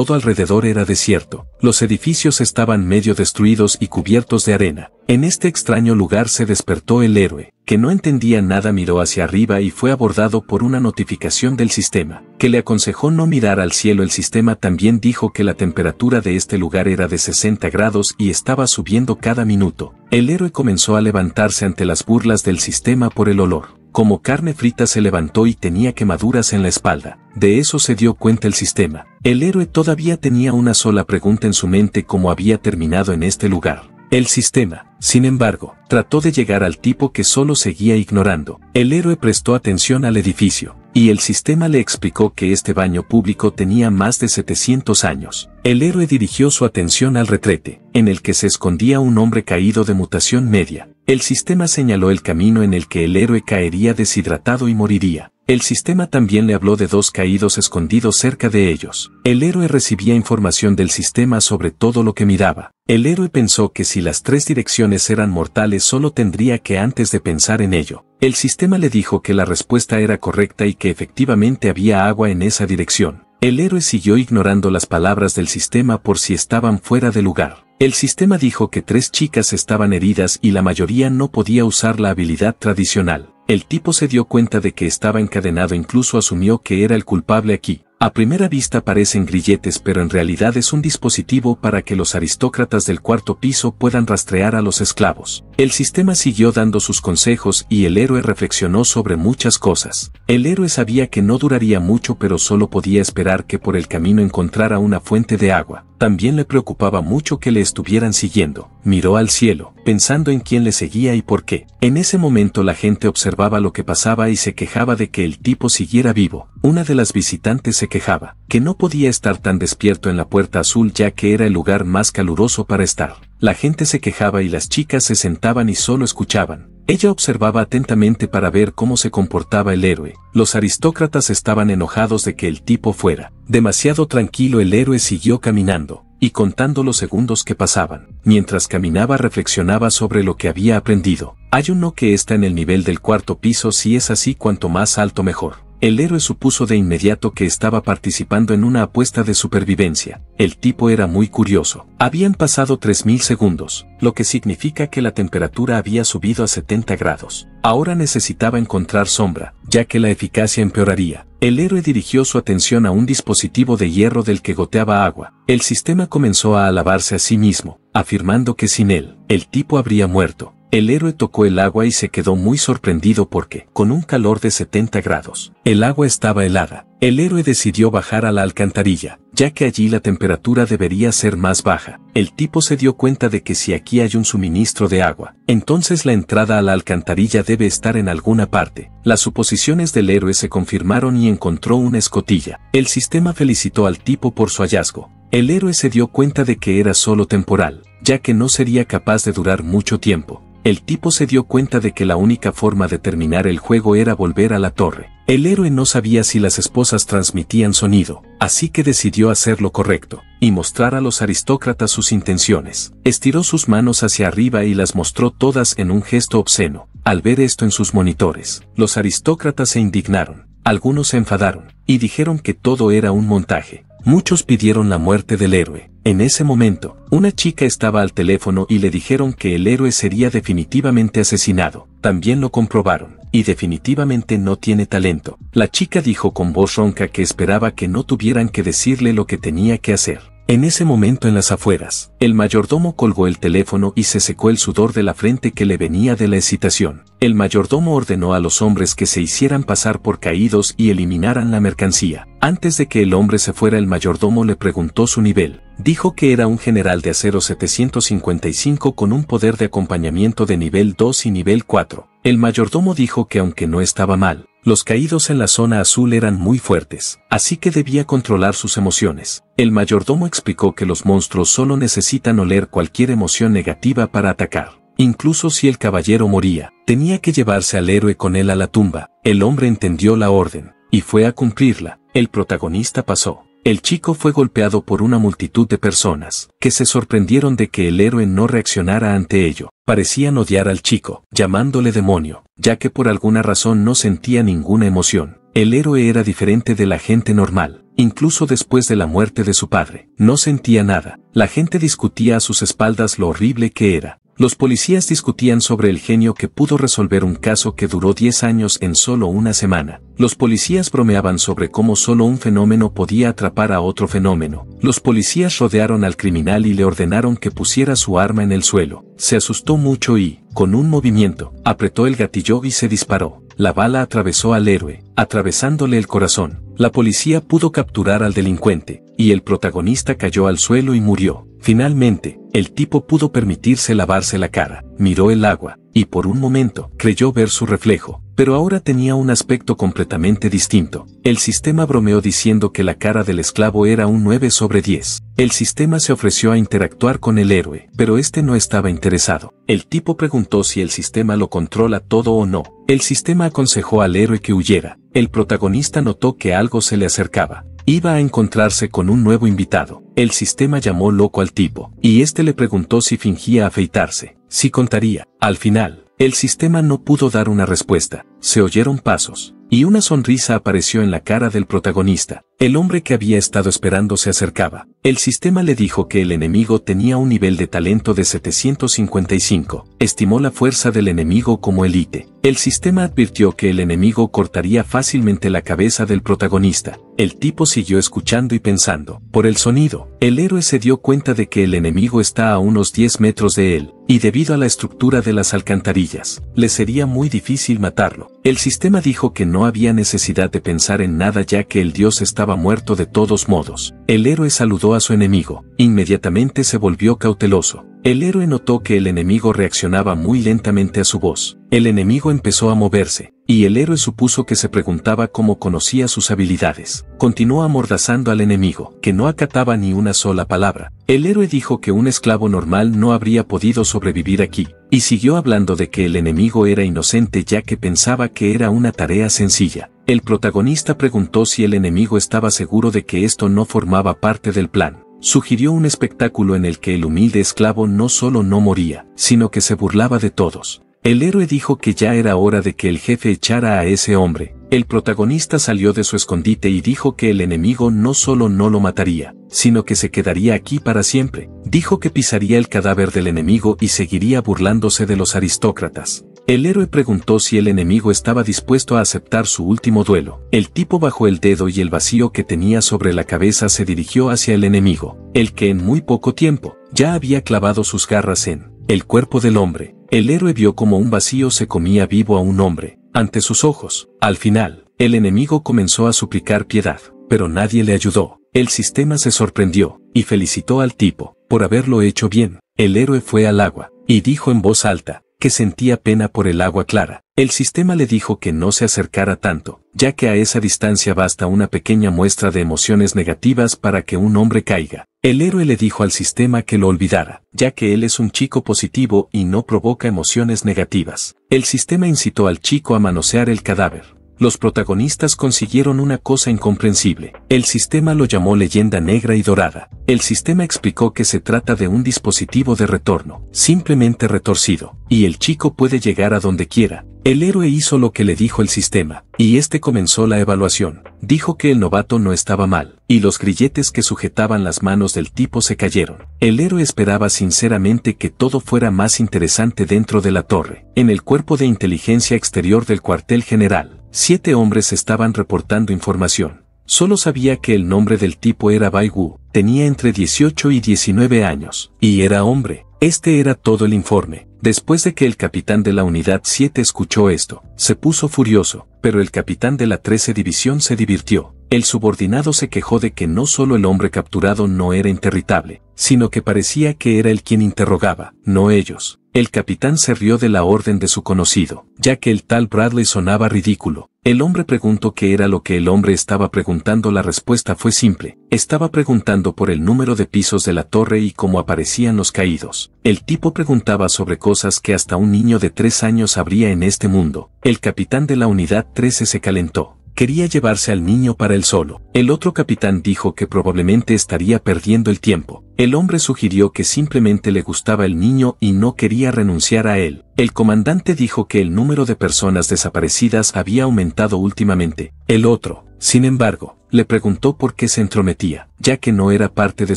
todo alrededor era desierto, los edificios estaban medio destruidos y cubiertos de arena. En este extraño lugar se despertó el héroe, que no entendía nada miró hacia arriba y fue abordado por una notificación del sistema, que le aconsejó no mirar al cielo. El sistema también dijo que la temperatura de este lugar era de 60 grados y estaba subiendo cada minuto. El héroe comenzó a levantarse ante las burlas del sistema por el olor. Como carne frita se levantó y tenía quemaduras en la espalda. De eso se dio cuenta el sistema. El héroe todavía tenía una sola pregunta en su mente cómo había terminado en este lugar. El sistema, sin embargo, trató de llegar al tipo que solo seguía ignorando. El héroe prestó atención al edificio, y el sistema le explicó que este baño público tenía más de 700 años. El héroe dirigió su atención al retrete, en el que se escondía un hombre caído de mutación media, el sistema señaló el camino en el que el héroe caería deshidratado y moriría. El sistema también le habló de dos caídos escondidos cerca de ellos. El héroe recibía información del sistema sobre todo lo que miraba. El héroe pensó que si las tres direcciones eran mortales solo tendría que antes de pensar en ello. El sistema le dijo que la respuesta era correcta y que efectivamente había agua en esa dirección. El héroe siguió ignorando las palabras del sistema por si estaban fuera de lugar. El sistema dijo que tres chicas estaban heridas y la mayoría no podía usar la habilidad tradicional. El tipo se dio cuenta de que estaba encadenado incluso asumió que era el culpable aquí. A primera vista parecen grilletes pero en realidad es un dispositivo para que los aristócratas del cuarto piso puedan rastrear a los esclavos. El sistema siguió dando sus consejos y el héroe reflexionó sobre muchas cosas. El héroe sabía que no duraría mucho pero solo podía esperar que por el camino encontrara una fuente de agua también le preocupaba mucho que le estuvieran siguiendo. Miró al cielo, pensando en quién le seguía y por qué. En ese momento la gente observaba lo que pasaba y se quejaba de que el tipo siguiera vivo. Una de las visitantes se quejaba, que no podía estar tan despierto en la puerta azul ya que era el lugar más caluroso para estar. La gente se quejaba y las chicas se sentaban y solo escuchaban. Ella observaba atentamente para ver cómo se comportaba el héroe. Los aristócratas estaban enojados de que el tipo fuera. Demasiado tranquilo el héroe siguió caminando, y contando los segundos que pasaban. Mientras caminaba reflexionaba sobre lo que había aprendido. Hay uno que está en el nivel del cuarto piso si es así cuanto más alto mejor. El héroe supuso de inmediato que estaba participando en una apuesta de supervivencia. El tipo era muy curioso. Habían pasado 3.000 segundos, lo que significa que la temperatura había subido a 70 grados. Ahora necesitaba encontrar sombra, ya que la eficacia empeoraría. El héroe dirigió su atención a un dispositivo de hierro del que goteaba agua. El sistema comenzó a alabarse a sí mismo, afirmando que sin él, el tipo habría muerto. El héroe tocó el agua y se quedó muy sorprendido porque, con un calor de 70 grados, el agua estaba helada. El héroe decidió bajar a la alcantarilla, ya que allí la temperatura debería ser más baja. El tipo se dio cuenta de que si aquí hay un suministro de agua, entonces la entrada a la alcantarilla debe estar en alguna parte. Las suposiciones del héroe se confirmaron y encontró una escotilla. El sistema felicitó al tipo por su hallazgo. El héroe se dio cuenta de que era solo temporal, ya que no sería capaz de durar mucho tiempo. El tipo se dio cuenta de que la única forma de terminar el juego era volver a la torre. El héroe no sabía si las esposas transmitían sonido, así que decidió hacer lo correcto, y mostrar a los aristócratas sus intenciones. Estiró sus manos hacia arriba y las mostró todas en un gesto obsceno. Al ver esto en sus monitores, los aristócratas se indignaron, algunos se enfadaron, y dijeron que todo era un montaje. Muchos pidieron la muerte del héroe, en ese momento, una chica estaba al teléfono y le dijeron que el héroe sería definitivamente asesinado. También lo comprobaron, y definitivamente no tiene talento. La chica dijo con voz ronca que esperaba que no tuvieran que decirle lo que tenía que hacer. En ese momento en las afueras, el mayordomo colgó el teléfono y se secó el sudor de la frente que le venía de la excitación. El mayordomo ordenó a los hombres que se hicieran pasar por caídos y eliminaran la mercancía. Antes de que el hombre se fuera el mayordomo le preguntó su nivel dijo que era un general de acero 755 con un poder de acompañamiento de nivel 2 y nivel 4. El mayordomo dijo que aunque no estaba mal, los caídos en la zona azul eran muy fuertes, así que debía controlar sus emociones. El mayordomo explicó que los monstruos solo necesitan oler cualquier emoción negativa para atacar. Incluso si el caballero moría, tenía que llevarse al héroe con él a la tumba. El hombre entendió la orden, y fue a cumplirla. El protagonista pasó el chico fue golpeado por una multitud de personas, que se sorprendieron de que el héroe no reaccionara ante ello. Parecían odiar al chico, llamándole demonio, ya que por alguna razón no sentía ninguna emoción. El héroe era diferente de la gente normal. Incluso después de la muerte de su padre, no sentía nada. La gente discutía a sus espaldas lo horrible que era, los policías discutían sobre el genio que pudo resolver un caso que duró 10 años en solo una semana. Los policías bromeaban sobre cómo solo un fenómeno podía atrapar a otro fenómeno. Los policías rodearon al criminal y le ordenaron que pusiera su arma en el suelo. Se asustó mucho y, con un movimiento, apretó el gatillo y se disparó. La bala atravesó al héroe, atravesándole el corazón. La policía pudo capturar al delincuente, y el protagonista cayó al suelo y murió. Finalmente, el tipo pudo permitirse lavarse la cara, miró el agua, y por un momento creyó ver su reflejo, pero ahora tenía un aspecto completamente distinto. El sistema bromeó diciendo que la cara del esclavo era un 9 sobre 10. El sistema se ofreció a interactuar con el héroe, pero este no estaba interesado. El tipo preguntó si el sistema lo controla todo o no. El sistema aconsejó al héroe que huyera. El protagonista notó que algo se le acercaba iba a encontrarse con un nuevo invitado. El sistema llamó loco al tipo, y este le preguntó si fingía afeitarse, si contaría. Al final, el sistema no pudo dar una respuesta. Se oyeron pasos, y una sonrisa apareció en la cara del protagonista. El hombre que había estado esperando se acercaba. El sistema le dijo que el enemigo tenía un nivel de talento de 755. Estimó la fuerza del enemigo como elite. El sistema advirtió que el enemigo cortaría fácilmente la cabeza del protagonista. El tipo siguió escuchando y pensando. Por el sonido, el héroe se dio cuenta de que el enemigo está a unos 10 metros de él, y debido a la estructura de las alcantarillas, le sería muy difícil matarlo. El sistema dijo que no había necesidad de pensar en nada ya que el dios estaba muerto de todos modos. El héroe saludó a su enemigo. Inmediatamente se volvió cauteloso. El héroe notó que el enemigo reaccionaba muy lentamente a su voz. El enemigo empezó a moverse, y el héroe supuso que se preguntaba cómo conocía sus habilidades. Continuó amordazando al enemigo, que no acataba ni una sola palabra. El héroe dijo que un esclavo normal no habría podido sobrevivir aquí, y siguió hablando de que el enemigo era inocente ya que pensaba que era una tarea sencilla. El protagonista preguntó si el enemigo estaba seguro de que esto no formaba parte del plan sugirió un espectáculo en el que el humilde esclavo no solo no moría, sino que se burlaba de todos. El héroe dijo que ya era hora de que el jefe echara a ese hombre. El protagonista salió de su escondite y dijo que el enemigo no solo no lo mataría, sino que se quedaría aquí para siempre. Dijo que pisaría el cadáver del enemigo y seguiría burlándose de los aristócratas. El héroe preguntó si el enemigo estaba dispuesto a aceptar su último duelo. El tipo bajó el dedo y el vacío que tenía sobre la cabeza se dirigió hacia el enemigo, el que en muy poco tiempo ya había clavado sus garras en el cuerpo del hombre. El héroe vio como un vacío se comía vivo a un hombre, ante sus ojos. Al final, el enemigo comenzó a suplicar piedad, pero nadie le ayudó. El sistema se sorprendió, y felicitó al tipo, por haberlo hecho bien. El héroe fue al agua, y dijo en voz alta, que sentía pena por el agua clara. El sistema le dijo que no se acercara tanto, ya que a esa distancia basta una pequeña muestra de emociones negativas para que un hombre caiga. El héroe le dijo al sistema que lo olvidara, ya que él es un chico positivo y no provoca emociones negativas. El sistema incitó al chico a manosear el cadáver los protagonistas consiguieron una cosa incomprensible. El sistema lo llamó leyenda negra y dorada. El sistema explicó que se trata de un dispositivo de retorno, simplemente retorcido, y el chico puede llegar a donde quiera, el héroe hizo lo que le dijo el sistema, y este comenzó la evaluación. Dijo que el novato no estaba mal, y los grilletes que sujetaban las manos del tipo se cayeron. El héroe esperaba sinceramente que todo fuera más interesante dentro de la torre. En el cuerpo de inteligencia exterior del cuartel general, siete hombres estaban reportando información. Solo sabía que el nombre del tipo era Bai tenía entre 18 y 19 años, y era hombre. Este era todo el informe. Después de que el capitán de la Unidad 7 escuchó esto, se puso furioso, pero el capitán de la 13 División se divirtió. El subordinado se quejó de que no solo el hombre capturado no era interritable, sino que parecía que era el quien interrogaba, no ellos. El capitán se rió de la orden de su conocido, ya que el tal Bradley sonaba ridículo. El hombre preguntó qué era lo que el hombre estaba preguntando. La respuesta fue simple. Estaba preguntando por el número de pisos de la torre y cómo aparecían los caídos. El tipo preguntaba sobre cosas que hasta un niño de tres años habría en este mundo. El capitán de la unidad 13 se calentó. Quería llevarse al niño para él solo. El otro capitán dijo que probablemente estaría perdiendo el tiempo. El hombre sugirió que simplemente le gustaba el niño y no quería renunciar a él. El comandante dijo que el número de personas desaparecidas había aumentado últimamente. El otro, sin embargo, le preguntó por qué se entrometía, ya que no era parte de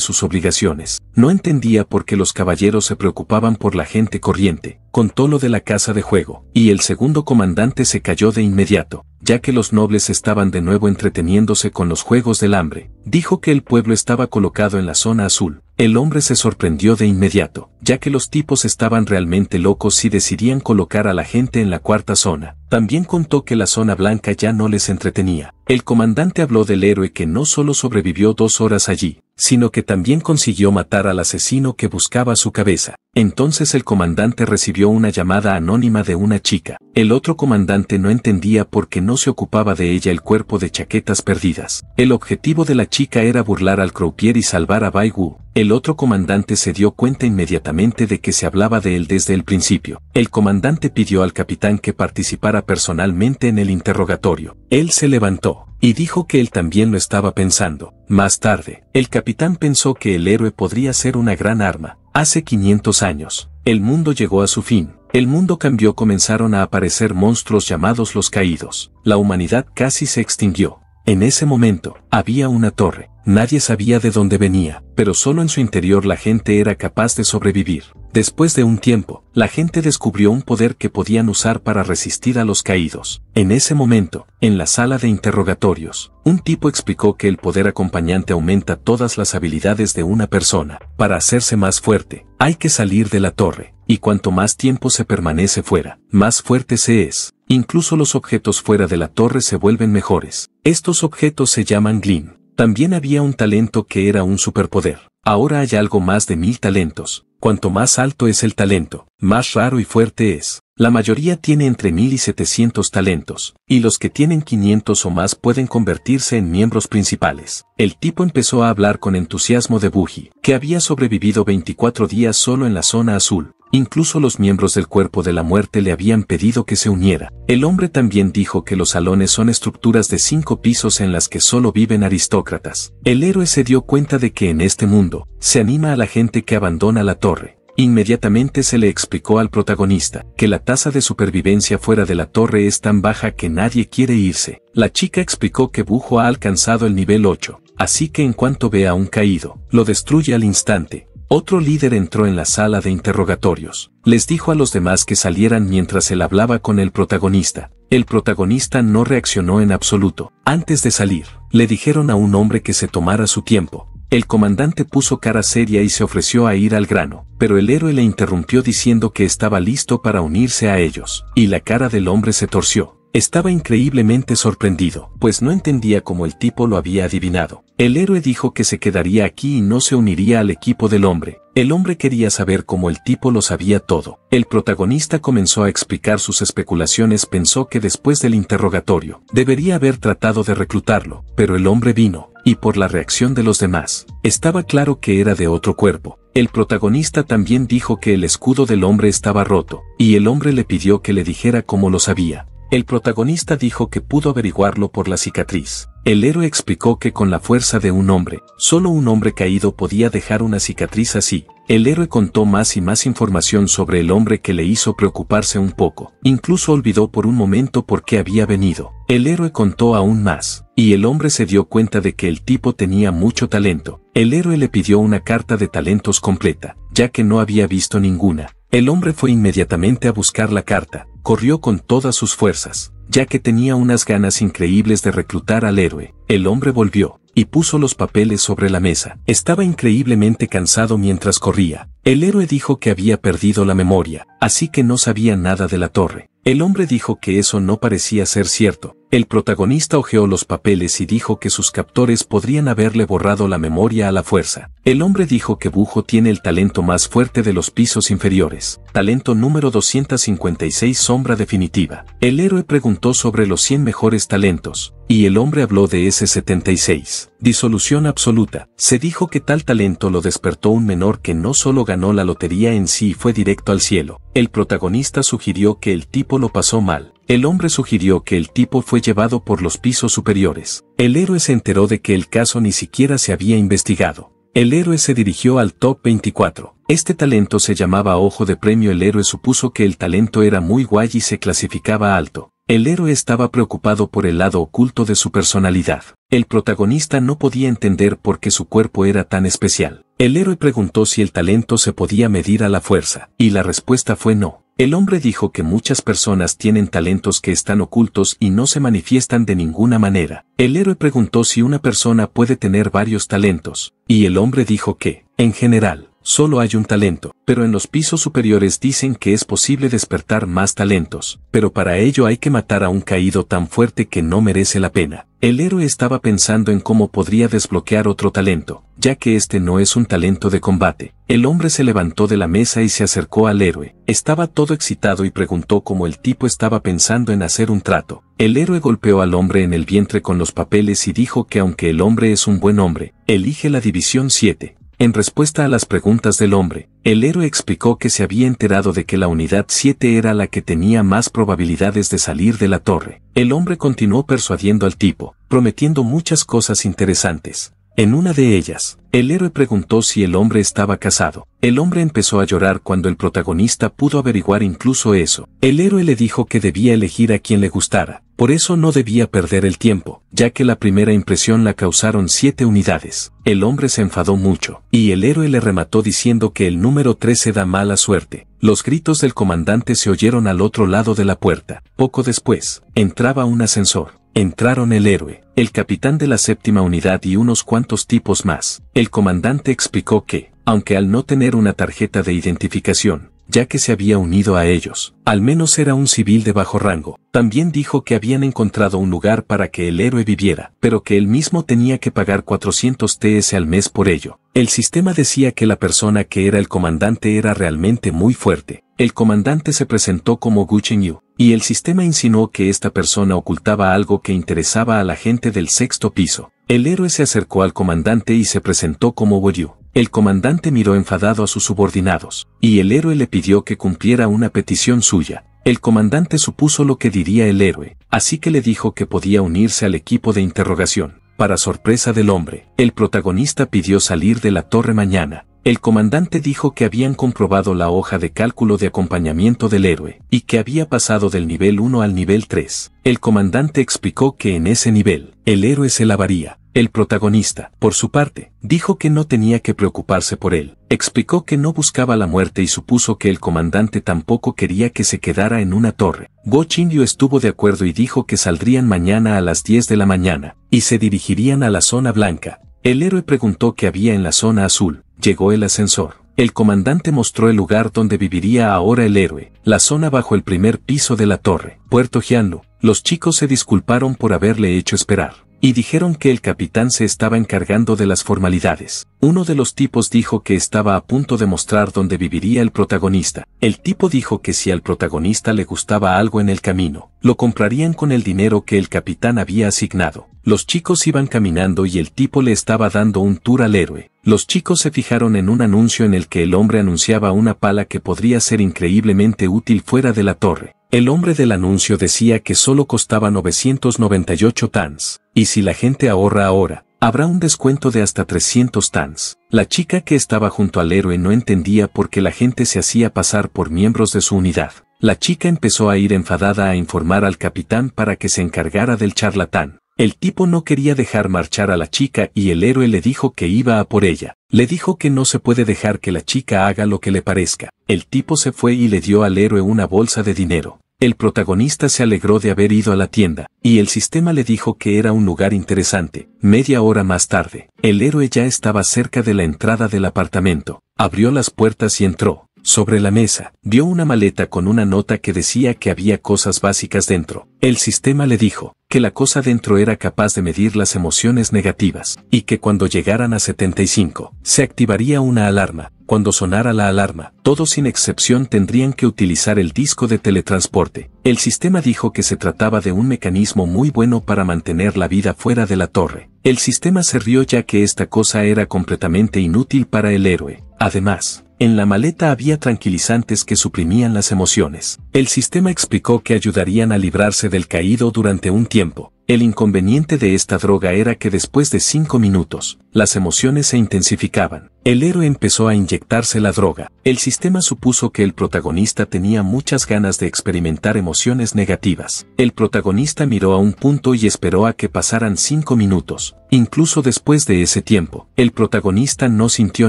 sus obligaciones. No entendía por qué los caballeros se preocupaban por la gente corriente, contó lo de la casa de juego, y el segundo comandante se cayó de inmediato, ya que los nobles estaban de nuevo entreteniéndose con los juegos del hambre. Dijo que el pueblo estaba colocado en la zona azul, el hombre se sorprendió de inmediato, ya que los tipos estaban realmente locos si decidían colocar a la gente en la cuarta zona. También contó que la zona blanca ya no les entretenía. El comandante habló del héroe que no solo sobrevivió dos horas allí, sino que también consiguió matar al asesino que buscaba su cabeza. Entonces el comandante recibió una llamada anónima de una chica. El otro comandante no entendía por qué no se ocupaba de ella el cuerpo de chaquetas perdidas. El objetivo de la chica era burlar al croupier y salvar a Bai El otro comandante se dio cuenta inmediatamente de que se hablaba de él desde el principio. El comandante pidió al capitán que participara personalmente en el interrogatorio. Él se levantó y dijo que él también lo estaba pensando. Más tarde, el capitán pensó que el héroe podría ser una gran arma. Hace 500 años, el mundo llegó a su fin. El mundo cambió, comenzaron a aparecer monstruos llamados los caídos. La humanidad casi se extinguió. En ese momento, había una torre, nadie sabía de dónde venía, pero solo en su interior la gente era capaz de sobrevivir. Después de un tiempo, la gente descubrió un poder que podían usar para resistir a los caídos. En ese momento, en la sala de interrogatorios, un tipo explicó que el poder acompañante aumenta todas las habilidades de una persona. Para hacerse más fuerte, hay que salir de la torre, y cuanto más tiempo se permanece fuera, más fuerte se es. Incluso los objetos fuera de la torre se vuelven mejores. Estos objetos se llaman Glim. También había un talento que era un superpoder. Ahora hay algo más de mil talentos. Cuanto más alto es el talento, más raro y fuerte es. La mayoría tiene entre mil y setecientos talentos, y los que tienen 500 o más pueden convertirse en miembros principales. El tipo empezó a hablar con entusiasmo de Buji, que había sobrevivido 24 días solo en la zona azul, Incluso los miembros del cuerpo de la muerte le habían pedido que se uniera. El hombre también dijo que los salones son estructuras de cinco pisos en las que solo viven aristócratas. El héroe se dio cuenta de que en este mundo, se anima a la gente que abandona la torre. Inmediatamente se le explicó al protagonista que la tasa de supervivencia fuera de la torre es tan baja que nadie quiere irse. La chica explicó que Bujo ha alcanzado el nivel 8, así que en cuanto ve a un caído, lo destruye al instante, otro líder entró en la sala de interrogatorios. Les dijo a los demás que salieran mientras él hablaba con el protagonista. El protagonista no reaccionó en absoluto. Antes de salir, le dijeron a un hombre que se tomara su tiempo. El comandante puso cara seria y se ofreció a ir al grano, pero el héroe le interrumpió diciendo que estaba listo para unirse a ellos, y la cara del hombre se torció. Estaba increíblemente sorprendido, pues no entendía cómo el tipo lo había adivinado. El héroe dijo que se quedaría aquí y no se uniría al equipo del hombre. El hombre quería saber cómo el tipo lo sabía todo. El protagonista comenzó a explicar sus especulaciones, pensó que después del interrogatorio, debería haber tratado de reclutarlo, pero el hombre vino, y por la reacción de los demás, estaba claro que era de otro cuerpo. El protagonista también dijo que el escudo del hombre estaba roto, y el hombre le pidió que le dijera cómo lo sabía. El protagonista dijo que pudo averiguarlo por la cicatriz. El héroe explicó que con la fuerza de un hombre, solo un hombre caído podía dejar una cicatriz así. El héroe contó más y más información sobre el hombre que le hizo preocuparse un poco. Incluso olvidó por un momento por qué había venido. El héroe contó aún más, y el hombre se dio cuenta de que el tipo tenía mucho talento. El héroe le pidió una carta de talentos completa, ya que no había visto ninguna. El hombre fue inmediatamente a buscar la carta, corrió con todas sus fuerzas, ya que tenía unas ganas increíbles de reclutar al héroe. El hombre volvió y puso los papeles sobre la mesa. Estaba increíblemente cansado mientras corría. El héroe dijo que había perdido la memoria, así que no sabía nada de la torre. El hombre dijo que eso no parecía ser cierto, el protagonista hojeó los papeles y dijo que sus captores podrían haberle borrado la memoria a la fuerza. El hombre dijo que Bujo tiene el talento más fuerte de los pisos inferiores, talento número 256 sombra definitiva. El héroe preguntó sobre los 100 mejores talentos, y el hombre habló de ese 76. Disolución absoluta. Se dijo que tal talento lo despertó un menor que no solo ganó la lotería en sí y fue directo al cielo. El protagonista sugirió que el tipo lo pasó mal, el hombre sugirió que el tipo fue llevado por los pisos superiores. El héroe se enteró de que el caso ni siquiera se había investigado. El héroe se dirigió al top 24. Este talento se llamaba Ojo de Premio. El héroe supuso que el talento era muy guay y se clasificaba alto. El héroe estaba preocupado por el lado oculto de su personalidad. El protagonista no podía entender por qué su cuerpo era tan especial. El héroe preguntó si el talento se podía medir a la fuerza, y la respuesta fue no. El hombre dijo que muchas personas tienen talentos que están ocultos y no se manifiestan de ninguna manera. El héroe preguntó si una persona puede tener varios talentos, y el hombre dijo que, en general, Solo hay un talento, pero en los pisos superiores dicen que es posible despertar más talentos, pero para ello hay que matar a un caído tan fuerte que no merece la pena. El héroe estaba pensando en cómo podría desbloquear otro talento, ya que este no es un talento de combate. El hombre se levantó de la mesa y se acercó al héroe. Estaba todo excitado y preguntó cómo el tipo estaba pensando en hacer un trato. El héroe golpeó al hombre en el vientre con los papeles y dijo que aunque el hombre es un buen hombre, elige la división 7. En respuesta a las preguntas del hombre, el héroe explicó que se había enterado de que la unidad 7 era la que tenía más probabilidades de salir de la torre. El hombre continuó persuadiendo al tipo, prometiendo muchas cosas interesantes. En una de ellas, el héroe preguntó si el hombre estaba casado. El hombre empezó a llorar cuando el protagonista pudo averiguar incluso eso. El héroe le dijo que debía elegir a quien le gustara, por eso no debía perder el tiempo, ya que la primera impresión la causaron siete unidades. El hombre se enfadó mucho, y el héroe le remató diciendo que el número 13 da mala suerte. Los gritos del comandante se oyeron al otro lado de la puerta. Poco después, entraba un ascensor. Entraron el héroe, el capitán de la séptima unidad y unos cuantos tipos más. El comandante explicó que, aunque al no tener una tarjeta de identificación, ya que se había unido a ellos. Al menos era un civil de bajo rango. También dijo que habían encontrado un lugar para que el héroe viviera, pero que él mismo tenía que pagar 400 TS al mes por ello. El sistema decía que la persona que era el comandante era realmente muy fuerte. El comandante se presentó como Gu Yu, y el sistema insinuó que esta persona ocultaba algo que interesaba a la gente del sexto piso. El héroe se acercó al comandante y se presentó como Yu. El comandante miró enfadado a sus subordinados, y el héroe le pidió que cumpliera una petición suya. El comandante supuso lo que diría el héroe, así que le dijo que podía unirse al equipo de interrogación. Para sorpresa del hombre, el protagonista pidió salir de la torre mañana. El comandante dijo que habían comprobado la hoja de cálculo de acompañamiento del héroe, y que había pasado del nivel 1 al nivel 3. El comandante explicó que en ese nivel, el héroe se lavaría, el protagonista, por su parte, dijo que no tenía que preocuparse por él, explicó que no buscaba la muerte y supuso que el comandante tampoco quería que se quedara en una torre. Bo estuvo de acuerdo y dijo que saldrían mañana a las 10 de la mañana, y se dirigirían a la zona blanca. El héroe preguntó qué había en la zona azul, llegó el ascensor. El comandante mostró el lugar donde viviría ahora el héroe, la zona bajo el primer piso de la torre, Puerto Gianlu. Los chicos se disculparon por haberle hecho esperar y dijeron que el capitán se estaba encargando de las formalidades. Uno de los tipos dijo que estaba a punto de mostrar dónde viviría el protagonista. El tipo dijo que si al protagonista le gustaba algo en el camino, lo comprarían con el dinero que el capitán había asignado. Los chicos iban caminando y el tipo le estaba dando un tour al héroe. Los chicos se fijaron en un anuncio en el que el hombre anunciaba una pala que podría ser increíblemente útil fuera de la torre. El hombre del anuncio decía que solo costaba 998 tans. Y si la gente ahorra ahora, habrá un descuento de hasta 300 tans. La chica que estaba junto al héroe no entendía por qué la gente se hacía pasar por miembros de su unidad. La chica empezó a ir enfadada a informar al capitán para que se encargara del charlatán. El tipo no quería dejar marchar a la chica y el héroe le dijo que iba a por ella. Le dijo que no se puede dejar que la chica haga lo que le parezca. El tipo se fue y le dio al héroe una bolsa de dinero. El protagonista se alegró de haber ido a la tienda, y el sistema le dijo que era un lugar interesante. Media hora más tarde, el héroe ya estaba cerca de la entrada del apartamento. Abrió las puertas y entró. Sobre la mesa, vio una maleta con una nota que decía que había cosas básicas dentro. El sistema le dijo que la cosa dentro era capaz de medir las emociones negativas, y que cuando llegaran a 75, se activaría una alarma. Cuando sonara la alarma, todos sin excepción tendrían que utilizar el disco de teletransporte. El sistema dijo que se trataba de un mecanismo muy bueno para mantener la vida fuera de la torre. El sistema se rió ya que esta cosa era completamente inútil para el héroe. Además, en la maleta había tranquilizantes que suprimían las emociones. El sistema explicó que ayudarían a librarse del caído durante un tiempo. El inconveniente de esta droga era que después de cinco minutos, las emociones se intensificaban. El héroe empezó a inyectarse la droga. El sistema supuso que el protagonista tenía muchas ganas de experimentar emociones negativas. El protagonista miró a un punto y esperó a que pasaran cinco minutos. Incluso después de ese tiempo, el protagonista no sintió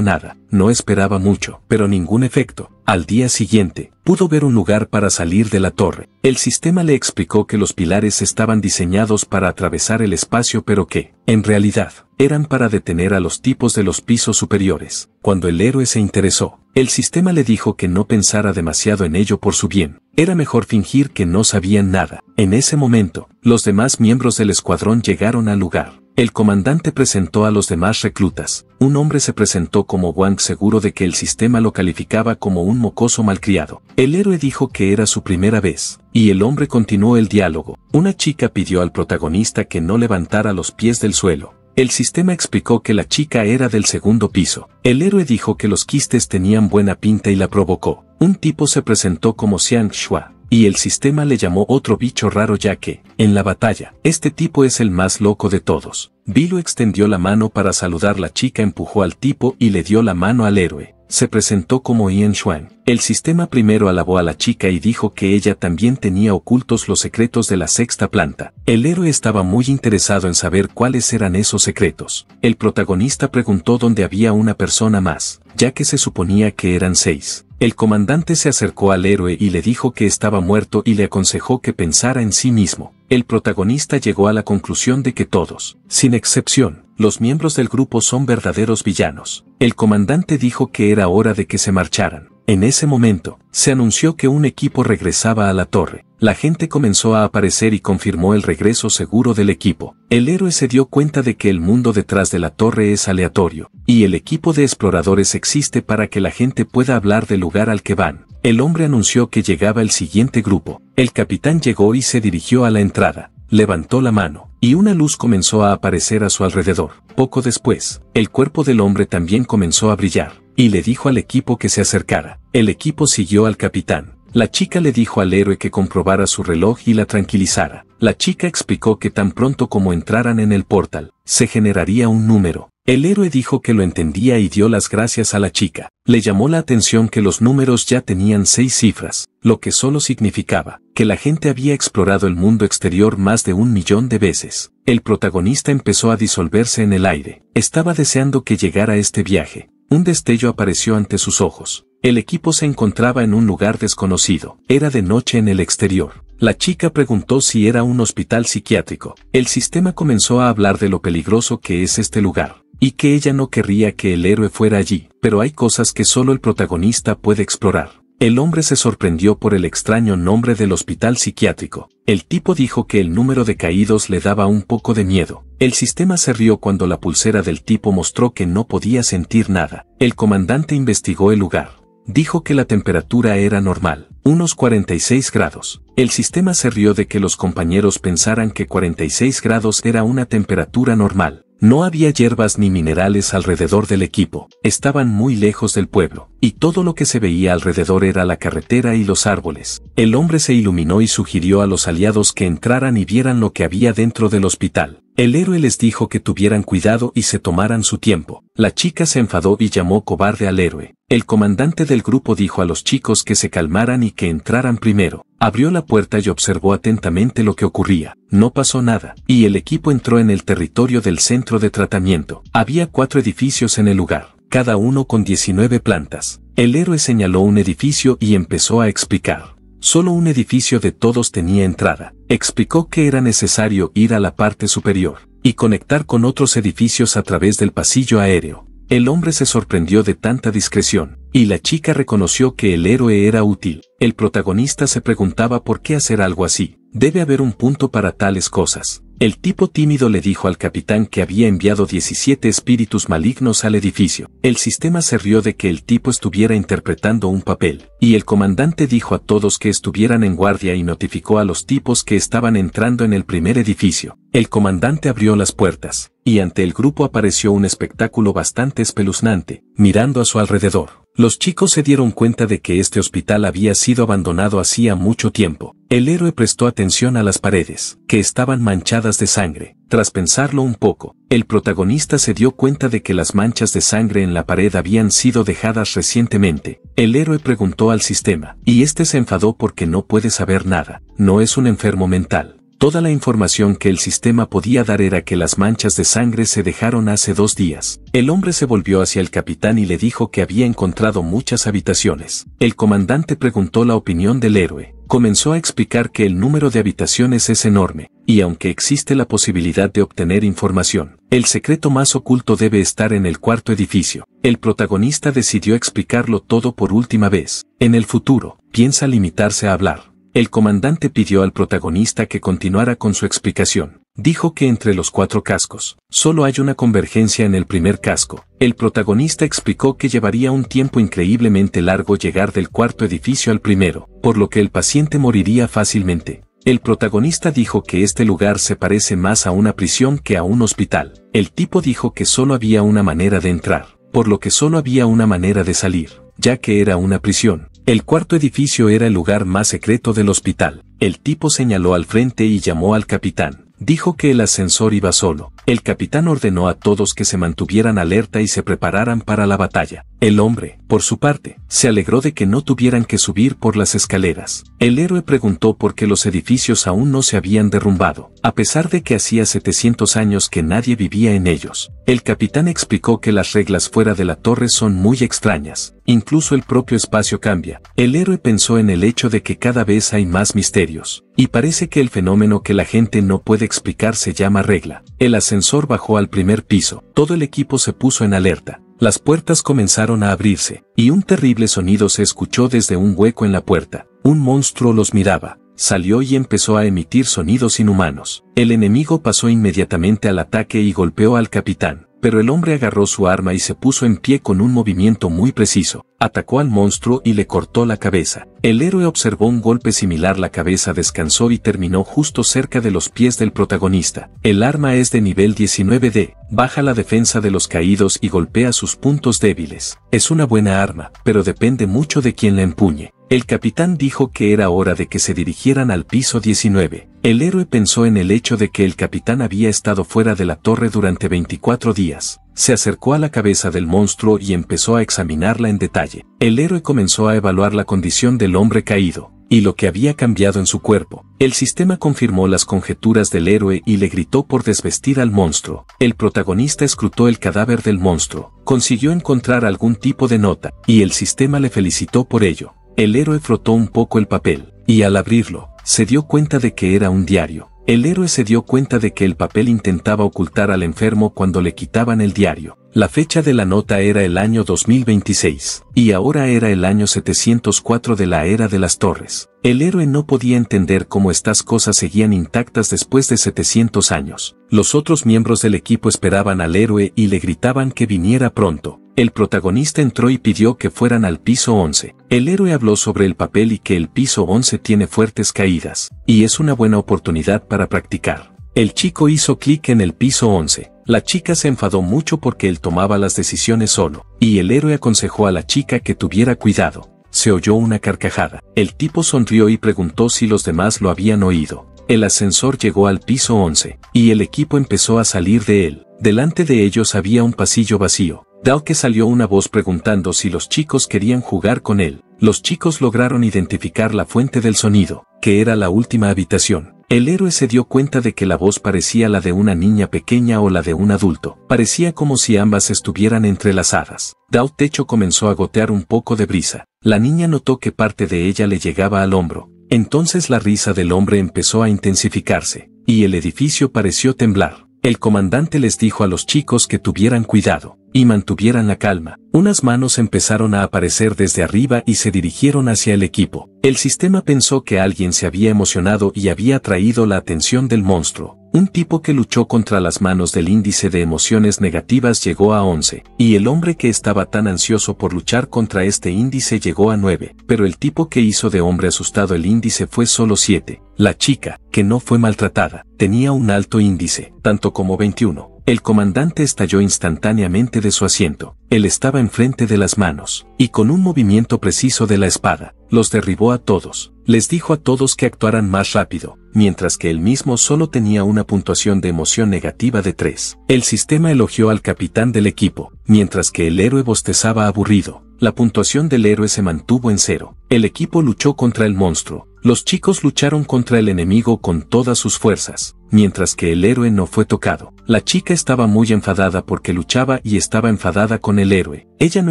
nada, no esperaba mucho, pero ningún efecto. Al día siguiente, pudo ver un lugar para salir de la torre. El sistema le explicó que los pilares estaban diseñados para atravesar el espacio pero que, en realidad, eran para detener a los tipos de los pisos superiores. Cuando el héroe se interesó, el sistema le dijo que no pensara demasiado en ello por su bien. Era mejor fingir que no sabían nada. En ese momento, los demás miembros del escuadrón llegaron al lugar. El comandante presentó a los demás reclutas. Un hombre se presentó como Wang seguro de que el sistema lo calificaba como un mocoso malcriado. El héroe dijo que era su primera vez, y el hombre continuó el diálogo. Una chica pidió al protagonista que no levantara los pies del suelo. El sistema explicó que la chica era del segundo piso. El héroe dijo que los quistes tenían buena pinta y la provocó. Un tipo se presentó como Xiang Shua, y el sistema le llamó otro bicho raro ya que, en la batalla, este tipo es el más loco de todos. Bilo extendió la mano para saludar la chica empujó al tipo y le dio la mano al héroe se presentó como Ian Xuan. El sistema primero alabó a la chica y dijo que ella también tenía ocultos los secretos de la sexta planta. El héroe estaba muy interesado en saber cuáles eran esos secretos. El protagonista preguntó dónde había una persona más, ya que se suponía que eran seis. El comandante se acercó al héroe y le dijo que estaba muerto y le aconsejó que pensara en sí mismo. El protagonista llegó a la conclusión de que todos, sin excepción, los miembros del grupo son verdaderos villanos. El comandante dijo que era hora de que se marcharan. En ese momento, se anunció que un equipo regresaba a la torre. La gente comenzó a aparecer y confirmó el regreso seguro del equipo. El héroe se dio cuenta de que el mundo detrás de la torre es aleatorio, y el equipo de exploradores existe para que la gente pueda hablar del lugar al que van. El hombre anunció que llegaba el siguiente grupo. El capitán llegó y se dirigió a la entrada. Levantó la mano y una luz comenzó a aparecer a su alrededor. Poco después, el cuerpo del hombre también comenzó a brillar, y le dijo al equipo que se acercara. El equipo siguió al capitán. La chica le dijo al héroe que comprobara su reloj y la tranquilizara. La chica explicó que tan pronto como entraran en el portal, se generaría un número. El héroe dijo que lo entendía y dio las gracias a la chica. Le llamó la atención que los números ya tenían seis cifras, lo que solo significaba que la gente había explorado el mundo exterior más de un millón de veces. El protagonista empezó a disolverse en el aire. Estaba deseando que llegara este viaje. Un destello apareció ante sus ojos. El equipo se encontraba en un lugar desconocido. Era de noche en el exterior. La chica preguntó si era un hospital psiquiátrico. El sistema comenzó a hablar de lo peligroso que es este lugar y que ella no querría que el héroe fuera allí, pero hay cosas que solo el protagonista puede explorar. El hombre se sorprendió por el extraño nombre del hospital psiquiátrico. El tipo dijo que el número de caídos le daba un poco de miedo. El sistema se rió cuando la pulsera del tipo mostró que no podía sentir nada. El comandante investigó el lugar. Dijo que la temperatura era normal unos 46 grados. El sistema se rió de que los compañeros pensaran que 46 grados era una temperatura normal. No había hierbas ni minerales alrededor del equipo, estaban muy lejos del pueblo, y todo lo que se veía alrededor era la carretera y los árboles. El hombre se iluminó y sugirió a los aliados que entraran y vieran lo que había dentro del hospital. El héroe les dijo que tuvieran cuidado y se tomaran su tiempo. La chica se enfadó y llamó cobarde al héroe. El comandante del grupo dijo a los chicos que se calmaran y que entraran primero. Abrió la puerta y observó atentamente lo que ocurría. No pasó nada, y el equipo entró en el territorio del centro de tratamiento. Había cuatro edificios en el lugar, cada uno con 19 plantas. El héroe señaló un edificio y empezó a explicar. Solo un edificio de todos tenía entrada, Explicó que era necesario ir a la parte superior y conectar con otros edificios a través del pasillo aéreo. El hombre se sorprendió de tanta discreción, y la chica reconoció que el héroe era útil. El protagonista se preguntaba por qué hacer algo así. Debe haber un punto para tales cosas. El tipo tímido le dijo al capitán que había enviado 17 espíritus malignos al edificio. El sistema se rió de que el tipo estuviera interpretando un papel, y el comandante dijo a todos que estuvieran en guardia y notificó a los tipos que estaban entrando en el primer edificio. El comandante abrió las puertas, y ante el grupo apareció un espectáculo bastante espeluznante, mirando a su alrededor. Los chicos se dieron cuenta de que este hospital había sido abandonado hacía mucho tiempo. El héroe prestó atención a las paredes, que estaban manchadas de sangre. Tras pensarlo un poco, el protagonista se dio cuenta de que las manchas de sangre en la pared habían sido dejadas recientemente. El héroe preguntó al sistema, y este se enfadó porque no puede saber nada, no es un enfermo mental. Toda la información que el sistema podía dar era que las manchas de sangre se dejaron hace dos días. El hombre se volvió hacia el capitán y le dijo que había encontrado muchas habitaciones. El comandante preguntó la opinión del héroe. Comenzó a explicar que el número de habitaciones es enorme, y aunque existe la posibilidad de obtener información, el secreto más oculto debe estar en el cuarto edificio. El protagonista decidió explicarlo todo por última vez. En el futuro, piensa limitarse a hablar. El comandante pidió al protagonista que continuara con su explicación. Dijo que entre los cuatro cascos, solo hay una convergencia en el primer casco. El protagonista explicó que llevaría un tiempo increíblemente largo llegar del cuarto edificio al primero, por lo que el paciente moriría fácilmente. El protagonista dijo que este lugar se parece más a una prisión que a un hospital. El tipo dijo que solo había una manera de entrar, por lo que solo había una manera de salir, ya que era una prisión. El cuarto edificio era el lugar más secreto del hospital. El tipo señaló al frente y llamó al capitán. Dijo que el ascensor iba solo. El capitán ordenó a todos que se mantuvieran alerta y se prepararan para la batalla. El hombre, por su parte, se alegró de que no tuvieran que subir por las escaleras. El héroe preguntó por qué los edificios aún no se habían derrumbado, a pesar de que hacía 700 años que nadie vivía en ellos. El capitán explicó que las reglas fuera de la torre son muy extrañas, incluso el propio espacio cambia. El héroe pensó en el hecho de que cada vez hay más misterios, y parece que el fenómeno que la gente no puede explicar se llama regla. El ascensor bajó al primer piso, todo el equipo se puso en alerta, las puertas comenzaron a abrirse, y un terrible sonido se escuchó desde un hueco en la puerta. Un monstruo los miraba, salió y empezó a emitir sonidos inhumanos. El enemigo pasó inmediatamente al ataque y golpeó al capitán pero el hombre agarró su arma y se puso en pie con un movimiento muy preciso. Atacó al monstruo y le cortó la cabeza. El héroe observó un golpe similar, la cabeza descansó y terminó justo cerca de los pies del protagonista. El arma es de nivel 19D, baja la defensa de los caídos y golpea sus puntos débiles. Es una buena arma, pero depende mucho de quien la empuñe. El capitán dijo que era hora de que se dirigieran al piso 19. El héroe pensó en el hecho de que el capitán había estado fuera de la torre durante 24 días. Se acercó a la cabeza del monstruo y empezó a examinarla en detalle. El héroe comenzó a evaluar la condición del hombre caído y lo que había cambiado en su cuerpo. El sistema confirmó las conjeturas del héroe y le gritó por desvestir al monstruo. El protagonista escrutó el cadáver del monstruo, consiguió encontrar algún tipo de nota, y el sistema le felicitó por ello. El héroe frotó un poco el papel, y al abrirlo, se dio cuenta de que era un diario. El héroe se dio cuenta de que el papel intentaba ocultar al enfermo cuando le quitaban el diario. La fecha de la nota era el año 2026, y ahora era el año 704 de la era de las torres. El héroe no podía entender cómo estas cosas seguían intactas después de 700 años. Los otros miembros del equipo esperaban al héroe y le gritaban que viniera pronto. El protagonista entró y pidió que fueran al piso 11. El héroe habló sobre el papel y que el piso 11 tiene fuertes caídas, y es una buena oportunidad para practicar. El chico hizo clic en el piso 11. La chica se enfadó mucho porque él tomaba las decisiones solo, y el héroe aconsejó a la chica que tuviera cuidado. Se oyó una carcajada. El tipo sonrió y preguntó si los demás lo habían oído. El ascensor llegó al piso 11, y el equipo empezó a salir de él. Delante de ellos había un pasillo vacío, que salió una voz preguntando si los chicos querían jugar con él. Los chicos lograron identificar la fuente del sonido, que era la última habitación. El héroe se dio cuenta de que la voz parecía la de una niña pequeña o la de un adulto. Parecía como si ambas estuvieran entrelazadas. Dao Techo comenzó a gotear un poco de brisa. La niña notó que parte de ella le llegaba al hombro. Entonces la risa del hombre empezó a intensificarse, y el edificio pareció temblar. El comandante les dijo a los chicos que tuvieran cuidado y mantuvieran la calma. Unas manos empezaron a aparecer desde arriba y se dirigieron hacia el equipo. El sistema pensó que alguien se había emocionado y había atraído la atención del monstruo un tipo que luchó contra las manos del índice de emociones negativas llegó a 11, y el hombre que estaba tan ansioso por luchar contra este índice llegó a 9, pero el tipo que hizo de hombre asustado el índice fue solo 7. La chica, que no fue maltratada, tenía un alto índice, tanto como 21. El comandante estalló instantáneamente de su asiento. Él estaba enfrente de las manos, y con un movimiento preciso de la espada, los derribó a todos les dijo a todos que actuaran más rápido, mientras que él mismo solo tenía una puntuación de emoción negativa de 3. El sistema elogió al capitán del equipo, mientras que el héroe bostezaba aburrido. La puntuación del héroe se mantuvo en cero. El equipo luchó contra el monstruo. Los chicos lucharon contra el enemigo con todas sus fuerzas, mientras que el héroe no fue tocado. La chica estaba muy enfadada porque luchaba y estaba enfadada con el héroe, ella no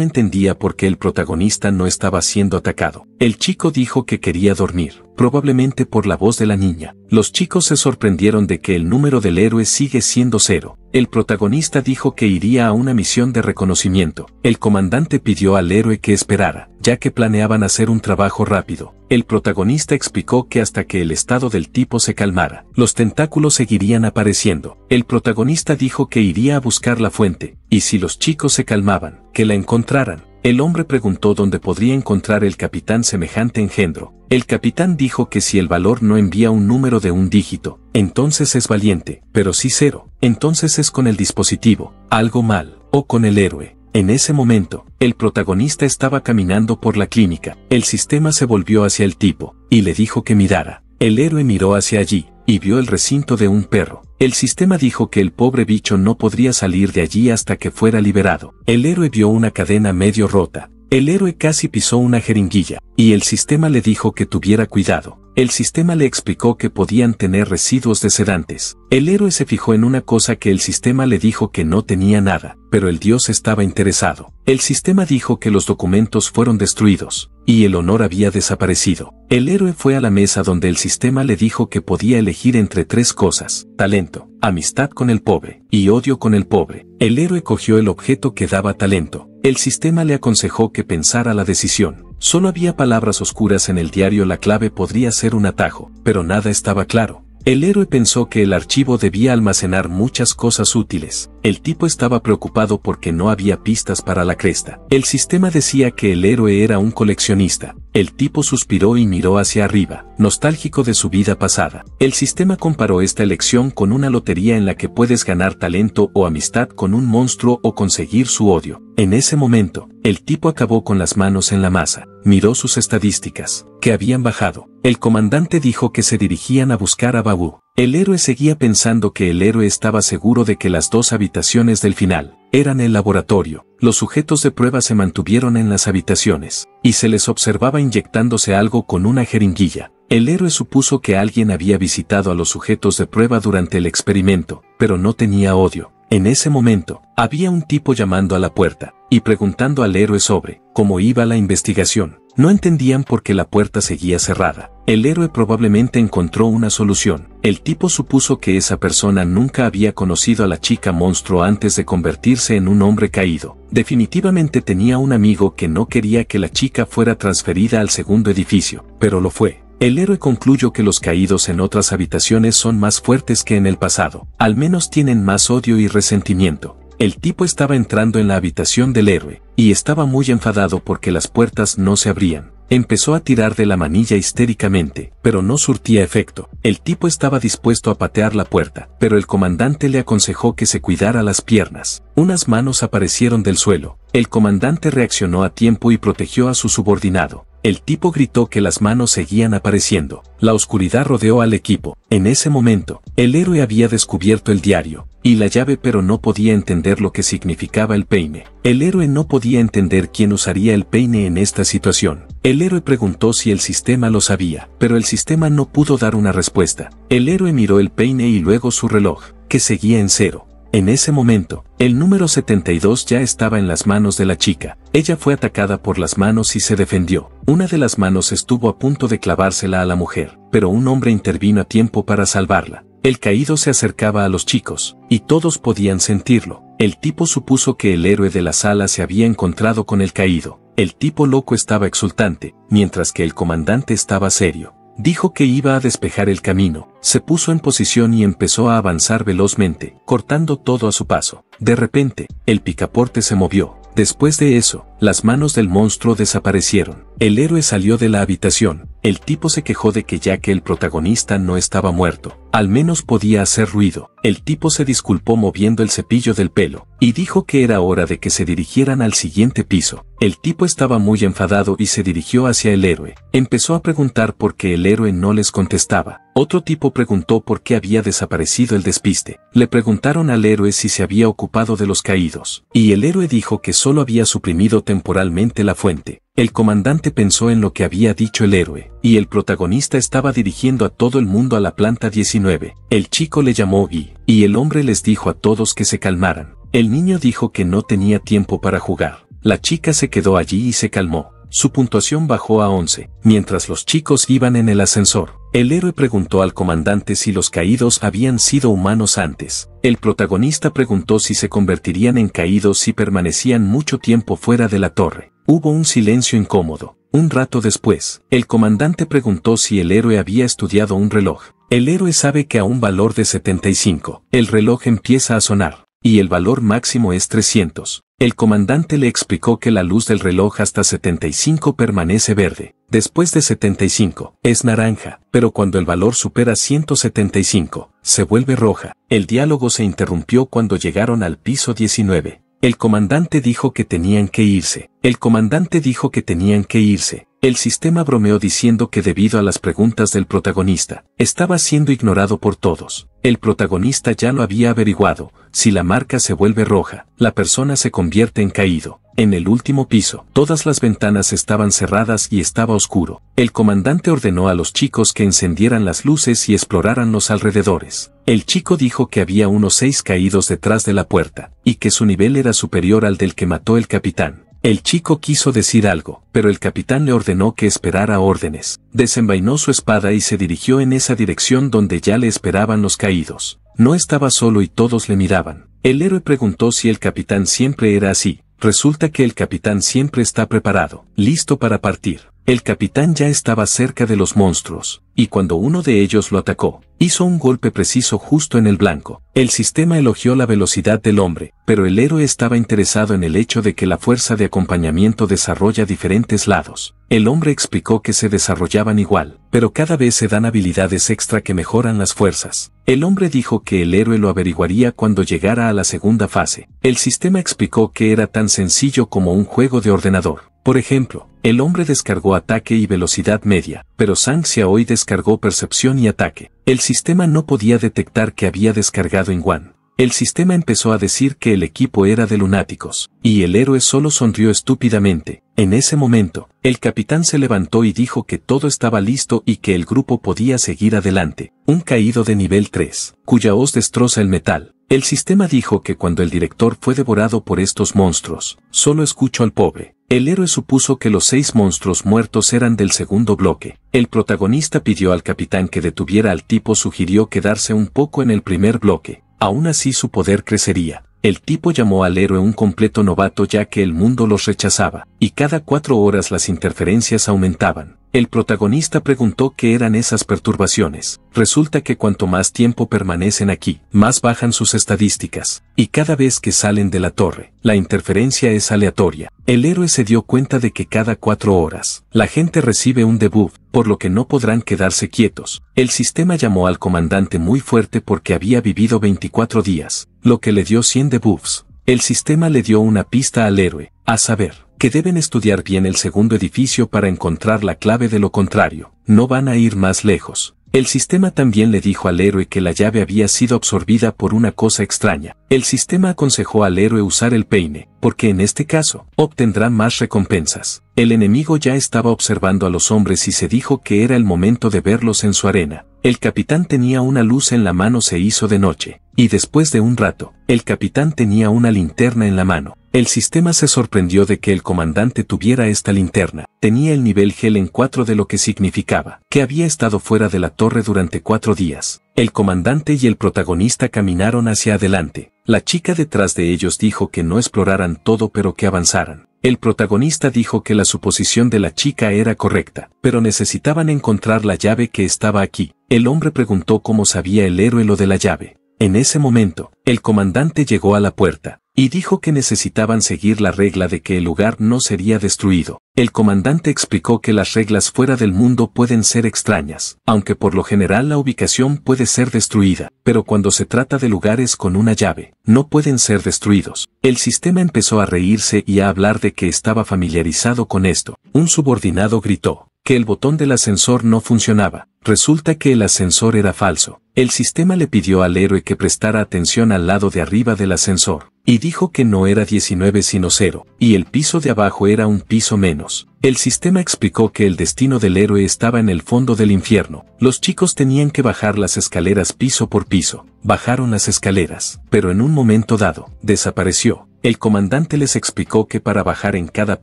entendía por qué el protagonista no estaba siendo atacado. El chico dijo que quería dormir, probablemente por la voz de la niña. Los chicos se sorprendieron de que el número del héroe sigue siendo cero. El protagonista dijo que iría a una misión de reconocimiento. El comandante pidió al héroe que esperara, ya que planeaban hacer un trabajo rápido. El protagonista explicó que hasta que el estado del tipo se calmara, los tentáculos seguirían apareciendo. El protagonista dijo que iría a buscar la fuente, y si los chicos se calmaban, que la encontraran. El hombre preguntó dónde podría encontrar el capitán semejante engendro. El capitán dijo que si el valor no envía un número de un dígito, entonces es valiente, pero si cero, entonces es con el dispositivo, algo mal, o con el héroe. En ese momento, el protagonista estaba caminando por la clínica. El sistema se volvió hacia el tipo, y le dijo que mirara. El héroe miró hacia allí, y vio el recinto de un perro. El sistema dijo que el pobre bicho no podría salir de allí hasta que fuera liberado. El héroe vio una cadena medio rota. El héroe casi pisó una jeringuilla, y el sistema le dijo que tuviera cuidado. El sistema le explicó que podían tener residuos de sedantes. El héroe se fijó en una cosa que el sistema le dijo que no tenía nada, pero el dios estaba interesado. El sistema dijo que los documentos fueron destruidos, y el honor había desaparecido. El héroe fue a la mesa donde el sistema le dijo que podía elegir entre tres cosas, talento, amistad con el pobre, y odio con el pobre. El héroe cogió el objeto que daba talento. El sistema le aconsejó que pensara la decisión. Solo había palabras oscuras en el diario la clave podría ser un atajo, pero nada estaba claro. El héroe pensó que el archivo debía almacenar muchas cosas útiles. El tipo estaba preocupado porque no había pistas para la cresta. El sistema decía que el héroe era un coleccionista. El tipo suspiró y miró hacia arriba, nostálgico de su vida pasada. El sistema comparó esta elección con una lotería en la que puedes ganar talento o amistad con un monstruo o conseguir su odio. En ese momento, el tipo acabó con las manos en la masa, miró sus estadísticas, que habían bajado. El comandante dijo que se dirigían a buscar a Babu. El héroe seguía pensando que el héroe estaba seguro de que las dos habitaciones del final eran el laboratorio. Los sujetos de prueba se mantuvieron en las habitaciones, y se les observaba inyectándose algo con una jeringuilla. El héroe supuso que alguien había visitado a los sujetos de prueba durante el experimento, pero no tenía odio. En ese momento, había un tipo llamando a la puerta y preguntando al héroe sobre cómo iba la investigación. No entendían por qué la puerta seguía cerrada. El héroe probablemente encontró una solución. El tipo supuso que esa persona nunca había conocido a la chica monstruo antes de convertirse en un hombre caído. Definitivamente tenía un amigo que no quería que la chica fuera transferida al segundo edificio, pero lo fue. El héroe concluyó que los caídos en otras habitaciones son más fuertes que en el pasado, al menos tienen más odio y resentimiento. El tipo estaba entrando en la habitación del héroe, y estaba muy enfadado porque las puertas no se abrían. Empezó a tirar de la manilla histéricamente, pero no surtía efecto. El tipo estaba dispuesto a patear la puerta, pero el comandante le aconsejó que se cuidara las piernas. Unas manos aparecieron del suelo. El comandante reaccionó a tiempo y protegió a su subordinado. El tipo gritó que las manos seguían apareciendo. La oscuridad rodeó al equipo. En ese momento, el héroe había descubierto el diario y la llave pero no podía entender lo que significaba el peine. El héroe no podía entender quién usaría el peine en esta situación. El héroe preguntó si el sistema lo sabía, pero el sistema no pudo dar una respuesta. El héroe miró el peine y luego su reloj, que seguía en cero. En ese momento, el número 72 ya estaba en las manos de la chica. Ella fue atacada por las manos y se defendió. Una de las manos estuvo a punto de clavársela a la mujer, pero un hombre intervino a tiempo para salvarla. El caído se acercaba a los chicos, y todos podían sentirlo. El tipo supuso que el héroe de la sala se había encontrado con el caído. El tipo loco estaba exultante, mientras que el comandante estaba serio. Dijo que iba a despejar el camino, se puso en posición y empezó a avanzar velozmente, cortando todo a su paso. De repente, el picaporte se movió, Después de eso, las manos del monstruo desaparecieron. El héroe salió de la habitación. El tipo se quejó de que ya que el protagonista no estaba muerto, al menos podía hacer ruido. El tipo se disculpó moviendo el cepillo del pelo, y dijo que era hora de que se dirigieran al siguiente piso. El tipo estaba muy enfadado y se dirigió hacia el héroe. Empezó a preguntar por qué el héroe no les contestaba. Otro tipo preguntó por qué había desaparecido el despiste. Le preguntaron al héroe si se había ocupado de los caídos, y el héroe dijo que solo había suprimido temporalmente la fuente. El comandante pensó en lo que había dicho el héroe, y el protagonista estaba dirigiendo a todo el mundo a la planta 19. El chico le llamó y, y el hombre les dijo a todos que se calmaran. El niño dijo que no tenía tiempo para jugar. La chica se quedó allí y se calmó su puntuación bajó a 11, mientras los chicos iban en el ascensor. El héroe preguntó al comandante si los caídos habían sido humanos antes. El protagonista preguntó si se convertirían en caídos si permanecían mucho tiempo fuera de la torre. Hubo un silencio incómodo. Un rato después, el comandante preguntó si el héroe había estudiado un reloj. El héroe sabe que a un valor de 75, el reloj empieza a sonar y el valor máximo es 300. El comandante le explicó que la luz del reloj hasta 75 permanece verde, después de 75 es naranja, pero cuando el valor supera 175, se vuelve roja. El diálogo se interrumpió cuando llegaron al piso 19. El comandante dijo que tenían que irse. El comandante dijo que tenían que irse. El sistema bromeó diciendo que debido a las preguntas del protagonista, estaba siendo ignorado por todos. El protagonista ya lo había averiguado, si la marca se vuelve roja, la persona se convierte en caído. En el último piso, todas las ventanas estaban cerradas y estaba oscuro. El comandante ordenó a los chicos que encendieran las luces y exploraran los alrededores. El chico dijo que había unos seis caídos detrás de la puerta, y que su nivel era superior al del que mató el capitán. El chico quiso decir algo, pero el capitán le ordenó que esperara órdenes. Desenvainó su espada y se dirigió en esa dirección donde ya le esperaban los caídos. No estaba solo y todos le miraban. El héroe preguntó si el capitán siempre era así. Resulta que el capitán siempre está preparado, listo para partir. El capitán ya estaba cerca de los monstruos, y cuando uno de ellos lo atacó, hizo un golpe preciso justo en el blanco. El sistema elogió la velocidad del hombre, pero el héroe estaba interesado en el hecho de que la fuerza de acompañamiento desarrolla diferentes lados. El hombre explicó que se desarrollaban igual, pero cada vez se dan habilidades extra que mejoran las fuerzas. El hombre dijo que el héroe lo averiguaría cuando llegara a la segunda fase. El sistema explicó que era tan sencillo como un juego de ordenador. Por ejemplo, el hombre descargó ataque y velocidad media, pero Sang hoy descargó percepción y ataque. El sistema no podía detectar que había descargado en Wan. El sistema empezó a decir que el equipo era de lunáticos, y el héroe solo sonrió estúpidamente. En ese momento, el capitán se levantó y dijo que todo estaba listo y que el grupo podía seguir adelante. Un caído de nivel 3, cuya hoz destroza el metal. El sistema dijo que cuando el director fue devorado por estos monstruos, solo escuchó al pobre, el héroe supuso que los seis monstruos muertos eran del segundo bloque. El protagonista pidió al capitán que detuviera al tipo sugirió quedarse un poco en el primer bloque. Aún así su poder crecería. El tipo llamó al héroe un completo novato ya que el mundo los rechazaba, y cada cuatro horas las interferencias aumentaban. El protagonista preguntó qué eran esas perturbaciones. Resulta que cuanto más tiempo permanecen aquí, más bajan sus estadísticas, y cada vez que salen de la torre, la interferencia es aleatoria. El héroe se dio cuenta de que cada cuatro horas, la gente recibe un debuff, por lo que no podrán quedarse quietos. El sistema llamó al comandante muy fuerte porque había vivido 24 días, lo que le dio 100 debuffs. El sistema le dio una pista al héroe, a saber, que deben estudiar bien el segundo edificio para encontrar la clave de lo contrario, no van a ir más lejos. El sistema también le dijo al héroe que la llave había sido absorbida por una cosa extraña. El sistema aconsejó al héroe usar el peine, porque en este caso, obtendrán más recompensas. El enemigo ya estaba observando a los hombres y se dijo que era el momento de verlos en su arena. El capitán tenía una luz en la mano se hizo de noche, y después de un rato, el capitán tenía una linterna en la mano. El sistema se sorprendió de que el comandante tuviera esta linterna. Tenía el nivel gel en 4 de lo que significaba que había estado fuera de la torre durante cuatro días. El comandante y el protagonista caminaron hacia adelante. La chica detrás de ellos dijo que no exploraran todo pero que avanzaran. El protagonista dijo que la suposición de la chica era correcta, pero necesitaban encontrar la llave que estaba aquí. El hombre preguntó cómo sabía el héroe lo de la llave. En ese momento, el comandante llegó a la puerta, y dijo que necesitaban seguir la regla de que el lugar no sería destruido. El comandante explicó que las reglas fuera del mundo pueden ser extrañas, aunque por lo general la ubicación puede ser destruida, pero cuando se trata de lugares con una llave, no pueden ser destruidos. El sistema empezó a reírse y a hablar de que estaba familiarizado con esto. Un subordinado gritó, que el botón del ascensor no funcionaba. Resulta que el ascensor era falso. El sistema le pidió al héroe que prestara atención al lado de arriba del ascensor, y dijo que no era 19 sino 0, y el piso de abajo era un piso menos. El sistema explicó que el destino del héroe estaba en el fondo del infierno. Los chicos tenían que bajar las escaleras piso por piso. Bajaron las escaleras, pero en un momento dado, desapareció. El comandante les explicó que para bajar en cada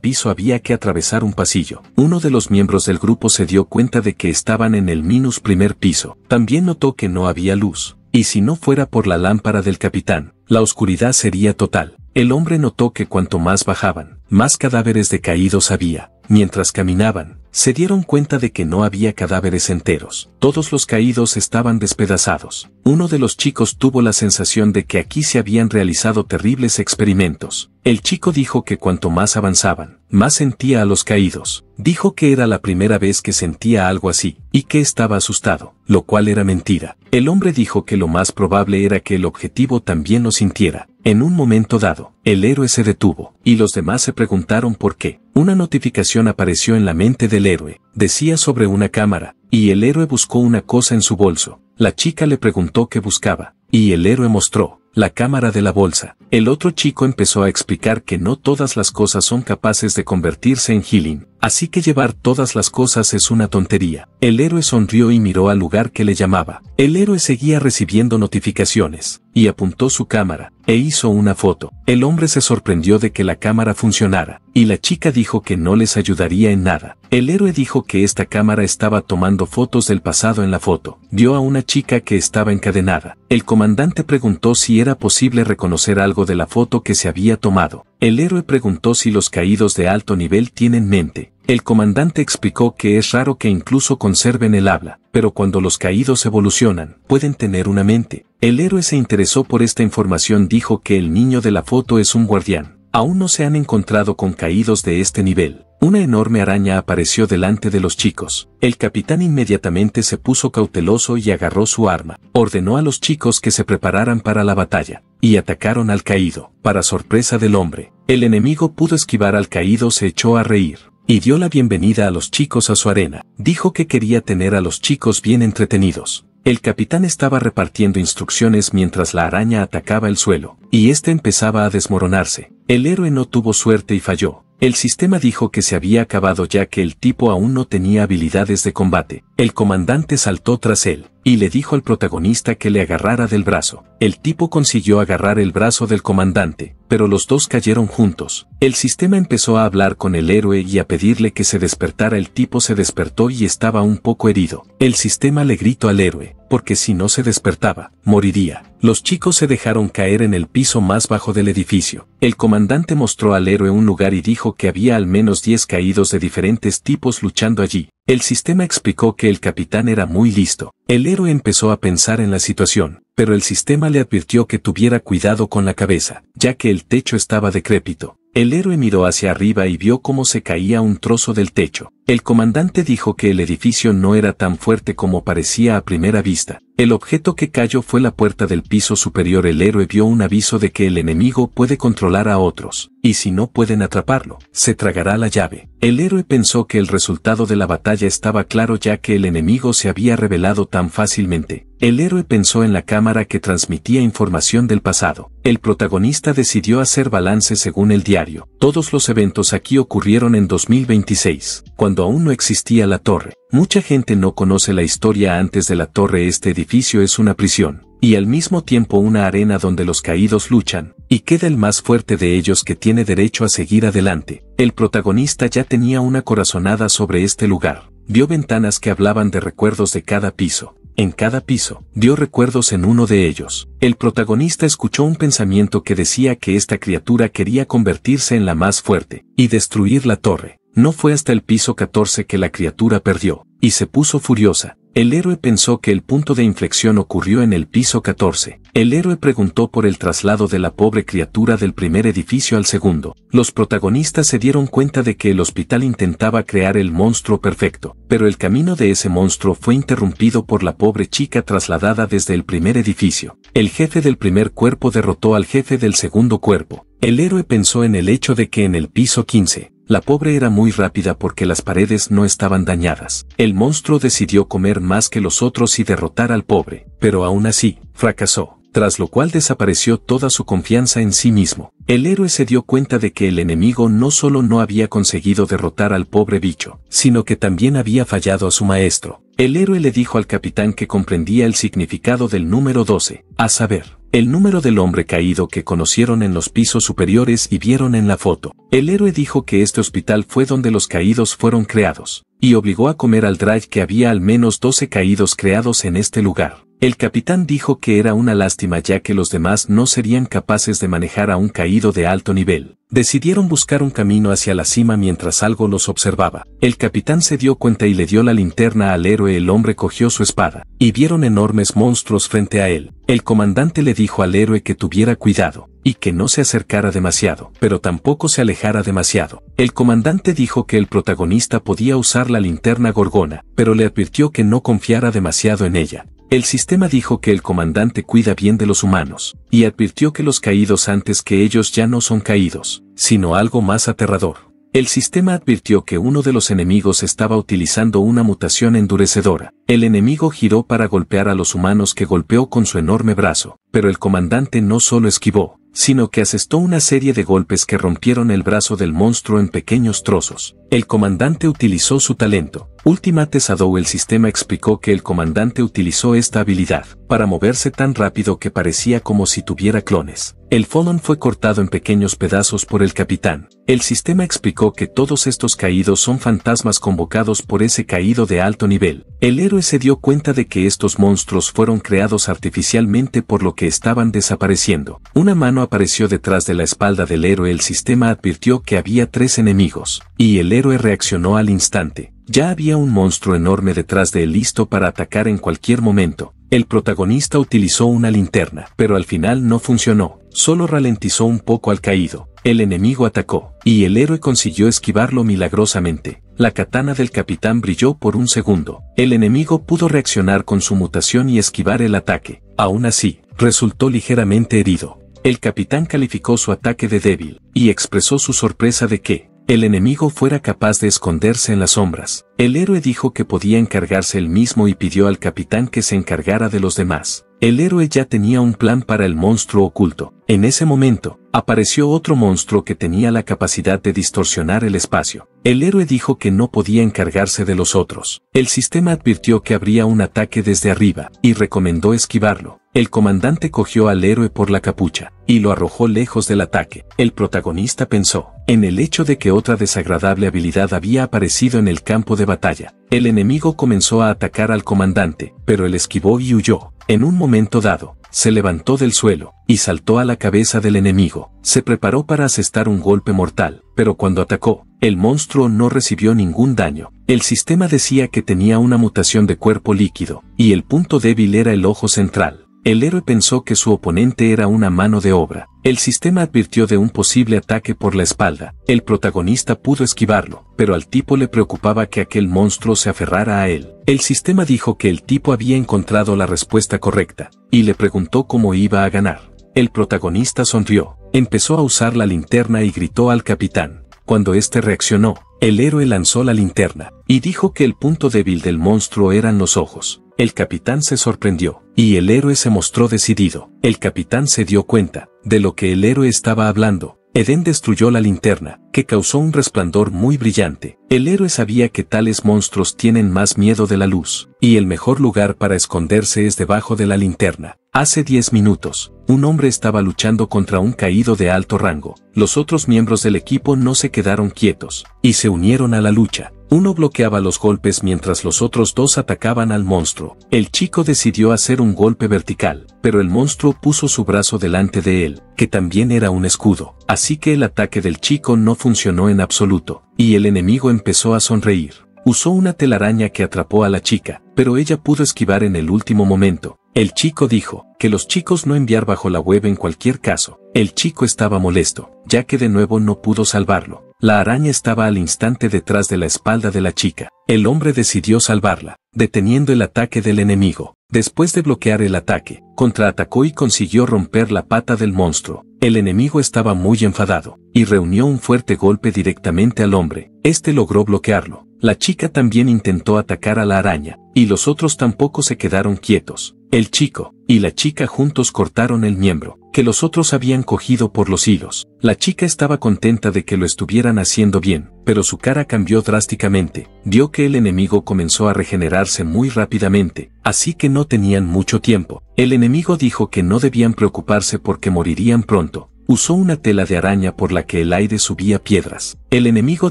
piso había que atravesar un pasillo. Uno de los miembros del grupo se dio cuenta de que estaban en el minus primer piso. También notó que no había luz. Y si no fuera por la lámpara del capitán, la oscuridad sería total. El hombre notó que cuanto más bajaban, más cadáveres decaídos había. Mientras caminaban, se dieron cuenta de que no había cadáveres enteros. Todos los caídos estaban despedazados. Uno de los chicos tuvo la sensación de que aquí se habían realizado terribles experimentos. El chico dijo que cuanto más avanzaban, más sentía a los caídos. Dijo que era la primera vez que sentía algo así, y que estaba asustado, lo cual era mentira. El hombre dijo que lo más probable era que el objetivo también lo sintiera. En un momento dado, el héroe se detuvo, y los demás se preguntaron por qué. Una notificación apareció en la mente del héroe, decía sobre una cámara, y el héroe buscó una cosa en su bolso. La chica le preguntó qué buscaba, y el héroe mostró, la cámara de la bolsa. El otro chico empezó a explicar que no todas las cosas son capaces de convertirse en healing. Así que llevar todas las cosas es una tontería. El héroe sonrió y miró al lugar que le llamaba. El héroe seguía recibiendo notificaciones, y apuntó su cámara, e hizo una foto. El hombre se sorprendió de que la cámara funcionara, y la chica dijo que no les ayudaría en nada. El héroe dijo que esta cámara estaba tomando fotos del pasado en la foto. Dio a una chica que estaba encadenada. El comandante preguntó si era posible reconocer algo de la foto que se había tomado. El héroe preguntó si los caídos de alto nivel tienen mente. El comandante explicó que es raro que incluso conserven el habla, pero cuando los caídos evolucionan, pueden tener una mente. El héroe se interesó por esta información, dijo que el niño de la foto es un guardián. Aún no se han encontrado con caídos de este nivel. Una enorme araña apareció delante de los chicos. El capitán inmediatamente se puso cauteloso y agarró su arma. Ordenó a los chicos que se prepararan para la batalla, y atacaron al caído, para sorpresa del hombre. El enemigo pudo esquivar al caído, se echó a reír y dio la bienvenida a los chicos a su arena. Dijo que quería tener a los chicos bien entretenidos. El capitán estaba repartiendo instrucciones mientras la araña atacaba el suelo, y éste empezaba a desmoronarse. El héroe no tuvo suerte y falló. El sistema dijo que se había acabado ya que el tipo aún no tenía habilidades de combate. El comandante saltó tras él y le dijo al protagonista que le agarrara del brazo. El tipo consiguió agarrar el brazo del comandante, pero los dos cayeron juntos. El sistema empezó a hablar con el héroe y a pedirle que se despertara. El tipo se despertó y estaba un poco herido. El sistema le gritó al héroe, porque si no se despertaba, moriría. Los chicos se dejaron caer en el piso más bajo del edificio. El comandante mostró al héroe un lugar y dijo que había al menos 10 caídos de diferentes tipos luchando allí. El sistema explicó que el capitán era muy listo. El héroe empezó a pensar en la situación, pero el sistema le advirtió que tuviera cuidado con la cabeza, ya que el techo estaba decrépito. El héroe miró hacia arriba y vio cómo se caía un trozo del techo. El comandante dijo que el edificio no era tan fuerte como parecía a primera vista. El objeto que cayó fue la puerta del piso superior. El héroe vio un aviso de que el enemigo puede controlar a otros, y si no pueden atraparlo, se tragará la llave. El héroe pensó que el resultado de la batalla estaba claro ya que el enemigo se había revelado tan fácilmente. El héroe pensó en la cámara que transmitía información del pasado. El protagonista decidió hacer balance según el diario. Todos los eventos aquí ocurrieron en 2026, cuando aún no existía la torre. Mucha gente no conoce la historia antes de la torre. Este edificio es una prisión, y al mismo tiempo una arena donde los caídos luchan, y queda el más fuerte de ellos que tiene derecho a seguir adelante. El protagonista ya tenía una corazonada sobre este lugar. Vio ventanas que hablaban de recuerdos de cada piso en cada piso, dio recuerdos en uno de ellos. El protagonista escuchó un pensamiento que decía que esta criatura quería convertirse en la más fuerte y destruir la torre. No fue hasta el piso 14 que la criatura perdió, y se puso furiosa, el héroe pensó que el punto de inflexión ocurrió en el piso 14. El héroe preguntó por el traslado de la pobre criatura del primer edificio al segundo. Los protagonistas se dieron cuenta de que el hospital intentaba crear el monstruo perfecto, pero el camino de ese monstruo fue interrumpido por la pobre chica trasladada desde el primer edificio. El jefe del primer cuerpo derrotó al jefe del segundo cuerpo. El héroe pensó en el hecho de que en el piso 15, la pobre era muy rápida porque las paredes no estaban dañadas. El monstruo decidió comer más que los otros y derrotar al pobre, pero aún así, fracasó tras lo cual desapareció toda su confianza en sí mismo. El héroe se dio cuenta de que el enemigo no solo no había conseguido derrotar al pobre bicho, sino que también había fallado a su maestro. El héroe le dijo al capitán que comprendía el significado del número 12, a saber, el número del hombre caído que conocieron en los pisos superiores y vieron en la foto. El héroe dijo que este hospital fue donde los caídos fueron creados, y obligó a comer al drive que había al menos 12 caídos creados en este lugar. El capitán dijo que era una lástima ya que los demás no serían capaces de manejar a un caído de alto nivel. Decidieron buscar un camino hacia la cima mientras algo los observaba. El capitán se dio cuenta y le dio la linterna al héroe. El hombre cogió su espada, y vieron enormes monstruos frente a él. El comandante le dijo al héroe que tuviera cuidado, y que no se acercara demasiado, pero tampoco se alejara demasiado. El comandante dijo que el protagonista podía usar la linterna gorgona, pero le advirtió que no confiara demasiado en ella, el sistema dijo que el comandante cuida bien de los humanos, y advirtió que los caídos antes que ellos ya no son caídos, sino algo más aterrador. El sistema advirtió que uno de los enemigos estaba utilizando una mutación endurecedora. El enemigo giró para golpear a los humanos que golpeó con su enorme brazo, pero el comandante no solo esquivó, sino que asestó una serie de golpes que rompieron el brazo del monstruo en pequeños trozos. El comandante utilizó su talento, Ultimate Shadow el sistema explicó que el comandante utilizó esta habilidad para moverse tan rápido que parecía como si tuviera clones. El Fallon fue cortado en pequeños pedazos por el capitán. El sistema explicó que todos estos caídos son fantasmas convocados por ese caído de alto nivel. El héroe se dio cuenta de que estos monstruos fueron creados artificialmente por lo que estaban desapareciendo. Una mano apareció detrás de la espalda del héroe. El sistema advirtió que había tres enemigos, y el héroe reaccionó al instante. Ya había un monstruo enorme detrás de él listo para atacar en cualquier momento. El protagonista utilizó una linterna, pero al final no funcionó, solo ralentizó un poco al caído. El enemigo atacó, y el héroe consiguió esquivarlo milagrosamente. La katana del capitán brilló por un segundo. El enemigo pudo reaccionar con su mutación y esquivar el ataque. Aún así, resultó ligeramente herido. El capitán calificó su ataque de débil, y expresó su sorpresa de que, el enemigo fuera capaz de esconderse en las sombras. El héroe dijo que podía encargarse él mismo y pidió al capitán que se encargara de los demás. El héroe ya tenía un plan para el monstruo oculto. En ese momento, apareció otro monstruo que tenía la capacidad de distorsionar el espacio. El héroe dijo que no podía encargarse de los otros. El sistema advirtió que habría un ataque desde arriba, y recomendó esquivarlo. El comandante cogió al héroe por la capucha y lo arrojó lejos del ataque. El protagonista pensó en el hecho de que otra desagradable habilidad había aparecido en el campo de batalla. El enemigo comenzó a atacar al comandante, pero él esquivó y huyó. En un momento dado, se levantó del suelo y saltó a la cabeza del enemigo. Se preparó para asestar un golpe mortal, pero cuando atacó, el monstruo no recibió ningún daño. El sistema decía que tenía una mutación de cuerpo líquido, y el punto débil era el ojo central. El héroe pensó que su oponente era una mano de obra. El sistema advirtió de un posible ataque por la espalda. El protagonista pudo esquivarlo, pero al tipo le preocupaba que aquel monstruo se aferrara a él. El sistema dijo que el tipo había encontrado la respuesta correcta, y le preguntó cómo iba a ganar. El protagonista sonrió, empezó a usar la linterna y gritó al capitán. Cuando éste reaccionó, el héroe lanzó la linterna, y dijo que el punto débil del monstruo eran los ojos. El capitán se sorprendió, y el héroe se mostró decidido. El capitán se dio cuenta de lo que el héroe estaba hablando. Eden destruyó la linterna, que causó un resplandor muy brillante. El héroe sabía que tales monstruos tienen más miedo de la luz, y el mejor lugar para esconderse es debajo de la linterna. Hace 10 minutos, un hombre estaba luchando contra un caído de alto rango. Los otros miembros del equipo no se quedaron quietos, y se unieron a la lucha. Uno bloqueaba los golpes mientras los otros dos atacaban al monstruo. El chico decidió hacer un golpe vertical, pero el monstruo puso su brazo delante de él, que también era un escudo. Así que el ataque del chico no funcionó en absoluto, y el enemigo empezó a sonreír. Usó una telaraña que atrapó a la chica, pero ella pudo esquivar en el último momento. El chico dijo, que los chicos no enviar bajo la web en cualquier caso. El chico estaba molesto, ya que de nuevo no pudo salvarlo. La araña estaba al instante detrás de la espalda de la chica. El hombre decidió salvarla, deteniendo el ataque del enemigo. Después de bloquear el ataque, contraatacó y consiguió romper la pata del monstruo. El enemigo estaba muy enfadado, y reunió un fuerte golpe directamente al hombre. Este logró bloquearlo. La chica también intentó atacar a la araña, y los otros tampoco se quedaron quietos. El chico y la chica juntos cortaron el miembro, que los otros habían cogido por los hilos. La chica estaba contenta de que lo estuvieran haciendo bien, pero su cara cambió drásticamente. Vio que el enemigo comenzó a regenerarse muy rápidamente, así que no tenían mucho tiempo. El enemigo dijo que no debían preocuparse porque morirían pronto, usó una tela de araña por la que el aire subía piedras. El enemigo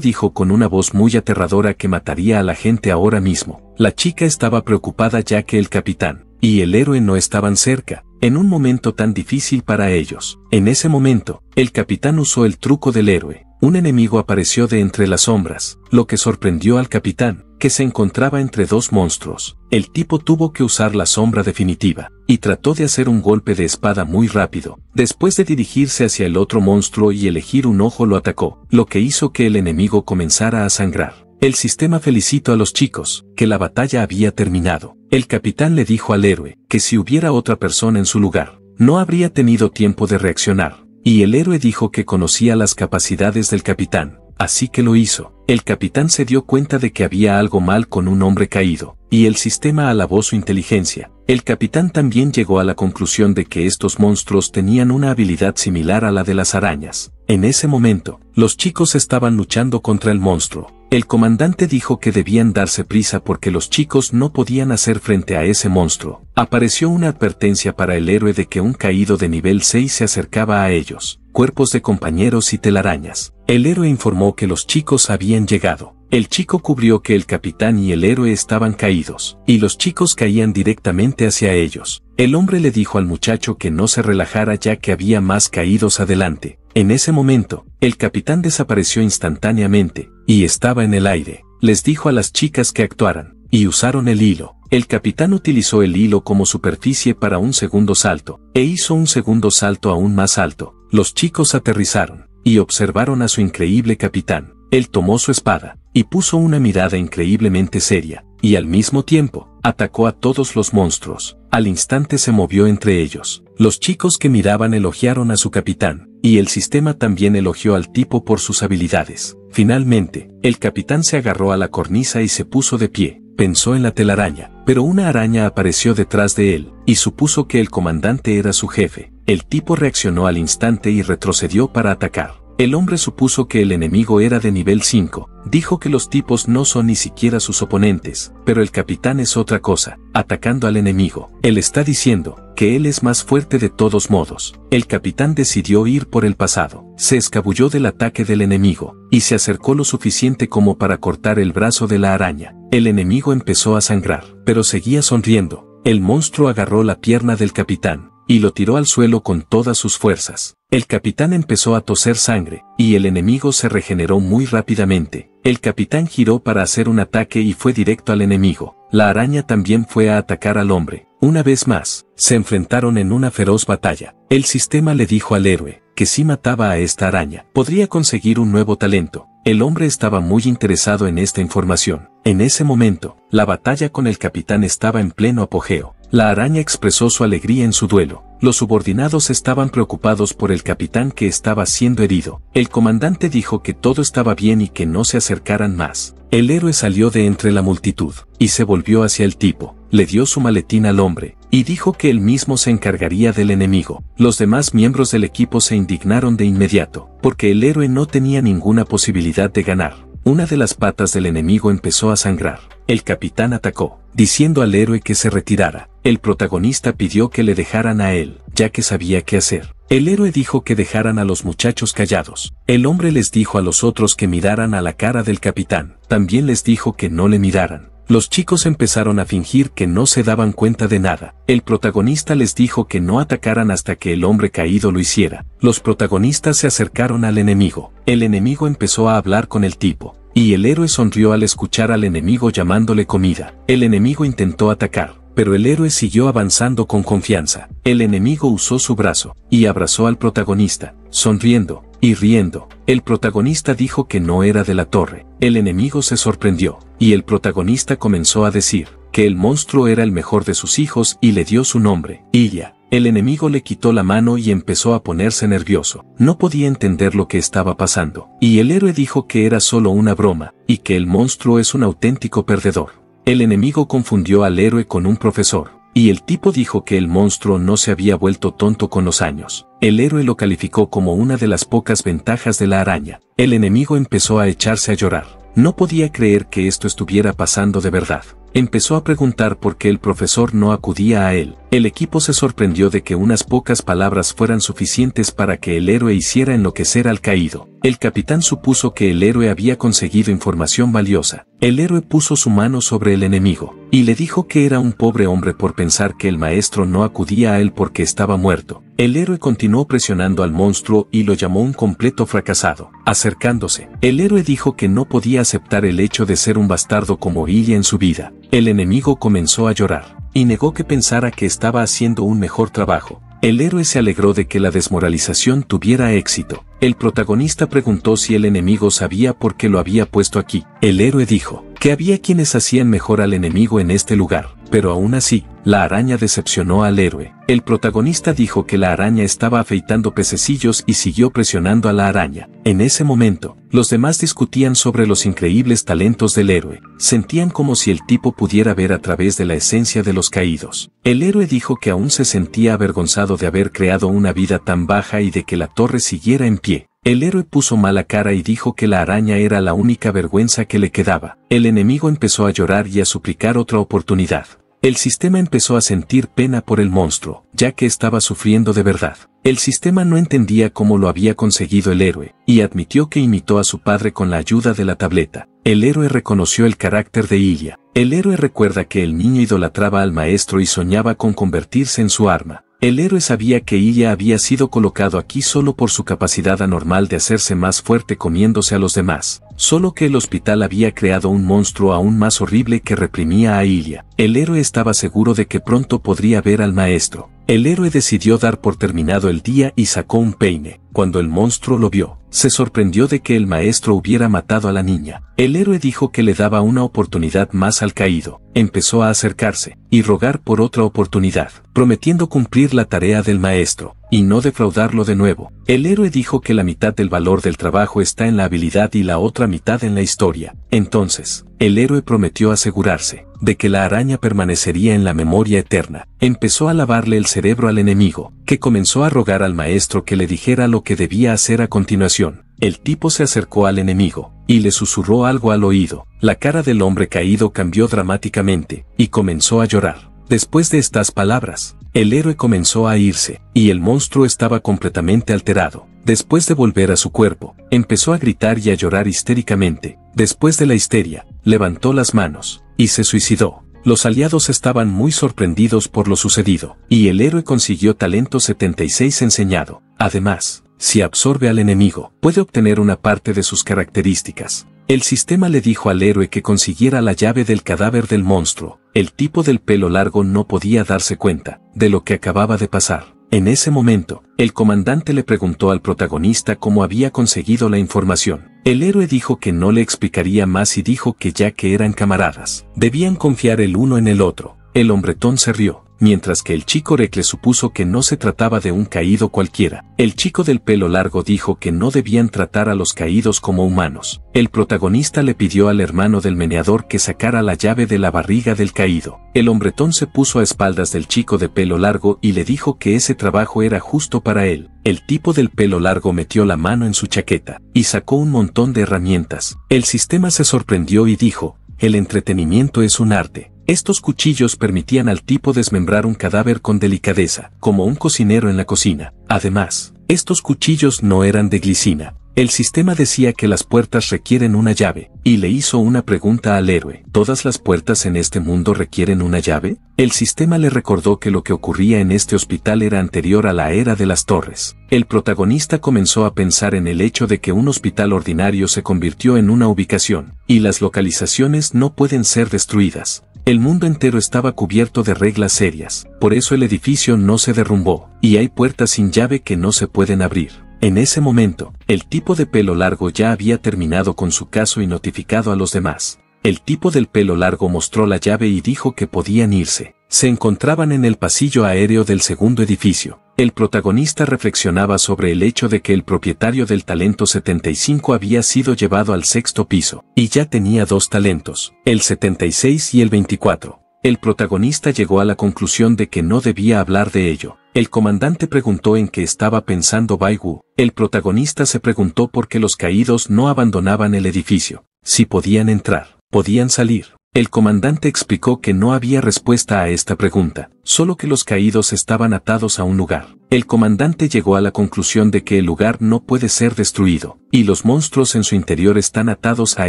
dijo con una voz muy aterradora que mataría a la gente ahora mismo. La chica estaba preocupada ya que el capitán y el héroe no estaban cerca, en un momento tan difícil para ellos. En ese momento, el capitán usó el truco del héroe. Un enemigo apareció de entre las sombras, lo que sorprendió al capitán, que se encontraba entre dos monstruos. El tipo tuvo que usar la sombra definitiva, y trató de hacer un golpe de espada muy rápido. Después de dirigirse hacia el otro monstruo y elegir un ojo lo atacó, lo que hizo que el enemigo comenzara a sangrar. El sistema felicitó a los chicos, que la batalla había terminado. El capitán le dijo al héroe que si hubiera otra persona en su lugar, no habría tenido tiempo de reaccionar, y el héroe dijo que conocía las capacidades del capitán, así que lo hizo. El capitán se dio cuenta de que había algo mal con un hombre caído, y el sistema alabó su inteligencia. El capitán también llegó a la conclusión de que estos monstruos tenían una habilidad similar a la de las arañas. En ese momento, los chicos estaban luchando contra el monstruo, el comandante dijo que debían darse prisa porque los chicos no podían hacer frente a ese monstruo. Apareció una advertencia para el héroe de que un caído de nivel 6 se acercaba a ellos, cuerpos de compañeros y telarañas. El héroe informó que los chicos habían llegado. El chico cubrió que el capitán y el héroe estaban caídos, y los chicos caían directamente hacia ellos. El hombre le dijo al muchacho que no se relajara ya que había más caídos adelante. En ese momento, el capitán desapareció instantáneamente, y estaba en el aire. Les dijo a las chicas que actuaran, y usaron el hilo. El capitán utilizó el hilo como superficie para un segundo salto, e hizo un segundo salto aún más alto. Los chicos aterrizaron, y observaron a su increíble capitán él tomó su espada, y puso una mirada increíblemente seria, y al mismo tiempo, atacó a todos los monstruos. Al instante se movió entre ellos. Los chicos que miraban elogiaron a su capitán, y el sistema también elogió al tipo por sus habilidades. Finalmente, el capitán se agarró a la cornisa y se puso de pie. Pensó en la telaraña, pero una araña apareció detrás de él, y supuso que el comandante era su jefe. El tipo reaccionó al instante y retrocedió para atacar. El hombre supuso que el enemigo era de nivel 5, dijo que los tipos no son ni siquiera sus oponentes, pero el capitán es otra cosa, atacando al enemigo. Él está diciendo que él es más fuerte de todos modos. El capitán decidió ir por el pasado, se escabulló del ataque del enemigo, y se acercó lo suficiente como para cortar el brazo de la araña. El enemigo empezó a sangrar, pero seguía sonriendo. El monstruo agarró la pierna del capitán, y lo tiró al suelo con todas sus fuerzas. El capitán empezó a toser sangre, y el enemigo se regeneró muy rápidamente. El capitán giró para hacer un ataque y fue directo al enemigo. La araña también fue a atacar al hombre. Una vez más, se enfrentaron en una feroz batalla. El sistema le dijo al héroe, que si mataba a esta araña, podría conseguir un nuevo talento. El hombre estaba muy interesado en esta información. En ese momento, la batalla con el capitán estaba en pleno apogeo. La araña expresó su alegría en su duelo. Los subordinados estaban preocupados por el capitán que estaba siendo herido. El comandante dijo que todo estaba bien y que no se acercaran más. El héroe salió de entre la multitud y se volvió hacia el tipo. Le dio su maletín al hombre y dijo que él mismo se encargaría del enemigo. Los demás miembros del equipo se indignaron de inmediato, porque el héroe no tenía ninguna posibilidad de ganar. Una de las patas del enemigo empezó a sangrar. El capitán atacó, diciendo al héroe que se retirara, el protagonista pidió que le dejaran a él, ya que sabía qué hacer. El héroe dijo que dejaran a los muchachos callados. El hombre les dijo a los otros que miraran a la cara del capitán. También les dijo que no le miraran. Los chicos empezaron a fingir que no se daban cuenta de nada. El protagonista les dijo que no atacaran hasta que el hombre caído lo hiciera. Los protagonistas se acercaron al enemigo. El enemigo empezó a hablar con el tipo. Y el héroe sonrió al escuchar al enemigo llamándole comida. El enemigo intentó atacar pero el héroe siguió avanzando con confianza. El enemigo usó su brazo y abrazó al protagonista, sonriendo y riendo. El protagonista dijo que no era de la torre. El enemigo se sorprendió y el protagonista comenzó a decir que el monstruo era el mejor de sus hijos y le dio su nombre, Ilya. El enemigo le quitó la mano y empezó a ponerse nervioso. No podía entender lo que estaba pasando. Y el héroe dijo que era solo una broma, y que el monstruo es un auténtico perdedor. El enemigo confundió al héroe con un profesor, y el tipo dijo que el monstruo no se había vuelto tonto con los años. El héroe lo calificó como una de las pocas ventajas de la araña. El enemigo empezó a echarse a llorar. No podía creer que esto estuviera pasando de verdad. Empezó a preguntar por qué el profesor no acudía a él. El equipo se sorprendió de que unas pocas palabras fueran suficientes para que el héroe hiciera enloquecer al caído. El capitán supuso que el héroe había conseguido información valiosa. El héroe puso su mano sobre el enemigo, y le dijo que era un pobre hombre por pensar que el maestro no acudía a él porque estaba muerto. El héroe continuó presionando al monstruo y lo llamó un completo fracasado. Acercándose, el héroe dijo que no podía aceptar el hecho de ser un bastardo como Ilya en su vida. El enemigo comenzó a llorar, y negó que pensara que estaba haciendo un mejor trabajo, el héroe se alegró de que la desmoralización tuviera éxito. El protagonista preguntó si el enemigo sabía por qué lo había puesto aquí. El héroe dijo, que había quienes hacían mejor al enemigo en este lugar, pero aún así, la araña decepcionó al héroe. El protagonista dijo que la araña estaba afeitando pececillos y siguió presionando a la araña. En ese momento, los demás discutían sobre los increíbles talentos del héroe. Sentían como si el tipo pudiera ver a través de la esencia de los caídos. El héroe dijo que aún se sentía avergonzado de haber creado una vida tan baja y de que la torre siguiera en pie. El héroe puso mala cara y dijo que la araña era la única vergüenza que le quedaba. El enemigo empezó a llorar y a suplicar otra oportunidad. El sistema empezó a sentir pena por el monstruo, ya que estaba sufriendo de verdad. El sistema no entendía cómo lo había conseguido el héroe, y admitió que imitó a su padre con la ayuda de la tableta. El héroe reconoció el carácter de Ilya. El héroe recuerda que el niño idolatraba al maestro y soñaba con convertirse en su arma. El héroe sabía que Ilya había sido colocado aquí solo por su capacidad anormal de hacerse más fuerte comiéndose a los demás, solo que el hospital había creado un monstruo aún más horrible que reprimía a Ilya. El héroe estaba seguro de que pronto podría ver al maestro. El héroe decidió dar por terminado el día y sacó un peine. Cuando el monstruo lo vio, se sorprendió de que el maestro hubiera matado a la niña. El héroe dijo que le daba una oportunidad más al caído. Empezó a acercarse y rogar por otra oportunidad, prometiendo cumplir la tarea del maestro y no defraudarlo de nuevo. El héroe dijo que la mitad del valor del trabajo está en la habilidad y la otra mitad en la historia. Entonces, el héroe prometió asegurarse de que la araña permanecería en la memoria eterna, empezó a lavarle el cerebro al enemigo, que comenzó a rogar al maestro que le dijera lo que debía hacer a continuación. El tipo se acercó al enemigo, y le susurró algo al oído. La cara del hombre caído cambió dramáticamente, y comenzó a llorar. Después de estas palabras, el héroe comenzó a irse, y el monstruo estaba completamente alterado. Después de volver a su cuerpo, empezó a gritar y a llorar histéricamente. Después de la histeria, levantó las manos, y se suicidó. Los aliados estaban muy sorprendidos por lo sucedido, y el héroe consiguió talento 76 enseñado. Además, si absorbe al enemigo, puede obtener una parte de sus características. El sistema le dijo al héroe que consiguiera la llave del cadáver del monstruo. El tipo del pelo largo no podía darse cuenta de lo que acababa de pasar. En ese momento, el comandante le preguntó al protagonista cómo había conseguido la información. El héroe dijo que no le explicaría más y dijo que ya que eran camaradas, debían confiar el uno en el otro. El hombretón se rió mientras que el chico Recle supuso que no se trataba de un caído cualquiera. El chico del pelo largo dijo que no debían tratar a los caídos como humanos. El protagonista le pidió al hermano del meneador que sacara la llave de la barriga del caído. El hombretón se puso a espaldas del chico de pelo largo y le dijo que ese trabajo era justo para él. El tipo del pelo largo metió la mano en su chaqueta y sacó un montón de herramientas. El sistema se sorprendió y dijo, el entretenimiento es un arte. Estos cuchillos permitían al tipo desmembrar un cadáver con delicadeza, como un cocinero en la cocina. Además, estos cuchillos no eran de glicina, el sistema decía que las puertas requieren una llave, y le hizo una pregunta al héroe. ¿Todas las puertas en este mundo requieren una llave? El sistema le recordó que lo que ocurría en este hospital era anterior a la era de las torres. El protagonista comenzó a pensar en el hecho de que un hospital ordinario se convirtió en una ubicación, y las localizaciones no pueden ser destruidas. El mundo entero estaba cubierto de reglas serias, por eso el edificio no se derrumbó, y hay puertas sin llave que no se pueden abrir. En ese momento, el tipo de pelo largo ya había terminado con su caso y notificado a los demás. El tipo del pelo largo mostró la llave y dijo que podían irse. Se encontraban en el pasillo aéreo del segundo edificio. El protagonista reflexionaba sobre el hecho de que el propietario del talento 75 había sido llevado al sexto piso, y ya tenía dos talentos, el 76 y el 24. El protagonista llegó a la conclusión de que no debía hablar de ello, el comandante preguntó en qué estaba pensando Baigu, el protagonista se preguntó por qué los caídos no abandonaban el edificio, si podían entrar, podían salir. El comandante explicó que no había respuesta a esta pregunta, solo que los caídos estaban atados a un lugar. El comandante llegó a la conclusión de que el lugar no puede ser destruido, y los monstruos en su interior están atados a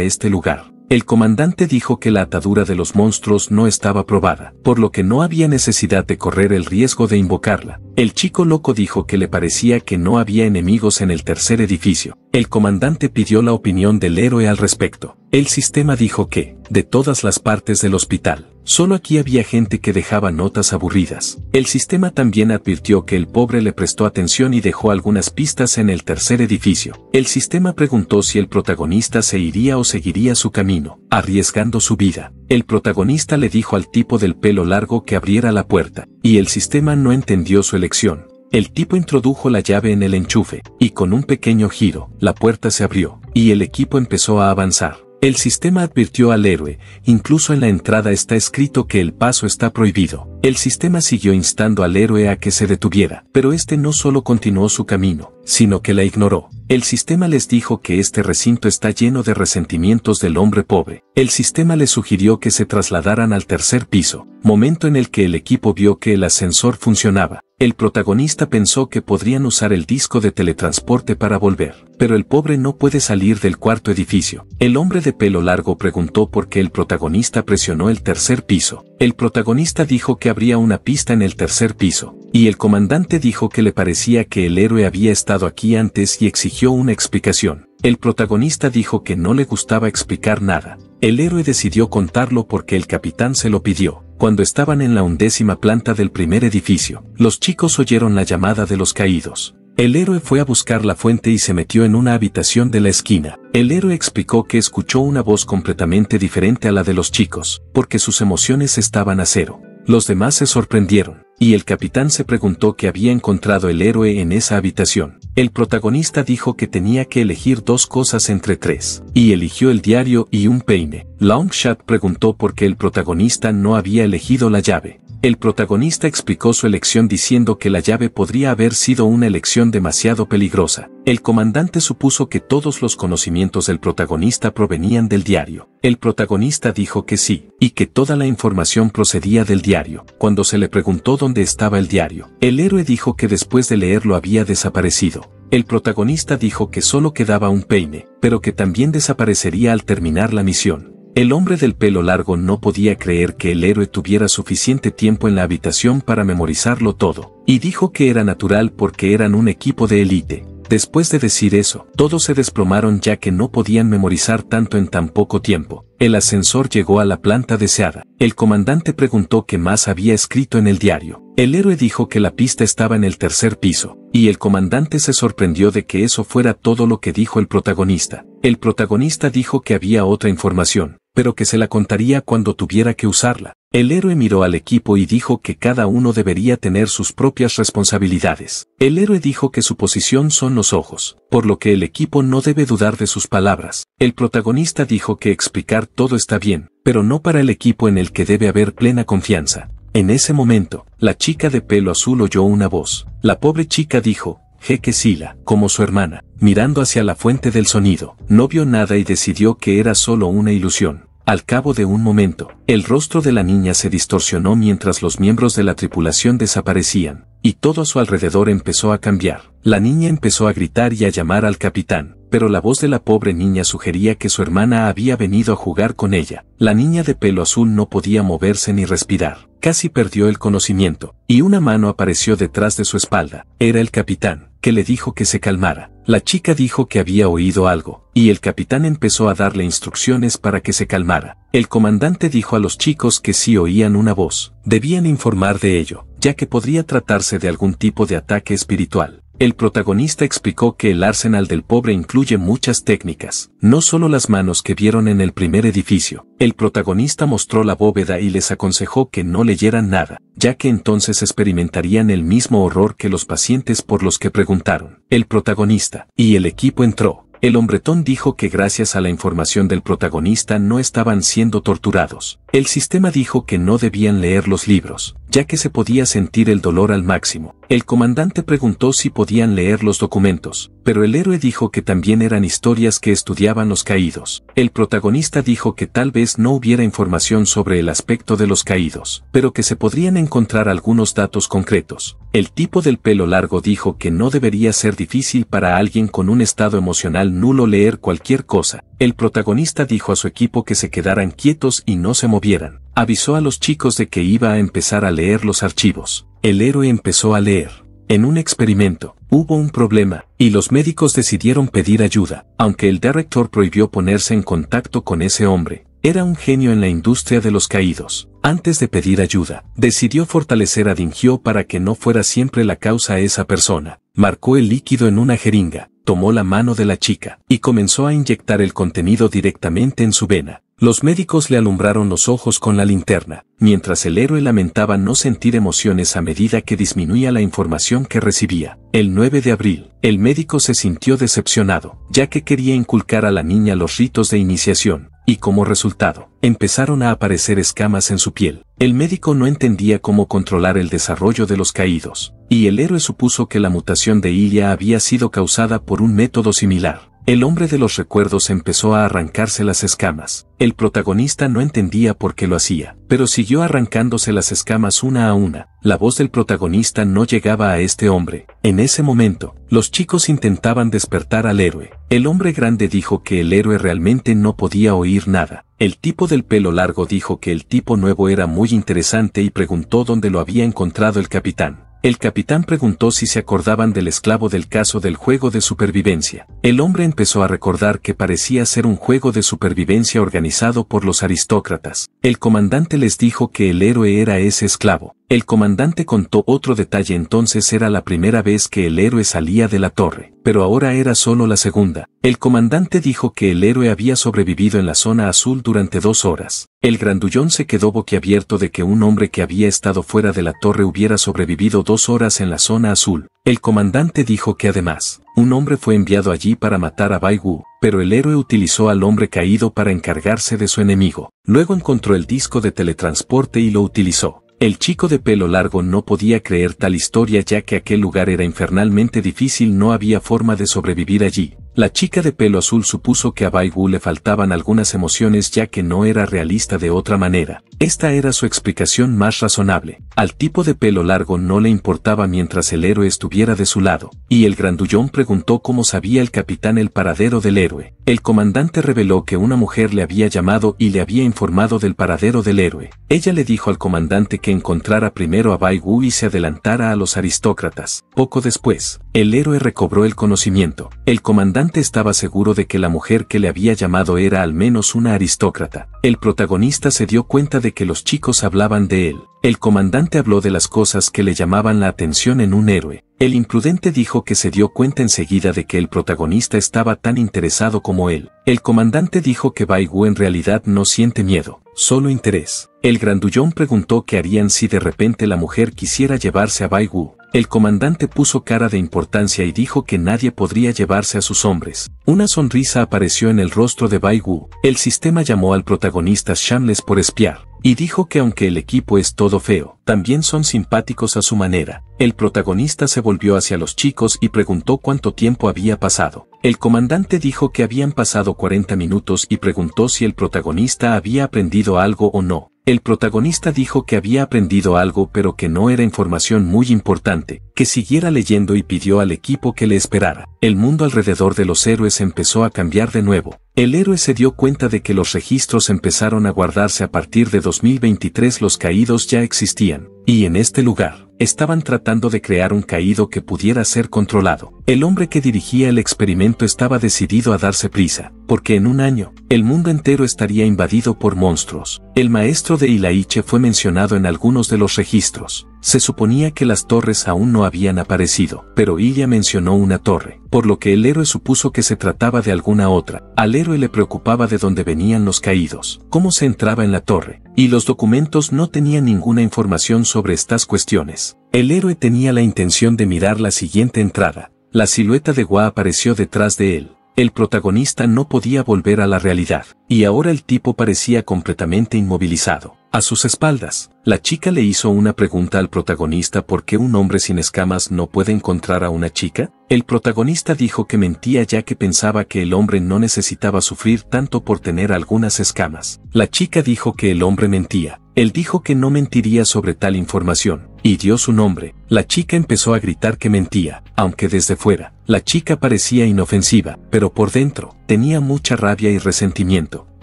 este lugar. El comandante dijo que la atadura de los monstruos no estaba probada, por lo que no había necesidad de correr el riesgo de invocarla. El chico loco dijo que le parecía que no había enemigos en el tercer edificio. El comandante pidió la opinión del héroe al respecto. El sistema dijo que, de todas las partes del hospital, Solo aquí había gente que dejaba notas aburridas. El sistema también advirtió que el pobre le prestó atención y dejó algunas pistas en el tercer edificio. El sistema preguntó si el protagonista se iría o seguiría su camino, arriesgando su vida. El protagonista le dijo al tipo del pelo largo que abriera la puerta, y el sistema no entendió su elección. El tipo introdujo la llave en el enchufe, y con un pequeño giro, la puerta se abrió, y el equipo empezó a avanzar. El sistema advirtió al héroe, incluso en la entrada está escrito que el paso está prohibido. El sistema siguió instando al héroe a que se detuviera, pero este no solo continuó su camino, sino que la ignoró. El sistema les dijo que este recinto está lleno de resentimientos del hombre pobre. El sistema les sugirió que se trasladaran al tercer piso, momento en el que el equipo vio que el ascensor funcionaba. El protagonista pensó que podrían usar el disco de teletransporte para volver, pero el pobre no puede salir del cuarto edificio. El hombre de pelo largo preguntó por qué el protagonista presionó el tercer piso. El protagonista dijo que habría una pista en el tercer piso, y el comandante dijo que le parecía que el héroe había estado aquí antes y exigió una explicación. El protagonista dijo que no le gustaba explicar nada. El héroe decidió contarlo porque el capitán se lo pidió. Cuando estaban en la undécima planta del primer edificio, los chicos oyeron la llamada de los caídos. El héroe fue a buscar la fuente y se metió en una habitación de la esquina. El héroe explicó que escuchó una voz completamente diferente a la de los chicos, porque sus emociones estaban a cero. Los demás se sorprendieron, y el capitán se preguntó qué había encontrado el héroe en esa habitación. El protagonista dijo que tenía que elegir dos cosas entre tres, y eligió el diario y un peine. Longshot preguntó por qué el protagonista no había elegido la llave. El protagonista explicó su elección diciendo que la llave podría haber sido una elección demasiado peligrosa. El comandante supuso que todos los conocimientos del protagonista provenían del diario. El protagonista dijo que sí, y que toda la información procedía del diario. Cuando se le preguntó dónde estaba el diario, el héroe dijo que después de leerlo había desaparecido. El protagonista dijo que solo quedaba un peine, pero que también desaparecería al terminar la misión. El hombre del pelo largo no podía creer que el héroe tuviera suficiente tiempo en la habitación para memorizarlo todo, y dijo que era natural porque eran un equipo de élite. Después de decir eso, todos se desplomaron ya que no podían memorizar tanto en tan poco tiempo. El ascensor llegó a la planta deseada. El comandante preguntó qué más había escrito en el diario. El héroe dijo que la pista estaba en el tercer piso, y el comandante se sorprendió de que eso fuera todo lo que dijo el protagonista. El protagonista dijo que había otra información, pero que se la contaría cuando tuviera que usarla. El héroe miró al equipo y dijo que cada uno debería tener sus propias responsabilidades. El héroe dijo que su posición son los ojos, por lo que el equipo no debe dudar de sus palabras. El protagonista dijo que explicar todo está bien, pero no para el equipo en el que debe haber plena confianza. En ese momento, la chica de pelo azul oyó una voz. La pobre chica dijo, Jeque Sila, como su hermana, mirando hacia la fuente del sonido, no vio nada y decidió que era solo una ilusión. Al cabo de un momento, el rostro de la niña se distorsionó mientras los miembros de la tripulación desaparecían, y todo a su alrededor empezó a cambiar. La niña empezó a gritar y a llamar al capitán, pero la voz de la pobre niña sugería que su hermana había venido a jugar con ella. La niña de pelo azul no podía moverse ni respirar, casi perdió el conocimiento, y una mano apareció detrás de su espalda. Era el capitán, que le dijo que se calmara. La chica dijo que había oído algo, y el capitán empezó a darle instrucciones para que se calmara. El comandante dijo a los chicos que si oían una voz, debían informar de ello, ya que podría tratarse de algún tipo de ataque espiritual. El protagonista explicó que el arsenal del pobre incluye muchas técnicas, no solo las manos que vieron en el primer edificio. El protagonista mostró la bóveda y les aconsejó que no leyeran nada, ya que entonces experimentarían el mismo horror que los pacientes por los que preguntaron. El protagonista y el equipo entró. El hombretón dijo que gracias a la información del protagonista no estaban siendo torturados. El sistema dijo que no debían leer los libros, ya que se podía sentir el dolor al máximo. El comandante preguntó si podían leer los documentos, pero el héroe dijo que también eran historias que estudiaban los caídos. El protagonista dijo que tal vez no hubiera información sobre el aspecto de los caídos, pero que se podrían encontrar algunos datos concretos. El tipo del pelo largo dijo que no debería ser difícil para alguien con un estado emocional nulo leer cualquier cosa. El protagonista dijo a su equipo que se quedaran quietos y no se movieran Avisó a los chicos de que iba a empezar a leer los archivos. El héroe empezó a leer. En un experimento, hubo un problema, y los médicos decidieron pedir ayuda, aunque el director prohibió ponerse en contacto con ese hombre. Era un genio en la industria de los caídos. Antes de pedir ayuda, decidió fortalecer a Dingio para que no fuera siempre la causa esa persona. Marcó el líquido en una jeringa, tomó la mano de la chica, y comenzó a inyectar el contenido directamente en su vena. Los médicos le alumbraron los ojos con la linterna, mientras el héroe lamentaba no sentir emociones a medida que disminuía la información que recibía. El 9 de abril, el médico se sintió decepcionado, ya que quería inculcar a la niña los ritos de iniciación, y como resultado, empezaron a aparecer escamas en su piel. El médico no entendía cómo controlar el desarrollo de los caídos, y el héroe supuso que la mutación de Ilia había sido causada por un método similar. El hombre de los recuerdos empezó a arrancarse las escamas. El protagonista no entendía por qué lo hacía, pero siguió arrancándose las escamas una a una. La voz del protagonista no llegaba a este hombre. En ese momento, los chicos intentaban despertar al héroe. El hombre grande dijo que el héroe realmente no podía oír nada. El tipo del pelo largo dijo que el tipo nuevo era muy interesante y preguntó dónde lo había encontrado el capitán. El capitán preguntó si se acordaban del esclavo del caso del juego de supervivencia. El hombre empezó a recordar que parecía ser un juego de supervivencia organizado por los aristócratas. El comandante les dijo que el héroe era ese esclavo. El comandante contó otro detalle entonces era la primera vez que el héroe salía de la torre, pero ahora era solo la segunda. El comandante dijo que el héroe había sobrevivido en la zona azul durante dos horas. El grandullón se quedó boquiabierto de que un hombre que había estado fuera de la torre hubiera sobrevivido dos horas en la zona azul. El comandante dijo que además, un hombre fue enviado allí para matar a Baigu, pero el héroe utilizó al hombre caído para encargarse de su enemigo. Luego encontró el disco de teletransporte y lo utilizó. El chico de pelo largo no podía creer tal historia ya que aquel lugar era infernalmente difícil, no había forma de sobrevivir allí. La chica de pelo azul supuso que a Baigu le faltaban algunas emociones ya que no era realista de otra manera. Esta era su explicación más razonable. Al tipo de pelo largo no le importaba mientras el héroe estuviera de su lado, y el grandullón preguntó cómo sabía el capitán el paradero del héroe. El comandante reveló que una mujer le había llamado y le había informado del paradero del héroe. Ella le dijo al comandante que encontrara primero a Baigu y se adelantara a los aristócratas. Poco después, el héroe recobró el conocimiento. El comandante estaba seguro de que la mujer que le había llamado era al menos una aristócrata. El protagonista se dio cuenta de que los chicos hablaban de él. El comandante habló de las cosas que le llamaban la atención en un héroe. El imprudente dijo que se dio cuenta enseguida de que el protagonista estaba tan interesado como él. El comandante dijo que Bai Wu en realidad no siente miedo, solo interés. El grandullón preguntó qué harían si de repente la mujer quisiera llevarse a Bai Wu. El comandante puso cara de importancia y dijo que nadie podría llevarse a sus hombres. Una sonrisa apareció en el rostro de Bai Wu. El sistema llamó al protagonista Shamles por espiar, y dijo que aunque el equipo es todo feo, también son simpáticos a su manera. El protagonista se volvió hacia los chicos y preguntó cuánto tiempo había pasado. El comandante dijo que habían pasado 40 minutos y preguntó si el protagonista había aprendido algo o no. El protagonista dijo que había aprendido algo pero que no era información muy importante, que siguiera leyendo y pidió al equipo que le esperara. El mundo alrededor de los héroes empezó a cambiar de nuevo. El héroe se dio cuenta de que los registros empezaron a guardarse a partir de 2023 los caídos ya existían, y en este lugar estaban tratando de crear un caído que pudiera ser controlado. El hombre que dirigía el experimento estaba decidido a darse prisa, porque en un año, el mundo entero estaría invadido por monstruos. El maestro de Ilaiche fue mencionado en algunos de los registros. Se suponía que las torres aún no habían aparecido, pero Ilya mencionó una torre, por lo que el héroe supuso que se trataba de alguna otra. Al héroe le preocupaba de dónde venían los caídos, cómo se entraba en la torre, y los documentos no tenían ninguna información sobre estas cuestiones. El héroe tenía la intención de mirar la siguiente entrada, la silueta de Gua apareció detrás de él. El protagonista no podía volver a la realidad, y ahora el tipo parecía completamente inmovilizado. A sus espaldas, la chica le hizo una pregunta al protagonista por qué un hombre sin escamas no puede encontrar a una chica. El protagonista dijo que mentía ya que pensaba que el hombre no necesitaba sufrir tanto por tener algunas escamas. La chica dijo que el hombre mentía. Él dijo que no mentiría sobre tal información, y dio su nombre, la chica empezó a gritar que mentía, aunque desde fuera, la chica parecía inofensiva, pero por dentro, tenía mucha rabia y resentimiento.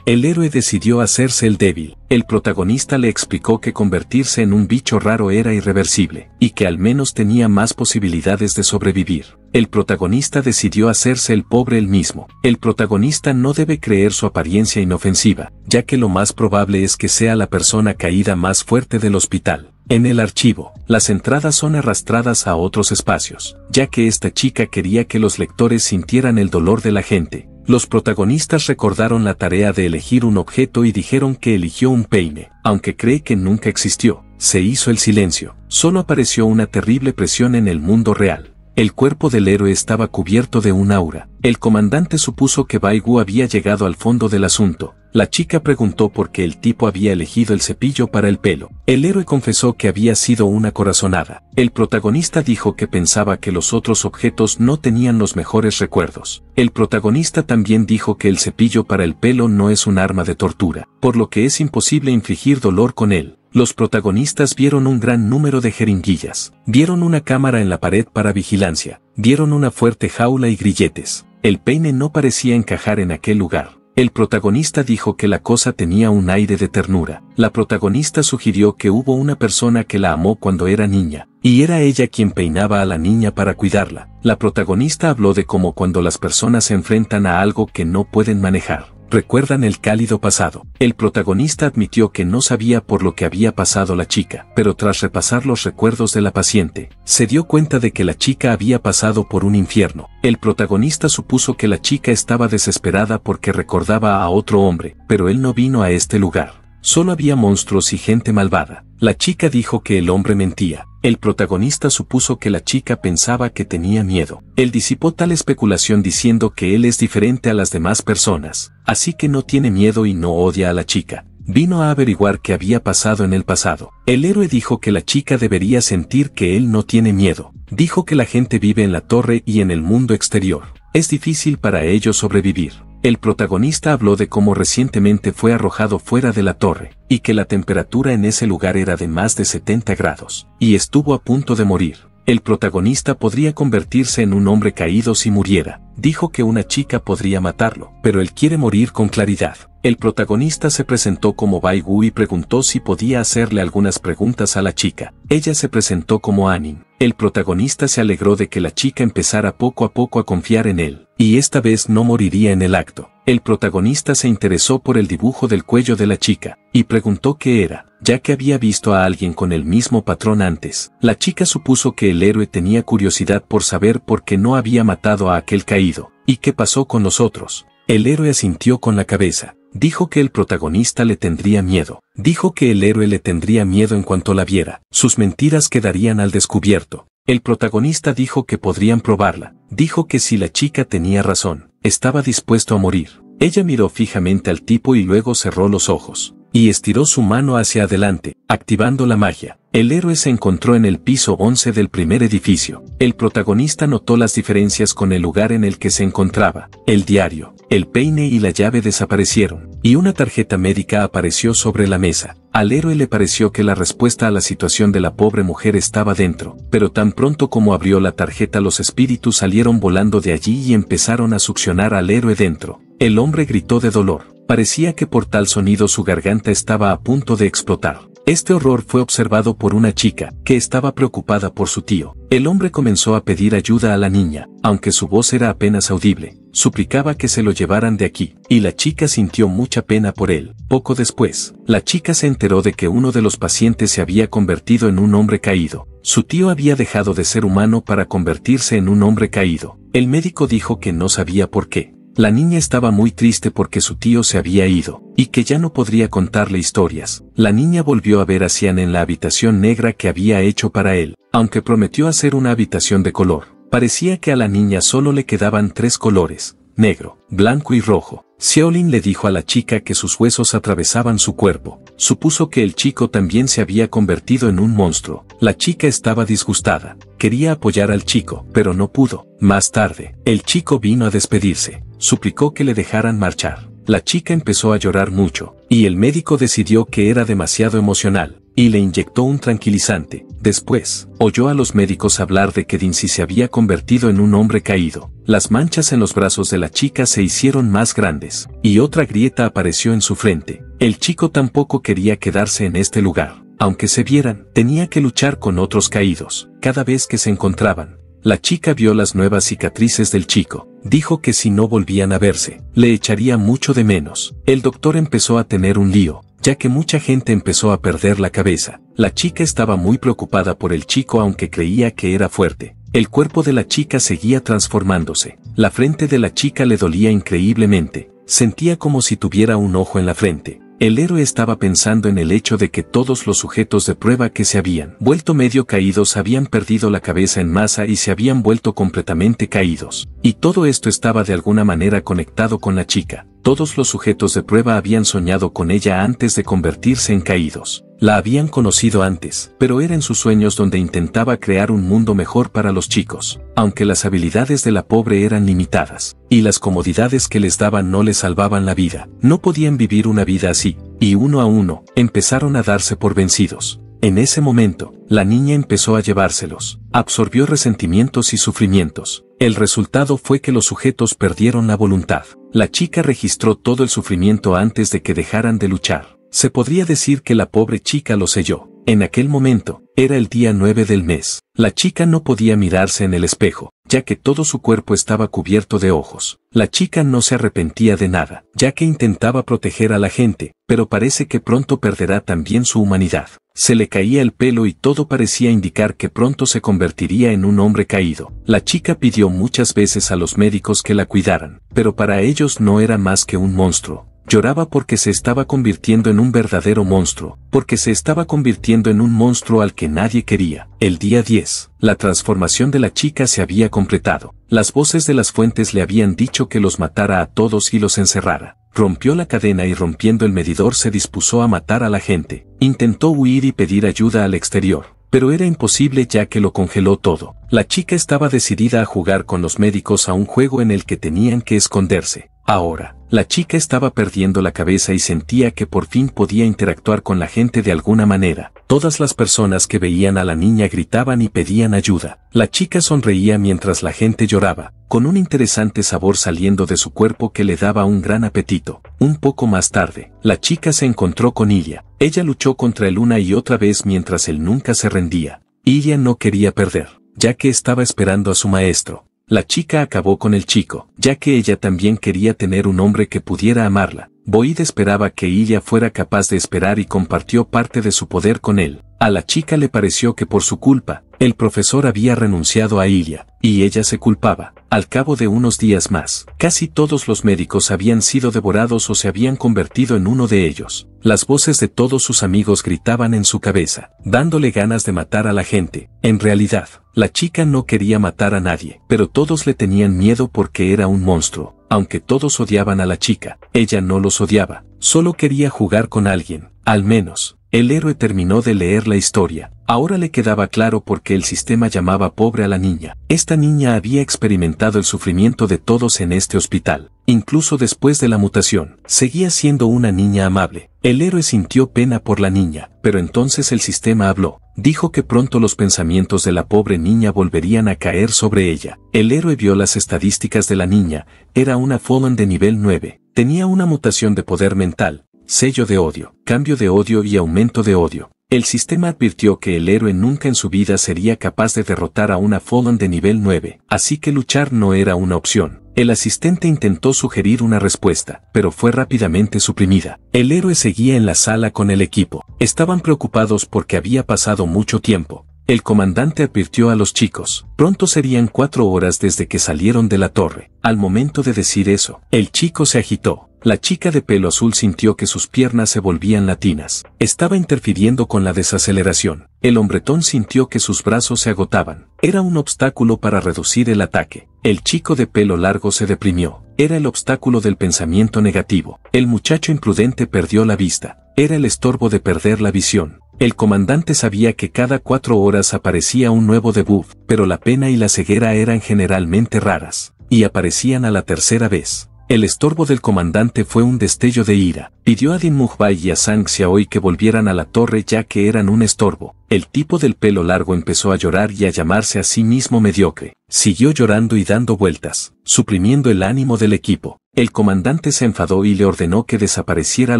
El héroe decidió hacerse el débil. El protagonista le explicó que convertirse en un bicho raro era irreversible, y que al menos tenía más posibilidades de sobrevivir. El protagonista decidió hacerse el pobre él mismo. El protagonista no debe creer su apariencia inofensiva, ya que lo más probable es que sea la persona caída más fuerte del hospital. En el archivo, las entradas son arrastradas a otros espacios, ya que esta chica quería que los lectores sintieran el dolor de la gente. Los protagonistas recordaron la tarea de elegir un objeto y dijeron que eligió un peine, aunque cree que nunca existió. Se hizo el silencio, solo apareció una terrible presión en el mundo real. El cuerpo del héroe estaba cubierto de un aura. El comandante supuso que Baigu había llegado al fondo del asunto, la chica preguntó por qué el tipo había elegido el cepillo para el pelo. El héroe confesó que había sido una corazonada. El protagonista dijo que pensaba que los otros objetos no tenían los mejores recuerdos. El protagonista también dijo que el cepillo para el pelo no es un arma de tortura, por lo que es imposible infligir dolor con él los protagonistas vieron un gran número de jeringuillas, vieron una cámara en la pared para vigilancia, vieron una fuerte jaula y grilletes. El peine no parecía encajar en aquel lugar. El protagonista dijo que la cosa tenía un aire de ternura. La protagonista sugirió que hubo una persona que la amó cuando era niña, y era ella quien peinaba a la niña para cuidarla. La protagonista habló de cómo cuando las personas se enfrentan a algo que no pueden manejar, recuerdan el cálido pasado. El protagonista admitió que no sabía por lo que había pasado la chica, pero tras repasar los recuerdos de la paciente, se dio cuenta de que la chica había pasado por un infierno. El protagonista supuso que la chica estaba desesperada porque recordaba a otro hombre, pero él no vino a este lugar. Solo había monstruos y gente malvada. La chica dijo que el hombre mentía, el protagonista supuso que la chica pensaba que tenía miedo. Él disipó tal especulación diciendo que él es diferente a las demás personas, así que no tiene miedo y no odia a la chica. Vino a averiguar qué había pasado en el pasado. El héroe dijo que la chica debería sentir que él no tiene miedo. Dijo que la gente vive en la torre y en el mundo exterior. Es difícil para ellos sobrevivir. El protagonista habló de cómo recientemente fue arrojado fuera de la torre, y que la temperatura en ese lugar era de más de 70 grados, y estuvo a punto de morir. El protagonista podría convertirse en un hombre caído si muriera. Dijo que una chica podría matarlo, pero él quiere morir con claridad. El protagonista se presentó como Bai y preguntó si podía hacerle algunas preguntas a la chica. Ella se presentó como Anin. El protagonista se alegró de que la chica empezara poco a poco a confiar en él, y esta vez no moriría en el acto. El protagonista se interesó por el dibujo del cuello de la chica, y preguntó qué era, ya que había visto a alguien con el mismo patrón antes. La chica supuso que el héroe tenía curiosidad por saber por qué no había matado a aquel caído, y qué pasó con los otros. El héroe asintió con la cabeza, Dijo que el protagonista le tendría miedo. Dijo que el héroe le tendría miedo en cuanto la viera. Sus mentiras quedarían al descubierto. El protagonista dijo que podrían probarla. Dijo que si la chica tenía razón, estaba dispuesto a morir. Ella miró fijamente al tipo y luego cerró los ojos. Y estiró su mano hacia adelante, activando la magia. El héroe se encontró en el piso 11 del primer edificio. El protagonista notó las diferencias con el lugar en el que se encontraba, el diario. El peine y la llave desaparecieron, y una tarjeta médica apareció sobre la mesa. Al héroe le pareció que la respuesta a la situación de la pobre mujer estaba dentro, pero tan pronto como abrió la tarjeta los espíritus salieron volando de allí y empezaron a succionar al héroe dentro. El hombre gritó de dolor. Parecía que por tal sonido su garganta estaba a punto de explotar. Este horror fue observado por una chica, que estaba preocupada por su tío. El hombre comenzó a pedir ayuda a la niña, aunque su voz era apenas audible, suplicaba que se lo llevaran de aquí, y la chica sintió mucha pena por él. Poco después, la chica se enteró de que uno de los pacientes se había convertido en un hombre caído. Su tío había dejado de ser humano para convertirse en un hombre caído. El médico dijo que no sabía por qué, la niña estaba muy triste porque su tío se había ido, y que ya no podría contarle historias. La niña volvió a ver a Cian en la habitación negra que había hecho para él, aunque prometió hacer una habitación de color. Parecía que a la niña solo le quedaban tres colores, negro, blanco y rojo, Xiaolin le dijo a la chica que sus huesos atravesaban su cuerpo. Supuso que el chico también se había convertido en un monstruo. La chica estaba disgustada. Quería apoyar al chico, pero no pudo. Más tarde, el chico vino a despedirse. Suplicó que le dejaran marchar. La chica empezó a llorar mucho, y el médico decidió que era demasiado emocional y le inyectó un tranquilizante. Después, oyó a los médicos hablar de que Dinsy se había convertido en un hombre caído. Las manchas en los brazos de la chica se hicieron más grandes, y otra grieta apareció en su frente. El chico tampoco quería quedarse en este lugar. Aunque se vieran, tenía que luchar con otros caídos. Cada vez que se encontraban, la chica vio las nuevas cicatrices del chico. Dijo que si no volvían a verse, le echaría mucho de menos. El doctor empezó a tener un lío, ya que mucha gente empezó a perder la cabeza. La chica estaba muy preocupada por el chico aunque creía que era fuerte. El cuerpo de la chica seguía transformándose. La frente de la chica le dolía increíblemente. Sentía como si tuviera un ojo en la frente. El héroe estaba pensando en el hecho de que todos los sujetos de prueba que se habían vuelto medio caídos habían perdido la cabeza en masa y se habían vuelto completamente caídos. Y todo esto estaba de alguna manera conectado con la chica. Todos los sujetos de prueba habían soñado con ella antes de convertirse en caídos. La habían conocido antes, pero era en sus sueños donde intentaba crear un mundo mejor para los chicos, aunque las habilidades de la pobre eran limitadas, y las comodidades que les daban no les salvaban la vida. No podían vivir una vida así, y uno a uno, empezaron a darse por vencidos. En ese momento, la niña empezó a llevárselos, absorbió resentimientos y sufrimientos, el resultado fue que los sujetos perdieron la voluntad. La chica registró todo el sufrimiento antes de que dejaran de luchar. Se podría decir que la pobre chica lo selló. En aquel momento, era el día 9 del mes. La chica no podía mirarse en el espejo, ya que todo su cuerpo estaba cubierto de ojos. La chica no se arrepentía de nada, ya que intentaba proteger a la gente, pero parece que pronto perderá también su humanidad. Se le caía el pelo y todo parecía indicar que pronto se convertiría en un hombre caído. La chica pidió muchas veces a los médicos que la cuidaran, pero para ellos no era más que un monstruo, Lloraba porque se estaba convirtiendo en un verdadero monstruo, porque se estaba convirtiendo en un monstruo al que nadie quería. El día 10, la transformación de la chica se había completado. Las voces de las fuentes le habían dicho que los matara a todos y los encerrara. Rompió la cadena y rompiendo el medidor se dispuso a matar a la gente. Intentó huir y pedir ayuda al exterior pero era imposible ya que lo congeló todo. La chica estaba decidida a jugar con los médicos a un juego en el que tenían que esconderse. Ahora, la chica estaba perdiendo la cabeza y sentía que por fin podía interactuar con la gente de alguna manera. Todas las personas que veían a la niña gritaban y pedían ayuda. La chica sonreía mientras la gente lloraba, con un interesante sabor saliendo de su cuerpo que le daba un gran apetito. Un poco más tarde, la chica se encontró con Ilya. Ella luchó contra él una y otra vez mientras él nunca se rendía. Ilya no quería perder, ya que estaba esperando a su maestro. La chica acabó con el chico, ya que ella también quería tener un hombre que pudiera amarla. Boyd esperaba que ella fuera capaz de esperar y compartió parte de su poder con él. A la chica le pareció que por su culpa, el profesor había renunciado a Ilya, y ella se culpaba. Al cabo de unos días más, casi todos los médicos habían sido devorados o se habían convertido en uno de ellos. Las voces de todos sus amigos gritaban en su cabeza, dándole ganas de matar a la gente. En realidad, la chica no quería matar a nadie, pero todos le tenían miedo porque era un monstruo. Aunque todos odiaban a la chica, ella no los odiaba, solo quería jugar con alguien, al menos. El héroe terminó de leer la historia. Ahora le quedaba claro por qué el sistema llamaba pobre a la niña. Esta niña había experimentado el sufrimiento de todos en este hospital. Incluso después de la mutación, seguía siendo una niña amable. El héroe sintió pena por la niña, pero entonces el sistema habló. Dijo que pronto los pensamientos de la pobre niña volverían a caer sobre ella. El héroe vio las estadísticas de la niña, era una Fallen de nivel 9. Tenía una mutación de poder mental, Sello de odio, cambio de odio y aumento de odio. El sistema advirtió que el héroe nunca en su vida sería capaz de derrotar a una Fallon de nivel 9, así que luchar no era una opción. El asistente intentó sugerir una respuesta, pero fue rápidamente suprimida. El héroe seguía en la sala con el equipo. Estaban preocupados porque había pasado mucho tiempo. El comandante advirtió a los chicos, pronto serían cuatro horas desde que salieron de la torre. Al momento de decir eso, el chico se agitó, la chica de pelo azul sintió que sus piernas se volvían latinas. Estaba interfiriendo con la desaceleración. El hombretón sintió que sus brazos se agotaban. Era un obstáculo para reducir el ataque. El chico de pelo largo se deprimió. Era el obstáculo del pensamiento negativo. El muchacho imprudente perdió la vista. Era el estorbo de perder la visión. El comandante sabía que cada cuatro horas aparecía un nuevo debut, pero la pena y la ceguera eran generalmente raras, y aparecían a la tercera vez. El estorbo del comandante fue un destello de ira. Pidió a Din y a Sang hoy que volvieran a la torre ya que eran un estorbo. El tipo del pelo largo empezó a llorar y a llamarse a sí mismo mediocre. Siguió llorando y dando vueltas, suprimiendo el ánimo del equipo. El comandante se enfadó y le ordenó que desapareciera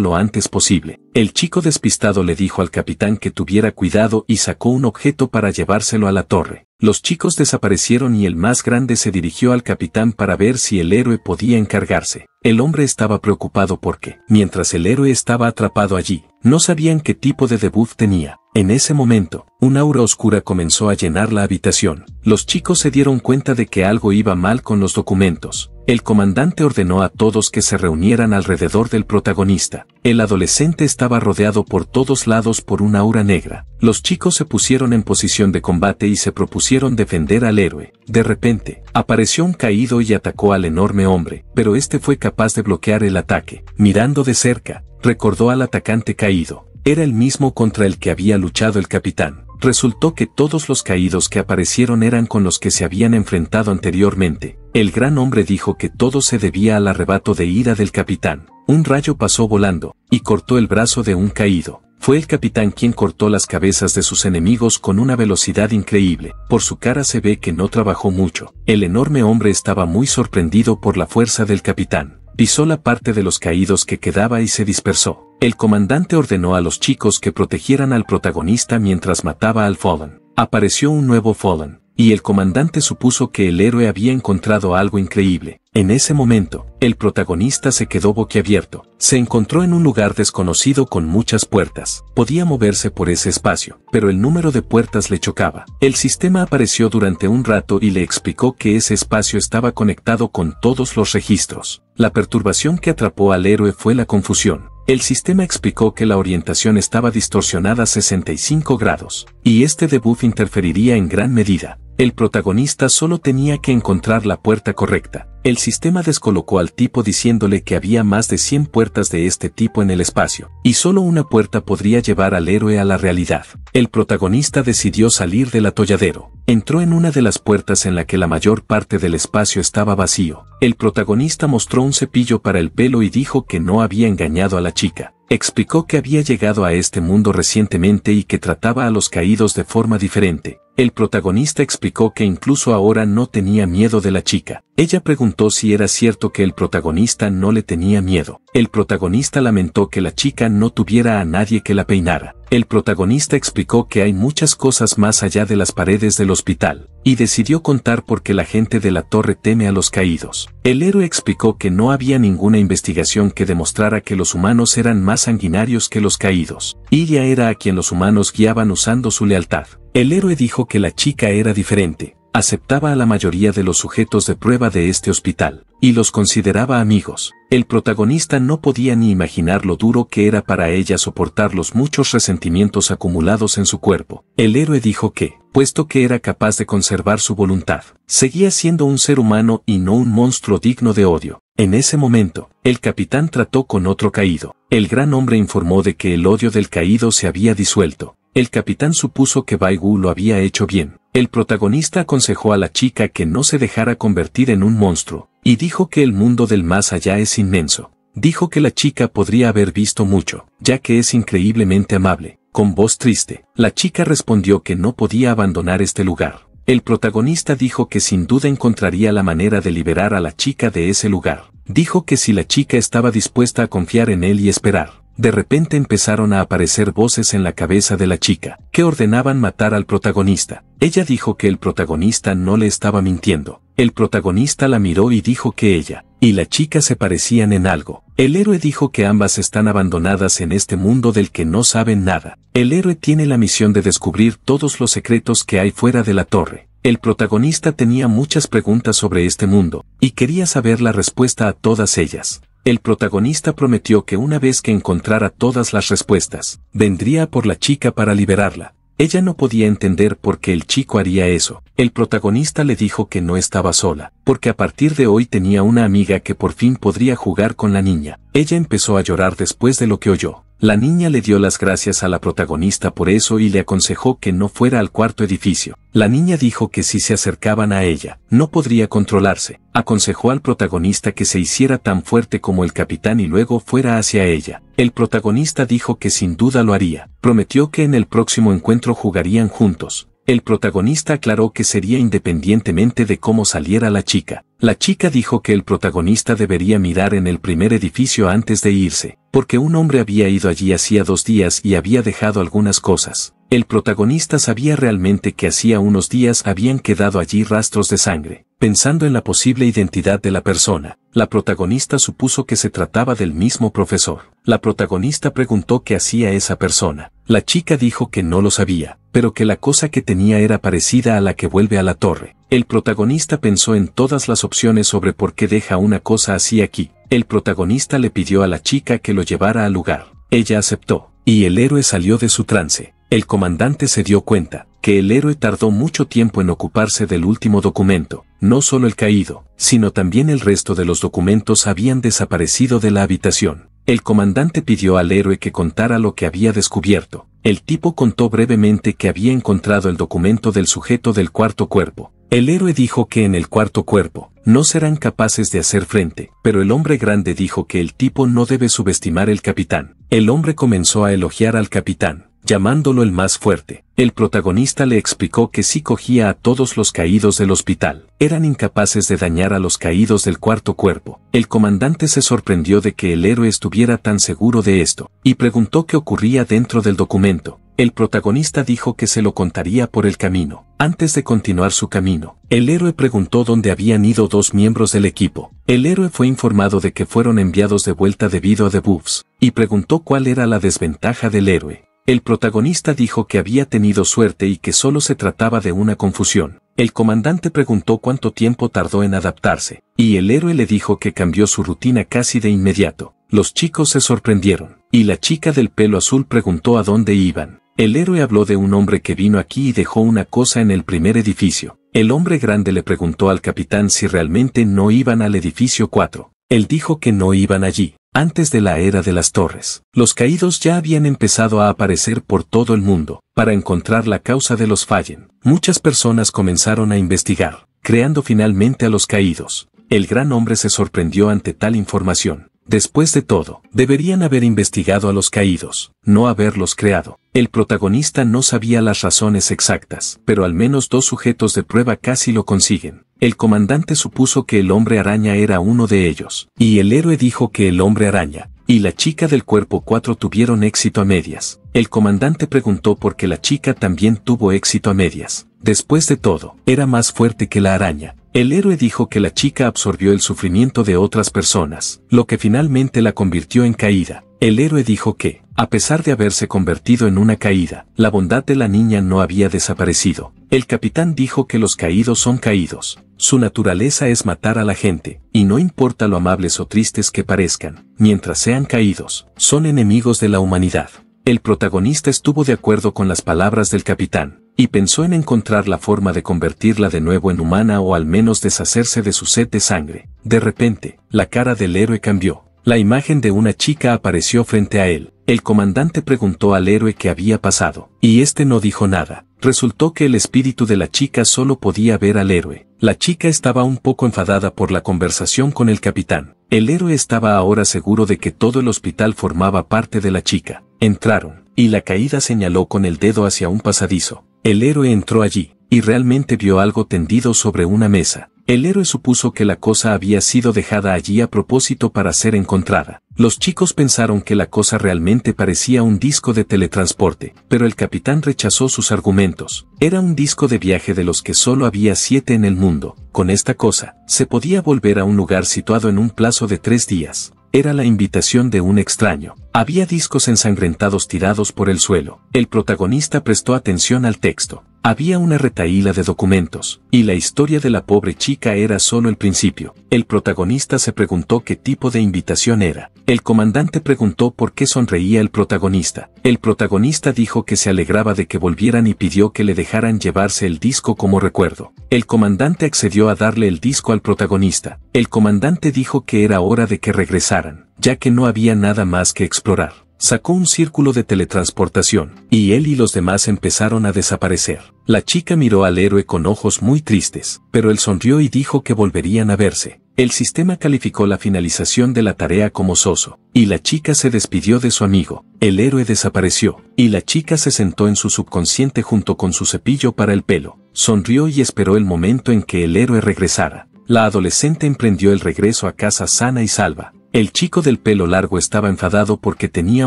lo antes posible. El chico despistado le dijo al capitán que tuviera cuidado y sacó un objeto para llevárselo a la torre. Los chicos desaparecieron y el más grande se dirigió al capitán para ver si el héroe podía encargarse. El hombre estaba preocupado porque, mientras el héroe estaba atrapado allí, no sabían qué tipo de debut tenía. En ese momento, una aura oscura comenzó a llenar la habitación. Los chicos se dieron cuenta de que algo iba mal con los documentos. El comandante ordenó a todos que se reunieran alrededor del protagonista. El adolescente estaba rodeado por todos lados por una aura negra. Los chicos se pusieron en posición de combate y se propusieron defender al héroe. De repente, apareció un caído y atacó al enorme hombre, pero este fue capaz de bloquear el ataque. Mirando de cerca, recordó al atacante caído. Era el mismo contra el que había luchado el capitán resultó que todos los caídos que aparecieron eran con los que se habían enfrentado anteriormente. El gran hombre dijo que todo se debía al arrebato de ira del capitán. Un rayo pasó volando, y cortó el brazo de un caído. Fue el capitán quien cortó las cabezas de sus enemigos con una velocidad increíble. Por su cara se ve que no trabajó mucho. El enorme hombre estaba muy sorprendido por la fuerza del capitán pisó la parte de los caídos que quedaba y se dispersó. El comandante ordenó a los chicos que protegieran al protagonista mientras mataba al Fallen. Apareció un nuevo Fallen, y el comandante supuso que el héroe había encontrado algo increíble. En ese momento, el protagonista se quedó boquiabierto. Se encontró en un lugar desconocido con muchas puertas. Podía moverse por ese espacio, pero el número de puertas le chocaba. El sistema apareció durante un rato y le explicó que ese espacio estaba conectado con todos los registros. La perturbación que atrapó al héroe fue la confusión. El sistema explicó que la orientación estaba distorsionada a 65 grados, y este debuff interferiría en gran medida. El protagonista solo tenía que encontrar la puerta correcta. El sistema descolocó al tipo diciéndole que había más de 100 puertas de este tipo en el espacio, y solo una puerta podría llevar al héroe a la realidad. El protagonista decidió salir del atolladero. Entró en una de las puertas en la que la mayor parte del espacio estaba vacío. El protagonista mostró un cepillo para el pelo y dijo que no había engañado a la chica. Explicó que había llegado a este mundo recientemente y que trataba a los caídos de forma diferente, el protagonista explicó que incluso ahora no tenía miedo de la chica. Ella preguntó si era cierto que el protagonista no le tenía miedo. El protagonista lamentó que la chica no tuviera a nadie que la peinara. El protagonista explicó que hay muchas cosas más allá de las paredes del hospital, y decidió contar por qué la gente de la torre teme a los caídos. El héroe explicó que no había ninguna investigación que demostrara que los humanos eran más sanguinarios que los caídos. Iria era a quien los humanos guiaban usando su lealtad. El héroe dijo que la chica era diferente, aceptaba a la mayoría de los sujetos de prueba de este hospital, y los consideraba amigos. El protagonista no podía ni imaginar lo duro que era para ella soportar los muchos resentimientos acumulados en su cuerpo. El héroe dijo que, puesto que era capaz de conservar su voluntad, seguía siendo un ser humano y no un monstruo digno de odio. En ese momento, el capitán trató con otro caído. El gran hombre informó de que el odio del caído se había disuelto, el capitán supuso que Baigu lo había hecho bien. El protagonista aconsejó a la chica que no se dejara convertir en un monstruo, y dijo que el mundo del más allá es inmenso. Dijo que la chica podría haber visto mucho, ya que es increíblemente amable. Con voz triste, la chica respondió que no podía abandonar este lugar. El protagonista dijo que sin duda encontraría la manera de liberar a la chica de ese lugar. Dijo que si la chica estaba dispuesta a confiar en él y esperar, de repente empezaron a aparecer voces en la cabeza de la chica, que ordenaban matar al protagonista. Ella dijo que el protagonista no le estaba mintiendo. El protagonista la miró y dijo que ella y la chica se parecían en algo. El héroe dijo que ambas están abandonadas en este mundo del que no saben nada. El héroe tiene la misión de descubrir todos los secretos que hay fuera de la torre. El protagonista tenía muchas preguntas sobre este mundo, y quería saber la respuesta a todas ellas. El protagonista prometió que una vez que encontrara todas las respuestas, vendría por la chica para liberarla. Ella no podía entender por qué el chico haría eso. El protagonista le dijo que no estaba sola, porque a partir de hoy tenía una amiga que por fin podría jugar con la niña. Ella empezó a llorar después de lo que oyó. La niña le dio las gracias a la protagonista por eso y le aconsejó que no fuera al cuarto edificio. La niña dijo que si se acercaban a ella, no podría controlarse. Aconsejó al protagonista que se hiciera tan fuerte como el capitán y luego fuera hacia ella. El protagonista dijo que sin duda lo haría. Prometió que en el próximo encuentro jugarían juntos. El protagonista aclaró que sería independientemente de cómo saliera la chica. La chica dijo que el protagonista debería mirar en el primer edificio antes de irse, porque un hombre había ido allí hacía dos días y había dejado algunas cosas. El protagonista sabía realmente que hacía unos días habían quedado allí rastros de sangre. Pensando en la posible identidad de la persona, la protagonista supuso que se trataba del mismo profesor. La protagonista preguntó qué hacía esa persona. La chica dijo que no lo sabía, pero que la cosa que tenía era parecida a la que vuelve a la torre. El protagonista pensó en todas las opciones sobre por qué deja una cosa así aquí. El protagonista le pidió a la chica que lo llevara al lugar. Ella aceptó, y el héroe salió de su trance. El comandante se dio cuenta que el héroe tardó mucho tiempo en ocuparse del último documento. No solo el caído, sino también el resto de los documentos habían desaparecido de la habitación. El comandante pidió al héroe que contara lo que había descubierto. El tipo contó brevemente que había encontrado el documento del sujeto del cuarto cuerpo. El héroe dijo que en el cuarto cuerpo no serán capaces de hacer frente, pero el hombre grande dijo que el tipo no debe subestimar el capitán. El hombre comenzó a elogiar al capitán llamándolo el más fuerte. El protagonista le explicó que sí cogía a todos los caídos del hospital. Eran incapaces de dañar a los caídos del cuarto cuerpo. El comandante se sorprendió de que el héroe estuviera tan seguro de esto, y preguntó qué ocurría dentro del documento. El protagonista dijo que se lo contaría por el camino. Antes de continuar su camino, el héroe preguntó dónde habían ido dos miembros del equipo. El héroe fue informado de que fueron enviados de vuelta debido a debuffs, y preguntó cuál era la desventaja del héroe. El protagonista dijo que había tenido suerte y que solo se trataba de una confusión. El comandante preguntó cuánto tiempo tardó en adaptarse, y el héroe le dijo que cambió su rutina casi de inmediato. Los chicos se sorprendieron, y la chica del pelo azul preguntó a dónde iban. El héroe habló de un hombre que vino aquí y dejó una cosa en el primer edificio. El hombre grande le preguntó al capitán si realmente no iban al edificio 4. Él dijo que no iban allí. Antes de la era de las torres, los caídos ya habían empezado a aparecer por todo el mundo. Para encontrar la causa de los Fallen, muchas personas comenzaron a investigar, creando finalmente a los caídos. El gran hombre se sorprendió ante tal información. Después de todo, deberían haber investigado a los caídos, no haberlos creado. El protagonista no sabía las razones exactas, pero al menos dos sujetos de prueba casi lo consiguen. El comandante supuso que el hombre araña era uno de ellos, y el héroe dijo que el hombre araña, y la chica del cuerpo 4 tuvieron éxito a medias. El comandante preguntó por qué la chica también tuvo éxito a medias. Después de todo, era más fuerte que la araña, el héroe dijo que la chica absorbió el sufrimiento de otras personas, lo que finalmente la convirtió en caída. El héroe dijo que, a pesar de haberse convertido en una caída, la bondad de la niña no había desaparecido. El capitán dijo que los caídos son caídos. Su naturaleza es matar a la gente, y no importa lo amables o tristes que parezcan, mientras sean caídos, son enemigos de la humanidad. El protagonista estuvo de acuerdo con las palabras del capitán, y pensó en encontrar la forma de convertirla de nuevo en humana o al menos deshacerse de su sed de sangre. De repente, la cara del héroe cambió. La imagen de una chica apareció frente a él. El comandante preguntó al héroe qué había pasado, y este no dijo nada. Resultó que el espíritu de la chica solo podía ver al héroe. La chica estaba un poco enfadada por la conversación con el capitán. El héroe estaba ahora seguro de que todo el hospital formaba parte de la chica. Entraron, y la caída señaló con el dedo hacia un pasadizo. El héroe entró allí, y realmente vio algo tendido sobre una mesa. El héroe supuso que la cosa había sido dejada allí a propósito para ser encontrada. Los chicos pensaron que la cosa realmente parecía un disco de teletransporte, pero el capitán rechazó sus argumentos. Era un disco de viaje de los que solo había siete en el mundo. Con esta cosa, se podía volver a un lugar situado en un plazo de tres días. Era la invitación de un extraño. Había discos ensangrentados tirados por el suelo. El protagonista prestó atención al texto. Había una retaíla de documentos, y la historia de la pobre chica era solo el principio. El protagonista se preguntó qué tipo de invitación era. El comandante preguntó por qué sonreía el protagonista. El protagonista dijo que se alegraba de que volvieran y pidió que le dejaran llevarse el disco como recuerdo. El comandante accedió a darle el disco al protagonista. El comandante dijo que era hora de que regresaran, ya que no había nada más que explorar. Sacó un círculo de teletransportación, y él y los demás empezaron a desaparecer. La chica miró al héroe con ojos muy tristes, pero él sonrió y dijo que volverían a verse. El sistema calificó la finalización de la tarea como soso, y la chica se despidió de su amigo. El héroe desapareció, y la chica se sentó en su subconsciente junto con su cepillo para el pelo. Sonrió y esperó el momento en que el héroe regresara. La adolescente emprendió el regreso a casa sana y salva. El chico del pelo largo estaba enfadado porque tenía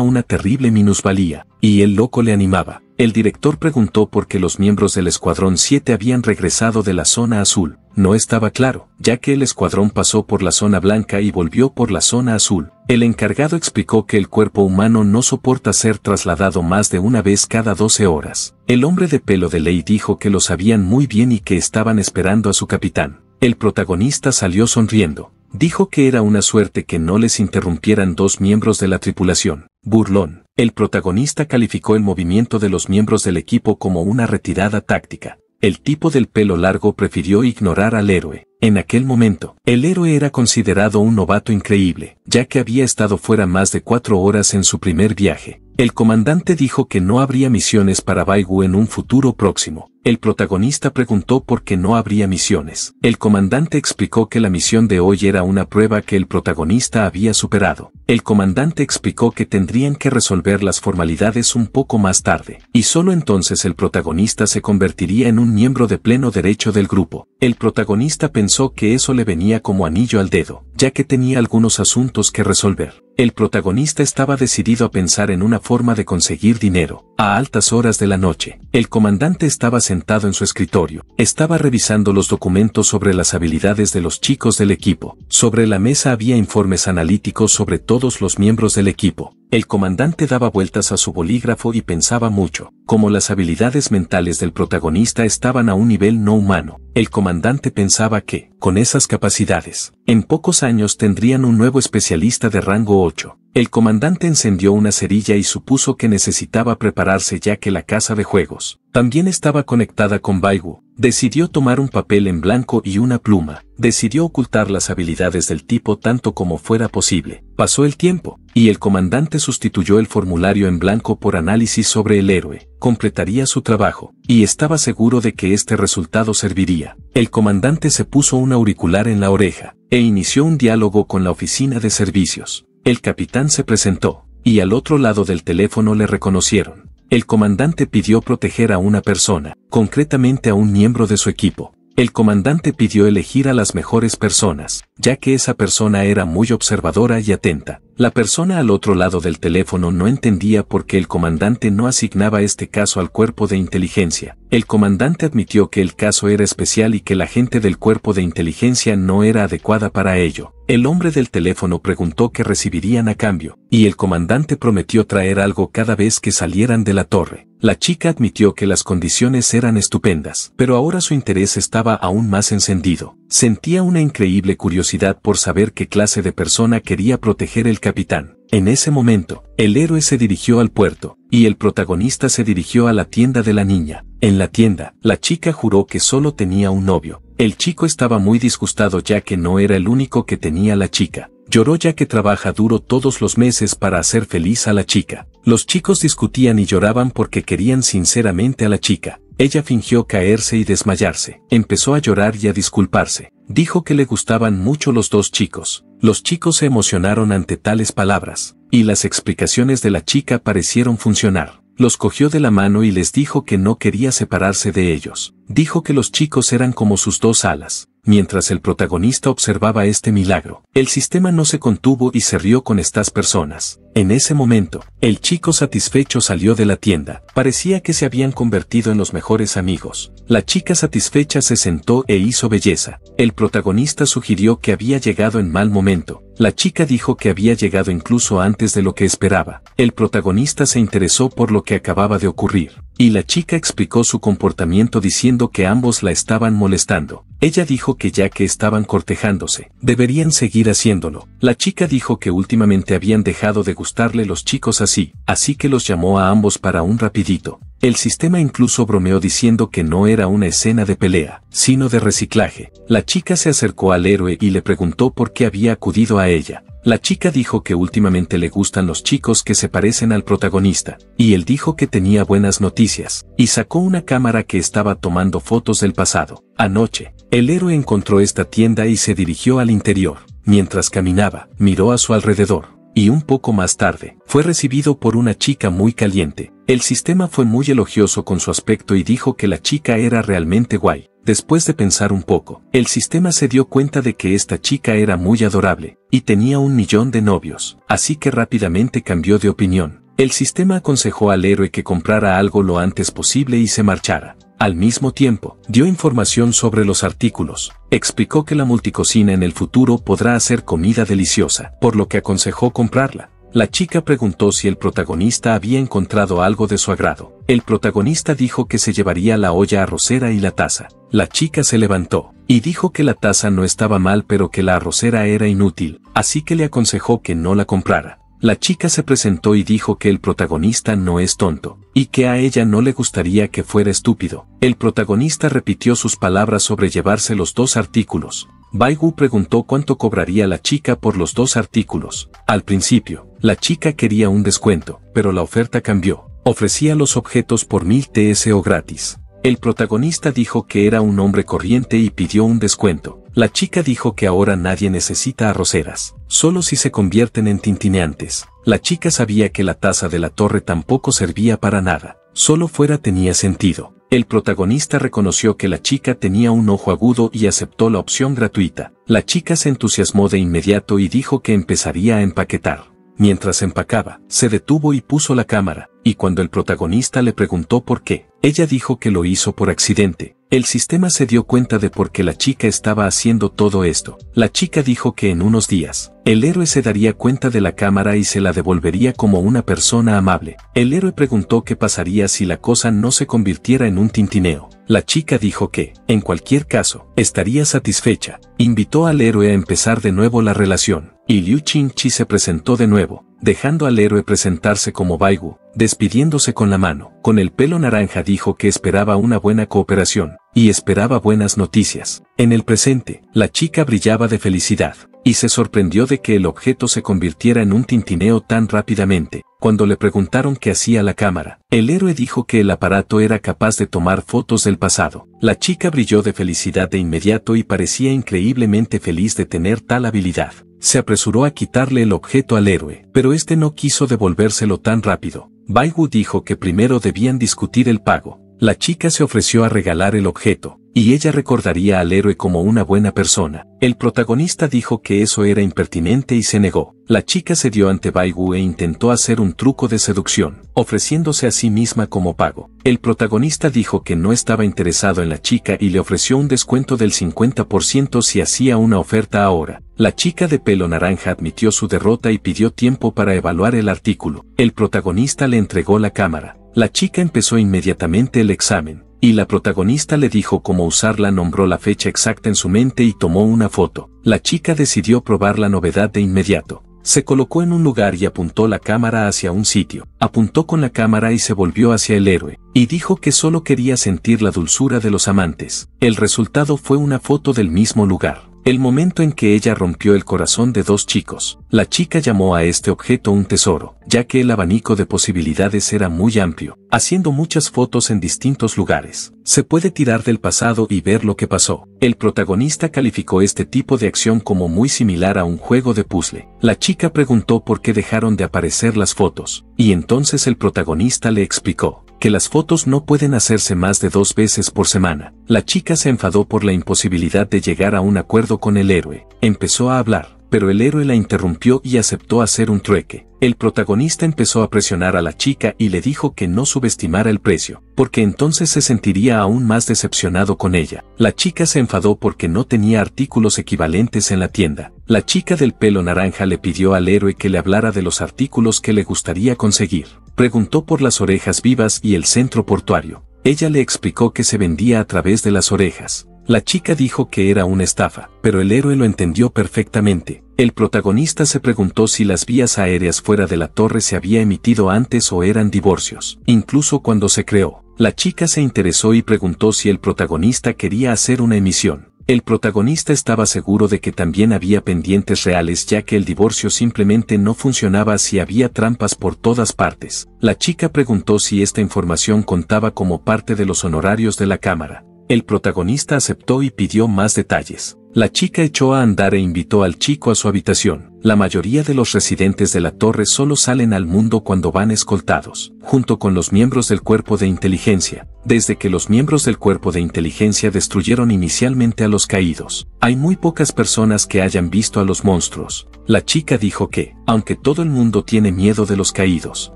una terrible minusvalía, y el loco le animaba. El director preguntó por qué los miembros del Escuadrón 7 habían regresado de la zona azul. No estaba claro, ya que el escuadrón pasó por la zona blanca y volvió por la zona azul. El encargado explicó que el cuerpo humano no soporta ser trasladado más de una vez cada 12 horas. El hombre de pelo de Ley dijo que lo sabían muy bien y que estaban esperando a su capitán. El protagonista salió sonriendo. Dijo que era una suerte que no les interrumpieran dos miembros de la tripulación. Burlón. El protagonista calificó el movimiento de los miembros del equipo como una retirada táctica. El tipo del pelo largo prefirió ignorar al héroe. En aquel momento, el héroe era considerado un novato increíble, ya que había estado fuera más de cuatro horas en su primer viaje. El comandante dijo que no habría misiones para Baigu en un futuro próximo, el protagonista preguntó por qué no habría misiones. El comandante explicó que la misión de hoy era una prueba que el protagonista había superado. El comandante explicó que tendrían que resolver las formalidades un poco más tarde, y solo entonces el protagonista se convertiría en un miembro de pleno derecho del grupo. El protagonista pensó que eso le venía como anillo al dedo, ya que tenía algunos asuntos que resolver. El protagonista estaba decidido a pensar en una forma de conseguir dinero, a altas horas de la noche. El comandante estaba sentado sentado en su escritorio. Estaba revisando los documentos sobre las habilidades de los chicos del equipo. Sobre la mesa había informes analíticos sobre todos los miembros del equipo. El comandante daba vueltas a su bolígrafo y pensaba mucho. Como las habilidades mentales del protagonista estaban a un nivel no humano, el comandante pensaba que, con esas capacidades, en pocos años tendrían un nuevo especialista de rango 8. El comandante encendió una cerilla y supuso que necesitaba prepararse ya que la casa de juegos también estaba conectada con Baigu, Decidió tomar un papel en blanco y una pluma, decidió ocultar las habilidades del tipo tanto como fuera posible. Pasó el tiempo, y el comandante sustituyó el formulario en blanco por análisis sobre el héroe. Completaría su trabajo, y estaba seguro de que este resultado serviría. El comandante se puso un auricular en la oreja, e inició un diálogo con la oficina de servicios. El capitán se presentó, y al otro lado del teléfono le reconocieron. El comandante pidió proteger a una persona, concretamente a un miembro de su equipo. El comandante pidió elegir a las mejores personas, ya que esa persona era muy observadora y atenta. La persona al otro lado del teléfono no entendía por qué el comandante no asignaba este caso al cuerpo de inteligencia. El comandante admitió que el caso era especial y que la gente del cuerpo de inteligencia no era adecuada para ello. El hombre del teléfono preguntó qué recibirían a cambio, y el comandante prometió traer algo cada vez que salieran de la torre. La chica admitió que las condiciones eran estupendas, pero ahora su interés estaba aún más encendido. Sentía una increíble curiosidad por saber qué clase de persona quería proteger el capitán. En ese momento, el héroe se dirigió al puerto, y el protagonista se dirigió a la tienda de la niña. En la tienda, la chica juró que solo tenía un novio, el chico estaba muy disgustado ya que no era el único que tenía la chica. Lloró ya que trabaja duro todos los meses para hacer feliz a la chica. Los chicos discutían y lloraban porque querían sinceramente a la chica. Ella fingió caerse y desmayarse. Empezó a llorar y a disculparse. Dijo que le gustaban mucho los dos chicos. Los chicos se emocionaron ante tales palabras, y las explicaciones de la chica parecieron funcionar los cogió de la mano y les dijo que no quería separarse de ellos. Dijo que los chicos eran como sus dos alas. Mientras el protagonista observaba este milagro, el sistema no se contuvo y se rió con estas personas. En ese momento, el chico satisfecho salió de la tienda. Parecía que se habían convertido en los mejores amigos. La chica satisfecha se sentó e hizo belleza. El protagonista sugirió que había llegado en mal momento. La chica dijo que había llegado incluso antes de lo que esperaba. El protagonista se interesó por lo que acababa de ocurrir. Y la chica explicó su comportamiento diciendo que ambos la estaban molestando. Ella dijo que ya que estaban cortejándose, deberían seguir haciéndolo. La chica dijo que últimamente habían dejado de gustarle los chicos así, así que los llamó a ambos para un rapidito. El sistema incluso bromeó diciendo que no era una escena de pelea, sino de reciclaje. La chica se acercó al héroe y le preguntó por qué había acudido a ella. La chica dijo que últimamente le gustan los chicos que se parecen al protagonista, y él dijo que tenía buenas noticias, y sacó una cámara que estaba tomando fotos del pasado. Anoche, el héroe encontró esta tienda y se dirigió al interior. Mientras caminaba, miró a su alrededor. Y un poco más tarde, fue recibido por una chica muy caliente. El sistema fue muy elogioso con su aspecto y dijo que la chica era realmente guay. Después de pensar un poco, el sistema se dio cuenta de que esta chica era muy adorable, y tenía un millón de novios, así que rápidamente cambió de opinión. El sistema aconsejó al héroe que comprara algo lo antes posible y se marchara. Al mismo tiempo, dio información sobre los artículos, explicó que la multicocina en el futuro podrá hacer comida deliciosa, por lo que aconsejó comprarla. La chica preguntó si el protagonista había encontrado algo de su agrado. El protagonista dijo que se llevaría la olla arrocera y la taza. La chica se levantó y dijo que la taza no estaba mal pero que la arrocera era inútil, así que le aconsejó que no la comprara. La chica se presentó y dijo que el protagonista no es tonto, y que a ella no le gustaría que fuera estúpido. El protagonista repitió sus palabras sobre llevarse los dos artículos. Baigu preguntó cuánto cobraría la chica por los dos artículos. Al principio, la chica quería un descuento, pero la oferta cambió. Ofrecía los objetos por 1000 TSO gratis. El protagonista dijo que era un hombre corriente y pidió un descuento, la chica dijo que ahora nadie necesita arroceras, solo si se convierten en tintineantes. La chica sabía que la taza de la torre tampoco servía para nada, solo fuera tenía sentido. El protagonista reconoció que la chica tenía un ojo agudo y aceptó la opción gratuita. La chica se entusiasmó de inmediato y dijo que empezaría a empaquetar. Mientras empacaba, se detuvo y puso la cámara, y cuando el protagonista le preguntó por qué, ella dijo que lo hizo por accidente, el sistema se dio cuenta de por qué la chica estaba haciendo todo esto. La chica dijo que en unos días, el héroe se daría cuenta de la cámara y se la devolvería como una persona amable. El héroe preguntó qué pasaría si la cosa no se convirtiera en un tintineo. La chica dijo que, en cualquier caso, estaría satisfecha. Invitó al héroe a empezar de nuevo la relación. Y Liu Qingqi se presentó de nuevo, dejando al héroe presentarse como Baigu, despidiéndose con la mano. Con el pelo naranja dijo que esperaba una buena cooperación, y esperaba buenas noticias. En el presente, la chica brillaba de felicidad y se sorprendió de que el objeto se convirtiera en un tintineo tan rápidamente. Cuando le preguntaron qué hacía la cámara, el héroe dijo que el aparato era capaz de tomar fotos del pasado. La chica brilló de felicidad de inmediato y parecía increíblemente feliz de tener tal habilidad. Se apresuró a quitarle el objeto al héroe, pero este no quiso devolvérselo tan rápido. Baigu dijo que primero debían discutir el pago. La chica se ofreció a regalar el objeto, y ella recordaría al héroe como una buena persona. El protagonista dijo que eso era impertinente y se negó. La chica se dio ante Baigu e intentó hacer un truco de seducción, ofreciéndose a sí misma como pago. El protagonista dijo que no estaba interesado en la chica y le ofreció un descuento del 50% si hacía una oferta ahora. La chica de pelo naranja admitió su derrota y pidió tiempo para evaluar el artículo. El protagonista le entregó la cámara. La chica empezó inmediatamente el examen. Y la protagonista le dijo cómo usarla, nombró la fecha exacta en su mente y tomó una foto. La chica decidió probar la novedad de inmediato. Se colocó en un lugar y apuntó la cámara hacia un sitio. Apuntó con la cámara y se volvió hacia el héroe, y dijo que solo quería sentir la dulzura de los amantes. El resultado fue una foto del mismo lugar. El momento en que ella rompió el corazón de dos chicos, la chica llamó a este objeto un tesoro, ya que el abanico de posibilidades era muy amplio, haciendo muchas fotos en distintos lugares. Se puede tirar del pasado y ver lo que pasó. El protagonista calificó este tipo de acción como muy similar a un juego de puzzle. La chica preguntó por qué dejaron de aparecer las fotos, y entonces el protagonista le explicó que las fotos no pueden hacerse más de dos veces por semana. La chica se enfadó por la imposibilidad de llegar a un acuerdo con el héroe. Empezó a hablar, pero el héroe la interrumpió y aceptó hacer un trueque. El protagonista empezó a presionar a la chica y le dijo que no subestimara el precio, porque entonces se sentiría aún más decepcionado con ella. La chica se enfadó porque no tenía artículos equivalentes en la tienda. La chica del pelo naranja le pidió al héroe que le hablara de los artículos que le gustaría conseguir. Preguntó por las orejas vivas y el centro portuario. Ella le explicó que se vendía a través de las orejas. La chica dijo que era una estafa, pero el héroe lo entendió perfectamente. El protagonista se preguntó si las vías aéreas fuera de la torre se había emitido antes o eran divorcios, incluso cuando se creó. La chica se interesó y preguntó si el protagonista quería hacer una emisión. El protagonista estaba seguro de que también había pendientes reales ya que el divorcio simplemente no funcionaba si había trampas por todas partes. La chica preguntó si esta información contaba como parte de los honorarios de la cámara. El protagonista aceptó y pidió más detalles. La chica echó a andar e invitó al chico a su habitación. La mayoría de los residentes de la torre solo salen al mundo cuando van escoltados, junto con los miembros del cuerpo de inteligencia. Desde que los miembros del cuerpo de inteligencia destruyeron inicialmente a los caídos, hay muy pocas personas que hayan visto a los monstruos. La chica dijo que, aunque todo el mundo tiene miedo de los caídos,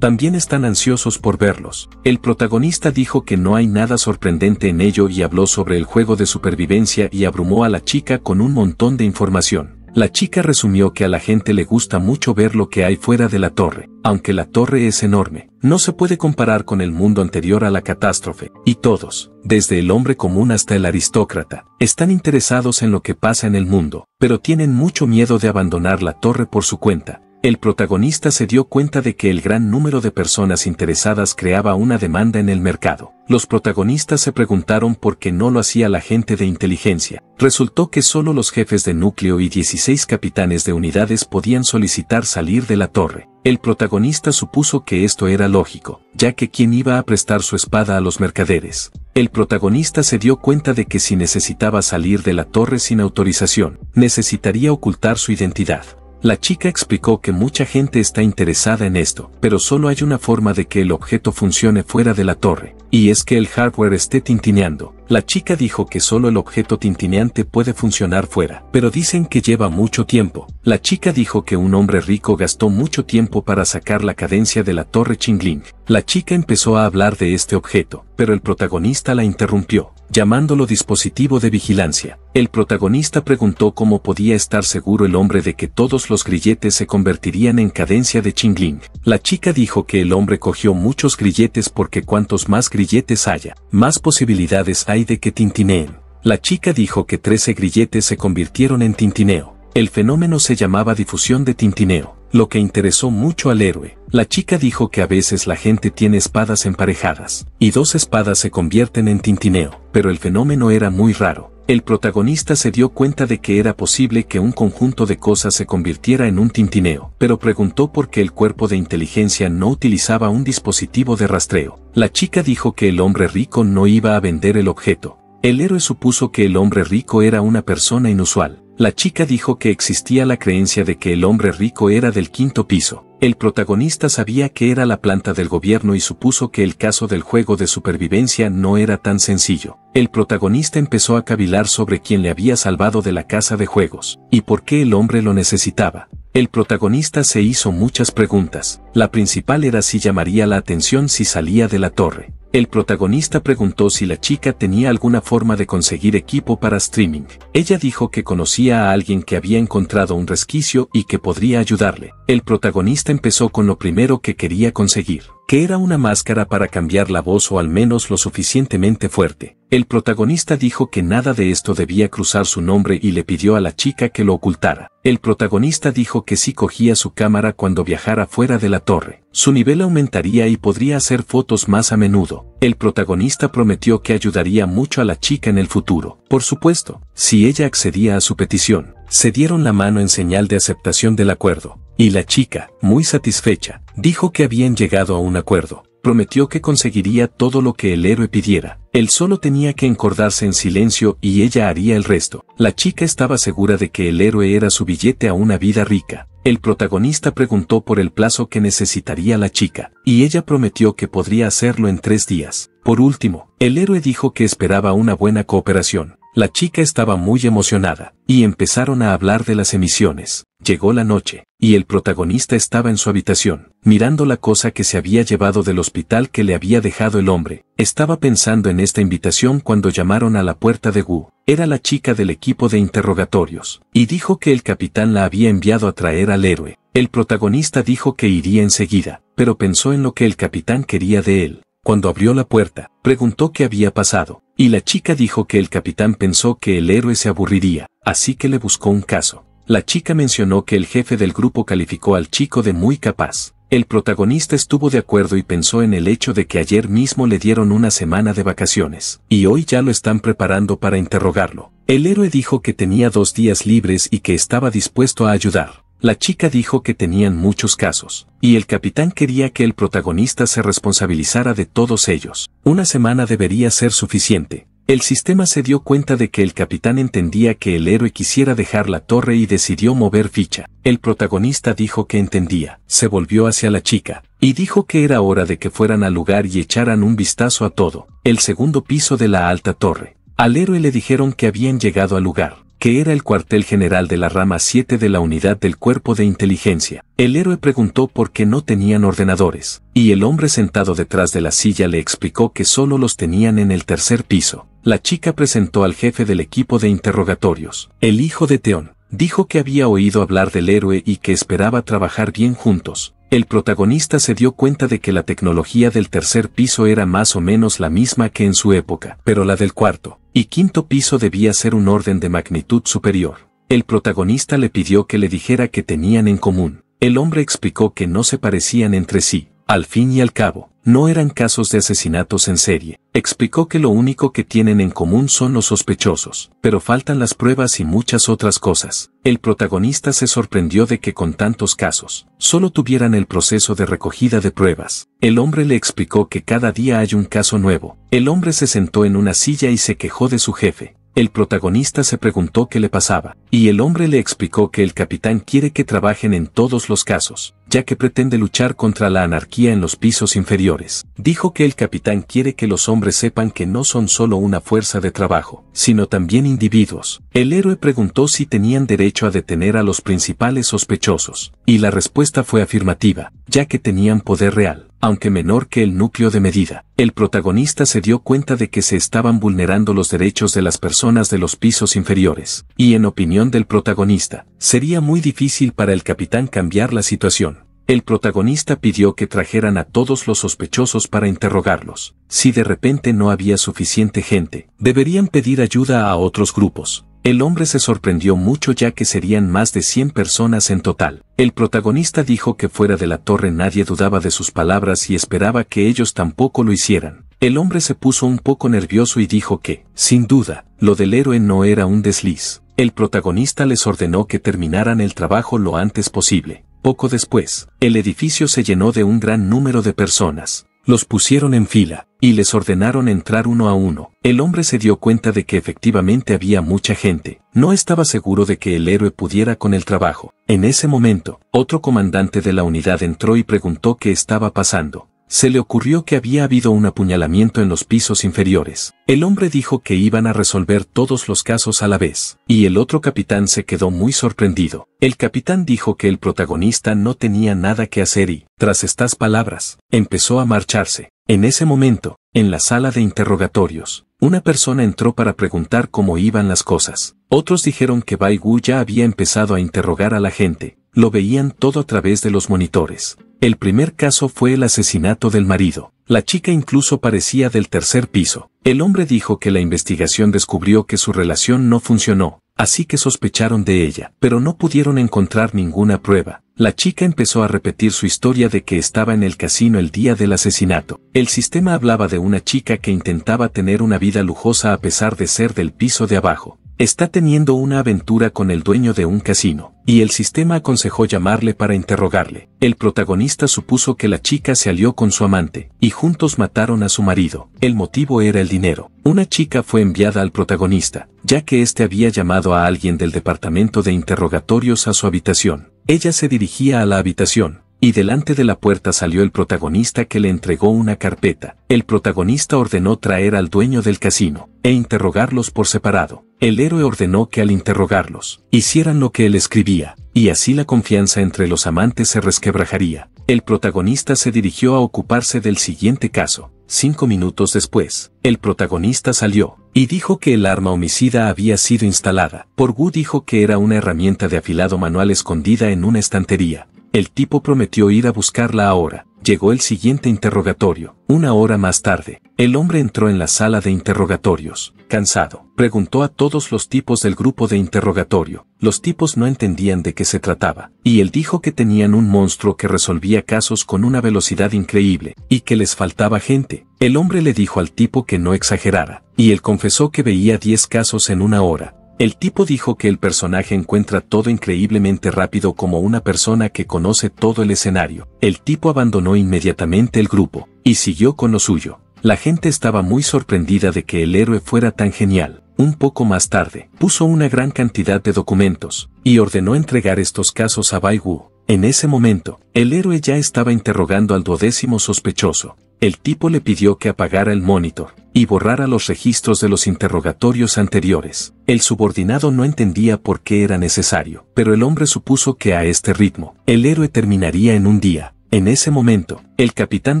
también están ansiosos por verlos. El protagonista dijo que no hay nada sorprendente en ello y habló sobre el juego de supervivencia y abrumó a la chica con un montón de información. La chica resumió que a la gente le gusta mucho ver lo que hay fuera de la torre, aunque la torre es enorme, no se puede comparar con el mundo anterior a la catástrofe, y todos, desde el hombre común hasta el aristócrata, están interesados en lo que pasa en el mundo, pero tienen mucho miedo de abandonar la torre por su cuenta, el protagonista se dio cuenta de que el gran número de personas interesadas creaba una demanda en el mercado. Los protagonistas se preguntaron por qué no lo hacía la gente de inteligencia. Resultó que solo los jefes de núcleo y 16 capitanes de unidades podían solicitar salir de la torre. El protagonista supuso que esto era lógico, ya que quien iba a prestar su espada a los mercaderes. El protagonista se dio cuenta de que si necesitaba salir de la torre sin autorización, necesitaría ocultar su identidad. La chica explicó que mucha gente está interesada en esto, pero solo hay una forma de que el objeto funcione fuera de la torre, y es que el hardware esté tintineando. La chica dijo que solo el objeto tintineante puede funcionar fuera, pero dicen que lleva mucho tiempo. La chica dijo que un hombre rico gastó mucho tiempo para sacar la cadencia de la torre Chingling. La chica empezó a hablar de este objeto, pero el protagonista la interrumpió, llamándolo dispositivo de vigilancia. El protagonista preguntó cómo podía estar seguro el hombre de que todos los grilletes se convertirían en cadencia de Chingling. La chica dijo que el hombre cogió muchos grilletes porque cuantos más grilletes haya, más posibilidades hay de que tintineen. La chica dijo que 13 grilletes se convirtieron en tintineo. El fenómeno se llamaba difusión de tintineo lo que interesó mucho al héroe. La chica dijo que a veces la gente tiene espadas emparejadas, y dos espadas se convierten en tintineo, pero el fenómeno era muy raro. El protagonista se dio cuenta de que era posible que un conjunto de cosas se convirtiera en un tintineo, pero preguntó por qué el cuerpo de inteligencia no utilizaba un dispositivo de rastreo. La chica dijo que el hombre rico no iba a vender el objeto. El héroe supuso que el hombre rico era una persona inusual, la chica dijo que existía la creencia de que el hombre rico era del quinto piso. El protagonista sabía que era la planta del gobierno y supuso que el caso del juego de supervivencia no era tan sencillo. El protagonista empezó a cavilar sobre quién le había salvado de la casa de juegos, y por qué el hombre lo necesitaba. El protagonista se hizo muchas preguntas. La principal era si llamaría la atención si salía de la torre. El protagonista preguntó si la chica tenía alguna forma de conseguir equipo para streaming. Ella dijo que conocía a alguien que había encontrado un resquicio y que podría ayudarle. El protagonista empezó con lo primero que quería conseguir, que era una máscara para cambiar la voz o al menos lo suficientemente fuerte. El protagonista dijo que nada de esto debía cruzar su nombre y le pidió a la chica que lo ocultara. El protagonista dijo que si cogía su cámara cuando viajara fuera de la torre, su nivel aumentaría y podría hacer fotos más a menudo. El protagonista prometió que ayudaría mucho a la chica en el futuro. Por supuesto, si ella accedía a su petición, se dieron la mano en señal de aceptación del acuerdo. Y la chica, muy satisfecha, dijo que habían llegado a un acuerdo prometió que conseguiría todo lo que el héroe pidiera. Él solo tenía que encordarse en silencio y ella haría el resto. La chica estaba segura de que el héroe era su billete a una vida rica. El protagonista preguntó por el plazo que necesitaría la chica, y ella prometió que podría hacerlo en tres días. Por último, el héroe dijo que esperaba una buena cooperación. La chica estaba muy emocionada, y empezaron a hablar de las emisiones. Llegó la noche, y el protagonista estaba en su habitación, mirando la cosa que se había llevado del hospital que le había dejado el hombre. Estaba pensando en esta invitación cuando llamaron a la puerta de Gu. Era la chica del equipo de interrogatorios, y dijo que el capitán la había enviado a traer al héroe. El protagonista dijo que iría enseguida, pero pensó en lo que el capitán quería de él, cuando abrió la puerta, preguntó qué había pasado, y la chica dijo que el capitán pensó que el héroe se aburriría, así que le buscó un caso. La chica mencionó que el jefe del grupo calificó al chico de muy capaz. El protagonista estuvo de acuerdo y pensó en el hecho de que ayer mismo le dieron una semana de vacaciones, y hoy ya lo están preparando para interrogarlo. El héroe dijo que tenía dos días libres y que estaba dispuesto a ayudar. La chica dijo que tenían muchos casos, y el capitán quería que el protagonista se responsabilizara de todos ellos. Una semana debería ser suficiente. El sistema se dio cuenta de que el capitán entendía que el héroe quisiera dejar la torre y decidió mover ficha. El protagonista dijo que entendía, se volvió hacia la chica, y dijo que era hora de que fueran al lugar y echaran un vistazo a todo, el segundo piso de la alta torre. Al héroe le dijeron que habían llegado al lugar que era el cuartel general de la rama 7 de la unidad del cuerpo de inteligencia. El héroe preguntó por qué no tenían ordenadores, y el hombre sentado detrás de la silla le explicó que solo los tenían en el tercer piso. La chica presentó al jefe del equipo de interrogatorios, el hijo de Teón. Dijo que había oído hablar del héroe y que esperaba trabajar bien juntos, el protagonista se dio cuenta de que la tecnología del tercer piso era más o menos la misma que en su época, pero la del cuarto y quinto piso debía ser un orden de magnitud superior. El protagonista le pidió que le dijera qué tenían en común. El hombre explicó que no se parecían entre sí, al fin y al cabo, no eran casos de asesinatos en serie. Explicó que lo único que tienen en común son los sospechosos, pero faltan las pruebas y muchas otras cosas. El protagonista se sorprendió de que con tantos casos, solo tuvieran el proceso de recogida de pruebas. El hombre le explicó que cada día hay un caso nuevo. El hombre se sentó en una silla y se quejó de su jefe. El protagonista se preguntó qué le pasaba, y el hombre le explicó que el capitán quiere que trabajen en todos los casos, ya que pretende luchar contra la anarquía en los pisos inferiores. Dijo que el capitán quiere que los hombres sepan que no son solo una fuerza de trabajo, sino también individuos. El héroe preguntó si tenían derecho a detener a los principales sospechosos, y la respuesta fue afirmativa, ya que tenían poder real aunque menor que el núcleo de medida. El protagonista se dio cuenta de que se estaban vulnerando los derechos de las personas de los pisos inferiores, y en opinión del protagonista, sería muy difícil para el capitán cambiar la situación. El protagonista pidió que trajeran a todos los sospechosos para interrogarlos. Si de repente no había suficiente gente, deberían pedir ayuda a otros grupos. El hombre se sorprendió mucho ya que serían más de 100 personas en total. El protagonista dijo que fuera de la torre nadie dudaba de sus palabras y esperaba que ellos tampoco lo hicieran. El hombre se puso un poco nervioso y dijo que, sin duda, lo del héroe no era un desliz. El protagonista les ordenó que terminaran el trabajo lo antes posible. Poco después, el edificio se llenó de un gran número de personas. Los pusieron en fila, y les ordenaron entrar uno a uno. El hombre se dio cuenta de que efectivamente había mucha gente. No estaba seguro de que el héroe pudiera con el trabajo. En ese momento, otro comandante de la unidad entró y preguntó qué estaba pasando se le ocurrió que había habido un apuñalamiento en los pisos inferiores. El hombre dijo que iban a resolver todos los casos a la vez, y el otro capitán se quedó muy sorprendido. El capitán dijo que el protagonista no tenía nada que hacer y, tras estas palabras, empezó a marcharse. En ese momento, en la sala de interrogatorios, una persona entró para preguntar cómo iban las cosas. Otros dijeron que Bai Wu ya había empezado a interrogar a la gente, lo veían todo a través de los monitores. El primer caso fue el asesinato del marido. La chica incluso parecía del tercer piso. El hombre dijo que la investigación descubrió que su relación no funcionó, así que sospecharon de ella, pero no pudieron encontrar ninguna prueba. La chica empezó a repetir su historia de que estaba en el casino el día del asesinato. El sistema hablaba de una chica que intentaba tener una vida lujosa a pesar de ser del piso de abajo. Está teniendo una aventura con el dueño de un casino, y el sistema aconsejó llamarle para interrogarle. El protagonista supuso que la chica se alió con su amante, y juntos mataron a su marido. El motivo era el dinero. Una chica fue enviada al protagonista, ya que éste había llamado a alguien del departamento de interrogatorios a su habitación. Ella se dirigía a la habitación, y delante de la puerta salió el protagonista que le entregó una carpeta. El protagonista ordenó traer al dueño del casino e interrogarlos por separado. El héroe ordenó que al interrogarlos hicieran lo que él escribía, y así la confianza entre los amantes se resquebrajaría. El protagonista se dirigió a ocuparse del siguiente caso. Cinco minutos después, el protagonista salió y dijo que el arma homicida había sido instalada. Por gu dijo que era una herramienta de afilado manual escondida en una estantería. El tipo prometió ir a buscarla ahora. Llegó el siguiente interrogatorio. Una hora más tarde, el hombre entró en la sala de interrogatorios. Cansado, preguntó a todos los tipos del grupo de interrogatorio. Los tipos no entendían de qué se trataba, y él dijo que tenían un monstruo que resolvía casos con una velocidad increíble, y que les faltaba gente. El hombre le dijo al tipo que no exagerara, y él confesó que veía 10 casos en una hora, el tipo dijo que el personaje encuentra todo increíblemente rápido como una persona que conoce todo el escenario. El tipo abandonó inmediatamente el grupo y siguió con lo suyo. La gente estaba muy sorprendida de que el héroe fuera tan genial. Un poco más tarde, puso una gran cantidad de documentos y ordenó entregar estos casos a Bai En ese momento, el héroe ya estaba interrogando al duodécimo sospechoso, el tipo le pidió que apagara el monitor y borrara los registros de los interrogatorios anteriores. El subordinado no entendía por qué era necesario, pero el hombre supuso que a este ritmo, el héroe terminaría en un día, en ese momento, el capitán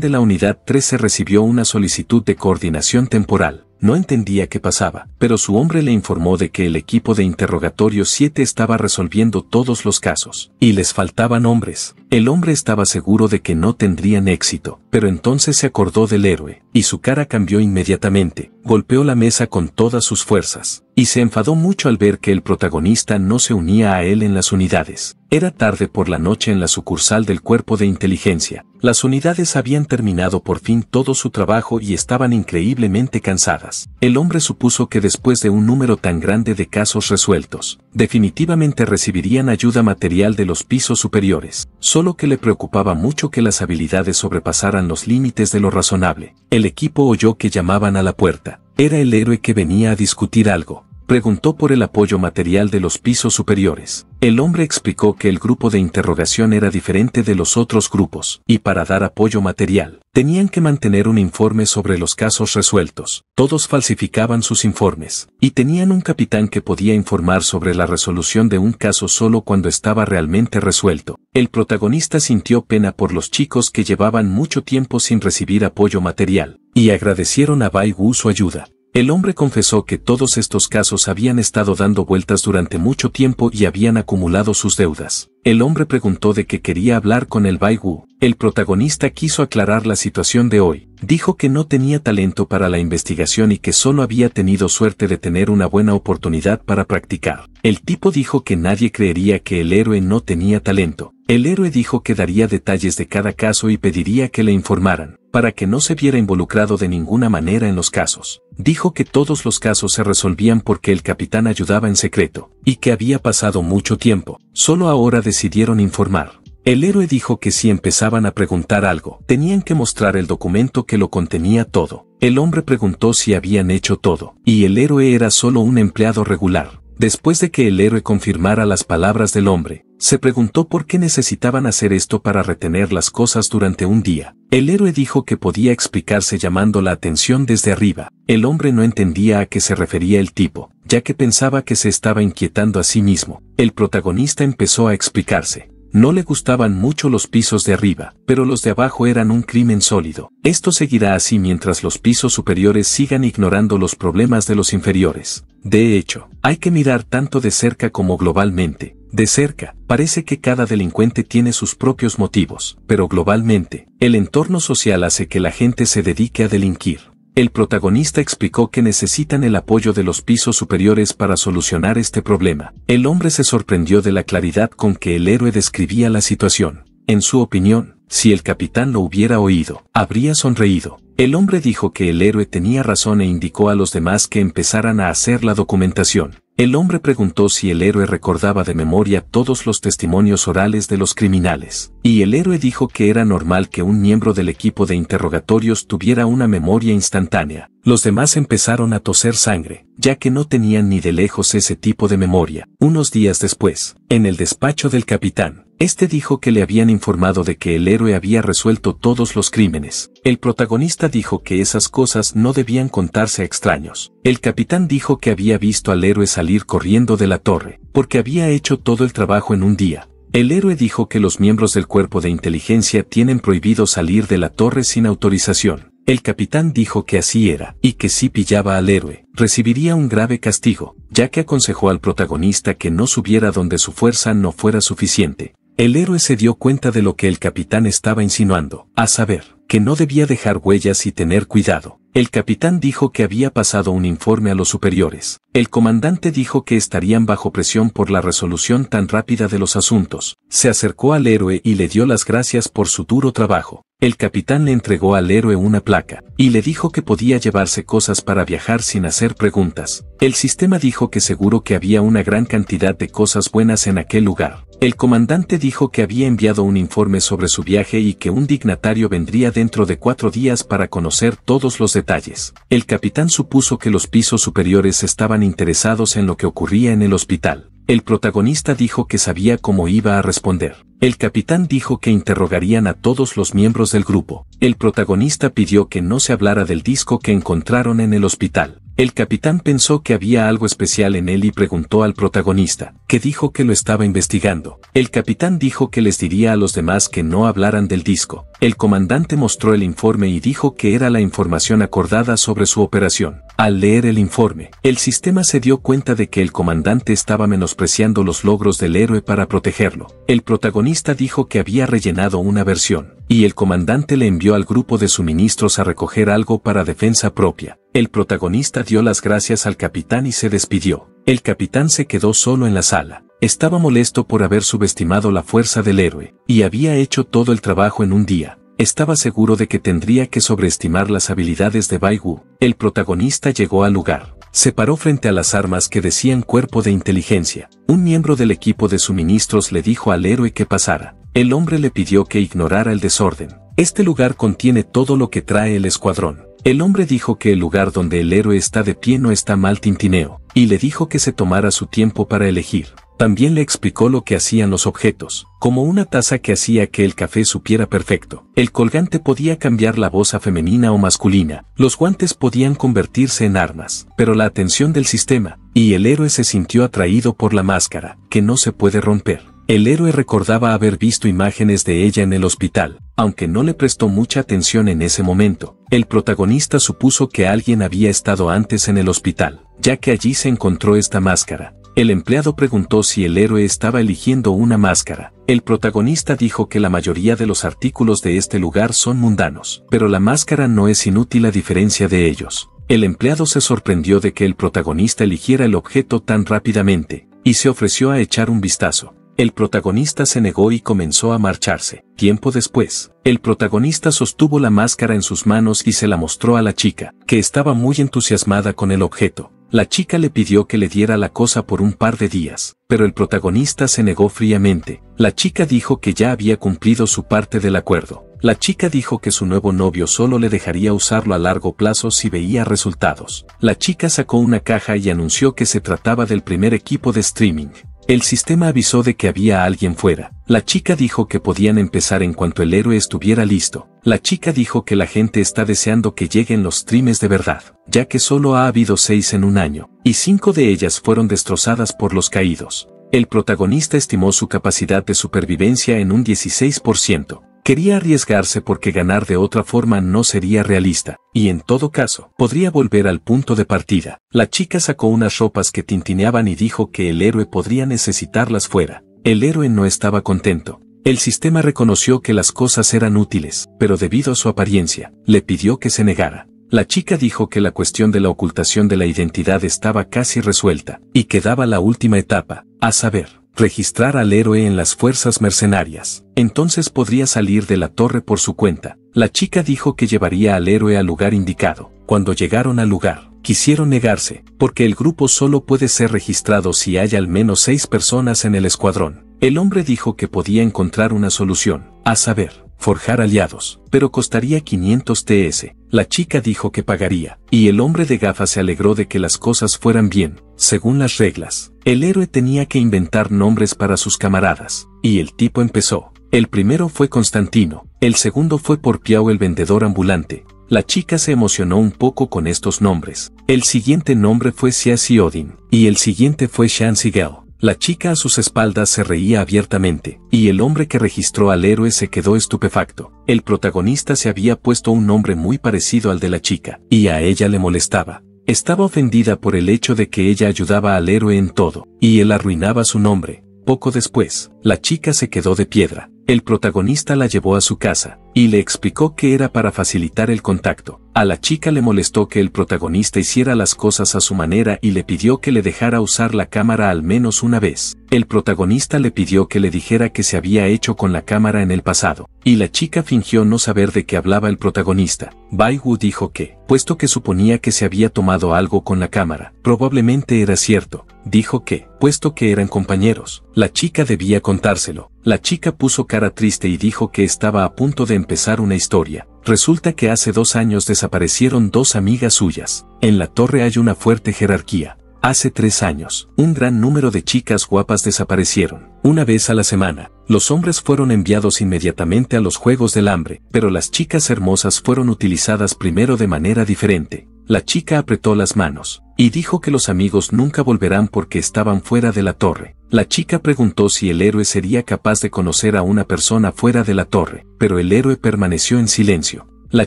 de la Unidad 13 recibió una solicitud de coordinación temporal. No entendía qué pasaba, pero su hombre le informó de que el equipo de interrogatorio 7 estaba resolviendo todos los casos, y les faltaban hombres. El hombre estaba seguro de que no tendrían éxito, pero entonces se acordó del héroe, y su cara cambió inmediatamente, golpeó la mesa con todas sus fuerzas, y se enfadó mucho al ver que el protagonista no se unía a él en las unidades. Era tarde por la noche en la sucursal del cuerpo de inteligencia. Las unidades habían terminado por fin todo su trabajo y estaban increíblemente cansadas. El hombre supuso que después de un número tan grande de casos resueltos, definitivamente recibirían ayuda material de los pisos superiores, solo que le preocupaba mucho que las habilidades sobrepasaran los límites de lo razonable. El equipo oyó que llamaban a la puerta. Era el héroe que venía a discutir algo preguntó por el apoyo material de los pisos superiores. El hombre explicó que el grupo de interrogación era diferente de los otros grupos, y para dar apoyo material, tenían que mantener un informe sobre los casos resueltos. Todos falsificaban sus informes, y tenían un capitán que podía informar sobre la resolución de un caso solo cuando estaba realmente resuelto. El protagonista sintió pena por los chicos que llevaban mucho tiempo sin recibir apoyo material, y agradecieron a Bai su ayuda. El hombre confesó que todos estos casos habían estado dando vueltas durante mucho tiempo y habían acumulado sus deudas. El hombre preguntó de qué quería hablar con el Bai El protagonista quiso aclarar la situación de hoy. Dijo que no tenía talento para la investigación y que solo había tenido suerte de tener una buena oportunidad para practicar. El tipo dijo que nadie creería que el héroe no tenía talento. El héroe dijo que daría detalles de cada caso y pediría que le informaran, para que no se viera involucrado de ninguna manera en los casos. Dijo que todos los casos se resolvían porque el capitán ayudaba en secreto, y que había pasado mucho tiempo. Solo ahora decidieron informar. El héroe dijo que si empezaban a preguntar algo, tenían que mostrar el documento que lo contenía todo. El hombre preguntó si habían hecho todo, y el héroe era solo un empleado regular. Después de que el héroe confirmara las palabras del hombre, se preguntó por qué necesitaban hacer esto para retener las cosas durante un día. El héroe dijo que podía explicarse llamando la atención desde arriba. El hombre no entendía a qué se refería el tipo, ya que pensaba que se estaba inquietando a sí mismo. El protagonista empezó a explicarse. No le gustaban mucho los pisos de arriba, pero los de abajo eran un crimen sólido. Esto seguirá así mientras los pisos superiores sigan ignorando los problemas de los inferiores. De hecho, hay que mirar tanto de cerca como globalmente. De cerca, parece que cada delincuente tiene sus propios motivos, pero globalmente, el entorno social hace que la gente se dedique a delinquir. El protagonista explicó que necesitan el apoyo de los pisos superiores para solucionar este problema. El hombre se sorprendió de la claridad con que el héroe describía la situación. En su opinión, si el capitán lo hubiera oído, habría sonreído. El hombre dijo que el héroe tenía razón e indicó a los demás que empezaran a hacer la documentación. El hombre preguntó si el héroe recordaba de memoria todos los testimonios orales de los criminales, y el héroe dijo que era normal que un miembro del equipo de interrogatorios tuviera una memoria instantánea. Los demás empezaron a toser sangre, ya que no tenían ni de lejos ese tipo de memoria. Unos días después, en el despacho del capitán, este dijo que le habían informado de que el héroe había resuelto todos los crímenes. El protagonista dijo que esas cosas no debían contarse a extraños. El capitán dijo que había visto al héroe salir corriendo de la torre, porque había hecho todo el trabajo en un día. El héroe dijo que los miembros del cuerpo de inteligencia tienen prohibido salir de la torre sin autorización. El capitán dijo que así era, y que si pillaba al héroe, recibiría un grave castigo, ya que aconsejó al protagonista que no subiera donde su fuerza no fuera suficiente. El héroe se dio cuenta de lo que el capitán estaba insinuando, a saber, que no debía dejar huellas y tener cuidado. El capitán dijo que había pasado un informe a los superiores. El comandante dijo que estarían bajo presión por la resolución tan rápida de los asuntos. Se acercó al héroe y le dio las gracias por su duro trabajo. El capitán le entregó al héroe una placa, y le dijo que podía llevarse cosas para viajar sin hacer preguntas. El sistema dijo que seguro que había una gran cantidad de cosas buenas en aquel lugar. El comandante dijo que había enviado un informe sobre su viaje y que un dignatario vendría dentro de cuatro días para conocer todos los detalles. El capitán supuso que los pisos superiores estaban interesados en lo que ocurría en el hospital. El protagonista dijo que sabía cómo iba a responder. El capitán dijo que interrogarían a todos los miembros del grupo. El protagonista pidió que no se hablara del disco que encontraron en el hospital. El capitán pensó que había algo especial en él y preguntó al protagonista, que dijo que lo estaba investigando. El capitán dijo que les diría a los demás que no hablaran del disco. El comandante mostró el informe y dijo que era la información acordada sobre su operación. Al leer el informe, el sistema se dio cuenta de que el comandante estaba menospreciando los logros del héroe para protegerlo. El protagonista dijo que había rellenado una versión, y el comandante le envió al grupo de suministros a recoger algo para defensa propia. El protagonista dio las gracias al capitán y se despidió. El capitán se quedó solo en la sala. Estaba molesto por haber subestimado la fuerza del héroe, y había hecho todo el trabajo en un día. Estaba seguro de que tendría que sobreestimar las habilidades de Baigu. El protagonista llegó al lugar. Se paró frente a las armas que decían cuerpo de inteligencia. Un miembro del equipo de suministros le dijo al héroe que pasara. El hombre le pidió que ignorara el desorden. Este lugar contiene todo lo que trae el escuadrón. El hombre dijo que el lugar donde el héroe está de pie no está mal tintineo, y le dijo que se tomara su tiempo para elegir. También le explicó lo que hacían los objetos, como una taza que hacía que el café supiera perfecto. El colgante podía cambiar la voz a femenina o masculina, los guantes podían convertirse en armas, pero la atención del sistema, y el héroe se sintió atraído por la máscara, que no se puede romper. El héroe recordaba haber visto imágenes de ella en el hospital, aunque no le prestó mucha atención en ese momento. El protagonista supuso que alguien había estado antes en el hospital, ya que allí se encontró esta máscara. El empleado preguntó si el héroe estaba eligiendo una máscara. El protagonista dijo que la mayoría de los artículos de este lugar son mundanos, pero la máscara no es inútil a diferencia de ellos. El empleado se sorprendió de que el protagonista eligiera el objeto tan rápidamente, y se ofreció a echar un vistazo. El protagonista se negó y comenzó a marcharse. Tiempo después, el protagonista sostuvo la máscara en sus manos y se la mostró a la chica, que estaba muy entusiasmada con el objeto. La chica le pidió que le diera la cosa por un par de días, pero el protagonista se negó fríamente. La chica dijo que ya había cumplido su parte del acuerdo. La chica dijo que su nuevo novio solo le dejaría usarlo a largo plazo si veía resultados. La chica sacó una caja y anunció que se trataba del primer equipo de streaming. El sistema avisó de que había alguien fuera. La chica dijo que podían empezar en cuanto el héroe estuviera listo. La chica dijo que la gente está deseando que lleguen los trimes de verdad, ya que solo ha habido seis en un año, y cinco de ellas fueron destrozadas por los caídos. El protagonista estimó su capacidad de supervivencia en un 16%. Quería arriesgarse porque ganar de otra forma no sería realista, y en todo caso, podría volver al punto de partida. La chica sacó unas ropas que tintineaban y dijo que el héroe podría necesitarlas fuera. El héroe no estaba contento. El sistema reconoció que las cosas eran útiles, pero debido a su apariencia, le pidió que se negara. La chica dijo que la cuestión de la ocultación de la identidad estaba casi resuelta, y quedaba la última etapa, a saber, registrar al héroe en las fuerzas mercenarias. Entonces podría salir de la torre por su cuenta. La chica dijo que llevaría al héroe al lugar indicado. Cuando llegaron al lugar, quisieron negarse, porque el grupo solo puede ser registrado si hay al menos seis personas en el escuadrón. El hombre dijo que podía encontrar una solución, a saber, forjar aliados, pero costaría 500 TS. La chica dijo que pagaría, y el hombre de gafas se alegró de que las cosas fueran bien, según las reglas. El héroe tenía que inventar nombres para sus camaradas, y el tipo empezó. El primero fue Constantino, el segundo fue Porpiao el vendedor ambulante. La chica se emocionó un poco con estos nombres. El siguiente nombre fue Siasi Odin, y el siguiente fue Shan Sigel. La chica a sus espaldas se reía abiertamente, y el hombre que registró al héroe se quedó estupefacto. El protagonista se había puesto un nombre muy parecido al de la chica, y a ella le molestaba. Estaba ofendida por el hecho de que ella ayudaba al héroe en todo, y él arruinaba su nombre. Poco después, la chica se quedó de piedra. El protagonista la llevó a su casa, y le explicó que era para facilitar el contacto, a la chica le molestó que el protagonista hiciera las cosas a su manera y le pidió que le dejara usar la cámara al menos una vez. El protagonista le pidió que le dijera que se había hecho con la cámara en el pasado, y la chica fingió no saber de qué hablaba el protagonista. Wu dijo que, puesto que suponía que se había tomado algo con la cámara, probablemente era cierto, dijo que, puesto que eran compañeros, la chica debía contárselo. La chica puso cara triste y dijo que estaba a punto de empezar una historia, Resulta que hace dos años desaparecieron dos amigas suyas. En la torre hay una fuerte jerarquía. Hace tres años, un gran número de chicas guapas desaparecieron. Una vez a la semana, los hombres fueron enviados inmediatamente a los Juegos del Hambre, pero las chicas hermosas fueron utilizadas primero de manera diferente. La chica apretó las manos y dijo que los amigos nunca volverán porque estaban fuera de la torre. La chica preguntó si el héroe sería capaz de conocer a una persona fuera de la torre, pero el héroe permaneció en silencio. La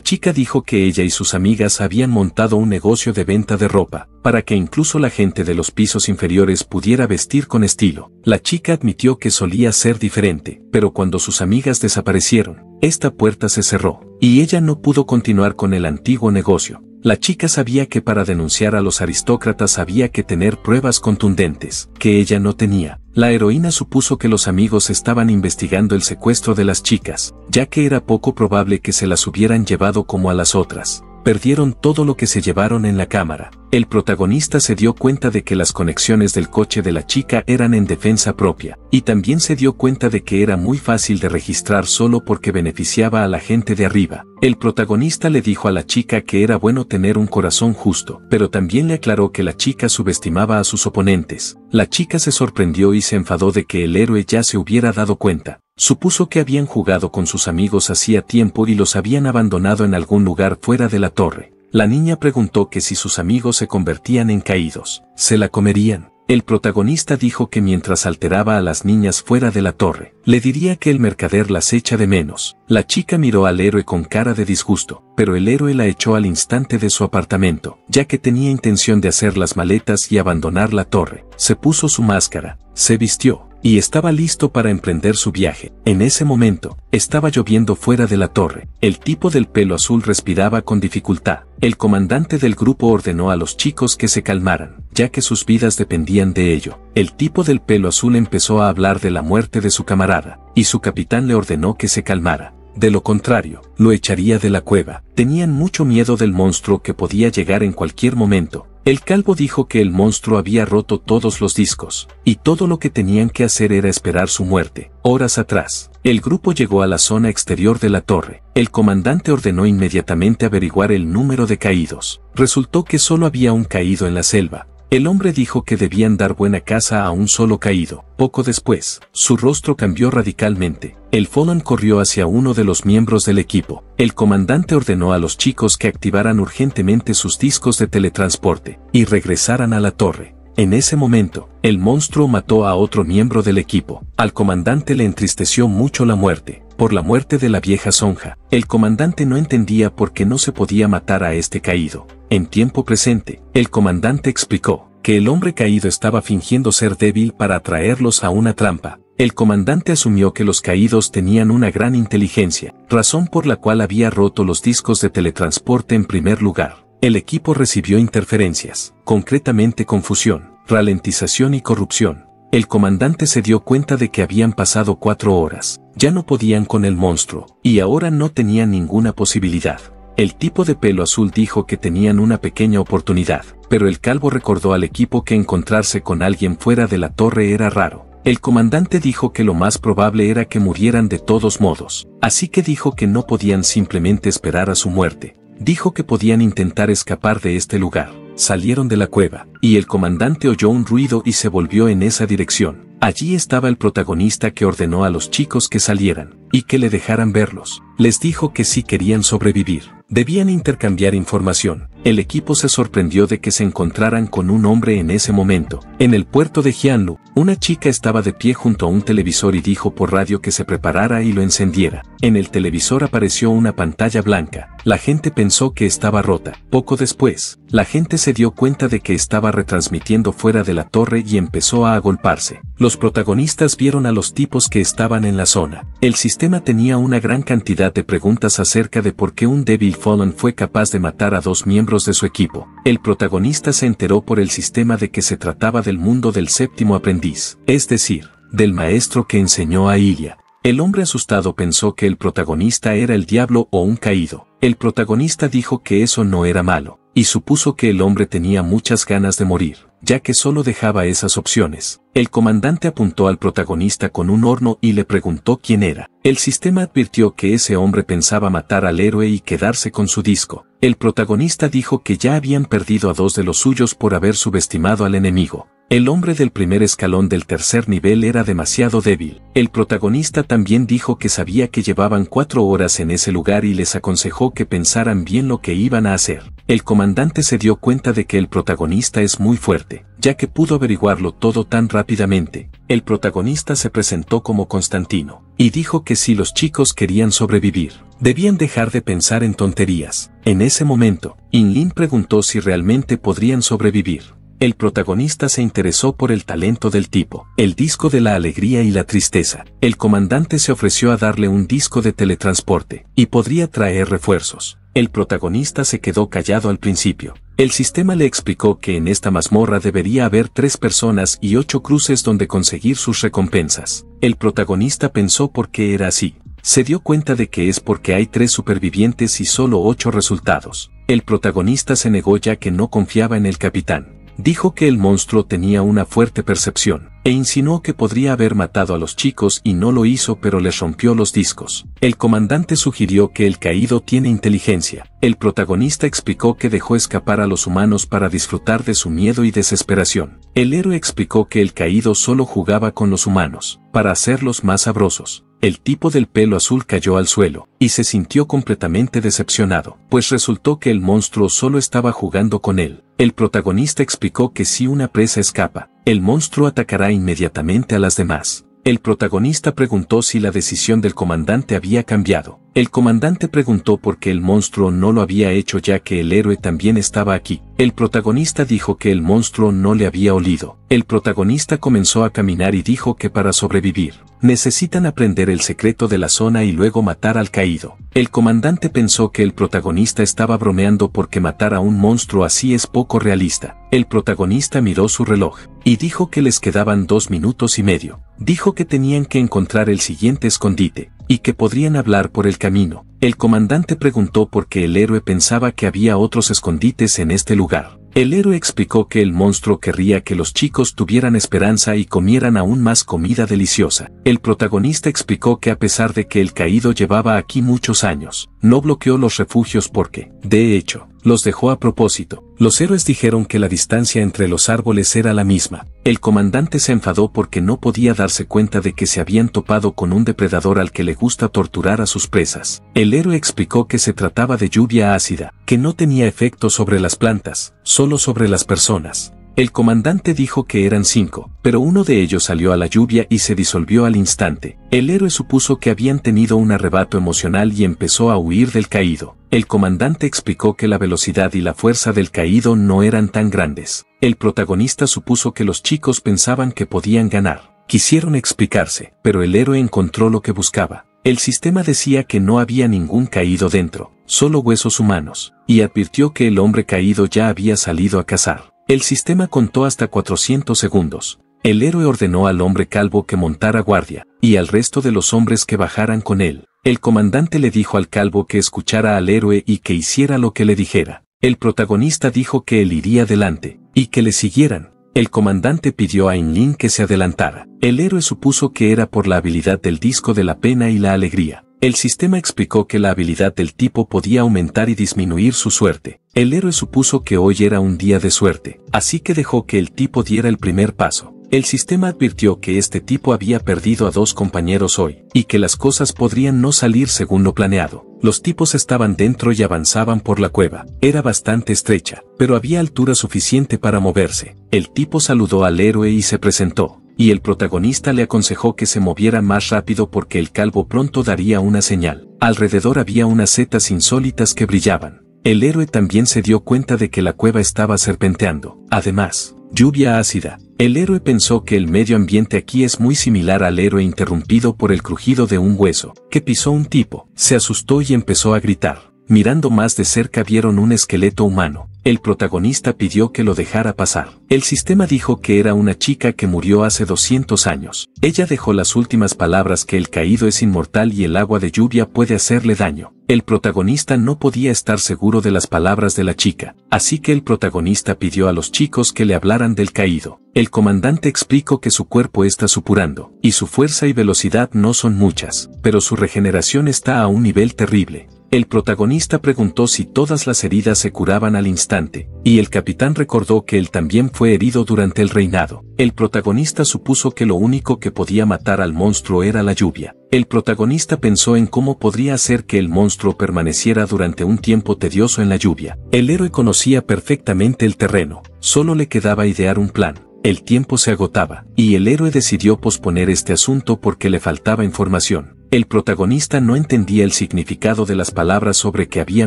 chica dijo que ella y sus amigas habían montado un negocio de venta de ropa, para que incluso la gente de los pisos inferiores pudiera vestir con estilo. La chica admitió que solía ser diferente, pero cuando sus amigas desaparecieron, esta puerta se cerró, y ella no pudo continuar con el antiguo negocio. La chica sabía que para denunciar a los aristócratas había que tener pruebas contundentes, que ella no tenía. La heroína supuso que los amigos estaban investigando el secuestro de las chicas, ya que era poco probable que se las hubieran llevado como a las otras perdieron todo lo que se llevaron en la cámara. El protagonista se dio cuenta de que las conexiones del coche de la chica eran en defensa propia, y también se dio cuenta de que era muy fácil de registrar solo porque beneficiaba a la gente de arriba. El protagonista le dijo a la chica que era bueno tener un corazón justo, pero también le aclaró que la chica subestimaba a sus oponentes. La chica se sorprendió y se enfadó de que el héroe ya se hubiera dado cuenta. Supuso que habían jugado con sus amigos hacía tiempo y los habían abandonado en algún lugar fuera de la torre. La niña preguntó que si sus amigos se convertían en caídos, se la comerían. El protagonista dijo que mientras alteraba a las niñas fuera de la torre, le diría que el mercader las echa de menos. La chica miró al héroe con cara de disgusto, pero el héroe la echó al instante de su apartamento, ya que tenía intención de hacer las maletas y abandonar la torre. Se puso su máscara, se vistió, y estaba listo para emprender su viaje. En ese momento, estaba lloviendo fuera de la torre. El tipo del pelo azul respiraba con dificultad. El comandante del grupo ordenó a los chicos que se calmaran, ya que sus vidas dependían de ello. El tipo del pelo azul empezó a hablar de la muerte de su camarada, y su capitán le ordenó que se calmara. De lo contrario, lo echaría de la cueva. Tenían mucho miedo del monstruo que podía llegar en cualquier momento, el calvo dijo que el monstruo había roto todos los discos, y todo lo que tenían que hacer era esperar su muerte. Horas atrás, el grupo llegó a la zona exterior de la torre. El comandante ordenó inmediatamente averiguar el número de caídos. Resultó que solo había un caído en la selva, el hombre dijo que debían dar buena casa a un solo caído. Poco después, su rostro cambió radicalmente. El Folan corrió hacia uno de los miembros del equipo. El comandante ordenó a los chicos que activaran urgentemente sus discos de teletransporte y regresaran a la torre. En ese momento, el monstruo mató a otro miembro del equipo. Al comandante le entristeció mucho la muerte, por la muerte de la vieja Sonja, el comandante no entendía por qué no se podía matar a este caído. En tiempo presente, el comandante explicó que el hombre caído estaba fingiendo ser débil para atraerlos a una trampa. El comandante asumió que los caídos tenían una gran inteligencia, razón por la cual había roto los discos de teletransporte en primer lugar. El equipo recibió interferencias, concretamente confusión, ralentización y corrupción. El comandante se dio cuenta de que habían pasado cuatro horas, ya no podían con el monstruo, y ahora no tenían ninguna posibilidad. El tipo de pelo azul dijo que tenían una pequeña oportunidad, pero el calvo recordó al equipo que encontrarse con alguien fuera de la torre era raro. El comandante dijo que lo más probable era que murieran de todos modos, así que dijo que no podían simplemente esperar a su muerte. Dijo que podían intentar escapar de este lugar. Salieron de la cueva, y el comandante oyó un ruido y se volvió en esa dirección. Allí estaba el protagonista que ordenó a los chicos que salieran y que le dejaran verlos. Les dijo que sí querían sobrevivir, Debían intercambiar información. El equipo se sorprendió de que se encontraran con un hombre en ese momento. En el puerto de Jianlu, una chica estaba de pie junto a un televisor y dijo por radio que se preparara y lo encendiera. En el televisor apareció una pantalla blanca. La gente pensó que estaba rota. Poco después, la gente se dio cuenta de que estaba retransmitiendo fuera de la torre y empezó a agolparse. Los protagonistas vieron a los tipos que estaban en la zona. El sistema tenía una gran cantidad de preguntas acerca de por qué un débil Fallen fue capaz de matar a dos miembros de su equipo. El protagonista se enteró por el sistema de que se trataba del mundo del séptimo aprendiz, es decir, del maestro que enseñó a Ilya. El hombre asustado pensó que el protagonista era el diablo o un caído. El protagonista dijo que eso no era malo, y supuso que el hombre tenía muchas ganas de morir ya que solo dejaba esas opciones. El comandante apuntó al protagonista con un horno y le preguntó quién era. El sistema advirtió que ese hombre pensaba matar al héroe y quedarse con su disco. El protagonista dijo que ya habían perdido a dos de los suyos por haber subestimado al enemigo. El hombre del primer escalón del tercer nivel era demasiado débil. El protagonista también dijo que sabía que llevaban cuatro horas en ese lugar y les aconsejó que pensaran bien lo que iban a hacer. El comandante se dio cuenta de que el protagonista es muy fuerte, ya que pudo averiguarlo todo tan rápidamente. El protagonista se presentó como Constantino, y dijo que si los chicos querían sobrevivir, debían dejar de pensar en tonterías. En ese momento, Inlin preguntó si realmente podrían sobrevivir. El protagonista se interesó por el talento del tipo, el disco de la alegría y la tristeza. El comandante se ofreció a darle un disco de teletransporte, y podría traer refuerzos. El protagonista se quedó callado al principio. El sistema le explicó que en esta mazmorra debería haber tres personas y ocho cruces donde conseguir sus recompensas. El protagonista pensó por qué era así. Se dio cuenta de que es porque hay tres supervivientes y solo ocho resultados. El protagonista se negó ya que no confiaba en el capitán dijo que el monstruo tenía una fuerte percepción, e insinuó que podría haber matado a los chicos y no lo hizo pero les rompió los discos. El comandante sugirió que el caído tiene inteligencia. El protagonista explicó que dejó escapar a los humanos para disfrutar de su miedo y desesperación. El héroe explicó que el caído solo jugaba con los humanos, para hacerlos más sabrosos. El tipo del pelo azul cayó al suelo, y se sintió completamente decepcionado, pues resultó que el monstruo solo estaba jugando con él. El protagonista explicó que si una presa escapa, el monstruo atacará inmediatamente a las demás. El protagonista preguntó si la decisión del comandante había cambiado. El comandante preguntó por qué el monstruo no lo había hecho ya que el héroe también estaba aquí. El protagonista dijo que el monstruo no le había olido. El protagonista comenzó a caminar y dijo que para sobrevivir, necesitan aprender el secreto de la zona y luego matar al caído. El comandante pensó que el protagonista estaba bromeando porque matar a un monstruo así es poco realista. El protagonista miró su reloj y dijo que les quedaban dos minutos y medio. Dijo que tenían que encontrar el siguiente escondite y que podrían hablar por el camino. El comandante preguntó por qué el héroe pensaba que había otros escondites en este lugar. El héroe explicó que el monstruo querría que los chicos tuvieran esperanza y comieran aún más comida deliciosa. El protagonista explicó que a pesar de que el caído llevaba aquí muchos años, no bloqueó los refugios porque, de hecho, los dejó a propósito. Los héroes dijeron que la distancia entre los árboles era la misma. El comandante se enfadó porque no podía darse cuenta de que se habían topado con un depredador al que le gusta torturar a sus presas. El héroe explicó que se trataba de lluvia ácida, que no tenía efecto sobre las plantas, solo sobre las personas. El comandante dijo que eran cinco, pero uno de ellos salió a la lluvia y se disolvió al instante. El héroe supuso que habían tenido un arrebato emocional y empezó a huir del caído. El comandante explicó que la velocidad y la fuerza del caído no eran tan grandes. El protagonista supuso que los chicos pensaban que podían ganar. Quisieron explicarse, pero el héroe encontró lo que buscaba. El sistema decía que no había ningún caído dentro, solo huesos humanos, y advirtió que el hombre caído ya había salido a cazar. El sistema contó hasta 400 segundos. El héroe ordenó al hombre calvo que montara guardia, y al resto de los hombres que bajaran con él. El comandante le dijo al calvo que escuchara al héroe y que hiciera lo que le dijera. El protagonista dijo que él iría adelante, y que le siguieran. El comandante pidió a Inlin que se adelantara. El héroe supuso que era por la habilidad del disco de la pena y la alegría. El sistema explicó que la habilidad del tipo podía aumentar y disminuir su suerte, el héroe supuso que hoy era un día de suerte, así que dejó que el tipo diera el primer paso. El sistema advirtió que este tipo había perdido a dos compañeros hoy, y que las cosas podrían no salir según lo planeado. Los tipos estaban dentro y avanzaban por la cueva. Era bastante estrecha, pero había altura suficiente para moverse. El tipo saludó al héroe y se presentó, y el protagonista le aconsejó que se moviera más rápido porque el calvo pronto daría una señal. Alrededor había unas setas insólitas que brillaban. El héroe también se dio cuenta de que la cueva estaba serpenteando. Además, lluvia ácida. El héroe pensó que el medio ambiente aquí es muy similar al héroe interrumpido por el crujido de un hueso, que pisó un tipo. Se asustó y empezó a gritar. Mirando más de cerca vieron un esqueleto humano, el protagonista pidió que lo dejara pasar. El sistema dijo que era una chica que murió hace 200 años. Ella dejó las últimas palabras que el caído es inmortal y el agua de lluvia puede hacerle daño. El protagonista no podía estar seguro de las palabras de la chica, así que el protagonista pidió a los chicos que le hablaran del caído. El comandante explicó que su cuerpo está supurando, y su fuerza y velocidad no son muchas, pero su regeneración está a un nivel terrible, el protagonista preguntó si todas las heridas se curaban al instante, y el capitán recordó que él también fue herido durante el reinado. El protagonista supuso que lo único que podía matar al monstruo era la lluvia. El protagonista pensó en cómo podría hacer que el monstruo permaneciera durante un tiempo tedioso en la lluvia. El héroe conocía perfectamente el terreno, solo le quedaba idear un plan. El tiempo se agotaba, y el héroe decidió posponer este asunto porque le faltaba información. El protagonista no entendía el significado de las palabras sobre que había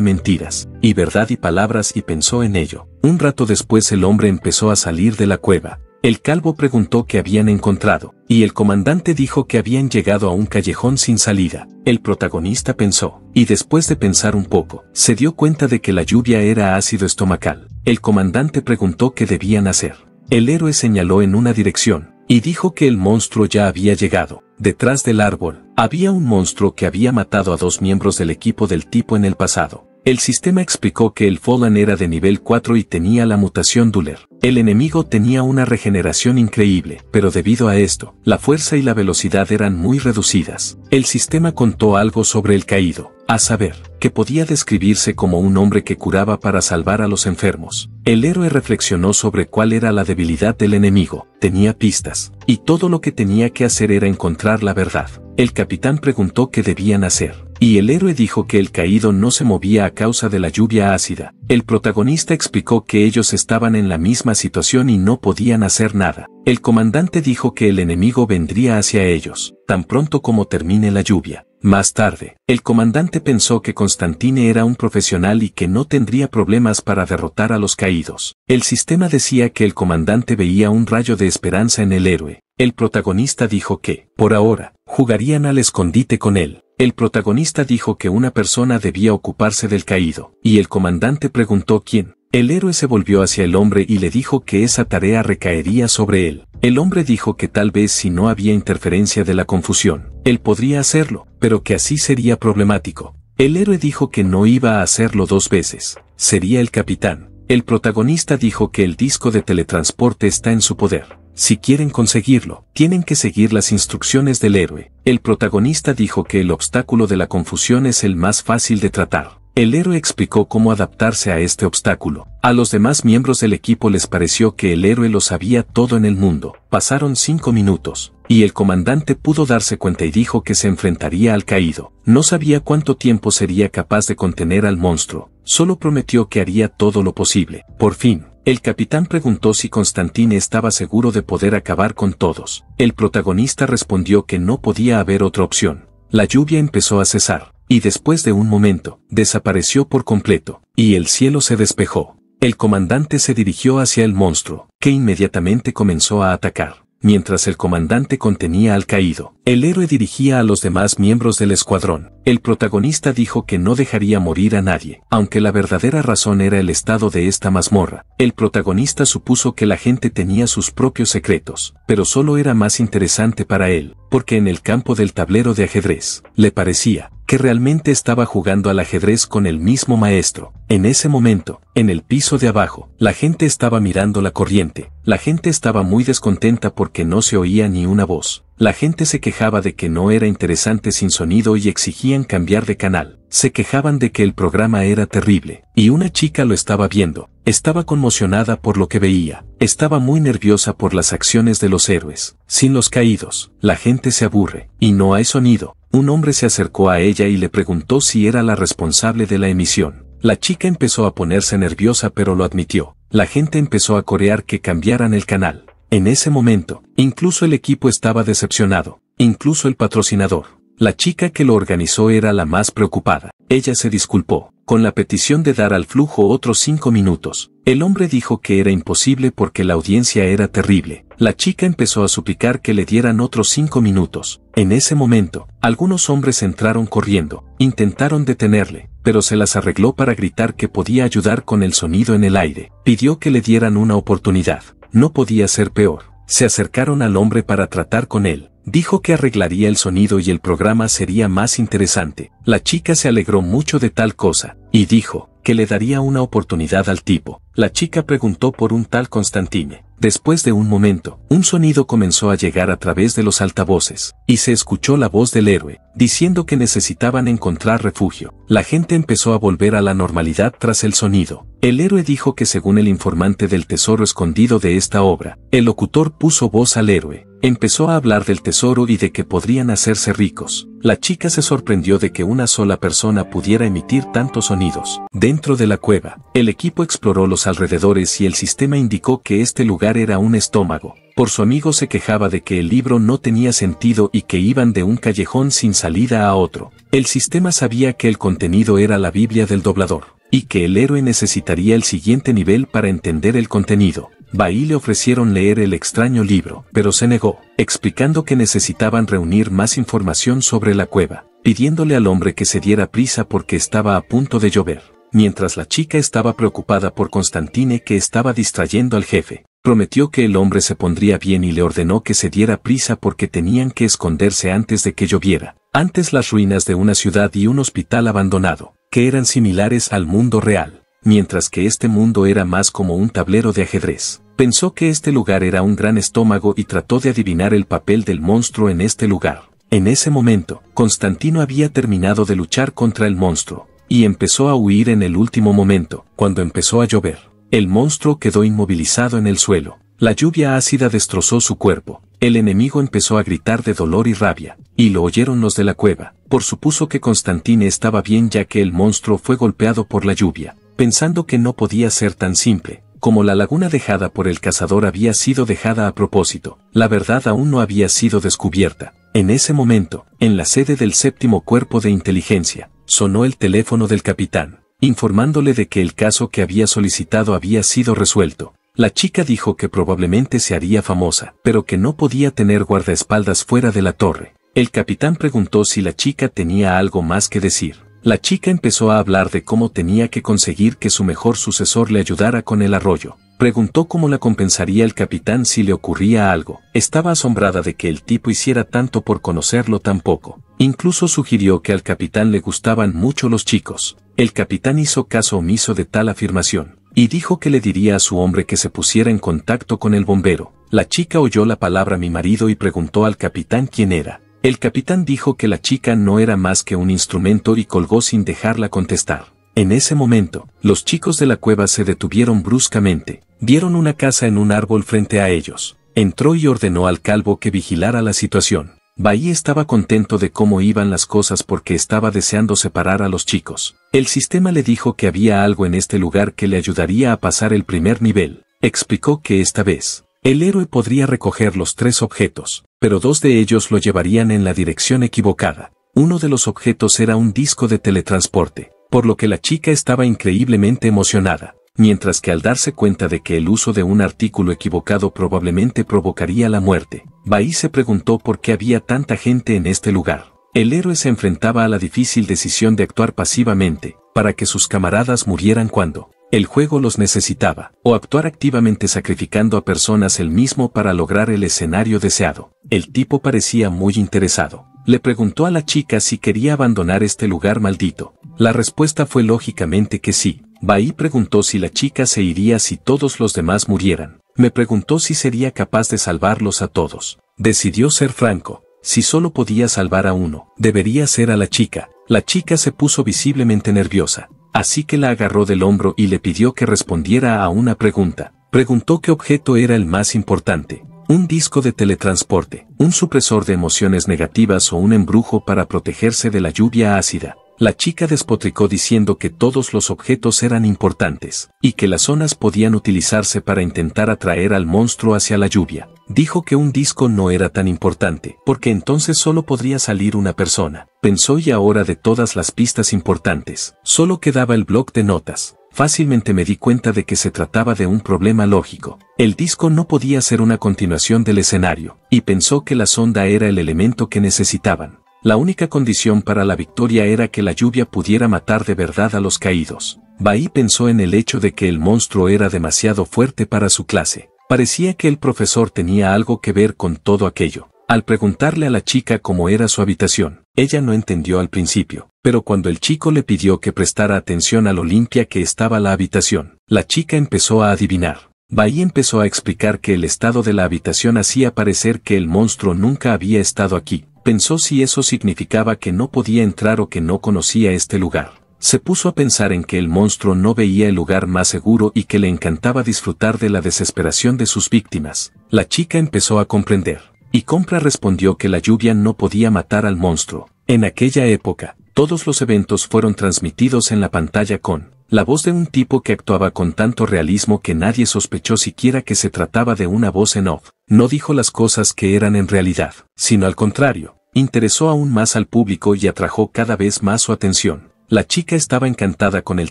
mentiras, y verdad y palabras y pensó en ello. Un rato después el hombre empezó a salir de la cueva. El calvo preguntó qué habían encontrado, y el comandante dijo que habían llegado a un callejón sin salida. El protagonista pensó, y después de pensar un poco, se dio cuenta de que la lluvia era ácido estomacal. El comandante preguntó qué debían hacer. El héroe señaló en una dirección, y dijo que el monstruo ya había llegado, detrás del árbol, había un monstruo que había matado a dos miembros del equipo del tipo en el pasado. El sistema explicó que el Fallen era de nivel 4 y tenía la mutación Duller. El enemigo tenía una regeneración increíble, pero debido a esto, la fuerza y la velocidad eran muy reducidas. El sistema contó algo sobre el caído. A saber, que podía describirse como un hombre que curaba para salvar a los enfermos. El héroe reflexionó sobre cuál era la debilidad del enemigo, tenía pistas, y todo lo que tenía que hacer era encontrar la verdad. El capitán preguntó qué debían hacer. Y el héroe dijo que el caído no se movía a causa de la lluvia ácida. El protagonista explicó que ellos estaban en la misma situación y no podían hacer nada. El comandante dijo que el enemigo vendría hacia ellos, tan pronto como termine la lluvia. Más tarde, el comandante pensó que Constantine era un profesional y que no tendría problemas para derrotar a los caídos. El sistema decía que el comandante veía un rayo de esperanza en el héroe. El protagonista dijo que, por ahora, jugarían al escondite con él. El protagonista dijo que una persona debía ocuparse del caído, y el comandante preguntó quién. El héroe se volvió hacia el hombre y le dijo que esa tarea recaería sobre él. El hombre dijo que tal vez si no había interferencia de la confusión, él podría hacerlo, pero que así sería problemático. El héroe dijo que no iba a hacerlo dos veces, sería el capitán. El protagonista dijo que el disco de teletransporte está en su poder. Si quieren conseguirlo, tienen que seguir las instrucciones del héroe. El protagonista dijo que el obstáculo de la confusión es el más fácil de tratar. El héroe explicó cómo adaptarse a este obstáculo. A los demás miembros del equipo les pareció que el héroe lo sabía todo en el mundo. Pasaron cinco minutos, y el comandante pudo darse cuenta y dijo que se enfrentaría al caído. No sabía cuánto tiempo sería capaz de contener al monstruo, solo prometió que haría todo lo posible. Por fin, el capitán preguntó si Constantine estaba seguro de poder acabar con todos. El protagonista respondió que no podía haber otra opción. La lluvia empezó a cesar, y después de un momento, desapareció por completo, y el cielo se despejó. El comandante se dirigió hacia el monstruo, que inmediatamente comenzó a atacar. Mientras el comandante contenía al caído, el héroe dirigía a los demás miembros del escuadrón. El protagonista dijo que no dejaría morir a nadie, aunque la verdadera razón era el estado de esta mazmorra. El protagonista supuso que la gente tenía sus propios secretos, pero solo era más interesante para él, porque en el campo del tablero de ajedrez, le parecía, que realmente estaba jugando al ajedrez con el mismo maestro. En ese momento, en el piso de abajo, la gente estaba mirando la corriente, la gente estaba muy descontenta porque no se oía ni una voz, la gente se quejaba de que no era interesante sin sonido y exigían cambiar de canal, se quejaban de que el programa era terrible, y una chica lo estaba viendo, estaba conmocionada por lo que veía, estaba muy nerviosa por las acciones de los héroes, sin los caídos, la gente se aburre, y no hay sonido, un hombre se acercó a ella y le preguntó si era la responsable de la emisión. La chica empezó a ponerse nerviosa pero lo admitió. La gente empezó a corear que cambiaran el canal. En ese momento, incluso el equipo estaba decepcionado, incluso el patrocinador. La chica que lo organizó era la más preocupada. Ella se disculpó, con la petición de dar al flujo otros cinco minutos. El hombre dijo que era imposible porque la audiencia era terrible. La chica empezó a suplicar que le dieran otros cinco minutos. En ese momento, algunos hombres entraron corriendo, intentaron detenerle, pero se las arregló para gritar que podía ayudar con el sonido en el aire. Pidió que le dieran una oportunidad. No podía ser peor. Se acercaron al hombre para tratar con él. Dijo que arreglaría el sonido y el programa sería más interesante. La chica se alegró mucho de tal cosa, y dijo, que le daría una oportunidad al tipo. La chica preguntó por un tal Constantine. Después de un momento, un sonido comenzó a llegar a través de los altavoces, y se escuchó la voz del héroe, diciendo que necesitaban encontrar refugio. La gente empezó a volver a la normalidad tras el sonido. El héroe dijo que según el informante del tesoro escondido de esta obra, el locutor puso voz al héroe, Empezó a hablar del tesoro y de que podrían hacerse ricos. La chica se sorprendió de que una sola persona pudiera emitir tantos sonidos. Dentro de la cueva, el equipo exploró los alrededores y el sistema indicó que este lugar era un estómago. Por su amigo se quejaba de que el libro no tenía sentido y que iban de un callejón sin salida a otro. El sistema sabía que el contenido era la Biblia del doblador, y que el héroe necesitaría el siguiente nivel para entender el contenido. Bahí le ofrecieron leer el extraño libro, pero se negó, explicando que necesitaban reunir más información sobre la cueva, pidiéndole al hombre que se diera prisa porque estaba a punto de llover. Mientras la chica estaba preocupada por Constantine que estaba distrayendo al jefe, prometió que el hombre se pondría bien y le ordenó que se diera prisa porque tenían que esconderse antes de que lloviera, antes las ruinas de una ciudad y un hospital abandonado, que eran similares al mundo real mientras que este mundo era más como un tablero de ajedrez. Pensó que este lugar era un gran estómago y trató de adivinar el papel del monstruo en este lugar. En ese momento, Constantino había terminado de luchar contra el monstruo, y empezó a huir en el último momento, cuando empezó a llover. El monstruo quedó inmovilizado en el suelo. La lluvia ácida destrozó su cuerpo. El enemigo empezó a gritar de dolor y rabia, y lo oyeron los de la cueva. Por supuso que Constantino estaba bien ya que el monstruo fue golpeado por la lluvia, pensando que no podía ser tan simple, como la laguna dejada por el cazador había sido dejada a propósito, la verdad aún no había sido descubierta. En ese momento, en la sede del séptimo cuerpo de inteligencia, sonó el teléfono del capitán, informándole de que el caso que había solicitado había sido resuelto. La chica dijo que probablemente se haría famosa, pero que no podía tener guardaespaldas fuera de la torre. El capitán preguntó si la chica tenía algo más que decir la chica empezó a hablar de cómo tenía que conseguir que su mejor sucesor le ayudara con el arroyo. Preguntó cómo la compensaría el capitán si le ocurría algo. Estaba asombrada de que el tipo hiciera tanto por conocerlo tan poco. Incluso sugirió que al capitán le gustaban mucho los chicos. El capitán hizo caso omiso de tal afirmación, y dijo que le diría a su hombre que se pusiera en contacto con el bombero. La chica oyó la palabra mi marido y preguntó al capitán quién era. El capitán dijo que la chica no era más que un instrumento y colgó sin dejarla contestar. En ese momento, los chicos de la cueva se detuvieron bruscamente, vieron una casa en un árbol frente a ellos. Entró y ordenó al calvo que vigilara la situación. Bahí estaba contento de cómo iban las cosas porque estaba deseando separar a los chicos. El sistema le dijo que había algo en este lugar que le ayudaría a pasar el primer nivel. Explicó que esta vez, el héroe podría recoger los tres objetos, pero dos de ellos lo llevarían en la dirección equivocada. Uno de los objetos era un disco de teletransporte, por lo que la chica estaba increíblemente emocionada, mientras que al darse cuenta de que el uso de un artículo equivocado probablemente provocaría la muerte, Bai se preguntó por qué había tanta gente en este lugar. El héroe se enfrentaba a la difícil decisión de actuar pasivamente, para que sus camaradas murieran cuando el juego los necesitaba, o actuar activamente sacrificando a personas el mismo para lograr el escenario deseado. El tipo parecía muy interesado. Le preguntó a la chica si quería abandonar este lugar maldito. La respuesta fue lógicamente que sí. Bahí preguntó si la chica se iría si todos los demás murieran. Me preguntó si sería capaz de salvarlos a todos. Decidió ser franco. Si solo podía salvar a uno, debería ser a la chica. La chica se puso visiblemente nerviosa. Así que la agarró del hombro y le pidió que respondiera a una pregunta. Preguntó qué objeto era el más importante. Un disco de teletransporte, un supresor de emociones negativas o un embrujo para protegerse de la lluvia ácida. La chica despotricó diciendo que todos los objetos eran importantes, y que las zonas podían utilizarse para intentar atraer al monstruo hacia la lluvia. Dijo que un disco no era tan importante, porque entonces solo podría salir una persona. Pensó y ahora de todas las pistas importantes, solo quedaba el bloc de notas. Fácilmente me di cuenta de que se trataba de un problema lógico. El disco no podía ser una continuación del escenario, y pensó que la sonda era el elemento que necesitaban. La única condición para la victoria era que la lluvia pudiera matar de verdad a los caídos. Bahí pensó en el hecho de que el monstruo era demasiado fuerte para su clase. Parecía que el profesor tenía algo que ver con todo aquello. Al preguntarle a la chica cómo era su habitación, ella no entendió al principio, pero cuando el chico le pidió que prestara atención a lo limpia que estaba la habitación, la chica empezó a adivinar. Bahí empezó a explicar que el estado de la habitación hacía parecer que el monstruo nunca había estado aquí, pensó si eso significaba que no podía entrar o que no conocía este lugar. Se puso a pensar en que el monstruo no veía el lugar más seguro y que le encantaba disfrutar de la desesperación de sus víctimas. La chica empezó a comprender. Y Compra respondió que la lluvia no podía matar al monstruo. En aquella época, todos los eventos fueron transmitidos en la pantalla con la voz de un tipo que actuaba con tanto realismo que nadie sospechó siquiera que se trataba de una voz en off, no dijo las cosas que eran en realidad, sino al contrario, interesó aún más al público y atrajo cada vez más su atención. La chica estaba encantada con el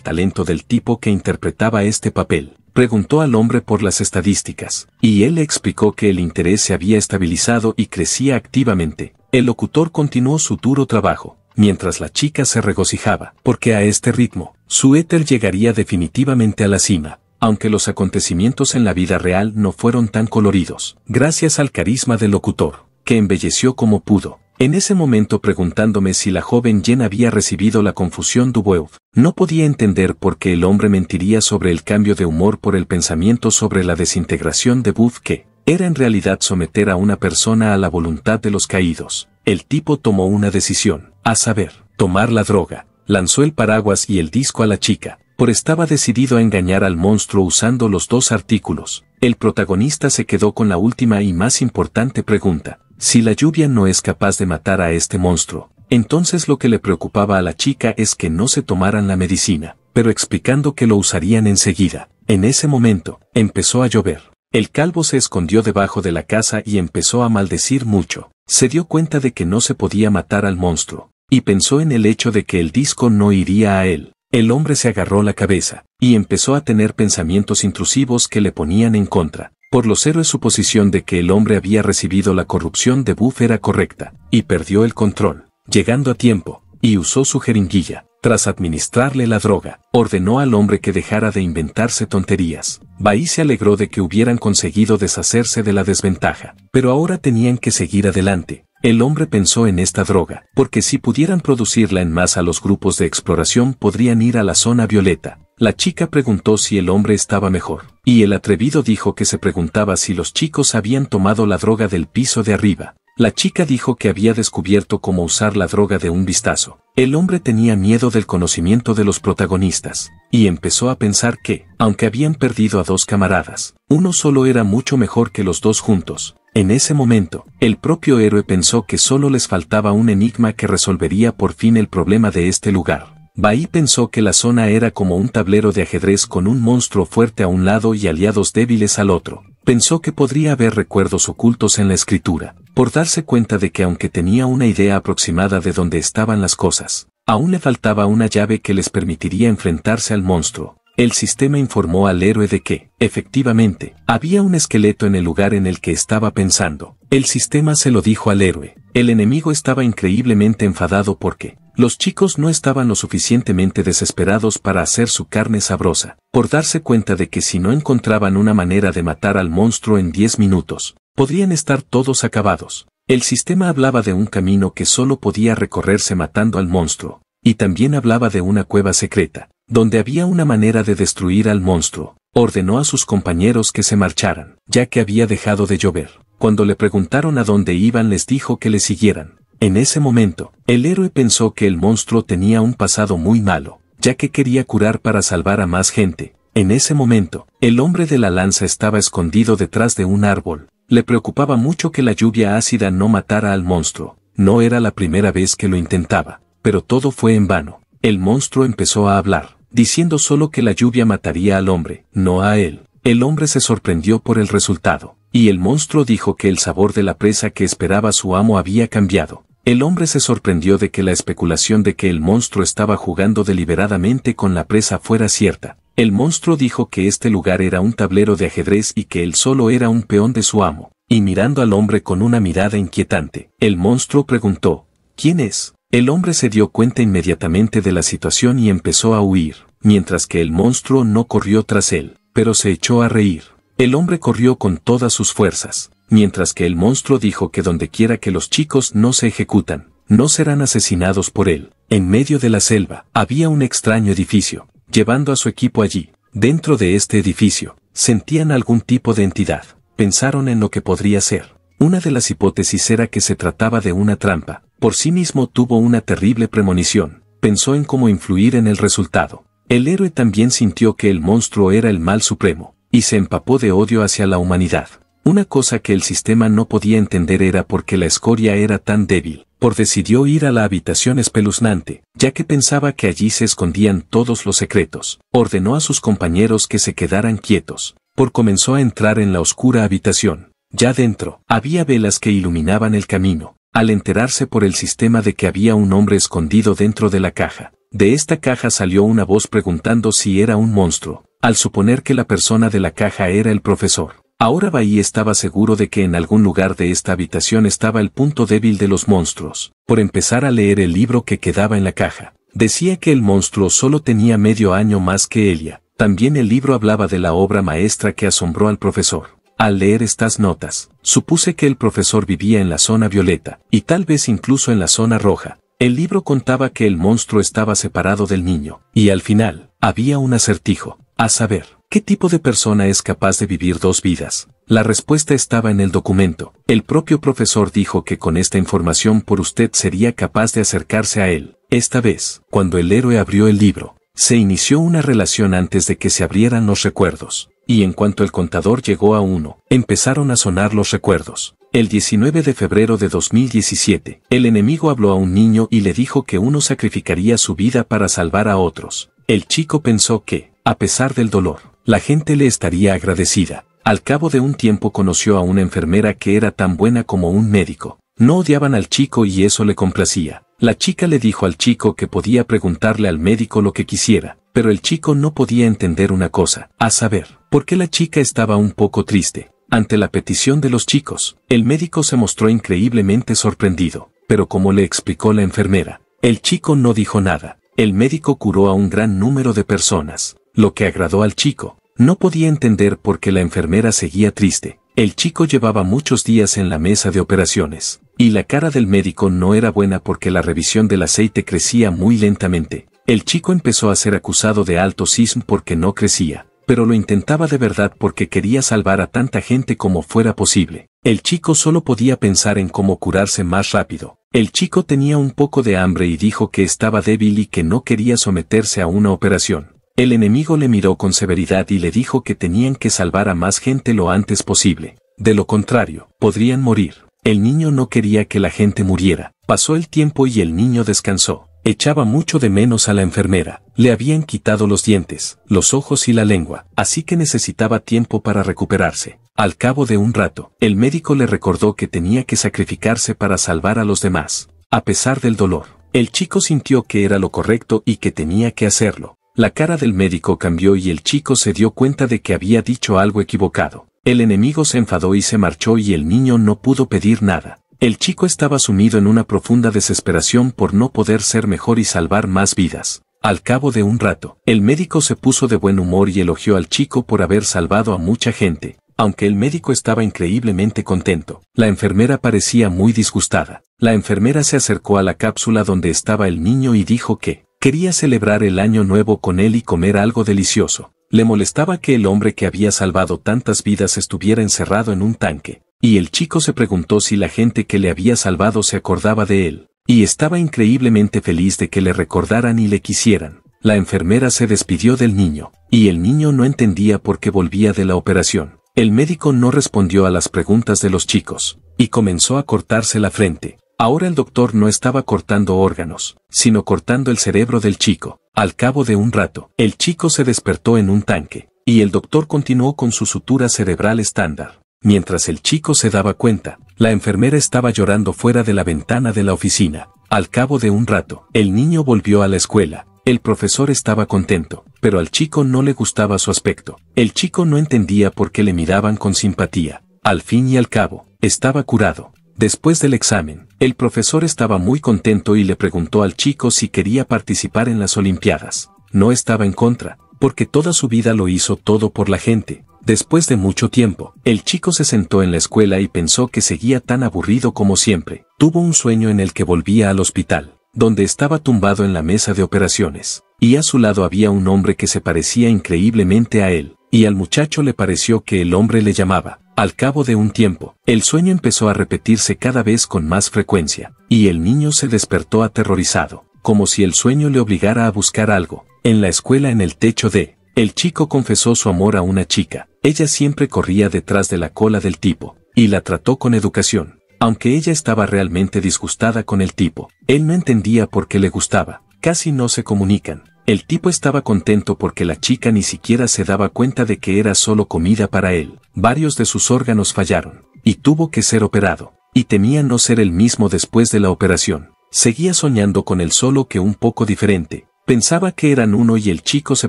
talento del tipo que interpretaba este papel. Preguntó al hombre por las estadísticas, y él le explicó que el interés se había estabilizado y crecía activamente. El locutor continuó su duro trabajo, mientras la chica se regocijaba, porque a este ritmo, su éter llegaría definitivamente a la cima, aunque los acontecimientos en la vida real no fueron tan coloridos, gracias al carisma del locutor, que embelleció como pudo. En ese momento preguntándome si la joven Jen había recibido la confusión Dubuev, no podía entender por qué el hombre mentiría sobre el cambio de humor por el pensamiento sobre la desintegración de Booth que, era en realidad someter a una persona a la voluntad de los caídos. El tipo tomó una decisión, a saber, tomar la droga, lanzó el paraguas y el disco a la chica, por estaba decidido a engañar al monstruo usando los dos artículos. El protagonista se quedó con la última y más importante pregunta. Si la lluvia no es capaz de matar a este monstruo, entonces lo que le preocupaba a la chica es que no se tomaran la medicina, pero explicando que lo usarían enseguida. En ese momento, empezó a llover. El calvo se escondió debajo de la casa y empezó a maldecir mucho. Se dio cuenta de que no se podía matar al monstruo, y pensó en el hecho de que el disco no iría a él. El hombre se agarró la cabeza, y empezó a tener pensamientos intrusivos que le ponían en contra. Por los héroes su posición de que el hombre había recibido la corrupción de Buff era correcta, y perdió el control, llegando a tiempo, y usó su jeringuilla. Tras administrarle la droga, ordenó al hombre que dejara de inventarse tonterías. Bahí se alegró de que hubieran conseguido deshacerse de la desventaja, pero ahora tenían que seguir adelante, el hombre pensó en esta droga, porque si pudieran producirla en masa los grupos de exploración podrían ir a la zona violeta. La chica preguntó si el hombre estaba mejor, y el atrevido dijo que se preguntaba si los chicos habían tomado la droga del piso de arriba. La chica dijo que había descubierto cómo usar la droga de un vistazo. El hombre tenía miedo del conocimiento de los protagonistas, y empezó a pensar que, aunque habían perdido a dos camaradas, uno solo era mucho mejor que los dos juntos, en ese momento, el propio héroe pensó que solo les faltaba un enigma que resolvería por fin el problema de este lugar. Bahí pensó que la zona era como un tablero de ajedrez con un monstruo fuerte a un lado y aliados débiles al otro. Pensó que podría haber recuerdos ocultos en la escritura, por darse cuenta de que aunque tenía una idea aproximada de dónde estaban las cosas, aún le faltaba una llave que les permitiría enfrentarse al monstruo. El sistema informó al héroe de que, efectivamente, había un esqueleto en el lugar en el que estaba pensando. El sistema se lo dijo al héroe. El enemigo estaba increíblemente enfadado porque, los chicos no estaban lo suficientemente desesperados para hacer su carne sabrosa, por darse cuenta de que si no encontraban una manera de matar al monstruo en 10 minutos, podrían estar todos acabados. El sistema hablaba de un camino que solo podía recorrerse matando al monstruo, y también hablaba de una cueva secreta, donde había una manera de destruir al monstruo, ordenó a sus compañeros que se marcharan, ya que había dejado de llover. Cuando le preguntaron a dónde iban les dijo que le siguieran. En ese momento, el héroe pensó que el monstruo tenía un pasado muy malo, ya que quería curar para salvar a más gente. En ese momento, el hombre de la lanza estaba escondido detrás de un árbol. Le preocupaba mucho que la lluvia ácida no matara al monstruo. No era la primera vez que lo intentaba, pero todo fue en vano. El monstruo empezó a hablar diciendo solo que la lluvia mataría al hombre, no a él. El hombre se sorprendió por el resultado, y el monstruo dijo que el sabor de la presa que esperaba su amo había cambiado. El hombre se sorprendió de que la especulación de que el monstruo estaba jugando deliberadamente con la presa fuera cierta. El monstruo dijo que este lugar era un tablero de ajedrez y que él solo era un peón de su amo. Y mirando al hombre con una mirada inquietante, el monstruo preguntó, ¿quién es? El hombre se dio cuenta inmediatamente de la situación y empezó a huir, mientras que el monstruo no corrió tras él, pero se echó a reír. El hombre corrió con todas sus fuerzas, mientras que el monstruo dijo que donde quiera que los chicos no se ejecutan, no serán asesinados por él. En medio de la selva, había un extraño edificio, llevando a su equipo allí. Dentro de este edificio, sentían algún tipo de entidad. Pensaron en lo que podría ser. Una de las hipótesis era que se trataba de una trampa, por sí mismo tuvo una terrible premonición, pensó en cómo influir en el resultado. El héroe también sintió que el monstruo era el mal supremo, y se empapó de odio hacia la humanidad. Una cosa que el sistema no podía entender era por qué la escoria era tan débil, por decidió ir a la habitación espeluznante, ya que pensaba que allí se escondían todos los secretos. Ordenó a sus compañeros que se quedaran quietos, por comenzó a entrar en la oscura habitación. Ya dentro, había velas que iluminaban el camino, al enterarse por el sistema de que había un hombre escondido dentro de la caja. De esta caja salió una voz preguntando si era un monstruo, al suponer que la persona de la caja era el profesor. Ahora Bahí estaba seguro de que en algún lugar de esta habitación estaba el punto débil de los monstruos, por empezar a leer el libro que quedaba en la caja. Decía que el monstruo solo tenía medio año más que Elia. También el libro hablaba de la obra maestra que asombró al profesor. Al leer estas notas, supuse que el profesor vivía en la zona violeta, y tal vez incluso en la zona roja. El libro contaba que el monstruo estaba separado del niño, y al final, había un acertijo, a saber, ¿qué tipo de persona es capaz de vivir dos vidas? La respuesta estaba en el documento. El propio profesor dijo que con esta información por usted sería capaz de acercarse a él. Esta vez, cuando el héroe abrió el libro, se inició una relación antes de que se abrieran los recuerdos y en cuanto el contador llegó a uno, empezaron a sonar los recuerdos. El 19 de febrero de 2017, el enemigo habló a un niño y le dijo que uno sacrificaría su vida para salvar a otros. El chico pensó que, a pesar del dolor, la gente le estaría agradecida. Al cabo de un tiempo conoció a una enfermera que era tan buena como un médico. No odiaban al chico y eso le complacía. La chica le dijo al chico que podía preguntarle al médico lo que quisiera, pero el chico no podía entender una cosa, a saber, porque la chica estaba un poco triste. Ante la petición de los chicos, el médico se mostró increíblemente sorprendido, pero como le explicó la enfermera, el chico no dijo nada. El médico curó a un gran número de personas, lo que agradó al chico. No podía entender por qué la enfermera seguía triste. El chico llevaba muchos días en la mesa de operaciones, y la cara del médico no era buena porque la revisión del aceite crecía muy lentamente. El chico empezó a ser acusado de alto sism porque no crecía pero lo intentaba de verdad porque quería salvar a tanta gente como fuera posible. El chico solo podía pensar en cómo curarse más rápido. El chico tenía un poco de hambre y dijo que estaba débil y que no quería someterse a una operación. El enemigo le miró con severidad y le dijo que tenían que salvar a más gente lo antes posible. De lo contrario, podrían morir. El niño no quería que la gente muriera. Pasó el tiempo y el niño descansó. Echaba mucho de menos a la enfermera. Le habían quitado los dientes, los ojos y la lengua, así que necesitaba tiempo para recuperarse. Al cabo de un rato, el médico le recordó que tenía que sacrificarse para salvar a los demás. A pesar del dolor, el chico sintió que era lo correcto y que tenía que hacerlo. La cara del médico cambió y el chico se dio cuenta de que había dicho algo equivocado. El enemigo se enfadó y se marchó y el niño no pudo pedir nada. El chico estaba sumido en una profunda desesperación por no poder ser mejor y salvar más vidas. Al cabo de un rato, el médico se puso de buen humor y elogió al chico por haber salvado a mucha gente. Aunque el médico estaba increíblemente contento, la enfermera parecía muy disgustada. La enfermera se acercó a la cápsula donde estaba el niño y dijo que quería celebrar el año nuevo con él y comer algo delicioso. Le molestaba que el hombre que había salvado tantas vidas estuviera encerrado en un tanque, y el chico se preguntó si la gente que le había salvado se acordaba de él, y estaba increíblemente feliz de que le recordaran y le quisieran. La enfermera se despidió del niño, y el niño no entendía por qué volvía de la operación. El médico no respondió a las preguntas de los chicos, y comenzó a cortarse la frente. Ahora el doctor no estaba cortando órganos, sino cortando el cerebro del chico. Al cabo de un rato, el chico se despertó en un tanque, y el doctor continuó con su sutura cerebral estándar. Mientras el chico se daba cuenta, la enfermera estaba llorando fuera de la ventana de la oficina. Al cabo de un rato, el niño volvió a la escuela. El profesor estaba contento, pero al chico no le gustaba su aspecto. El chico no entendía por qué le miraban con simpatía. Al fin y al cabo, estaba curado. Después del examen, el profesor estaba muy contento y le preguntó al chico si quería participar en las Olimpiadas. No estaba en contra, porque toda su vida lo hizo todo por la gente, Después de mucho tiempo, el chico se sentó en la escuela y pensó que seguía tan aburrido como siempre. Tuvo un sueño en el que volvía al hospital, donde estaba tumbado en la mesa de operaciones, y a su lado había un hombre que se parecía increíblemente a él, y al muchacho le pareció que el hombre le llamaba. Al cabo de un tiempo, el sueño empezó a repetirse cada vez con más frecuencia, y el niño se despertó aterrorizado, como si el sueño le obligara a buscar algo, en la escuela en el techo de el chico confesó su amor a una chica, ella siempre corría detrás de la cola del tipo, y la trató con educación. Aunque ella estaba realmente disgustada con el tipo, él no entendía por qué le gustaba, casi no se comunican. El tipo estaba contento porque la chica ni siquiera se daba cuenta de que era solo comida para él. Varios de sus órganos fallaron, y tuvo que ser operado, y temía no ser el mismo después de la operación. Seguía soñando con el solo que un poco diferente, Pensaba que eran uno y el chico se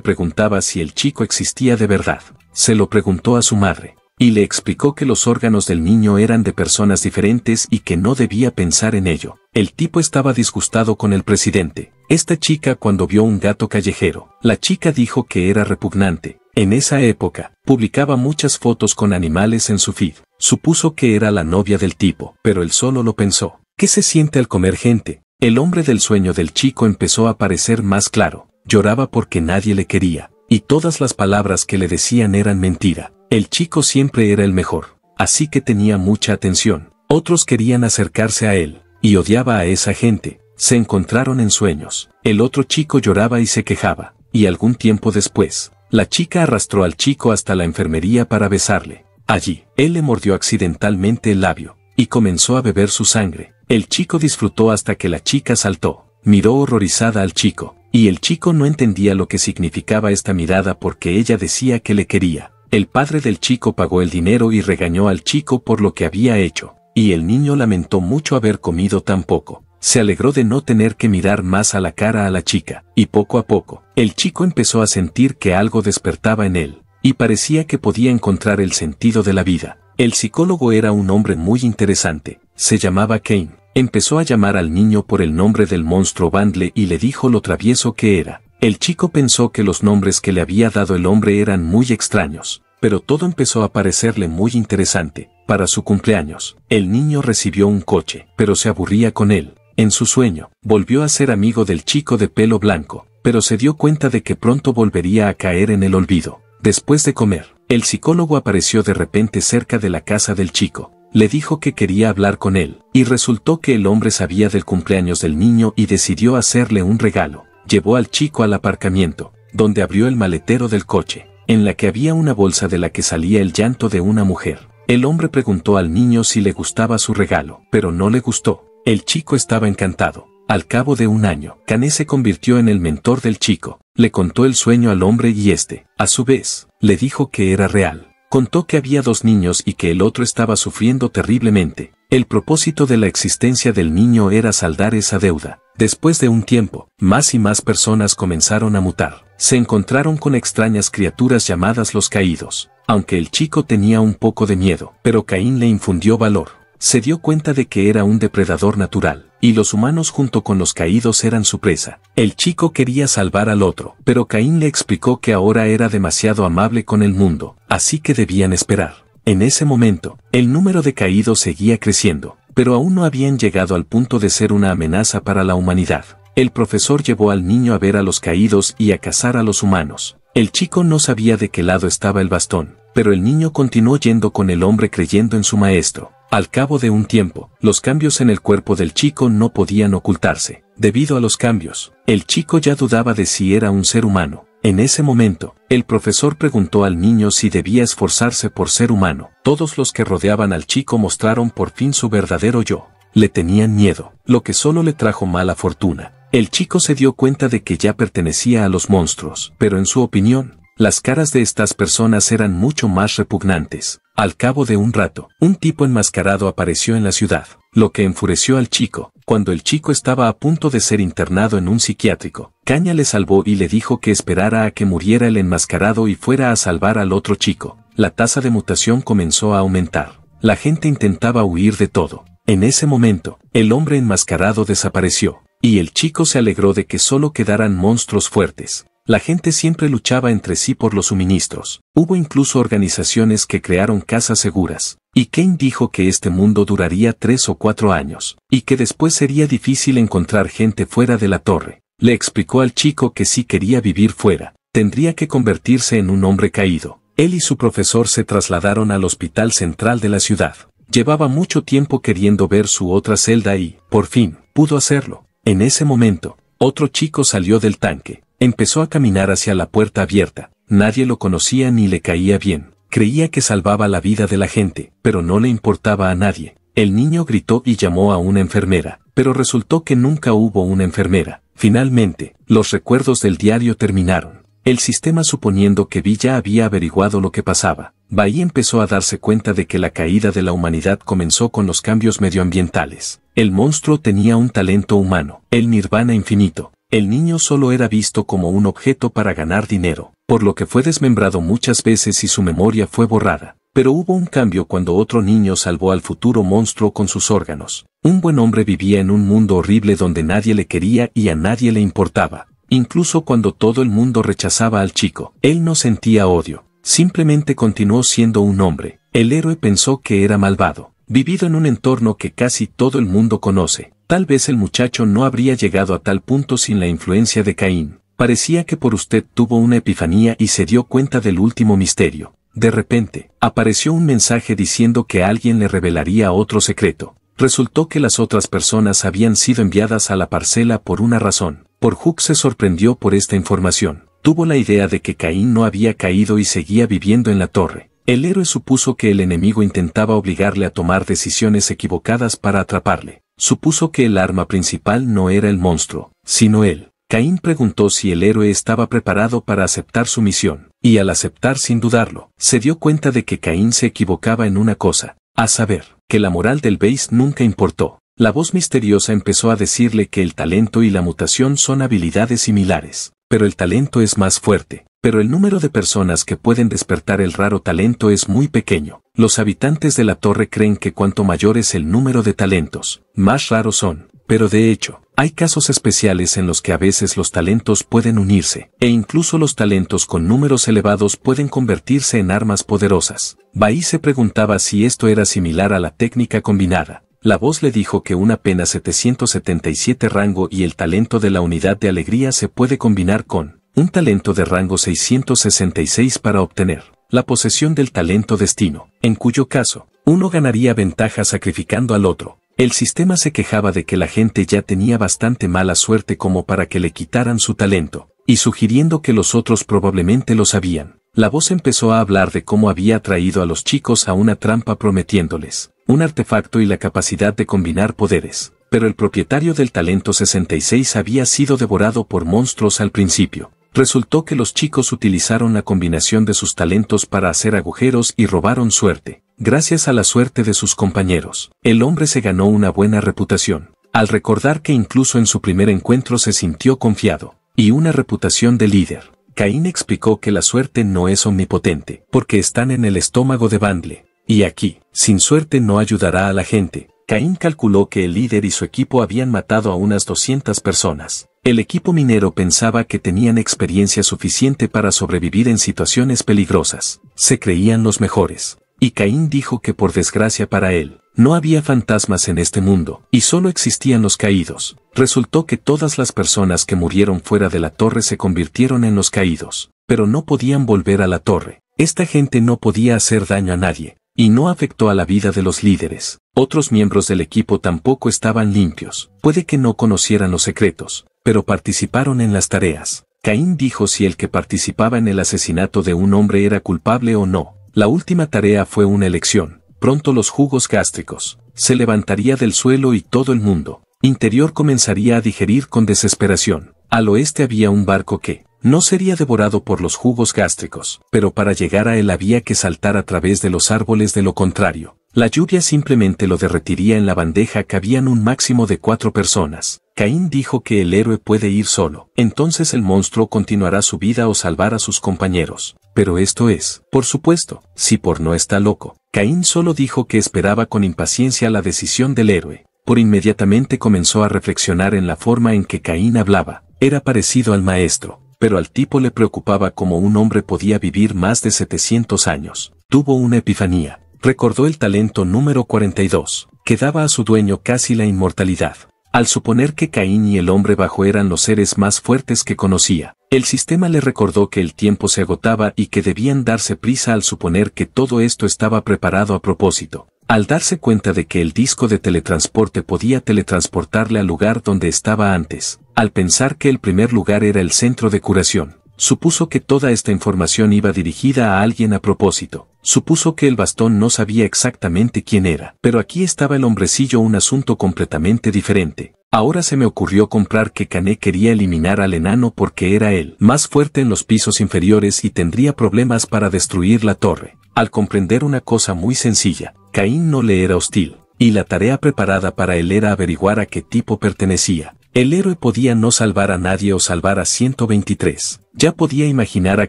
preguntaba si el chico existía de verdad. Se lo preguntó a su madre, y le explicó que los órganos del niño eran de personas diferentes y que no debía pensar en ello. El tipo estaba disgustado con el presidente. Esta chica cuando vio un gato callejero, la chica dijo que era repugnante. En esa época, publicaba muchas fotos con animales en su feed. Supuso que era la novia del tipo, pero él solo lo pensó. ¿Qué se siente al comer gente? El hombre del sueño del chico empezó a parecer más claro, lloraba porque nadie le quería, y todas las palabras que le decían eran mentira. El chico siempre era el mejor, así que tenía mucha atención. Otros querían acercarse a él, y odiaba a esa gente. Se encontraron en sueños. El otro chico lloraba y se quejaba, y algún tiempo después, la chica arrastró al chico hasta la enfermería para besarle. Allí, él le mordió accidentalmente el labio, y comenzó a beber su sangre. El chico disfrutó hasta que la chica saltó, miró horrorizada al chico, y el chico no entendía lo que significaba esta mirada porque ella decía que le quería. El padre del chico pagó el dinero y regañó al chico por lo que había hecho, y el niño lamentó mucho haber comido tan poco. Se alegró de no tener que mirar más a la cara a la chica, y poco a poco, el chico empezó a sentir que algo despertaba en él, y parecía que podía encontrar el sentido de la vida. El psicólogo era un hombre muy interesante, se llamaba Kane. Empezó a llamar al niño por el nombre del monstruo Bandle y le dijo lo travieso que era. El chico pensó que los nombres que le había dado el hombre eran muy extraños, pero todo empezó a parecerle muy interesante. Para su cumpleaños, el niño recibió un coche, pero se aburría con él. En su sueño, volvió a ser amigo del chico de pelo blanco, pero se dio cuenta de que pronto volvería a caer en el olvido. Después de comer, el psicólogo apareció de repente cerca de la casa del chico le dijo que quería hablar con él, y resultó que el hombre sabía del cumpleaños del niño y decidió hacerle un regalo. Llevó al chico al aparcamiento, donde abrió el maletero del coche, en la que había una bolsa de la que salía el llanto de una mujer. El hombre preguntó al niño si le gustaba su regalo, pero no le gustó. El chico estaba encantado. Al cabo de un año, Cané se convirtió en el mentor del chico, le contó el sueño al hombre y este, a su vez, le dijo que era real. Contó que había dos niños y que el otro estaba sufriendo terriblemente. El propósito de la existencia del niño era saldar esa deuda. Después de un tiempo, más y más personas comenzaron a mutar. Se encontraron con extrañas criaturas llamadas los caídos, aunque el chico tenía un poco de miedo, pero Caín le infundió valor se dio cuenta de que era un depredador natural, y los humanos junto con los caídos eran su presa. El chico quería salvar al otro, pero Caín le explicó que ahora era demasiado amable con el mundo, así que debían esperar. En ese momento, el número de caídos seguía creciendo, pero aún no habían llegado al punto de ser una amenaza para la humanidad. El profesor llevó al niño a ver a los caídos y a cazar a los humanos. El chico no sabía de qué lado estaba el bastón, pero el niño continuó yendo con el hombre creyendo en su maestro. Al cabo de un tiempo, los cambios en el cuerpo del chico no podían ocultarse. Debido a los cambios, el chico ya dudaba de si era un ser humano. En ese momento, el profesor preguntó al niño si debía esforzarse por ser humano. Todos los que rodeaban al chico mostraron por fin su verdadero yo. Le tenían miedo, lo que solo le trajo mala fortuna. El chico se dio cuenta de que ya pertenecía a los monstruos, pero en su opinión, las caras de estas personas eran mucho más repugnantes. Al cabo de un rato, un tipo enmascarado apareció en la ciudad, lo que enfureció al chico. Cuando el chico estaba a punto de ser internado en un psiquiátrico, Caña le salvó y le dijo que esperara a que muriera el enmascarado y fuera a salvar al otro chico. La tasa de mutación comenzó a aumentar. La gente intentaba huir de todo. En ese momento, el hombre enmascarado desapareció, y el chico se alegró de que solo quedaran monstruos fuertes la gente siempre luchaba entre sí por los suministros. Hubo incluso organizaciones que crearon casas seguras. Y Kane dijo que este mundo duraría tres o cuatro años, y que después sería difícil encontrar gente fuera de la torre. Le explicó al chico que si quería vivir fuera, tendría que convertirse en un hombre caído. Él y su profesor se trasladaron al hospital central de la ciudad. Llevaba mucho tiempo queriendo ver su otra celda y, por fin, pudo hacerlo. En ese momento, otro chico salió del tanque Empezó a caminar hacia la puerta abierta. Nadie lo conocía ni le caía bien. Creía que salvaba la vida de la gente, pero no le importaba a nadie. El niño gritó y llamó a una enfermera, pero resultó que nunca hubo una enfermera. Finalmente, los recuerdos del diario terminaron. El sistema suponiendo que Villa había averiguado lo que pasaba, Bahía empezó a darse cuenta de que la caída de la humanidad comenzó con los cambios medioambientales. El monstruo tenía un talento humano, el nirvana infinito, el niño solo era visto como un objeto para ganar dinero, por lo que fue desmembrado muchas veces y su memoria fue borrada. Pero hubo un cambio cuando otro niño salvó al futuro monstruo con sus órganos. Un buen hombre vivía en un mundo horrible donde nadie le quería y a nadie le importaba. Incluso cuando todo el mundo rechazaba al chico, él no sentía odio. Simplemente continuó siendo un hombre. El héroe pensó que era malvado, vivido en un entorno que casi todo el mundo conoce, Tal vez el muchacho no habría llegado a tal punto sin la influencia de Caín. Parecía que por usted tuvo una epifanía y se dio cuenta del último misterio. De repente, apareció un mensaje diciendo que alguien le revelaría otro secreto. Resultó que las otras personas habían sido enviadas a la parcela por una razón. Por Hook se sorprendió por esta información. Tuvo la idea de que Caín no había caído y seguía viviendo en la torre. El héroe supuso que el enemigo intentaba obligarle a tomar decisiones equivocadas para atraparle. Supuso que el arma principal no era el monstruo, sino él. Caín preguntó si el héroe estaba preparado para aceptar su misión, y al aceptar sin dudarlo, se dio cuenta de que Caín se equivocaba en una cosa, a saber, que la moral del Beis nunca importó. La voz misteriosa empezó a decirle que el talento y la mutación son habilidades similares, pero el talento es más fuerte. Pero el número de personas que pueden despertar el raro talento es muy pequeño. Los habitantes de la torre creen que cuanto mayor es el número de talentos, más raros son. Pero de hecho, hay casos especiales en los que a veces los talentos pueden unirse, e incluso los talentos con números elevados pueden convertirse en armas poderosas. Bahí se preguntaba si esto era similar a la técnica combinada, la voz le dijo que una pena 777 rango y el talento de la unidad de alegría se puede combinar con un talento de rango 666 para obtener la posesión del talento destino, en cuyo caso, uno ganaría ventaja sacrificando al otro. El sistema se quejaba de que la gente ya tenía bastante mala suerte como para que le quitaran su talento, y sugiriendo que los otros probablemente lo sabían. La voz empezó a hablar de cómo había traído a los chicos a una trampa prometiéndoles un artefacto y la capacidad de combinar poderes, pero el propietario del talento 66 había sido devorado por monstruos al principio. Resultó que los chicos utilizaron la combinación de sus talentos para hacer agujeros y robaron suerte. Gracias a la suerte de sus compañeros, el hombre se ganó una buena reputación, al recordar que incluso en su primer encuentro se sintió confiado, y una reputación de líder. Caín explicó que la suerte no es omnipotente, porque están en el estómago de Bandle. Y aquí, sin suerte no ayudará a la gente. Caín calculó que el líder y su equipo habían matado a unas 200 personas. El equipo minero pensaba que tenían experiencia suficiente para sobrevivir en situaciones peligrosas. Se creían los mejores. Y Caín dijo que por desgracia para él, no había fantasmas en este mundo, y solo existían los caídos. Resultó que todas las personas que murieron fuera de la torre se convirtieron en los caídos, pero no podían volver a la torre. Esta gente no podía hacer daño a nadie, y no afectó a la vida de los líderes. Otros miembros del equipo tampoco estaban limpios, puede que no conocieran los secretos, pero participaron en las tareas. Caín dijo si el que participaba en el asesinato de un hombre era culpable o no, la última tarea fue una elección. Pronto los jugos gástricos se levantaría del suelo y todo el mundo interior comenzaría a digerir con desesperación. Al oeste había un barco que no sería devorado por los jugos gástricos, pero para llegar a él había que saltar a través de los árboles de lo contrario. La lluvia simplemente lo derretiría en la bandeja que habían un máximo de cuatro personas. Caín dijo que el héroe puede ir solo, entonces el monstruo continuará su vida o salvar a sus compañeros. Pero esto es, por supuesto, si por no está loco. Caín solo dijo que esperaba con impaciencia la decisión del héroe. Por inmediatamente comenzó a reflexionar en la forma en que Caín hablaba. Era parecido al maestro, pero al tipo le preocupaba cómo un hombre podía vivir más de 700 años. Tuvo una epifanía. Recordó el talento número 42, que daba a su dueño casi la inmortalidad. Al suponer que Caín y el hombre bajo eran los seres más fuertes que conocía, el sistema le recordó que el tiempo se agotaba y que debían darse prisa al suponer que todo esto estaba preparado a propósito. Al darse cuenta de que el disco de teletransporte podía teletransportarle al lugar donde estaba antes, al pensar que el primer lugar era el centro de curación, supuso que toda esta información iba dirigida a alguien a propósito, supuso que el bastón no sabía exactamente quién era, pero aquí estaba el hombrecillo un asunto completamente diferente, Ahora se me ocurrió comprar que Kané quería eliminar al enano porque era él más fuerte en los pisos inferiores y tendría problemas para destruir la torre. Al comprender una cosa muy sencilla, Caín no le era hostil, y la tarea preparada para él era averiguar a qué tipo pertenecía. El héroe podía no salvar a nadie o salvar a 123. Ya podía imaginar a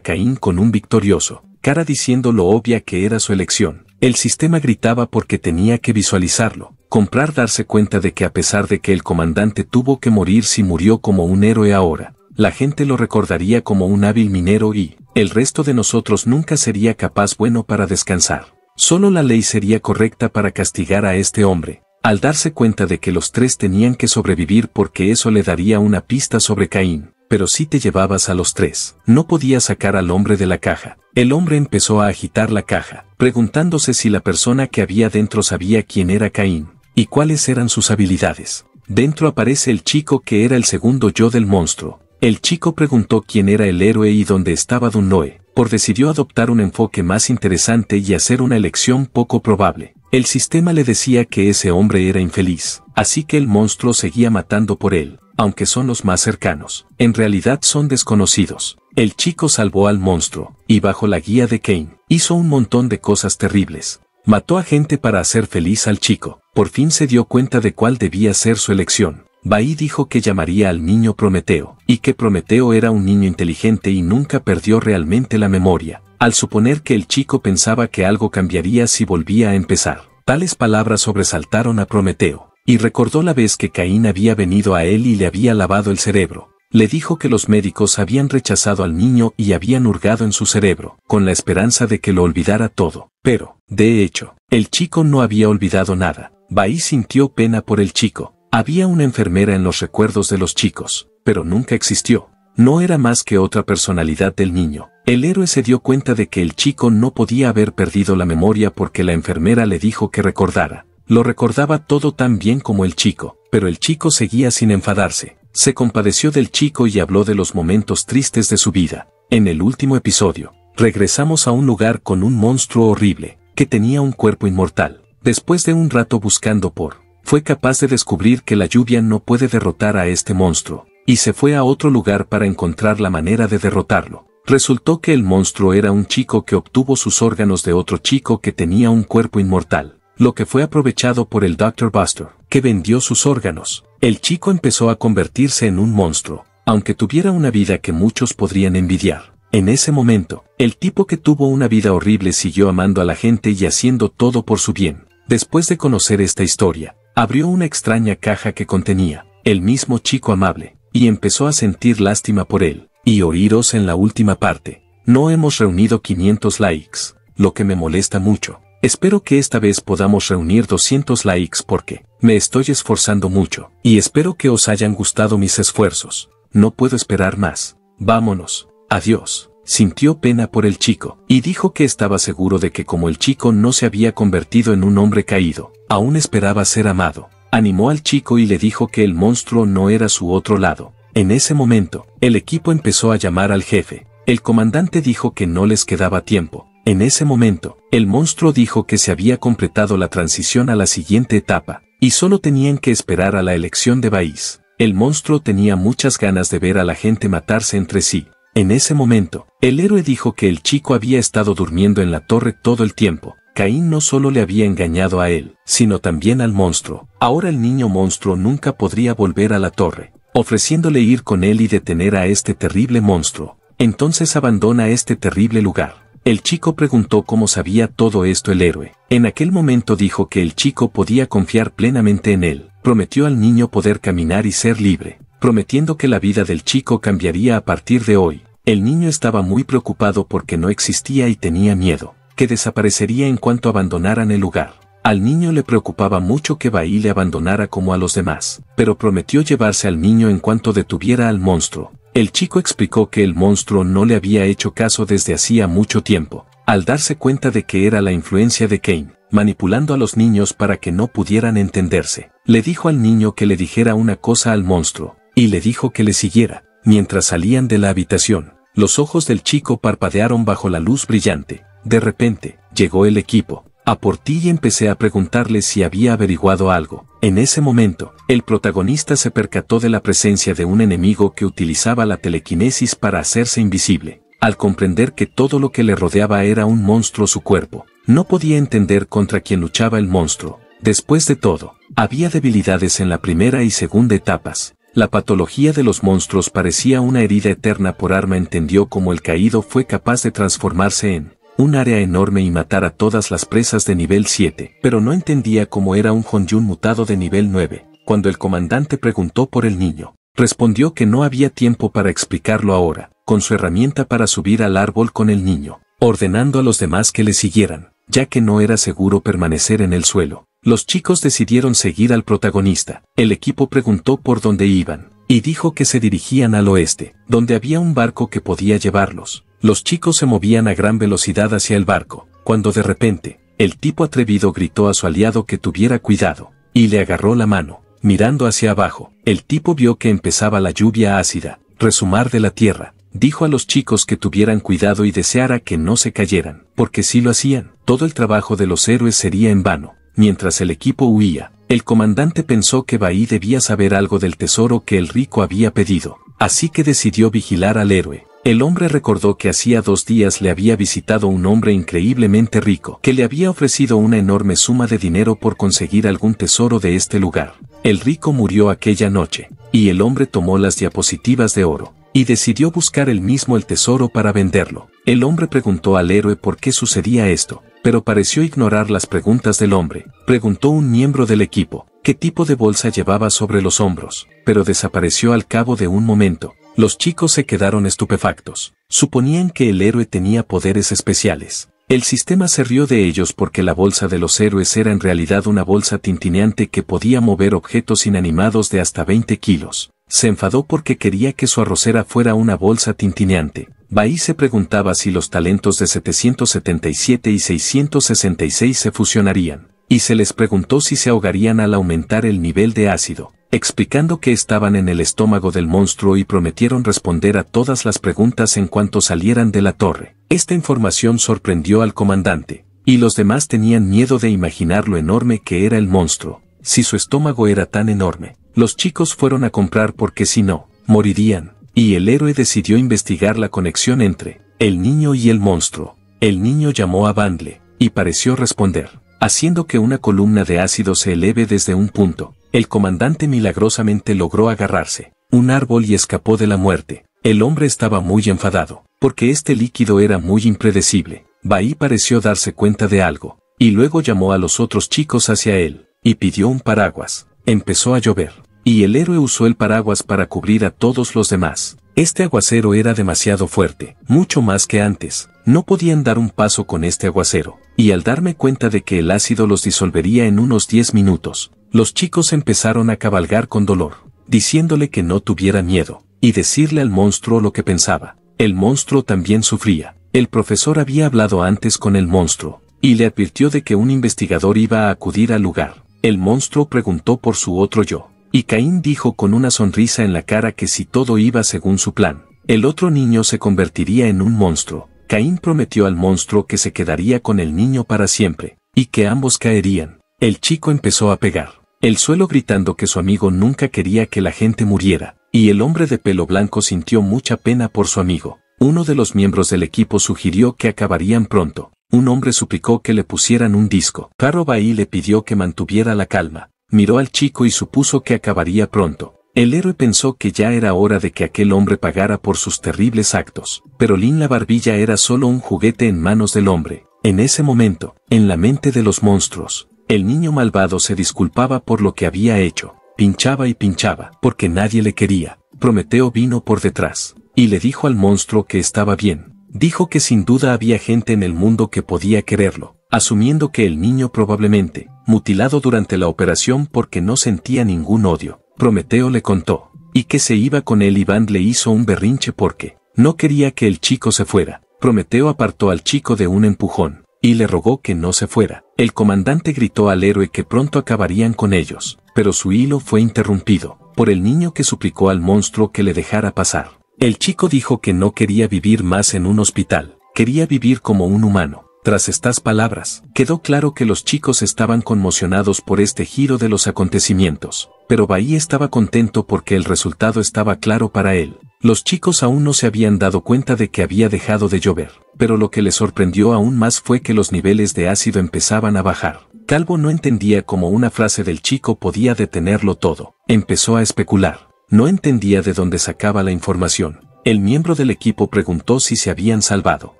Caín con un victorioso, cara diciendo lo obvia que era su elección. El sistema gritaba porque tenía que visualizarlo, comprar darse cuenta de que a pesar de que el comandante tuvo que morir si murió como un héroe ahora, la gente lo recordaría como un hábil minero y, el resto de nosotros nunca sería capaz bueno para descansar. Solo la ley sería correcta para castigar a este hombre, al darse cuenta de que los tres tenían que sobrevivir porque eso le daría una pista sobre Caín, pero si te llevabas a los tres, no podía sacar al hombre de la caja. El hombre empezó a agitar la caja, preguntándose si la persona que había dentro sabía quién era Caín y cuáles eran sus habilidades. Dentro aparece el chico que era el segundo yo del monstruo. El chico preguntó quién era el héroe y dónde estaba Dunnoe, por decidió adoptar un enfoque más interesante y hacer una elección poco probable. El sistema le decía que ese hombre era infeliz, así que el monstruo seguía matando por él, aunque son los más cercanos. En realidad son desconocidos. El chico salvó al monstruo, y bajo la guía de Kane, hizo un montón de cosas terribles. Mató a gente para hacer feliz al chico por fin se dio cuenta de cuál debía ser su elección. Bahí dijo que llamaría al niño Prometeo, y que Prometeo era un niño inteligente y nunca perdió realmente la memoria, al suponer que el chico pensaba que algo cambiaría si volvía a empezar. Tales palabras sobresaltaron a Prometeo, y recordó la vez que Caín había venido a él y le había lavado el cerebro. Le dijo que los médicos habían rechazado al niño y habían hurgado en su cerebro, con la esperanza de que lo olvidara todo. Pero, de hecho, el chico no había olvidado nada, Bai sintió pena por el chico. Había una enfermera en los recuerdos de los chicos, pero nunca existió. No era más que otra personalidad del niño. El héroe se dio cuenta de que el chico no podía haber perdido la memoria porque la enfermera le dijo que recordara. Lo recordaba todo tan bien como el chico, pero el chico seguía sin enfadarse. Se compadeció del chico y habló de los momentos tristes de su vida. En el último episodio, regresamos a un lugar con un monstruo horrible, que tenía un cuerpo inmortal. Después de un rato buscando por, fue capaz de descubrir que la lluvia no puede derrotar a este monstruo, y se fue a otro lugar para encontrar la manera de derrotarlo. Resultó que el monstruo era un chico que obtuvo sus órganos de otro chico que tenía un cuerpo inmortal, lo que fue aprovechado por el Dr. Buster, que vendió sus órganos. El chico empezó a convertirse en un monstruo, aunque tuviera una vida que muchos podrían envidiar. En ese momento, el tipo que tuvo una vida horrible siguió amando a la gente y haciendo todo por su bien. Después de conocer esta historia, abrió una extraña caja que contenía, el mismo chico amable, y empezó a sentir lástima por él, y oíros en la última parte. No hemos reunido 500 likes, lo que me molesta mucho. Espero que esta vez podamos reunir 200 likes porque me estoy esforzando mucho, y espero que os hayan gustado mis esfuerzos. No puedo esperar más. Vámonos. Adiós sintió pena por el chico, y dijo que estaba seguro de que como el chico no se había convertido en un hombre caído, aún esperaba ser amado. Animó al chico y le dijo que el monstruo no era su otro lado. En ese momento, el equipo empezó a llamar al jefe. El comandante dijo que no les quedaba tiempo. En ese momento, el monstruo dijo que se había completado la transición a la siguiente etapa, y solo tenían que esperar a la elección de Baís. El monstruo tenía muchas ganas de ver a la gente matarse entre sí, en ese momento, el héroe dijo que el chico había estado durmiendo en la torre todo el tiempo. Caín no solo le había engañado a él, sino también al monstruo. Ahora el niño monstruo nunca podría volver a la torre, ofreciéndole ir con él y detener a este terrible monstruo. Entonces abandona este terrible lugar. El chico preguntó cómo sabía todo esto el héroe. En aquel momento dijo que el chico podía confiar plenamente en él. Prometió al niño poder caminar y ser libre prometiendo que la vida del chico cambiaría a partir de hoy. El niño estaba muy preocupado porque no existía y tenía miedo, que desaparecería en cuanto abandonaran el lugar. Al niño le preocupaba mucho que Bahí le abandonara como a los demás, pero prometió llevarse al niño en cuanto detuviera al monstruo. El chico explicó que el monstruo no le había hecho caso desde hacía mucho tiempo, al darse cuenta de que era la influencia de Kane, manipulando a los niños para que no pudieran entenderse. Le dijo al niño que le dijera una cosa al monstruo, y le dijo que le siguiera. Mientras salían de la habitación, los ojos del chico parpadearon bajo la luz brillante. De repente, llegó el equipo. A por ti y empecé a preguntarle si había averiguado algo. En ese momento, el protagonista se percató de la presencia de un enemigo que utilizaba la telequinesis para hacerse invisible. Al comprender que todo lo que le rodeaba era un monstruo su cuerpo, no podía entender contra quién luchaba el monstruo. Después de todo, había debilidades en la primera y segunda etapas, la patología de los monstruos parecía una herida eterna por arma entendió como el caído fue capaz de transformarse en un área enorme y matar a todas las presas de nivel 7, pero no entendía cómo era un Honjun mutado de nivel 9. Cuando el comandante preguntó por el niño, respondió que no había tiempo para explicarlo ahora, con su herramienta para subir al árbol con el niño, ordenando a los demás que le siguieran, ya que no era seguro permanecer en el suelo. Los chicos decidieron seguir al protagonista. El equipo preguntó por dónde iban, y dijo que se dirigían al oeste, donde había un barco que podía llevarlos. Los chicos se movían a gran velocidad hacia el barco, cuando de repente, el tipo atrevido gritó a su aliado que tuviera cuidado, y le agarró la mano. Mirando hacia abajo, el tipo vio que empezaba la lluvia ácida, resumar de la tierra. Dijo a los chicos que tuvieran cuidado y deseara que no se cayeran, porque si lo hacían, todo el trabajo de los héroes sería en vano. Mientras el equipo huía, el comandante pensó que Bahí debía saber algo del tesoro que el rico había pedido, así que decidió vigilar al héroe. El hombre recordó que hacía dos días le había visitado un hombre increíblemente rico, que le había ofrecido una enorme suma de dinero por conseguir algún tesoro de este lugar. El rico murió aquella noche, y el hombre tomó las diapositivas de oro, y decidió buscar él mismo el tesoro para venderlo. El hombre preguntó al héroe por qué sucedía esto, pero pareció ignorar las preguntas del hombre. Preguntó un miembro del equipo qué tipo de bolsa llevaba sobre los hombros, pero desapareció al cabo de un momento. Los chicos se quedaron estupefactos. Suponían que el héroe tenía poderes especiales. El sistema se rió de ellos porque la bolsa de los héroes era en realidad una bolsa tintineante que podía mover objetos inanimados de hasta 20 kilos. Se enfadó porque quería que su arrocera fuera una bolsa tintineante, Bahí se preguntaba si los talentos de 777 y 666 se fusionarían, y se les preguntó si se ahogarían al aumentar el nivel de ácido, explicando que estaban en el estómago del monstruo y prometieron responder a todas las preguntas en cuanto salieran de la torre. Esta información sorprendió al comandante, y los demás tenían miedo de imaginar lo enorme que era el monstruo, si su estómago era tan enorme. Los chicos fueron a comprar porque si no, morirían y el héroe decidió investigar la conexión entre el niño y el monstruo. El niño llamó a Bandle, y pareció responder, haciendo que una columna de ácido se eleve desde un punto. El comandante milagrosamente logró agarrarse, un árbol y escapó de la muerte. El hombre estaba muy enfadado, porque este líquido era muy impredecible. Bahí pareció darse cuenta de algo, y luego llamó a los otros chicos hacia él, y pidió un paraguas. Empezó a llover y el héroe usó el paraguas para cubrir a todos los demás. Este aguacero era demasiado fuerte, mucho más que antes. No podían dar un paso con este aguacero, y al darme cuenta de que el ácido los disolvería en unos 10 minutos, los chicos empezaron a cabalgar con dolor, diciéndole que no tuviera miedo, y decirle al monstruo lo que pensaba. El monstruo también sufría. El profesor había hablado antes con el monstruo, y le advirtió de que un investigador iba a acudir al lugar. El monstruo preguntó por su otro yo, y Caín dijo con una sonrisa en la cara que si todo iba según su plan, el otro niño se convertiría en un monstruo. Caín prometió al monstruo que se quedaría con el niño para siempre, y que ambos caerían. El chico empezó a pegar el suelo gritando que su amigo nunca quería que la gente muriera, y el hombre de pelo blanco sintió mucha pena por su amigo. Uno de los miembros del equipo sugirió que acabarían pronto. Un hombre suplicó que le pusieran un disco. Bahí le pidió que mantuviera la calma, miró al chico y supuso que acabaría pronto. El héroe pensó que ya era hora de que aquel hombre pagara por sus terribles actos, pero Lin la barbilla era solo un juguete en manos del hombre. En ese momento, en la mente de los monstruos, el niño malvado se disculpaba por lo que había hecho, pinchaba y pinchaba, porque nadie le quería. Prometeo vino por detrás, y le dijo al monstruo que estaba bien. Dijo que sin duda había gente en el mundo que podía quererlo, asumiendo que el niño probablemente, mutilado durante la operación porque no sentía ningún odio, Prometeo le contó, y que se iba con él y Van le hizo un berrinche porque, no quería que el chico se fuera, Prometeo apartó al chico de un empujón, y le rogó que no se fuera, el comandante gritó al héroe que pronto acabarían con ellos, pero su hilo fue interrumpido, por el niño que suplicó al monstruo que le dejara pasar. El chico dijo que no quería vivir más en un hospital, quería vivir como un humano, tras estas palabras, quedó claro que los chicos estaban conmocionados por este giro de los acontecimientos, pero Bahía estaba contento porque el resultado estaba claro para él. Los chicos aún no se habían dado cuenta de que había dejado de llover, pero lo que le sorprendió aún más fue que los niveles de ácido empezaban a bajar. Calvo no entendía cómo una frase del chico podía detenerlo todo. Empezó a especular. No entendía de dónde sacaba la información, el miembro del equipo preguntó si se habían salvado,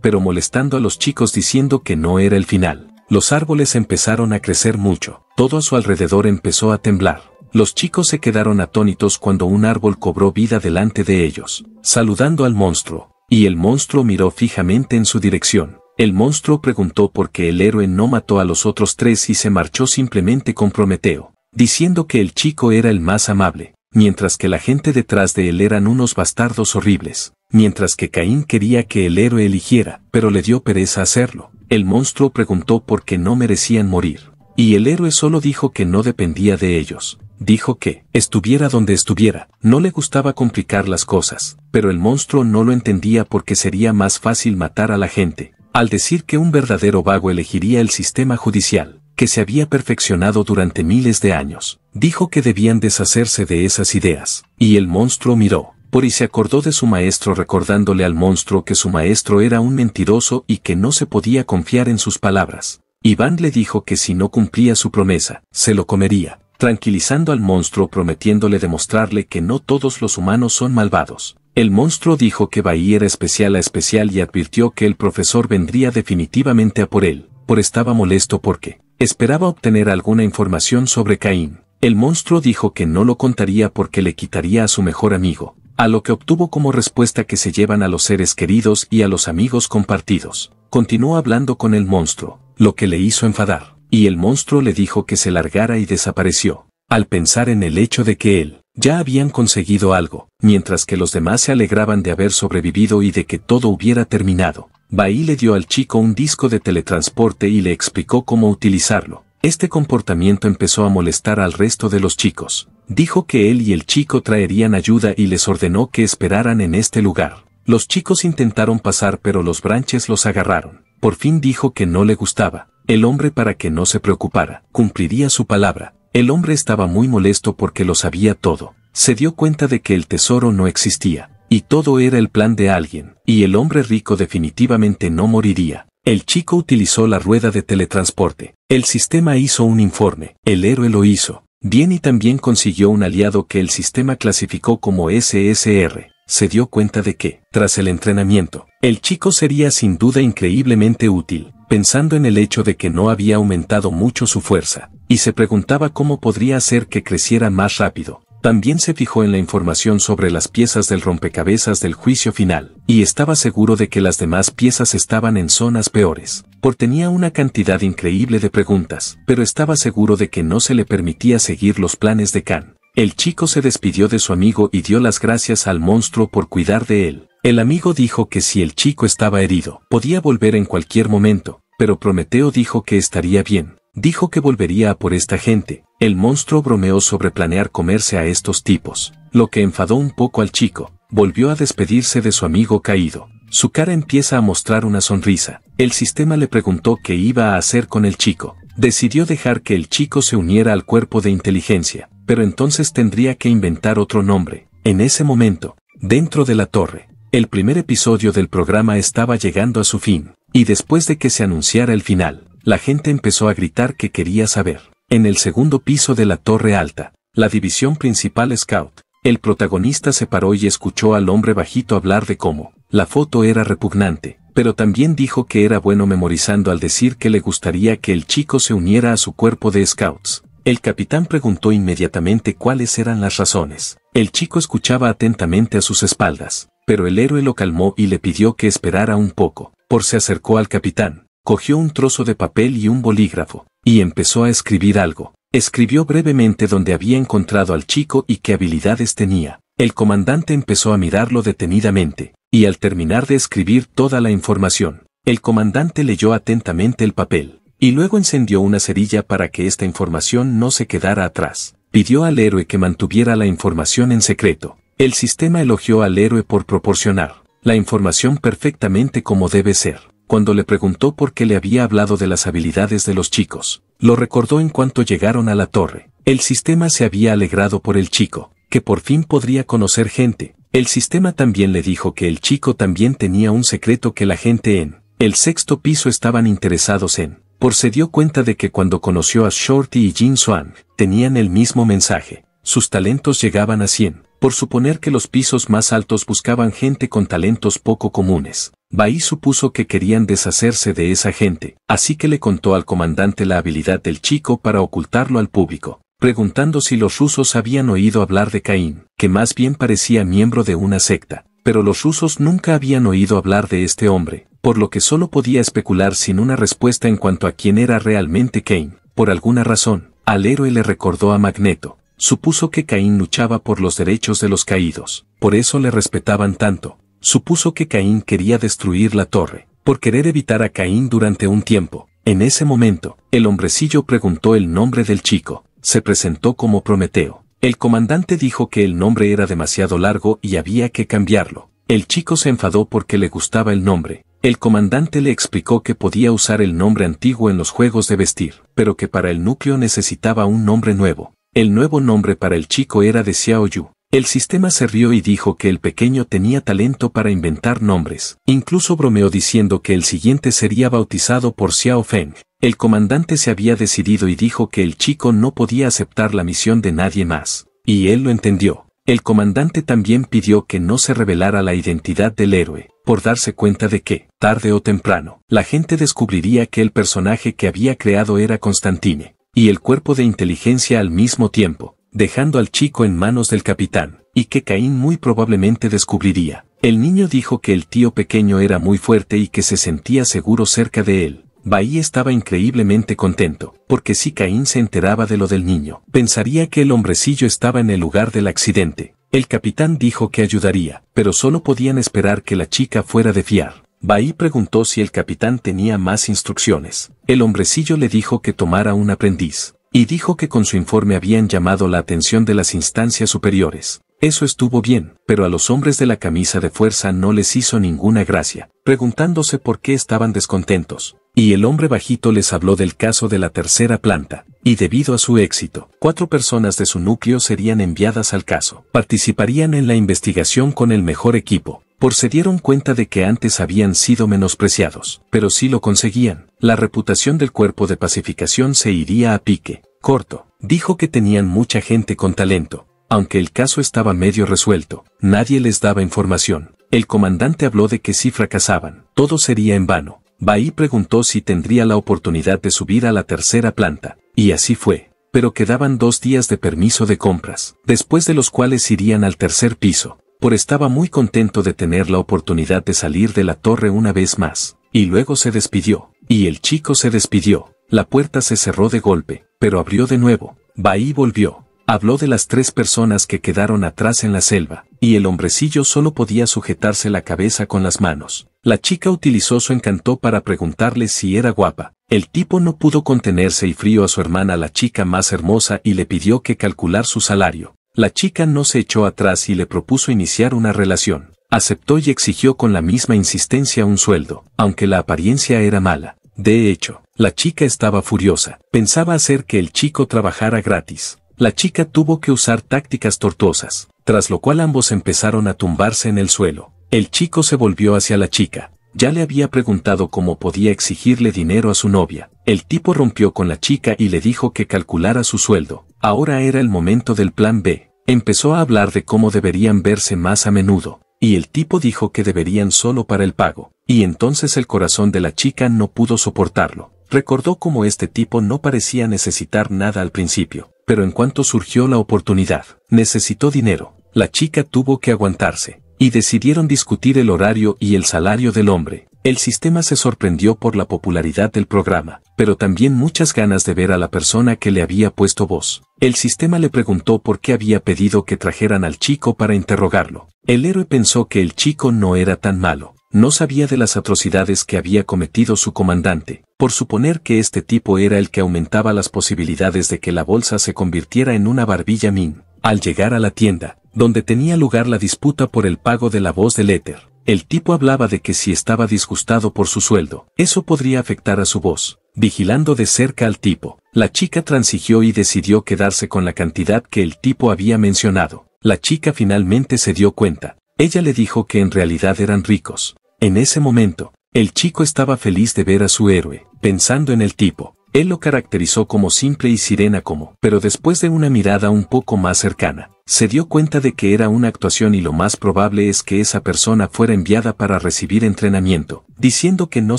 pero molestando a los chicos diciendo que no era el final. Los árboles empezaron a crecer mucho, todo a su alrededor empezó a temblar. Los chicos se quedaron atónitos cuando un árbol cobró vida delante de ellos, saludando al monstruo, y el monstruo miró fijamente en su dirección. El monstruo preguntó por qué el héroe no mató a los otros tres y se marchó simplemente con Prometeo, diciendo que el chico era el más amable, mientras que la gente detrás de él eran unos bastardos horribles. Mientras que Caín quería que el héroe eligiera, pero le dio pereza hacerlo, el monstruo preguntó por qué no merecían morir. Y el héroe solo dijo que no dependía de ellos. Dijo que, estuviera donde estuviera, no le gustaba complicar las cosas, pero el monstruo no lo entendía porque sería más fácil matar a la gente, al decir que un verdadero vago elegiría el sistema judicial que se había perfeccionado durante miles de años. Dijo que debían deshacerse de esas ideas. Y el monstruo miró. por y se acordó de su maestro recordándole al monstruo que su maestro era un mentiroso y que no se podía confiar en sus palabras. Iván le dijo que si no cumplía su promesa, se lo comería, tranquilizando al monstruo prometiéndole demostrarle que no todos los humanos son malvados. El monstruo dijo que Bahía era especial a especial y advirtió que el profesor vendría definitivamente a por él, por estaba molesto porque Esperaba obtener alguna información sobre Caín. El monstruo dijo que no lo contaría porque le quitaría a su mejor amigo, a lo que obtuvo como respuesta que se llevan a los seres queridos y a los amigos compartidos. Continuó hablando con el monstruo, lo que le hizo enfadar, y el monstruo le dijo que se largara y desapareció, al pensar en el hecho de que él, ya habían conseguido algo, mientras que los demás se alegraban de haber sobrevivido y de que todo hubiera terminado. Bahí le dio al chico un disco de teletransporte y le explicó cómo utilizarlo. Este comportamiento empezó a molestar al resto de los chicos. Dijo que él y el chico traerían ayuda y les ordenó que esperaran en este lugar. Los chicos intentaron pasar pero los branches los agarraron. Por fin dijo que no le gustaba. El hombre para que no se preocupara, cumpliría su palabra. El hombre estaba muy molesto porque lo sabía todo. Se dio cuenta de que el tesoro no existía. Y todo era el plan de alguien, y el hombre rico definitivamente no moriría. El chico utilizó la rueda de teletransporte. El sistema hizo un informe. El héroe lo hizo. y también consiguió un aliado que el sistema clasificó como SSR. Se dio cuenta de que, tras el entrenamiento, el chico sería sin duda increíblemente útil, pensando en el hecho de que no había aumentado mucho su fuerza, y se preguntaba cómo podría hacer que creciera más rápido. También se fijó en la información sobre las piezas del rompecabezas del juicio final, y estaba seguro de que las demás piezas estaban en zonas peores, por tenía una cantidad increíble de preguntas, pero estaba seguro de que no se le permitía seguir los planes de Khan. El chico se despidió de su amigo y dio las gracias al monstruo por cuidar de él. El amigo dijo que si el chico estaba herido, podía volver en cualquier momento, pero Prometeo dijo que estaría bien. Dijo que volvería a por esta gente, el monstruo bromeó sobre planear comerse a estos tipos, lo que enfadó un poco al chico. Volvió a despedirse de su amigo caído. Su cara empieza a mostrar una sonrisa. El sistema le preguntó qué iba a hacer con el chico. Decidió dejar que el chico se uniera al cuerpo de inteligencia, pero entonces tendría que inventar otro nombre. En ese momento, dentro de la torre, el primer episodio del programa estaba llegando a su fin, y después de que se anunciara el final, la gente empezó a gritar que quería saber. En el segundo piso de la Torre Alta, la división principal Scout, el protagonista se paró y escuchó al hombre bajito hablar de cómo la foto era repugnante, pero también dijo que era bueno memorizando al decir que le gustaría que el chico se uniera a su cuerpo de Scouts. El capitán preguntó inmediatamente cuáles eran las razones. El chico escuchaba atentamente a sus espaldas, pero el héroe lo calmó y le pidió que esperara un poco. Por se acercó al capitán, cogió un trozo de papel y un bolígrafo, y empezó a escribir algo. Escribió brevemente dónde había encontrado al chico y qué habilidades tenía. El comandante empezó a mirarlo detenidamente, y al terminar de escribir toda la información, el comandante leyó atentamente el papel, y luego encendió una cerilla para que esta información no se quedara atrás. Pidió al héroe que mantuviera la información en secreto. El sistema elogió al héroe por proporcionar la información perfectamente como debe ser cuando le preguntó por qué le había hablado de las habilidades de los chicos. Lo recordó en cuanto llegaron a la torre. El sistema se había alegrado por el chico, que por fin podría conocer gente. El sistema también le dijo que el chico también tenía un secreto que la gente en el sexto piso estaban interesados en. Por se dio cuenta de que cuando conoció a Shorty y Jin Swan, tenían el mismo mensaje. Sus talentos llegaban a 100, por suponer que los pisos más altos buscaban gente con talentos poco comunes. Bahí supuso que querían deshacerse de esa gente, así que le contó al comandante la habilidad del chico para ocultarlo al público, preguntando si los rusos habían oído hablar de Caín, que más bien parecía miembro de una secta, pero los rusos nunca habían oído hablar de este hombre, por lo que solo podía especular sin una respuesta en cuanto a quién era realmente Cain. Por alguna razón, al héroe le recordó a Magneto, supuso que Caín luchaba por los derechos de los caídos, por eso le respetaban tanto, supuso que Caín quería destruir la torre, por querer evitar a Caín durante un tiempo. En ese momento, el hombrecillo preguntó el nombre del chico, se presentó como Prometeo. El comandante dijo que el nombre era demasiado largo y había que cambiarlo. El chico se enfadó porque le gustaba el nombre. El comandante le explicó que podía usar el nombre antiguo en los juegos de vestir, pero que para el núcleo necesitaba un nombre nuevo. El nuevo nombre para el chico era de Xiaoyu. El sistema se rió y dijo que el pequeño tenía talento para inventar nombres, incluso bromeó diciendo que el siguiente sería bautizado por Xiao Feng. El comandante se había decidido y dijo que el chico no podía aceptar la misión de nadie más, y él lo entendió. El comandante también pidió que no se revelara la identidad del héroe, por darse cuenta de que, tarde o temprano, la gente descubriría que el personaje que había creado era Constantine, y el cuerpo de inteligencia al mismo tiempo dejando al chico en manos del capitán, y que Caín muy probablemente descubriría. El niño dijo que el tío pequeño era muy fuerte y que se sentía seguro cerca de él. Bahí estaba increíblemente contento, porque si Caín se enteraba de lo del niño, pensaría que el hombrecillo estaba en el lugar del accidente. El capitán dijo que ayudaría, pero solo podían esperar que la chica fuera de fiar. Bahí preguntó si el capitán tenía más instrucciones. El hombrecillo le dijo que tomara un aprendiz, y dijo que con su informe habían llamado la atención de las instancias superiores. Eso estuvo bien, pero a los hombres de la camisa de fuerza no les hizo ninguna gracia, preguntándose por qué estaban descontentos. Y el hombre bajito les habló del caso de la tercera planta, y debido a su éxito, cuatro personas de su núcleo serían enviadas al caso. Participarían en la investigación con el mejor equipo, por se dieron cuenta de que antes habían sido menospreciados, pero si lo conseguían, la reputación del cuerpo de pacificación se iría a pique. Corto, dijo que tenían mucha gente con talento, aunque el caso estaba medio resuelto, nadie les daba información. El comandante habló de que si fracasaban, todo sería en vano. Bahí preguntó si tendría la oportunidad de subir a la tercera planta, y así fue, pero quedaban dos días de permiso de compras, después de los cuales irían al tercer piso por estaba muy contento de tener la oportunidad de salir de la torre una vez más, y luego se despidió, y el chico se despidió, la puerta se cerró de golpe, pero abrió de nuevo, Bahí volvió, habló de las tres personas que quedaron atrás en la selva, y el hombrecillo solo podía sujetarse la cabeza con las manos. La chica utilizó su encanto para preguntarle si era guapa. El tipo no pudo contenerse y frío a su hermana la chica más hermosa y le pidió que calcular su salario. La chica no se echó atrás y le propuso iniciar una relación. Aceptó y exigió con la misma insistencia un sueldo, aunque la apariencia era mala. De hecho, la chica estaba furiosa, pensaba hacer que el chico trabajara gratis. La chica tuvo que usar tácticas tortuosas, tras lo cual ambos empezaron a tumbarse en el suelo. El chico se volvió hacia la chica, ya le había preguntado cómo podía exigirle dinero a su novia, el tipo rompió con la chica y le dijo que calculara su sueldo. Ahora era el momento del plan B. Empezó a hablar de cómo deberían verse más a menudo, y el tipo dijo que deberían solo para el pago, y entonces el corazón de la chica no pudo soportarlo. Recordó cómo este tipo no parecía necesitar nada al principio, pero en cuanto surgió la oportunidad, necesitó dinero. La chica tuvo que aguantarse, y decidieron discutir el horario y el salario del hombre. El sistema se sorprendió por la popularidad del programa, pero también muchas ganas de ver a la persona que le había puesto voz. El sistema le preguntó por qué había pedido que trajeran al chico para interrogarlo. El héroe pensó que el chico no era tan malo. No sabía de las atrocidades que había cometido su comandante, por suponer que este tipo era el que aumentaba las posibilidades de que la bolsa se convirtiera en una barbilla min. Al llegar a la tienda, donde tenía lugar la disputa por el pago de la voz del éter, el tipo hablaba de que si estaba disgustado por su sueldo, eso podría afectar a su voz. Vigilando de cerca al tipo, la chica transigió y decidió quedarse con la cantidad que el tipo había mencionado. La chica finalmente se dio cuenta. Ella le dijo que en realidad eran ricos. En ese momento, el chico estaba feliz de ver a su héroe, pensando en el tipo. Él lo caracterizó como simple y sirena como, pero después de una mirada un poco más cercana, se dio cuenta de que era una actuación y lo más probable es que esa persona fuera enviada para recibir entrenamiento, diciendo que no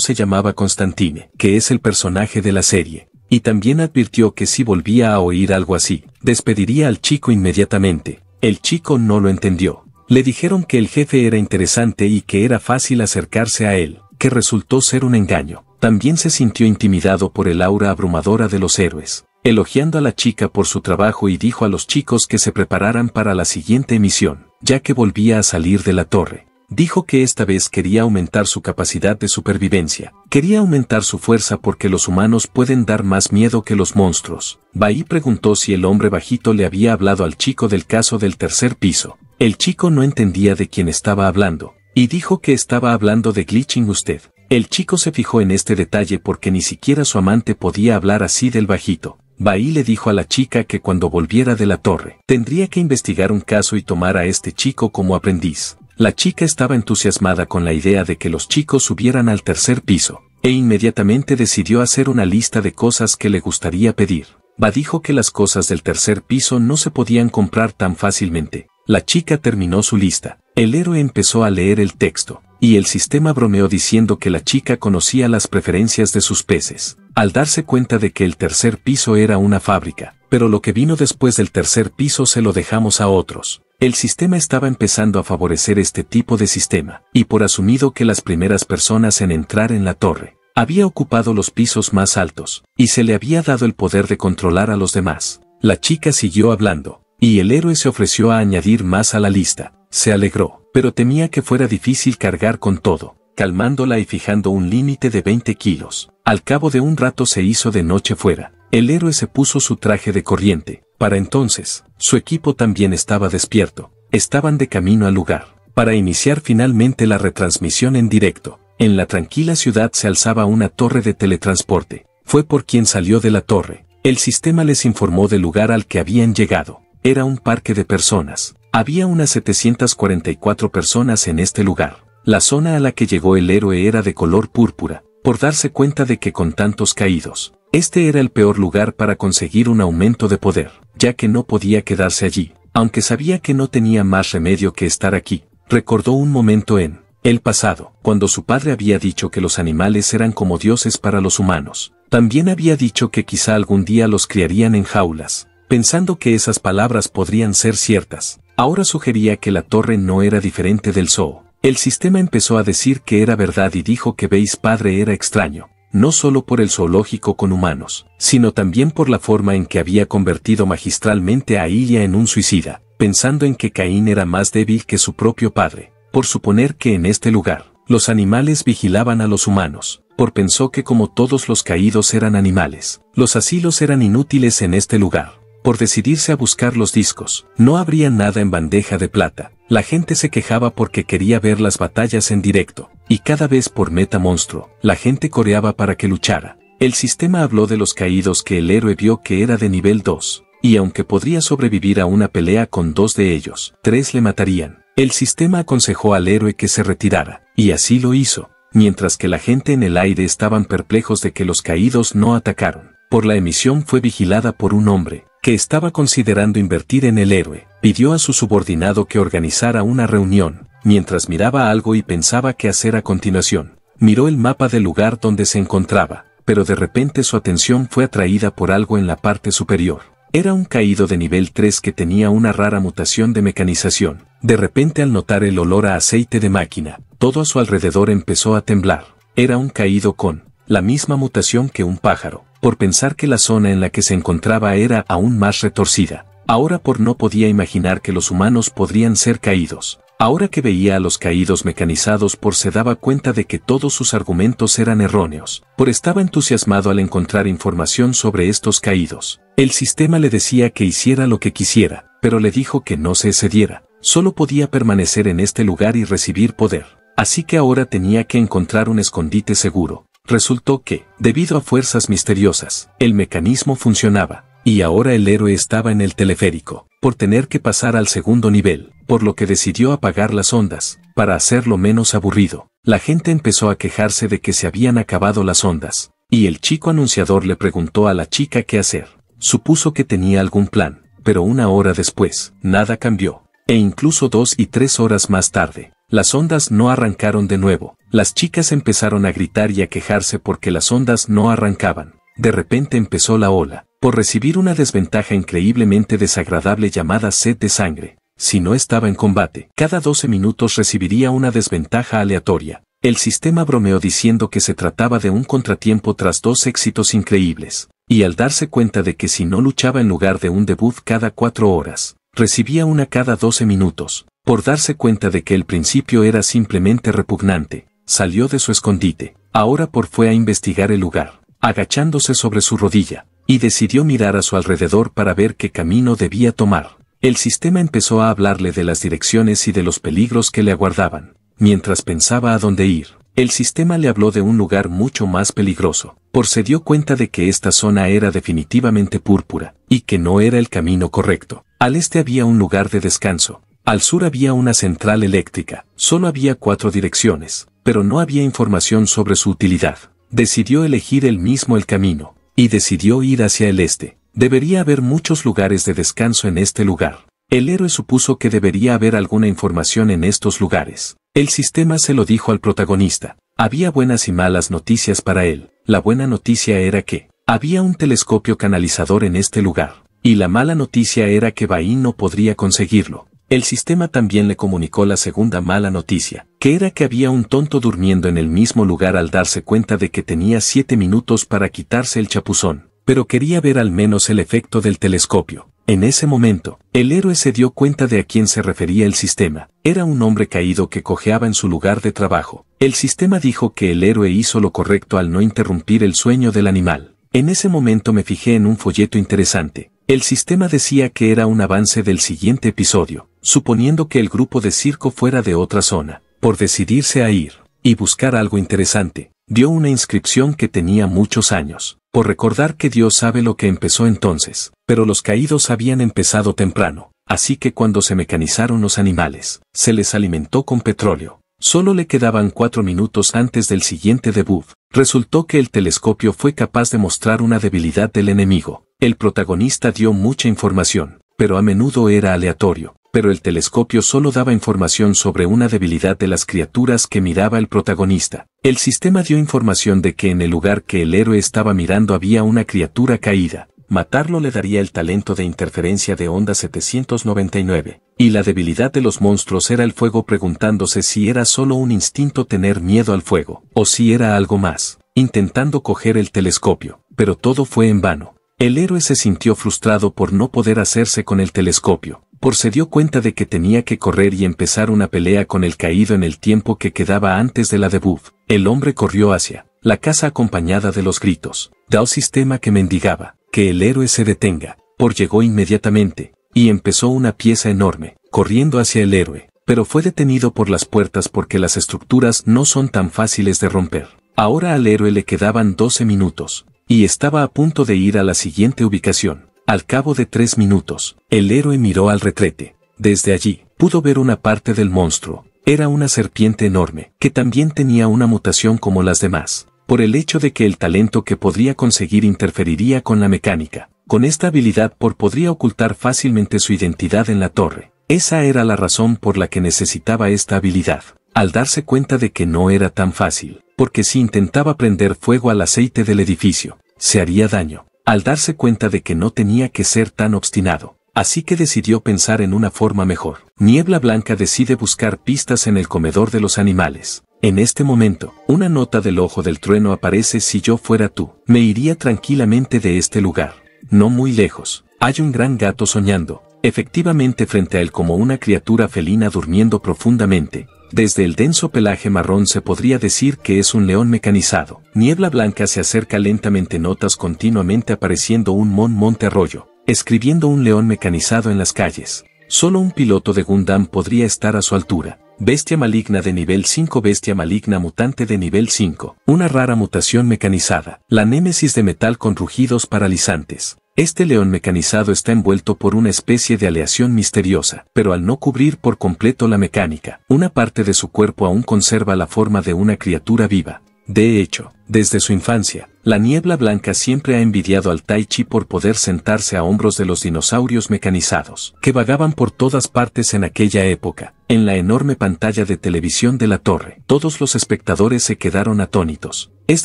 se llamaba Constantine, que es el personaje de la serie, y también advirtió que si volvía a oír algo así, despediría al chico inmediatamente. El chico no lo entendió. Le dijeron que el jefe era interesante y que era fácil acercarse a él, que resultó ser un engaño. También se sintió intimidado por el aura abrumadora de los héroes elogiando a la chica por su trabajo y dijo a los chicos que se prepararan para la siguiente emisión, ya que volvía a salir de la torre. Dijo que esta vez quería aumentar su capacidad de supervivencia, quería aumentar su fuerza porque los humanos pueden dar más miedo que los monstruos. Bahí preguntó si el hombre bajito le había hablado al chico del caso del tercer piso. El chico no entendía de quién estaba hablando, y dijo que estaba hablando de glitching usted. El chico se fijó en este detalle porque ni siquiera su amante podía hablar así del bajito. Bahí le dijo a la chica que cuando volviera de la torre, tendría que investigar un caso y tomar a este chico como aprendiz. La chica estaba entusiasmada con la idea de que los chicos subieran al tercer piso, e inmediatamente decidió hacer una lista de cosas que le gustaría pedir. Ba dijo que las cosas del tercer piso no se podían comprar tan fácilmente. La chica terminó su lista. El héroe empezó a leer el texto, y el sistema bromeó diciendo que la chica conocía las preferencias de sus peces al darse cuenta de que el tercer piso era una fábrica, pero lo que vino después del tercer piso se lo dejamos a otros. El sistema estaba empezando a favorecer este tipo de sistema, y por asumido que las primeras personas en entrar en la torre había ocupado los pisos más altos, y se le había dado el poder de controlar a los demás. La chica siguió hablando, y el héroe se ofreció a añadir más a la lista. Se alegró, pero temía que fuera difícil cargar con todo, calmándola y fijando un límite de 20 kilos. Al cabo de un rato se hizo de noche fuera. El héroe se puso su traje de corriente. Para entonces, su equipo también estaba despierto. Estaban de camino al lugar. Para iniciar finalmente la retransmisión en directo, en la tranquila ciudad se alzaba una torre de teletransporte. Fue por quien salió de la torre. El sistema les informó del lugar al que habían llegado. Era un parque de personas. Había unas 744 personas en este lugar. La zona a la que llegó el héroe era de color púrpura, por darse cuenta de que con tantos caídos, este era el peor lugar para conseguir un aumento de poder, ya que no podía quedarse allí, aunque sabía que no tenía más remedio que estar aquí. Recordó un momento en el pasado, cuando su padre había dicho que los animales eran como dioses para los humanos. También había dicho que quizá algún día los criarían en jaulas, pensando que esas palabras podrían ser ciertas. Ahora sugería que la torre no era diferente del zoo, el sistema empezó a decir que era verdad y dijo que veis padre era extraño, no solo por el zoológico con humanos, sino también por la forma en que había convertido magistralmente a Ilia en un suicida, pensando en que Caín era más débil que su propio padre, por suponer que en este lugar, los animales vigilaban a los humanos, por pensó que como todos los caídos eran animales, los asilos eran inútiles en este lugar por decidirse a buscar los discos. No habría nada en bandeja de plata. La gente se quejaba porque quería ver las batallas en directo. Y cada vez por meta monstruo, la gente coreaba para que luchara. El sistema habló de los caídos que el héroe vio que era de nivel 2. Y aunque podría sobrevivir a una pelea con dos de ellos, tres le matarían. El sistema aconsejó al héroe que se retirara. Y así lo hizo. Mientras que la gente en el aire estaban perplejos de que los caídos no atacaron por la emisión fue vigilada por un hombre, que estaba considerando invertir en el héroe, pidió a su subordinado que organizara una reunión, mientras miraba algo y pensaba qué hacer a continuación. Miró el mapa del lugar donde se encontraba, pero de repente su atención fue atraída por algo en la parte superior. Era un caído de nivel 3 que tenía una rara mutación de mecanización. De repente al notar el olor a aceite de máquina, todo a su alrededor empezó a temblar. Era un caído con la misma mutación que un pájaro, por pensar que la zona en la que se encontraba era aún más retorcida. Ahora por no podía imaginar que los humanos podrían ser caídos. Ahora que veía a los caídos mecanizados por se daba cuenta de que todos sus argumentos eran erróneos. Por estaba entusiasmado al encontrar información sobre estos caídos. El sistema le decía que hiciera lo que quisiera, pero le dijo que no se cediera, Solo podía permanecer en este lugar y recibir poder. Así que ahora tenía que encontrar un escondite seguro. Resultó que, debido a fuerzas misteriosas, el mecanismo funcionaba, y ahora el héroe estaba en el teleférico, por tener que pasar al segundo nivel, por lo que decidió apagar las ondas, para hacerlo menos aburrido. La gente empezó a quejarse de que se habían acabado las ondas, y el chico anunciador le preguntó a la chica qué hacer. Supuso que tenía algún plan, pero una hora después, nada cambió, e incluso dos y tres horas más tarde, las ondas no arrancaron de nuevo. Las chicas empezaron a gritar y a quejarse porque las ondas no arrancaban. De repente empezó la ola, por recibir una desventaja increíblemente desagradable llamada sed de sangre. Si no estaba en combate, cada 12 minutos recibiría una desventaja aleatoria. El sistema bromeó diciendo que se trataba de un contratiempo tras dos éxitos increíbles, y al darse cuenta de que si no luchaba en lugar de un debut cada cuatro horas, recibía una cada 12 minutos, por darse cuenta de que el principio era simplemente repugnante, salió de su escondite. Ahora por fue a investigar el lugar, agachándose sobre su rodilla, y decidió mirar a su alrededor para ver qué camino debía tomar. El sistema empezó a hablarle de las direcciones y de los peligros que le aguardaban. Mientras pensaba a dónde ir, el sistema le habló de un lugar mucho más peligroso, por se dio cuenta de que esta zona era definitivamente púrpura, y que no era el camino correcto. Al este había un lugar de descanso, al sur había una central eléctrica, solo había cuatro direcciones, pero no había información sobre su utilidad. Decidió elegir él mismo el camino, y decidió ir hacia el este. Debería haber muchos lugares de descanso en este lugar. El héroe supuso que debería haber alguna información en estos lugares. El sistema se lo dijo al protagonista. Había buenas y malas noticias para él. La buena noticia era que había un telescopio canalizador en este lugar, y la mala noticia era que Bain no podría conseguirlo. El sistema también le comunicó la segunda mala noticia, que era que había un tonto durmiendo en el mismo lugar al darse cuenta de que tenía siete minutos para quitarse el chapuzón, pero quería ver al menos el efecto del telescopio. En ese momento, el héroe se dio cuenta de a quién se refería el sistema. Era un hombre caído que cojeaba en su lugar de trabajo. El sistema dijo que el héroe hizo lo correcto al no interrumpir el sueño del animal. En ese momento me fijé en un folleto interesante, el sistema decía que era un avance del siguiente episodio, suponiendo que el grupo de circo fuera de otra zona, por decidirse a ir y buscar algo interesante, dio una inscripción que tenía muchos años, por recordar que Dios sabe lo que empezó entonces, pero los caídos habían empezado temprano, así que cuando se mecanizaron los animales, se les alimentó con petróleo. Solo le quedaban cuatro minutos antes del siguiente debut, Resultó que el telescopio fue capaz de mostrar una debilidad del enemigo. El protagonista dio mucha información, pero a menudo era aleatorio, pero el telescopio solo daba información sobre una debilidad de las criaturas que miraba el protagonista. El sistema dio información de que en el lugar que el héroe estaba mirando había una criatura caída. Matarlo le daría el talento de interferencia de onda 799, y la debilidad de los monstruos era el fuego preguntándose si era solo un instinto tener miedo al fuego, o si era algo más, intentando coger el telescopio, pero todo fue en vano. El héroe se sintió frustrado por no poder hacerse con el telescopio, por se dio cuenta de que tenía que correr y empezar una pelea con el caído en el tiempo que quedaba antes de la debuff. El hombre corrió hacia la casa acompañada de los gritos. Dao sistema que mendigaba, que el héroe se detenga, por llegó inmediatamente, y empezó una pieza enorme, corriendo hacia el héroe, pero fue detenido por las puertas porque las estructuras no son tan fáciles de romper. Ahora al héroe le quedaban 12 minutos, y estaba a punto de ir a la siguiente ubicación. Al cabo de tres minutos, el héroe miró al retrete. Desde allí, pudo ver una parte del monstruo. Era una serpiente enorme, que también tenía una mutación como las demás, por el hecho de que el talento que podría conseguir interferiría con la mecánica. Con esta habilidad por podría ocultar fácilmente su identidad en la torre. Esa era la razón por la que necesitaba esta habilidad. Al darse cuenta de que no era tan fácil, porque si intentaba prender fuego al aceite del edificio, se haría daño. Al darse cuenta de que no tenía que ser tan obstinado, así que decidió pensar en una forma mejor. Niebla Blanca decide buscar pistas en el comedor de los animales. En este momento, una nota del ojo del trueno aparece si yo fuera tú, me iría tranquilamente de este lugar no muy lejos, hay un gran gato soñando, efectivamente frente a él como una criatura felina durmiendo profundamente. Desde el denso pelaje marrón se podría decir que es un león mecanizado. Niebla blanca se acerca lentamente notas continuamente apareciendo un mon monte arroyo, escribiendo un león mecanizado en las calles. Solo un piloto de Gundam podría estar a su altura. Bestia maligna de nivel 5 Bestia maligna mutante de nivel 5. Una rara mutación mecanizada. La némesis de metal con rugidos paralizantes. Este león mecanizado está envuelto por una especie de aleación misteriosa, pero al no cubrir por completo la mecánica, una parte de su cuerpo aún conserva la forma de una criatura viva. De hecho, desde su infancia, la niebla blanca siempre ha envidiado al Tai Chi por poder sentarse a hombros de los dinosaurios mecanizados, que vagaban por todas partes en aquella época, en la enorme pantalla de televisión de la torre. Todos los espectadores se quedaron atónitos. Es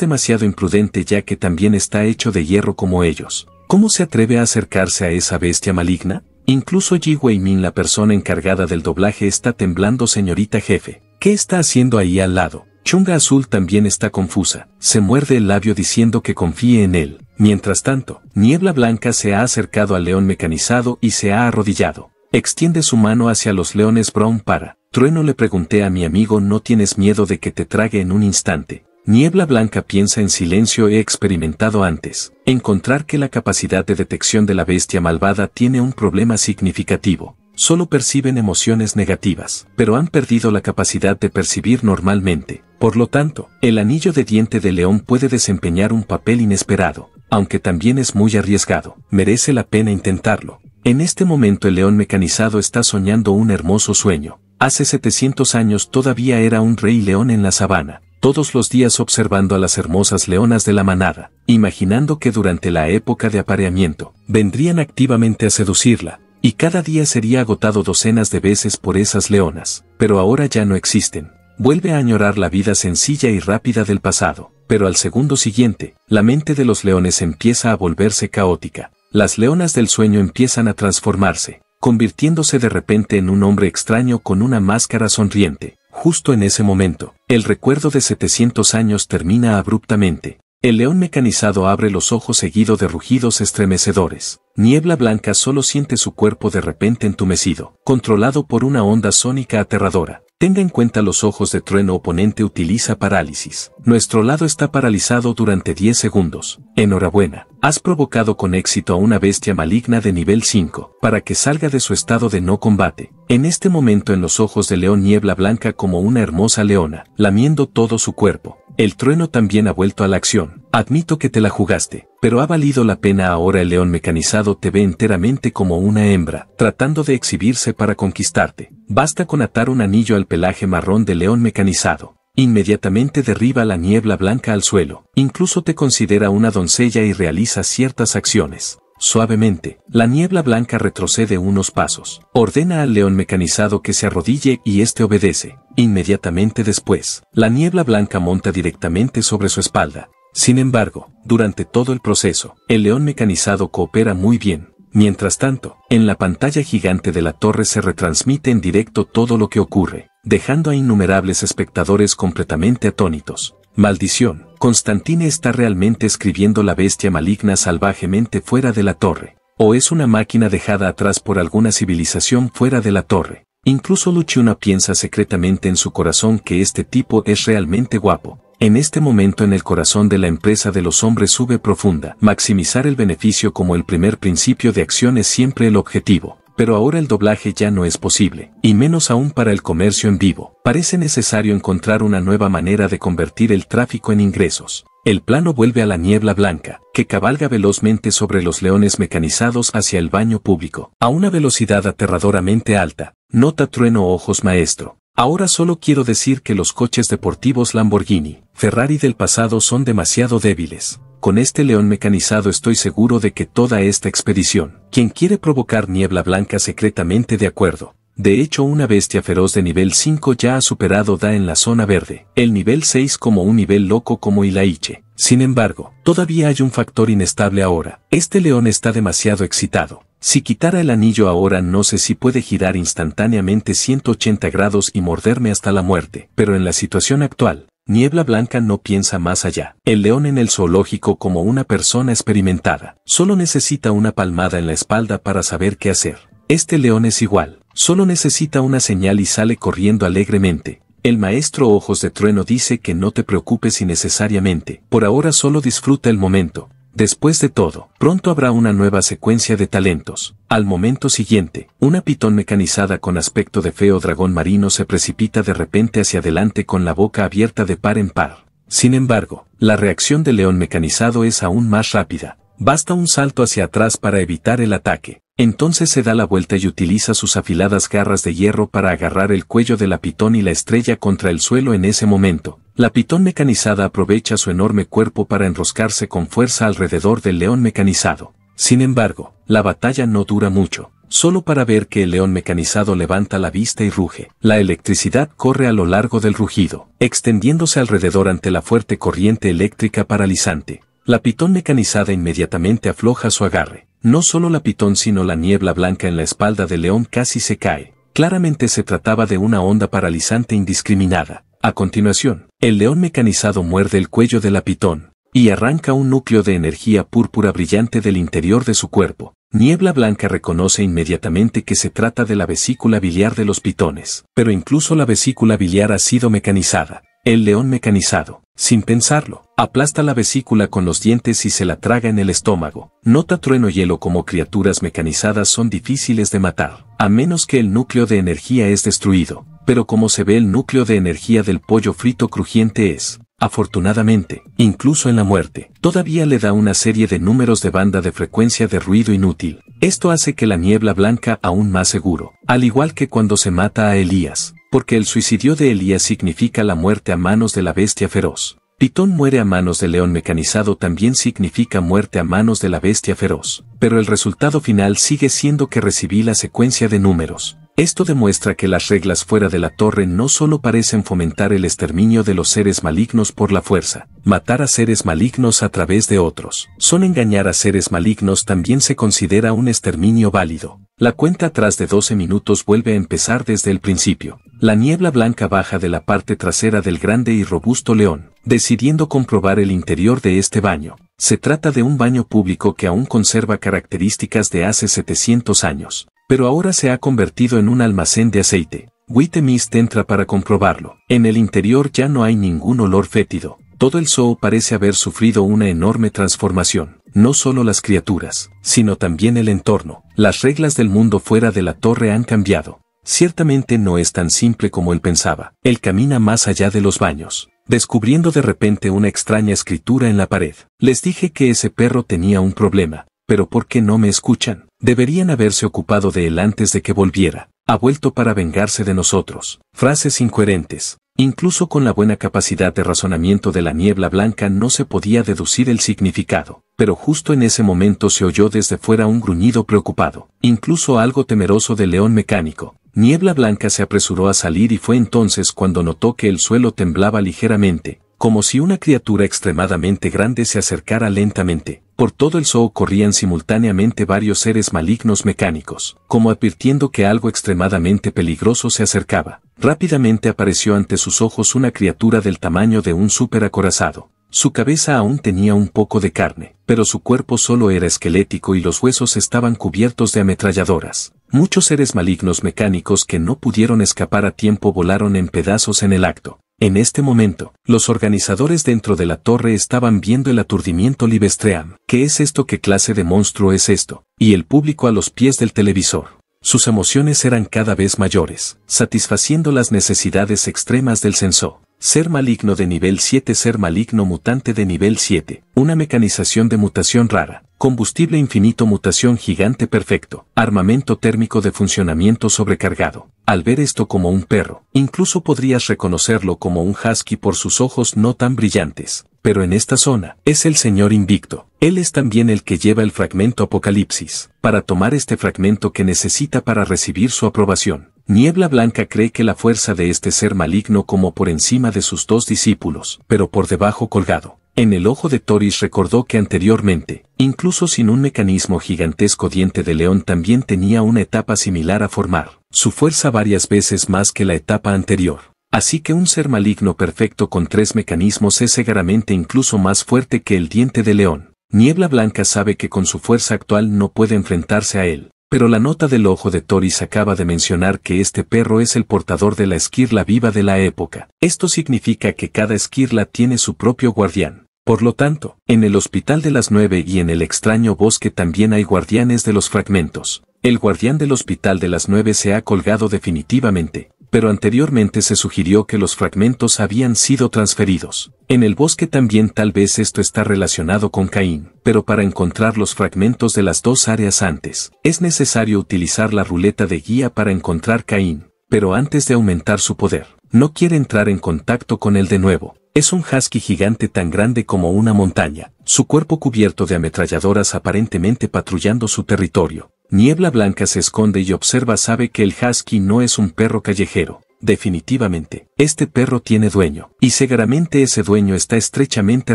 demasiado imprudente ya que también está hecho de hierro como ellos. ¿Cómo se atreve a acercarse a esa bestia maligna? Incluso Ji Min la persona encargada del doblaje, está temblando, señorita jefe. ¿Qué está haciendo ahí al lado? Chunga Azul también está confusa, se muerde el labio diciendo que confíe en él. Mientras tanto, Niebla Blanca se ha acercado al león mecanizado y se ha arrodillado. Extiende su mano hacia los leones Brown para. Trueno le pregunté a mi amigo, ¿no tienes miedo de que te trague en un instante? Niebla Blanca piensa en silencio he experimentado antes, encontrar que la capacidad de detección de la bestia malvada tiene un problema significativo. Solo perciben emociones negativas, pero han perdido la capacidad de percibir normalmente. Por lo tanto, el anillo de diente de león puede desempeñar un papel inesperado, aunque también es muy arriesgado. Merece la pena intentarlo. En este momento el león mecanizado está soñando un hermoso sueño. Hace 700 años todavía era un rey león en la sabana, todos los días observando a las hermosas leonas de la manada, imaginando que durante la época de apareamiento, vendrían activamente a seducirla, y cada día sería agotado docenas de veces por esas leonas, pero ahora ya no existen. Vuelve a añorar la vida sencilla y rápida del pasado, pero al segundo siguiente, la mente de los leones empieza a volverse caótica. Las leonas del sueño empiezan a transformarse, convirtiéndose de repente en un hombre extraño con una máscara sonriente, Justo en ese momento, el recuerdo de 700 años termina abruptamente. El león mecanizado abre los ojos seguido de rugidos estremecedores. Niebla blanca solo siente su cuerpo de repente entumecido, controlado por una onda sónica aterradora. Tenga en cuenta los ojos de trueno oponente utiliza parálisis. Nuestro lado está paralizado durante 10 segundos. Enhorabuena. Has provocado con éxito a una bestia maligna de nivel 5, para que salga de su estado de no combate. En este momento en los ojos de león niebla blanca como una hermosa leona, lamiendo todo su cuerpo. El trueno también ha vuelto a la acción. Admito que te la jugaste, pero ha valido la pena ahora el león mecanizado te ve enteramente como una hembra, tratando de exhibirse para conquistarte. Basta con atar un anillo al pelaje marrón del león mecanizado. Inmediatamente derriba la niebla blanca al suelo, incluso te considera una doncella y realiza ciertas acciones. Suavemente, la niebla blanca retrocede unos pasos. Ordena al león mecanizado que se arrodille y éste obedece. Inmediatamente después, la niebla blanca monta directamente sobre su espalda. Sin embargo, durante todo el proceso, el león mecanizado coopera muy bien. Mientras tanto, en la pantalla gigante de la torre se retransmite en directo todo lo que ocurre, dejando a innumerables espectadores completamente atónitos. Maldición. Constantine está realmente escribiendo la bestia maligna salvajemente fuera de la torre. O es una máquina dejada atrás por alguna civilización fuera de la torre. Incluso Luchuna piensa secretamente en su corazón que este tipo es realmente guapo. En este momento en el corazón de la empresa de los hombres sube profunda. Maximizar el beneficio como el primer principio de acción es siempre el objetivo pero ahora el doblaje ya no es posible, y menos aún para el comercio en vivo. Parece necesario encontrar una nueva manera de convertir el tráfico en ingresos. El plano vuelve a la niebla blanca, que cabalga velozmente sobre los leones mecanizados hacia el baño público, a una velocidad aterradoramente alta. Nota trueno ojos maestro. Ahora solo quiero decir que los coches deportivos Lamborghini, Ferrari del pasado son demasiado débiles con este león mecanizado estoy seguro de que toda esta expedición, quien quiere provocar niebla blanca secretamente de acuerdo. De hecho, una bestia feroz de nivel 5 ya ha superado Da en la zona verde, el nivel 6 como un nivel loco como Ilaiche. Sin embargo, todavía hay un factor inestable ahora. Este león está demasiado excitado. Si quitara el anillo ahora no sé si puede girar instantáneamente 180 grados y morderme hasta la muerte, pero en la situación actual, Niebla Blanca no piensa más allá. El león en el zoológico como una persona experimentada. Solo necesita una palmada en la espalda para saber qué hacer. Este león es igual. Solo necesita una señal y sale corriendo alegremente. El maestro Ojos de Trueno dice que no te preocupes innecesariamente. Por ahora solo disfruta el momento. Después de todo, pronto habrá una nueva secuencia de talentos. Al momento siguiente, una pitón mecanizada con aspecto de feo dragón marino se precipita de repente hacia adelante con la boca abierta de par en par. Sin embargo, la reacción del león mecanizado es aún más rápida. Basta un salto hacia atrás para evitar el ataque. Entonces se da la vuelta y utiliza sus afiladas garras de hierro para agarrar el cuello de la pitón y la estrella contra el suelo en ese momento, la pitón mecanizada aprovecha su enorme cuerpo para enroscarse con fuerza alrededor del león mecanizado. Sin embargo, la batalla no dura mucho, solo para ver que el león mecanizado levanta la vista y ruge. La electricidad corre a lo largo del rugido, extendiéndose alrededor ante la fuerte corriente eléctrica paralizante. La pitón mecanizada inmediatamente afloja su agarre. No solo la pitón sino la niebla blanca en la espalda del león casi se cae. Claramente se trataba de una onda paralizante indiscriminada. A continuación, el león mecanizado muerde el cuello de la pitón, y arranca un núcleo de energía púrpura brillante del interior de su cuerpo. Niebla Blanca reconoce inmediatamente que se trata de la vesícula biliar de los pitones, pero incluso la vesícula biliar ha sido mecanizada. El león mecanizado, sin pensarlo, aplasta la vesícula con los dientes y se la traga en el estómago. Nota trueno hielo como criaturas mecanizadas son difíciles de matar, a menos que el núcleo de energía es destruido pero como se ve el núcleo de energía del pollo frito crujiente es, afortunadamente, incluso en la muerte, todavía le da una serie de números de banda de frecuencia de ruido inútil. Esto hace que la niebla blanca aún más seguro, al igual que cuando se mata a Elías, porque el suicidio de Elías significa la muerte a manos de la bestia feroz. Pitón muere a manos de león mecanizado también significa muerte a manos de la bestia feroz, pero el resultado final sigue siendo que recibí la secuencia de números, esto demuestra que las reglas fuera de la torre no solo parecen fomentar el exterminio de los seres malignos por la fuerza, matar a seres malignos a través de otros, son engañar a seres malignos también se considera un exterminio válido. La cuenta atrás de 12 minutos vuelve a empezar desde el principio. La niebla blanca baja de la parte trasera del grande y robusto león, decidiendo comprobar el interior de este baño. Se trata de un baño público que aún conserva características de hace 700 años. Pero ahora se ha convertido en un almacén de aceite. Wittemist entra para comprobarlo. En el interior ya no hay ningún olor fétido. Todo el zoo parece haber sufrido una enorme transformación. No solo las criaturas, sino también el entorno. Las reglas del mundo fuera de la torre han cambiado. Ciertamente no es tan simple como él pensaba. Él camina más allá de los baños, descubriendo de repente una extraña escritura en la pared. Les dije que ese perro tenía un problema, pero ¿por qué no me escuchan? Deberían haberse ocupado de él antes de que volviera. Ha vuelto para vengarse de nosotros. Frases incoherentes. Incluso con la buena capacidad de razonamiento de la niebla blanca no se podía deducir el significado, pero justo en ese momento se oyó desde fuera un gruñido preocupado, incluso algo temeroso del león mecánico. Niebla blanca se apresuró a salir y fue entonces cuando notó que el suelo temblaba ligeramente, como si una criatura extremadamente grande se acercara lentamente. Por todo el zoo corrían simultáneamente varios seres malignos mecánicos, como advirtiendo que algo extremadamente peligroso se acercaba. Rápidamente apareció ante sus ojos una criatura del tamaño de un acorazado. Su cabeza aún tenía un poco de carne, pero su cuerpo solo era esquelético y los huesos estaban cubiertos de ametralladoras. Muchos seres malignos mecánicos que no pudieron escapar a tiempo volaron en pedazos en el acto. En este momento, los organizadores dentro de la torre estaban viendo el aturdimiento Livestream. ¿Qué es esto? ¿Qué clase de monstruo es esto? Y el público a los pies del televisor. Sus emociones eran cada vez mayores, satisfaciendo las necesidades extremas del censo. Ser maligno de nivel 7 Ser maligno mutante de nivel 7, una mecanización de mutación rara, combustible infinito mutación gigante perfecto, armamento térmico de funcionamiento sobrecargado. Al ver esto como un perro, incluso podrías reconocerlo como un husky por sus ojos no tan brillantes. Pero en esta zona, es el señor invicto. Él es también el que lleva el fragmento Apocalipsis, para tomar este fragmento que necesita para recibir su aprobación. Niebla Blanca cree que la fuerza de este ser maligno como por encima de sus dos discípulos, pero por debajo colgado. En el ojo de Toris recordó que anteriormente, incluso sin un mecanismo gigantesco diente de león también tenía una etapa similar a formar, su fuerza varias veces más que la etapa anterior. Así que un ser maligno perfecto con tres mecanismos es seguramente incluso más fuerte que el diente de león. Niebla Blanca sabe que con su fuerza actual no puede enfrentarse a él, pero la nota del ojo de Toris acaba de mencionar que este perro es el portador de la esquirla viva de la época. Esto significa que cada esquirla tiene su propio guardián. Por lo tanto, en el Hospital de las Nueve y en el extraño bosque también hay guardianes de los fragmentos. El guardián del Hospital de las Nueve se ha colgado definitivamente, pero anteriormente se sugirió que los fragmentos habían sido transferidos. En el bosque también tal vez esto está relacionado con Caín, pero para encontrar los fragmentos de las dos áreas antes, es necesario utilizar la ruleta de guía para encontrar Caín, pero antes de aumentar su poder, no quiere entrar en contacto con él de nuevo. Es un husky gigante tan grande como una montaña, su cuerpo cubierto de ametralladoras aparentemente patrullando su territorio. Niebla Blanca se esconde y observa sabe que el husky no es un perro callejero. Definitivamente, este perro tiene dueño, y seguramente ese dueño está estrechamente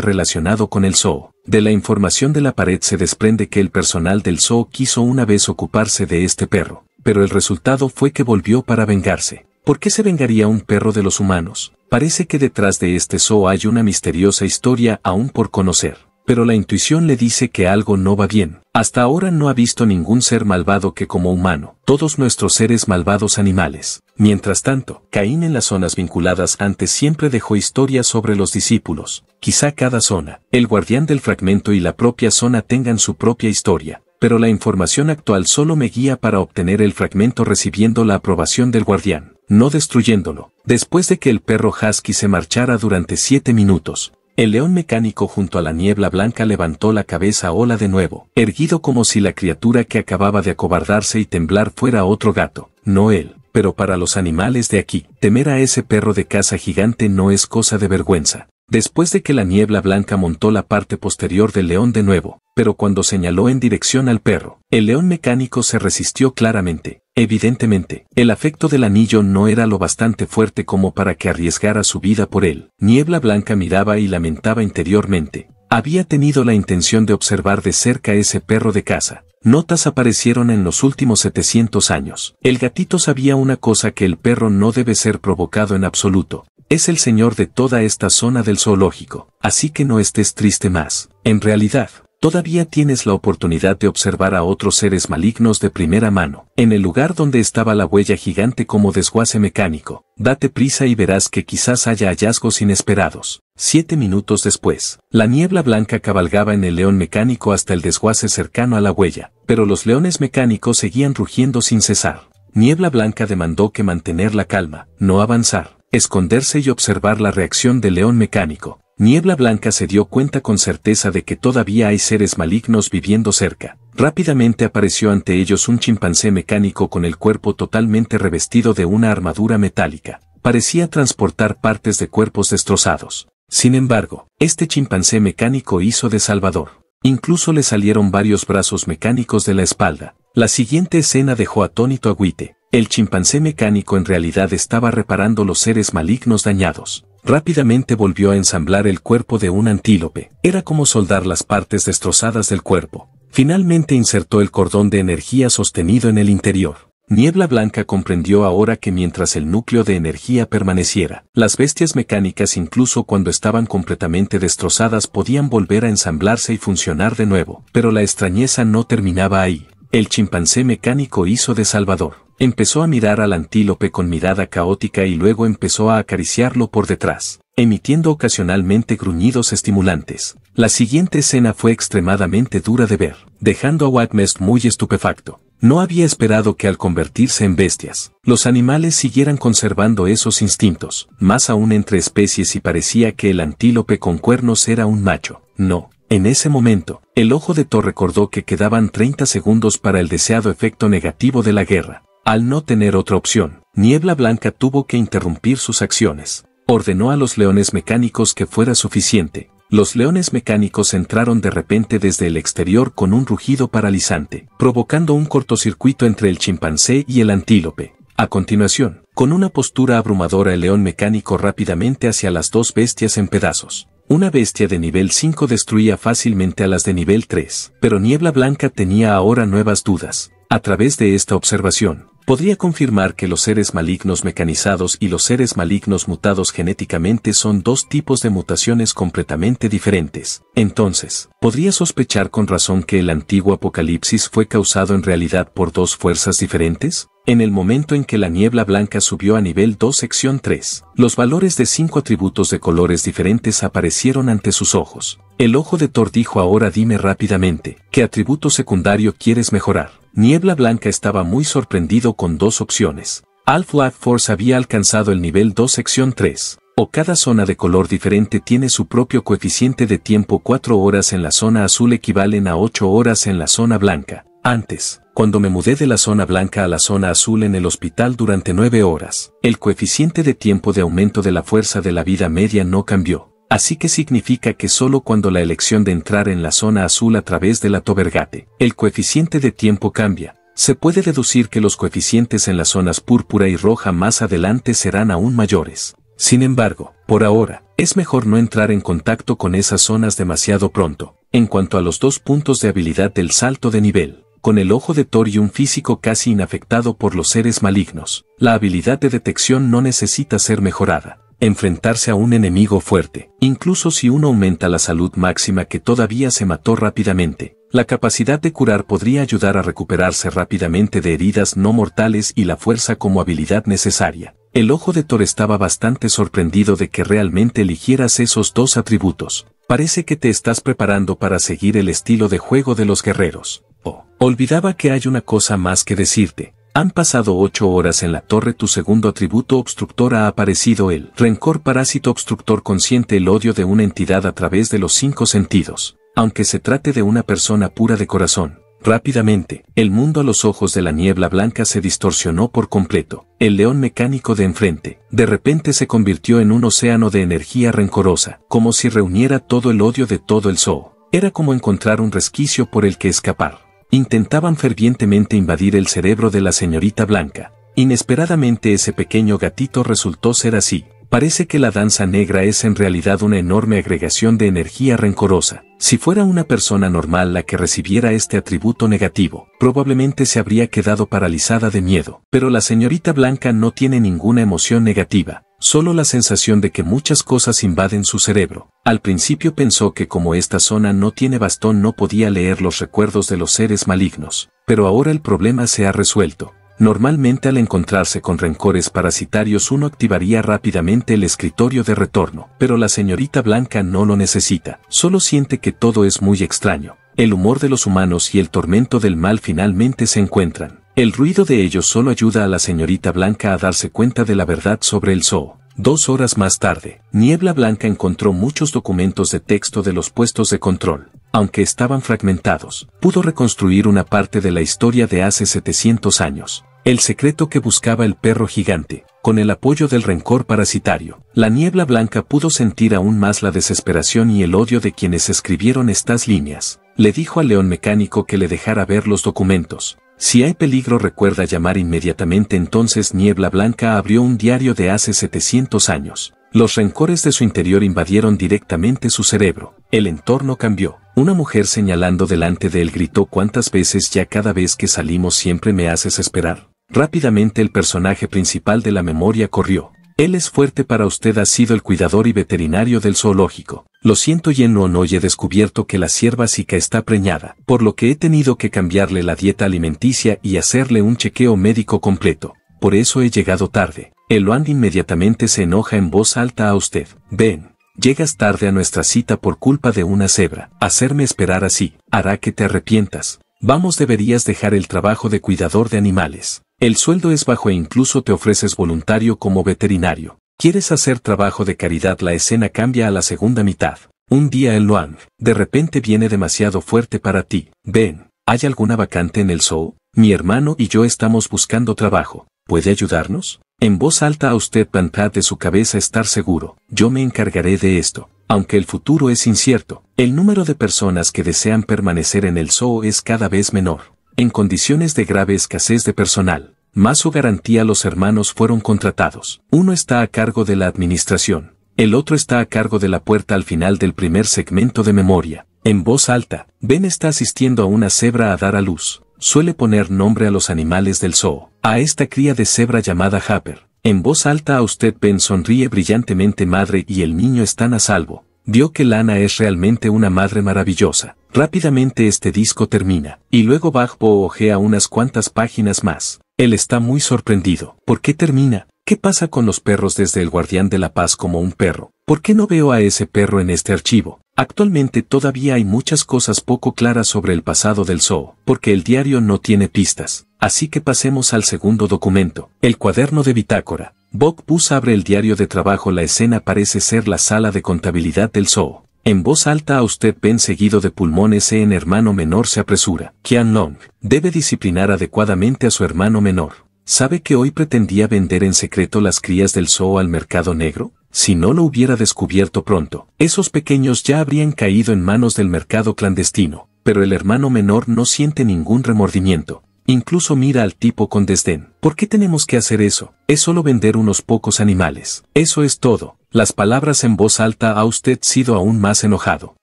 relacionado con el zoo. De la información de la pared se desprende que el personal del zoo quiso una vez ocuparse de este perro, pero el resultado fue que volvió para vengarse. ¿Por qué se vengaría un perro de los humanos? Parece que detrás de este zoo hay una misteriosa historia aún por conocer. Pero la intuición le dice que algo no va bien. Hasta ahora no ha visto ningún ser malvado que como humano, todos nuestros seres malvados animales. Mientras tanto, Caín en las zonas vinculadas antes siempre dejó historias sobre los discípulos. Quizá cada zona, el guardián del fragmento y la propia zona tengan su propia historia, pero la información actual solo me guía para obtener el fragmento recibiendo la aprobación del guardián no destruyéndolo. Después de que el perro husky se marchara durante siete minutos, el león mecánico junto a la niebla blanca levantó la cabeza ola de nuevo, erguido como si la criatura que acababa de acobardarse y temblar fuera otro gato, no él. Pero para los animales de aquí, temer a ese perro de caza gigante no es cosa de vergüenza. Después de que la niebla blanca montó la parte posterior del león de nuevo, pero cuando señaló en dirección al perro, el león mecánico se resistió claramente, Evidentemente, el afecto del anillo no era lo bastante fuerte como para que arriesgara su vida por él. Niebla Blanca miraba y lamentaba interiormente. Había tenido la intención de observar de cerca ese perro de casa. Notas aparecieron en los últimos 700 años. El gatito sabía una cosa que el perro no debe ser provocado en absoluto. Es el señor de toda esta zona del zoológico. Así que no estés triste más. En realidad, Todavía tienes la oportunidad de observar a otros seres malignos de primera mano. En el lugar donde estaba la huella gigante como desguace mecánico, date prisa y verás que quizás haya hallazgos inesperados. Siete minutos después, la niebla blanca cabalgaba en el león mecánico hasta el desguace cercano a la huella, pero los leones mecánicos seguían rugiendo sin cesar. Niebla Blanca demandó que mantener la calma, no avanzar, esconderse y observar la reacción del león mecánico, Niebla Blanca se dio cuenta con certeza de que todavía hay seres malignos viviendo cerca. Rápidamente apareció ante ellos un chimpancé mecánico con el cuerpo totalmente revestido de una armadura metálica. Parecía transportar partes de cuerpos destrozados. Sin embargo, este chimpancé mecánico hizo de Salvador. Incluso le salieron varios brazos mecánicos de la espalda. La siguiente escena dejó atónito a Guite. El chimpancé mecánico en realidad estaba reparando los seres malignos dañados. Rápidamente volvió a ensamblar el cuerpo de un antílope. Era como soldar las partes destrozadas del cuerpo. Finalmente insertó el cordón de energía sostenido en el interior. Niebla Blanca comprendió ahora que mientras el núcleo de energía permaneciera, las bestias mecánicas incluso cuando estaban completamente destrozadas podían volver a ensamblarse y funcionar de nuevo, pero la extrañeza no terminaba ahí. El chimpancé mecánico hizo de Salvador. Empezó a mirar al antílope con mirada caótica y luego empezó a acariciarlo por detrás, emitiendo ocasionalmente gruñidos estimulantes. La siguiente escena fue extremadamente dura de ver, dejando a Watmest muy estupefacto. No había esperado que al convertirse en bestias, los animales siguieran conservando esos instintos, más aún entre especies y parecía que el antílope con cuernos era un macho. No, en ese momento, el ojo de Thor recordó que quedaban 30 segundos para el deseado efecto negativo de la guerra. Al no tener otra opción, Niebla Blanca tuvo que interrumpir sus acciones. Ordenó a los leones mecánicos que fuera suficiente. Los leones mecánicos entraron de repente desde el exterior con un rugido paralizante, provocando un cortocircuito entre el chimpancé y el antílope. A continuación, con una postura abrumadora el león mecánico rápidamente hacia las dos bestias en pedazos. Una bestia de nivel 5 destruía fácilmente a las de nivel 3, pero Niebla Blanca tenía ahora nuevas dudas. A través de esta observación, podría confirmar que los seres malignos mecanizados y los seres malignos mutados genéticamente son dos tipos de mutaciones completamente diferentes. Entonces, podría sospechar con razón que el antiguo apocalipsis fue causado en realidad por dos fuerzas diferentes? En el momento en que la niebla blanca subió a nivel 2 sección 3, los valores de cinco atributos de colores diferentes aparecieron ante sus ojos. El ojo de Thor dijo ahora dime rápidamente, ¿qué atributo secundario quieres mejorar? Niebla Blanca estaba muy sorprendido con dos opciones. Alpha life Force había alcanzado el nivel 2 sección 3, o cada zona de color diferente tiene su propio coeficiente de tiempo 4 horas en la zona azul equivalen a 8 horas en la zona blanca. Antes, cuando me mudé de la zona blanca a la zona azul en el hospital durante 9 horas, el coeficiente de tiempo de aumento de la fuerza de la vida media no cambió. Así que significa que solo cuando la elección de entrar en la zona azul a través de la Tobergate, el coeficiente de tiempo cambia, se puede deducir que los coeficientes en las zonas púrpura y roja más adelante serán aún mayores. Sin embargo, por ahora, es mejor no entrar en contacto con esas zonas demasiado pronto. En cuanto a los dos puntos de habilidad del salto de nivel, con el ojo de y un físico casi inafectado por los seres malignos, la habilidad de detección no necesita ser mejorada enfrentarse a un enemigo fuerte, incluso si uno aumenta la salud máxima que todavía se mató rápidamente. La capacidad de curar podría ayudar a recuperarse rápidamente de heridas no mortales y la fuerza como habilidad necesaria. El ojo de Thor estaba bastante sorprendido de que realmente eligieras esos dos atributos. Parece que te estás preparando para seguir el estilo de juego de los guerreros. Oh, olvidaba que hay una cosa más que decirte. Han pasado ocho horas en la torre tu segundo atributo obstructor ha aparecido el rencor parásito obstructor consciente el odio de una entidad a través de los cinco sentidos. Aunque se trate de una persona pura de corazón, rápidamente, el mundo a los ojos de la niebla blanca se distorsionó por completo. El león mecánico de enfrente, de repente se convirtió en un océano de energía rencorosa, como si reuniera todo el odio de todo el zoo. Era como encontrar un resquicio por el que escapar intentaban fervientemente invadir el cerebro de la señorita Blanca. Inesperadamente ese pequeño gatito resultó ser así. Parece que la danza negra es en realidad una enorme agregación de energía rencorosa. Si fuera una persona normal la que recibiera este atributo negativo, probablemente se habría quedado paralizada de miedo. Pero la señorita Blanca no tiene ninguna emoción negativa solo la sensación de que muchas cosas invaden su cerebro. Al principio pensó que como esta zona no tiene bastón no podía leer los recuerdos de los seres malignos, pero ahora el problema se ha resuelto. Normalmente al encontrarse con rencores parasitarios uno activaría rápidamente el escritorio de retorno, pero la señorita Blanca no lo necesita, solo siente que todo es muy extraño. El humor de los humanos y el tormento del mal finalmente se encuentran. El ruido de ellos solo ayuda a la señorita Blanca a darse cuenta de la verdad sobre el zoo. Dos horas más tarde, Niebla Blanca encontró muchos documentos de texto de los puestos de control. Aunque estaban fragmentados, pudo reconstruir una parte de la historia de hace 700 años. El secreto que buscaba el perro gigante, con el apoyo del rencor parasitario, la niebla blanca pudo sentir aún más la desesperación y el odio de quienes escribieron estas líneas. Le dijo al león mecánico que le dejara ver los documentos, si hay peligro recuerda llamar inmediatamente entonces Niebla Blanca abrió un diario de hace 700 años. Los rencores de su interior invadieron directamente su cerebro. El entorno cambió. Una mujer señalando delante de él gritó cuántas veces ya cada vez que salimos siempre me haces esperar. Rápidamente el personaje principal de la memoria corrió. Él es fuerte para usted ha sido el cuidador y veterinario del zoológico. Lo siento y en no he descubierto que la sierva Zika está preñada, por lo que he tenido que cambiarle la dieta alimenticia y hacerle un chequeo médico completo. Por eso he llegado tarde. El inmediatamente se enoja en voz alta a usted. Ven. Llegas tarde a nuestra cita por culpa de una cebra. Hacerme esperar así hará que te arrepientas. Vamos deberías dejar el trabajo de cuidador de animales. El sueldo es bajo e incluso te ofreces voluntario como veterinario. Quieres hacer trabajo de caridad la escena cambia a la segunda mitad. Un día el Luang, de repente viene demasiado fuerte para ti. Ven, ¿hay alguna vacante en el zoo? Mi hermano y yo estamos buscando trabajo. ¿Puede ayudarnos? En voz alta a usted Pantat de su cabeza estar seguro. Yo me encargaré de esto. Aunque el futuro es incierto, el número de personas que desean permanecer en el zoo es cada vez menor. En condiciones de grave escasez de personal, más o garantía los hermanos fueron contratados. Uno está a cargo de la administración, el otro está a cargo de la puerta al final del primer segmento de memoria. En voz alta, Ben está asistiendo a una cebra a dar a luz. Suele poner nombre a los animales del zoo. A esta cría de cebra llamada Happer, en voz alta a usted Ben sonríe brillantemente madre y el niño están a salvo. Dio que Lana es realmente una madre maravillosa. Rápidamente este disco termina, y luego oje ojea unas cuantas páginas más. Él está muy sorprendido. ¿Por qué termina? ¿Qué pasa con los perros desde el guardián de la paz como un perro? ¿Por qué no veo a ese perro en este archivo? Actualmente todavía hay muchas cosas poco claras sobre el pasado del zoo, porque el diario no tiene pistas. Así que pasemos al segundo documento, el cuaderno de bitácora. bok Bus abre el diario de trabajo. La escena parece ser la sala de contabilidad del zoo. En voz alta a usted ven seguido de pulmones en hermano menor se apresura. Qian Long debe disciplinar adecuadamente a su hermano menor. ¿Sabe que hoy pretendía vender en secreto las crías del zoo al mercado negro? Si no lo hubiera descubierto pronto, esos pequeños ya habrían caído en manos del mercado clandestino, pero el hermano menor no siente ningún remordimiento Incluso mira al tipo con desdén. ¿Por qué tenemos que hacer eso? Es solo vender unos pocos animales. Eso es todo. Las palabras en voz alta ha usted sido aún más enojado.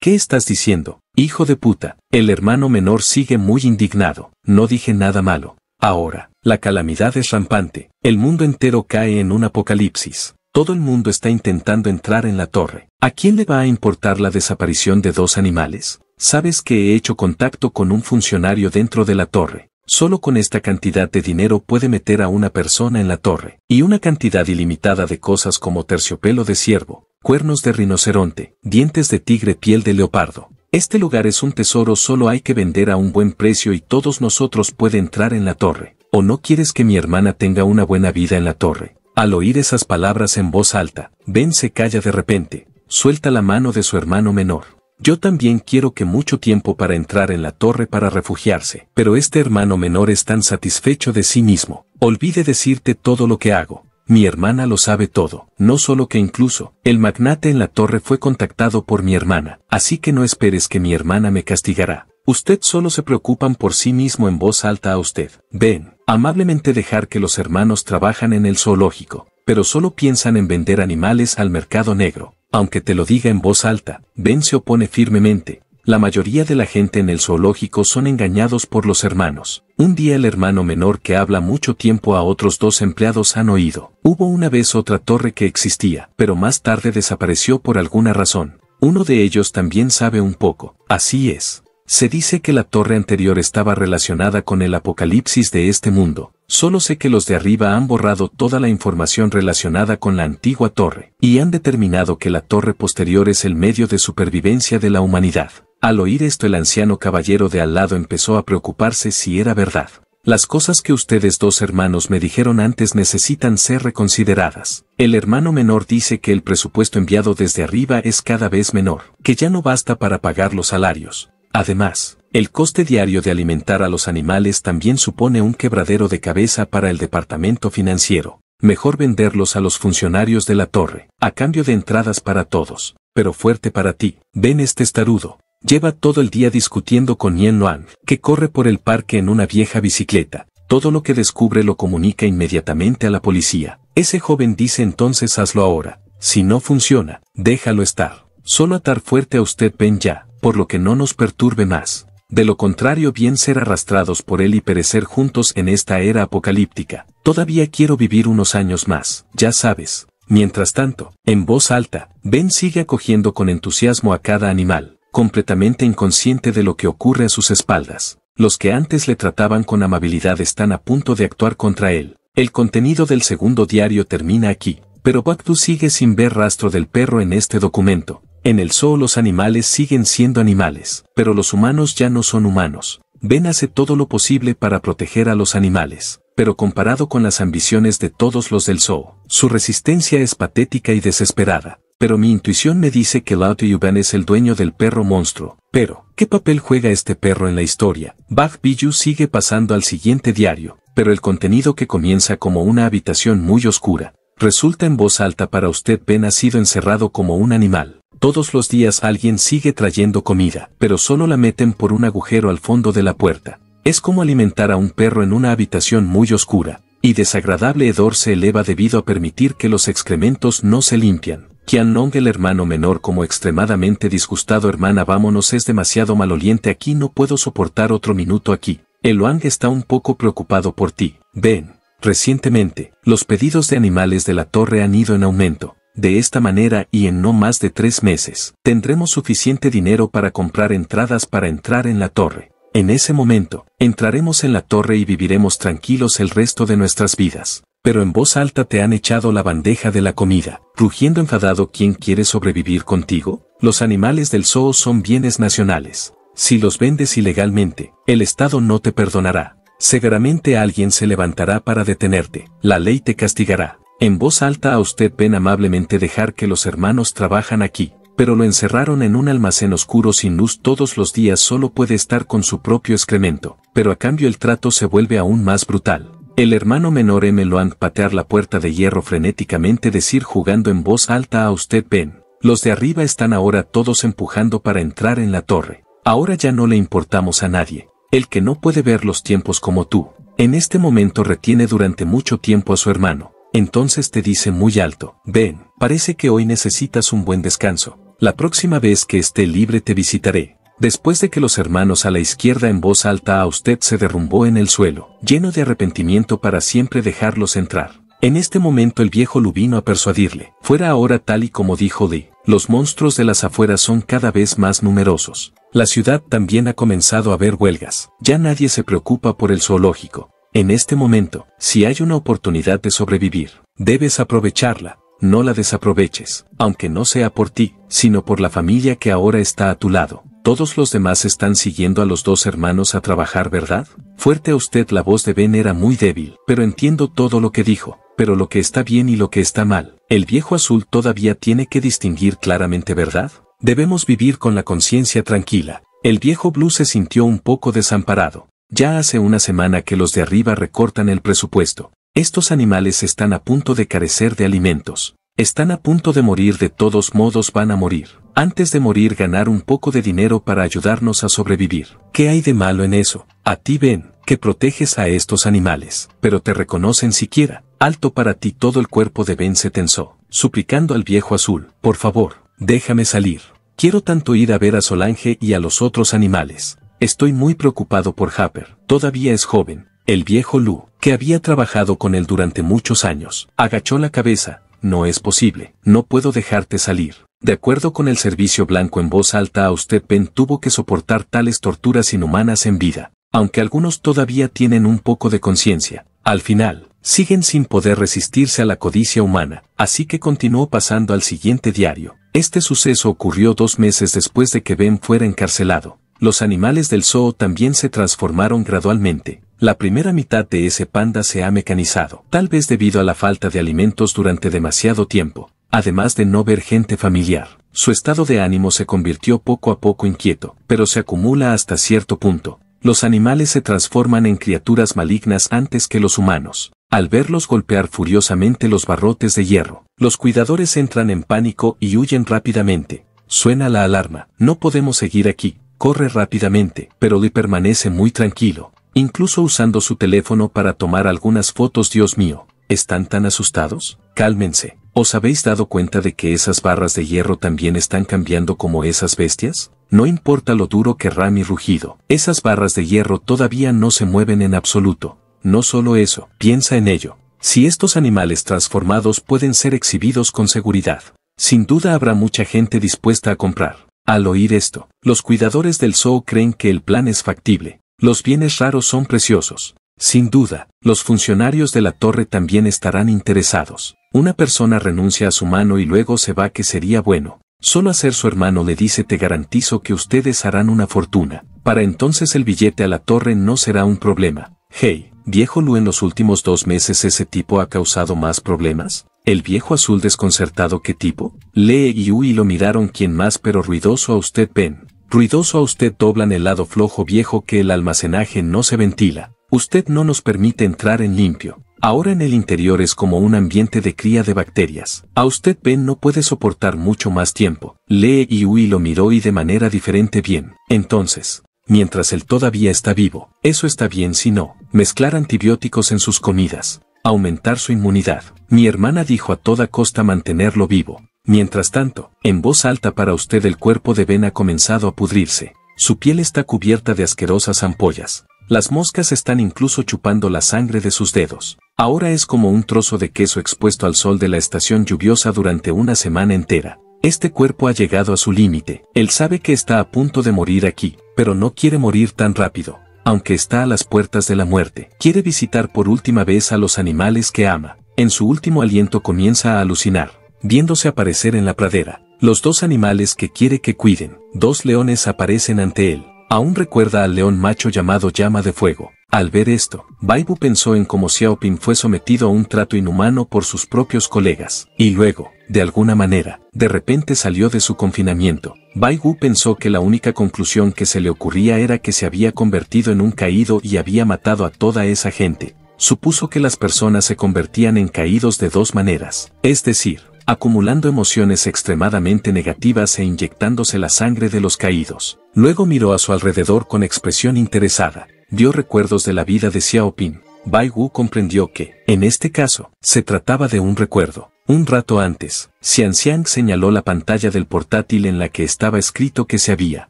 ¿Qué estás diciendo? Hijo de puta. El hermano menor sigue muy indignado. No dije nada malo. Ahora, la calamidad es rampante. El mundo entero cae en un apocalipsis. Todo el mundo está intentando entrar en la torre. ¿A quién le va a importar la desaparición de dos animales? Sabes que he hecho contacto con un funcionario dentro de la torre. Solo con esta cantidad de dinero puede meter a una persona en la torre, y una cantidad ilimitada de cosas como terciopelo de ciervo, cuernos de rinoceronte, dientes de tigre, piel de leopardo. Este lugar es un tesoro, solo hay que vender a un buen precio y todos nosotros puede entrar en la torre. ¿O no quieres que mi hermana tenga una buena vida en la torre? Al oír esas palabras en voz alta, Ben se calla de repente, suelta la mano de su hermano menor. Yo también quiero que mucho tiempo para entrar en la torre para refugiarse, pero este hermano menor es tan satisfecho de sí mismo. Olvide decirte todo lo que hago. Mi hermana lo sabe todo, no solo que incluso, el magnate en la torre fue contactado por mi hermana, así que no esperes que mi hermana me castigará. Usted solo se preocupan por sí mismo en voz alta a usted. Ven, amablemente dejar que los hermanos trabajan en el zoológico, pero solo piensan en vender animales al mercado negro. Aunque te lo diga en voz alta, Ben se opone firmemente. La mayoría de la gente en el zoológico son engañados por los hermanos. Un día el hermano menor que habla mucho tiempo a otros dos empleados han oído. Hubo una vez otra torre que existía, pero más tarde desapareció por alguna razón. Uno de ellos también sabe un poco. Así es. Se dice que la torre anterior estaba relacionada con el apocalipsis de este mundo. Solo sé que los de arriba han borrado toda la información relacionada con la antigua torre, y han determinado que la torre posterior es el medio de supervivencia de la humanidad. Al oír esto el anciano caballero de al lado empezó a preocuparse si era verdad. Las cosas que ustedes dos hermanos me dijeron antes necesitan ser reconsideradas. El hermano menor dice que el presupuesto enviado desde arriba es cada vez menor, que ya no basta para pagar los salarios, Además, el coste diario de alimentar a los animales también supone un quebradero de cabeza para el departamento financiero. Mejor venderlos a los funcionarios de la torre, a cambio de entradas para todos, pero fuerte para ti. Ven este estarudo. Lleva todo el día discutiendo con Yen Luan, que corre por el parque en una vieja bicicleta. Todo lo que descubre lo comunica inmediatamente a la policía. Ese joven dice entonces hazlo ahora. Si no funciona, déjalo estar. Solo atar fuerte a usted ven ya por lo que no nos perturbe más. De lo contrario bien ser arrastrados por él y perecer juntos en esta era apocalíptica. Todavía quiero vivir unos años más, ya sabes. Mientras tanto, en voz alta, Ben sigue acogiendo con entusiasmo a cada animal, completamente inconsciente de lo que ocurre a sus espaldas. Los que antes le trataban con amabilidad están a punto de actuar contra él. El contenido del segundo diario termina aquí, pero Bactu sigue sin ver rastro del perro en este documento. En el zoo los animales siguen siendo animales, pero los humanos ya no son humanos. Ben hace todo lo posible para proteger a los animales, pero comparado con las ambiciones de todos los del zoo, su resistencia es patética y desesperada. Pero mi intuición me dice que Lauto Ben es el dueño del perro monstruo. Pero, ¿qué papel juega este perro en la historia? Bag Biju sigue pasando al siguiente diario, pero el contenido que comienza como una habitación muy oscura, resulta en voz alta para usted Ben ha sido encerrado como un animal todos los días alguien sigue trayendo comida, pero solo la meten por un agujero al fondo de la puerta. Es como alimentar a un perro en una habitación muy oscura, y desagradable hedor se eleva debido a permitir que los excrementos no se limpian. Qianlong el hermano menor como extremadamente disgustado hermana vámonos es demasiado maloliente aquí no puedo soportar otro minuto aquí. El está un poco preocupado por ti. Ven. Recientemente, los pedidos de animales de la torre han ido en aumento de esta manera y en no más de tres meses, tendremos suficiente dinero para comprar entradas para entrar en la torre. En ese momento, entraremos en la torre y viviremos tranquilos el resto de nuestras vidas. Pero en voz alta te han echado la bandeja de la comida, rugiendo enfadado quien quiere sobrevivir contigo. Los animales del zoo son bienes nacionales. Si los vendes ilegalmente, el Estado no te perdonará. Seguramente alguien se levantará para detenerte. La ley te castigará. En voz alta a usted ven amablemente dejar que los hermanos trabajan aquí, pero lo encerraron en un almacén oscuro sin luz todos los días solo puede estar con su propio excremento, pero a cambio el trato se vuelve aún más brutal. El hermano menor M. Loan patear la puerta de hierro frenéticamente decir jugando en voz alta a usted ven, los de arriba están ahora todos empujando para entrar en la torre. Ahora ya no le importamos a nadie, el que no puede ver los tiempos como tú. En este momento retiene durante mucho tiempo a su hermano, entonces te dice muy alto, ven, parece que hoy necesitas un buen descanso. La próxima vez que esté libre te visitaré. Después de que los hermanos a la izquierda en voz alta a usted se derrumbó en el suelo, lleno de arrepentimiento para siempre dejarlos entrar. En este momento el viejo vino a persuadirle, fuera ahora tal y como dijo Lee, los monstruos de las afueras son cada vez más numerosos. La ciudad también ha comenzado a ver huelgas, ya nadie se preocupa por el zoológico, en este momento, si hay una oportunidad de sobrevivir, debes aprovecharla, no la desaproveches, aunque no sea por ti, sino por la familia que ahora está a tu lado. Todos los demás están siguiendo a los dos hermanos a trabajar, ¿verdad? Fuerte a usted la voz de Ben era muy débil, pero entiendo todo lo que dijo, pero lo que está bien y lo que está mal. El viejo azul todavía tiene que distinguir claramente, ¿verdad? Debemos vivir con la conciencia tranquila. El viejo Blue se sintió un poco desamparado, ya hace una semana que los de arriba recortan el presupuesto. Estos animales están a punto de carecer de alimentos. Están a punto de morir de todos modos van a morir. Antes de morir ganar un poco de dinero para ayudarnos a sobrevivir. ¿Qué hay de malo en eso? A ti ven, que proteges a estos animales, pero te reconocen siquiera. Alto para ti todo el cuerpo de Ben se tensó, suplicando al viejo azul, por favor, déjame salir. Quiero tanto ir a ver a Solange y a los otros animales. Estoy muy preocupado por Happer. Todavía es joven. El viejo Lu, que había trabajado con él durante muchos años, agachó la cabeza. No es posible. No puedo dejarte salir. De acuerdo con el servicio blanco en voz alta, a usted Ben tuvo que soportar tales torturas inhumanas en vida. Aunque algunos todavía tienen un poco de conciencia, al final, siguen sin poder resistirse a la codicia humana, así que continuó pasando al siguiente diario. Este suceso ocurrió dos meses después de que Ben fuera encarcelado los animales del zoo también se transformaron gradualmente. La primera mitad de ese panda se ha mecanizado, tal vez debido a la falta de alimentos durante demasiado tiempo, además de no ver gente familiar. Su estado de ánimo se convirtió poco a poco inquieto, pero se acumula hasta cierto punto. Los animales se transforman en criaturas malignas antes que los humanos. Al verlos golpear furiosamente los barrotes de hierro, los cuidadores entran en pánico y huyen rápidamente. Suena la alarma. No podemos seguir aquí corre rápidamente, pero le permanece muy tranquilo, incluso usando su teléfono para tomar algunas fotos. Dios mío, ¿están tan asustados? Cálmense. ¿Os habéis dado cuenta de que esas barras de hierro también están cambiando como esas bestias? No importa lo duro que y rugido, esas barras de hierro todavía no se mueven en absoluto. No solo eso, piensa en ello. Si estos animales transformados pueden ser exhibidos con seguridad, sin duda habrá mucha gente dispuesta a comprar. Al oír esto, los cuidadores del zoo creen que el plan es factible. Los bienes raros son preciosos. Sin duda, los funcionarios de la torre también estarán interesados. Una persona renuncia a su mano y luego se va que sería bueno. Solo hacer su hermano le dice te garantizo que ustedes harán una fortuna. Para entonces el billete a la torre no será un problema. Hey, viejo Lu en los últimos dos meses ese tipo ha causado más problemas. El viejo azul desconcertado qué tipo, Lee y Uy lo miraron quien más pero ruidoso a usted ven. Ruidoso a usted doblan el lado flojo viejo que el almacenaje no se ventila. Usted no nos permite entrar en limpio. Ahora en el interior es como un ambiente de cría de bacterias. A usted Ben no puede soportar mucho más tiempo. Lee y Uy lo miró y de manera diferente bien. Entonces, mientras él todavía está vivo, eso está bien si no, mezclar antibióticos en sus comidas aumentar su inmunidad. Mi hermana dijo a toda costa mantenerlo vivo. Mientras tanto, en voz alta para usted el cuerpo de Ben ha comenzado a pudrirse. Su piel está cubierta de asquerosas ampollas. Las moscas están incluso chupando la sangre de sus dedos. Ahora es como un trozo de queso expuesto al sol de la estación lluviosa durante una semana entera. Este cuerpo ha llegado a su límite. Él sabe que está a punto de morir aquí, pero no quiere morir tan rápido aunque está a las puertas de la muerte. Quiere visitar por última vez a los animales que ama. En su último aliento comienza a alucinar, viéndose aparecer en la pradera. Los dos animales que quiere que cuiden, dos leones aparecen ante él. Aún recuerda al león macho llamado llama de fuego, al ver esto, Baibu pensó en cómo Xiaoping fue sometido a un trato inhumano por sus propios colegas. Y luego, de alguna manera, de repente salió de su confinamiento. Wu pensó que la única conclusión que se le ocurría era que se había convertido en un caído y había matado a toda esa gente. Supuso que las personas se convertían en caídos de dos maneras, es decir, acumulando emociones extremadamente negativas e inyectándose la sangre de los caídos. Luego miró a su alrededor con expresión interesada dio recuerdos de la vida de Xiaoping. Bai Wu comprendió que, en este caso, se trataba de un recuerdo. Un rato antes, Xianxiang señaló la pantalla del portátil en la que estaba escrito que se había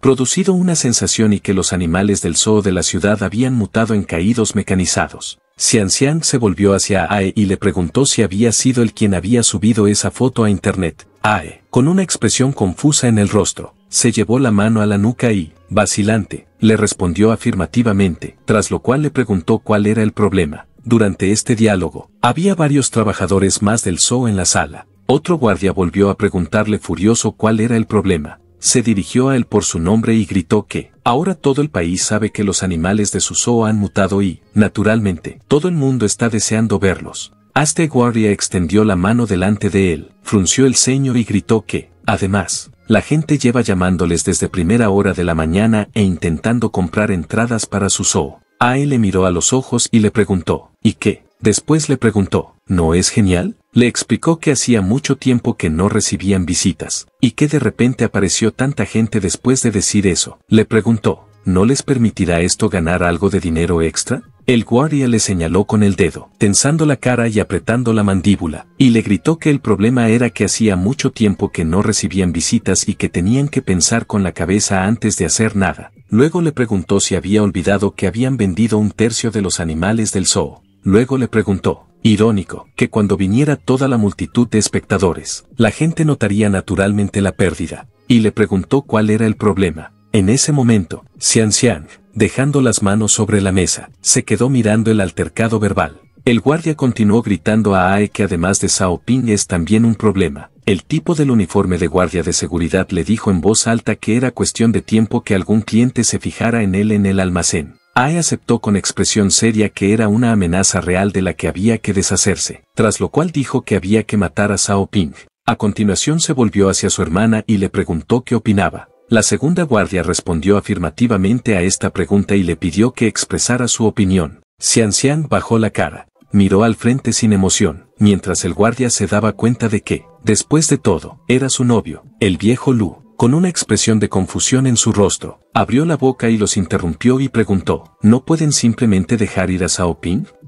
producido una sensación y que los animales del zoo de la ciudad habían mutado en caídos mecanizados. Xianxiang se volvió hacia Ae y le preguntó si había sido el quien había subido esa foto a internet. Ae, con una expresión confusa en el rostro, se llevó la mano a la nuca y, vacilante, le respondió afirmativamente, tras lo cual le preguntó cuál era el problema. Durante este diálogo, había varios trabajadores más del zoo en la sala. Otro guardia volvió a preguntarle furioso cuál era el problema. Se dirigió a él por su nombre y gritó que, ahora todo el país sabe que los animales de su zoo han mutado y, naturalmente, todo el mundo está deseando verlos. Este guardia extendió la mano delante de él, frunció el ceño y gritó que, además, la gente lleva llamándoles desde primera hora de la mañana e intentando comprar entradas para su show. A él le miró a los ojos y le preguntó, ¿y qué? Después le preguntó, ¿no es genial? Le explicó que hacía mucho tiempo que no recibían visitas, y que de repente apareció tanta gente después de decir eso. Le preguntó, ¿no les permitirá esto ganar algo de dinero extra? El guardia le señaló con el dedo, tensando la cara y apretando la mandíbula, y le gritó que el problema era que hacía mucho tiempo que no recibían visitas y que tenían que pensar con la cabeza antes de hacer nada. Luego le preguntó si había olvidado que habían vendido un tercio de los animales del zoo. Luego le preguntó, irónico, que cuando viniera toda la multitud de espectadores, la gente notaría naturalmente la pérdida, y le preguntó cuál era el problema. En ese momento, Xian dejando las manos sobre la mesa, se quedó mirando el altercado verbal. El guardia continuó gritando a Ae que además de Sao Ping es también un problema. El tipo del uniforme de guardia de seguridad le dijo en voz alta que era cuestión de tiempo que algún cliente se fijara en él en el almacén. Ae aceptó con expresión seria que era una amenaza real de la que había que deshacerse, tras lo cual dijo que había que matar a Sao Ping. A continuación se volvió hacia su hermana y le preguntó qué opinaba. La segunda guardia respondió afirmativamente a esta pregunta y le pidió que expresara su opinión. Xiang bajó la cara, miró al frente sin emoción, mientras el guardia se daba cuenta de que, después de todo, era su novio, el viejo Lu. Con una expresión de confusión en su rostro, abrió la boca y los interrumpió y preguntó, ¿no pueden simplemente dejar ir a Sao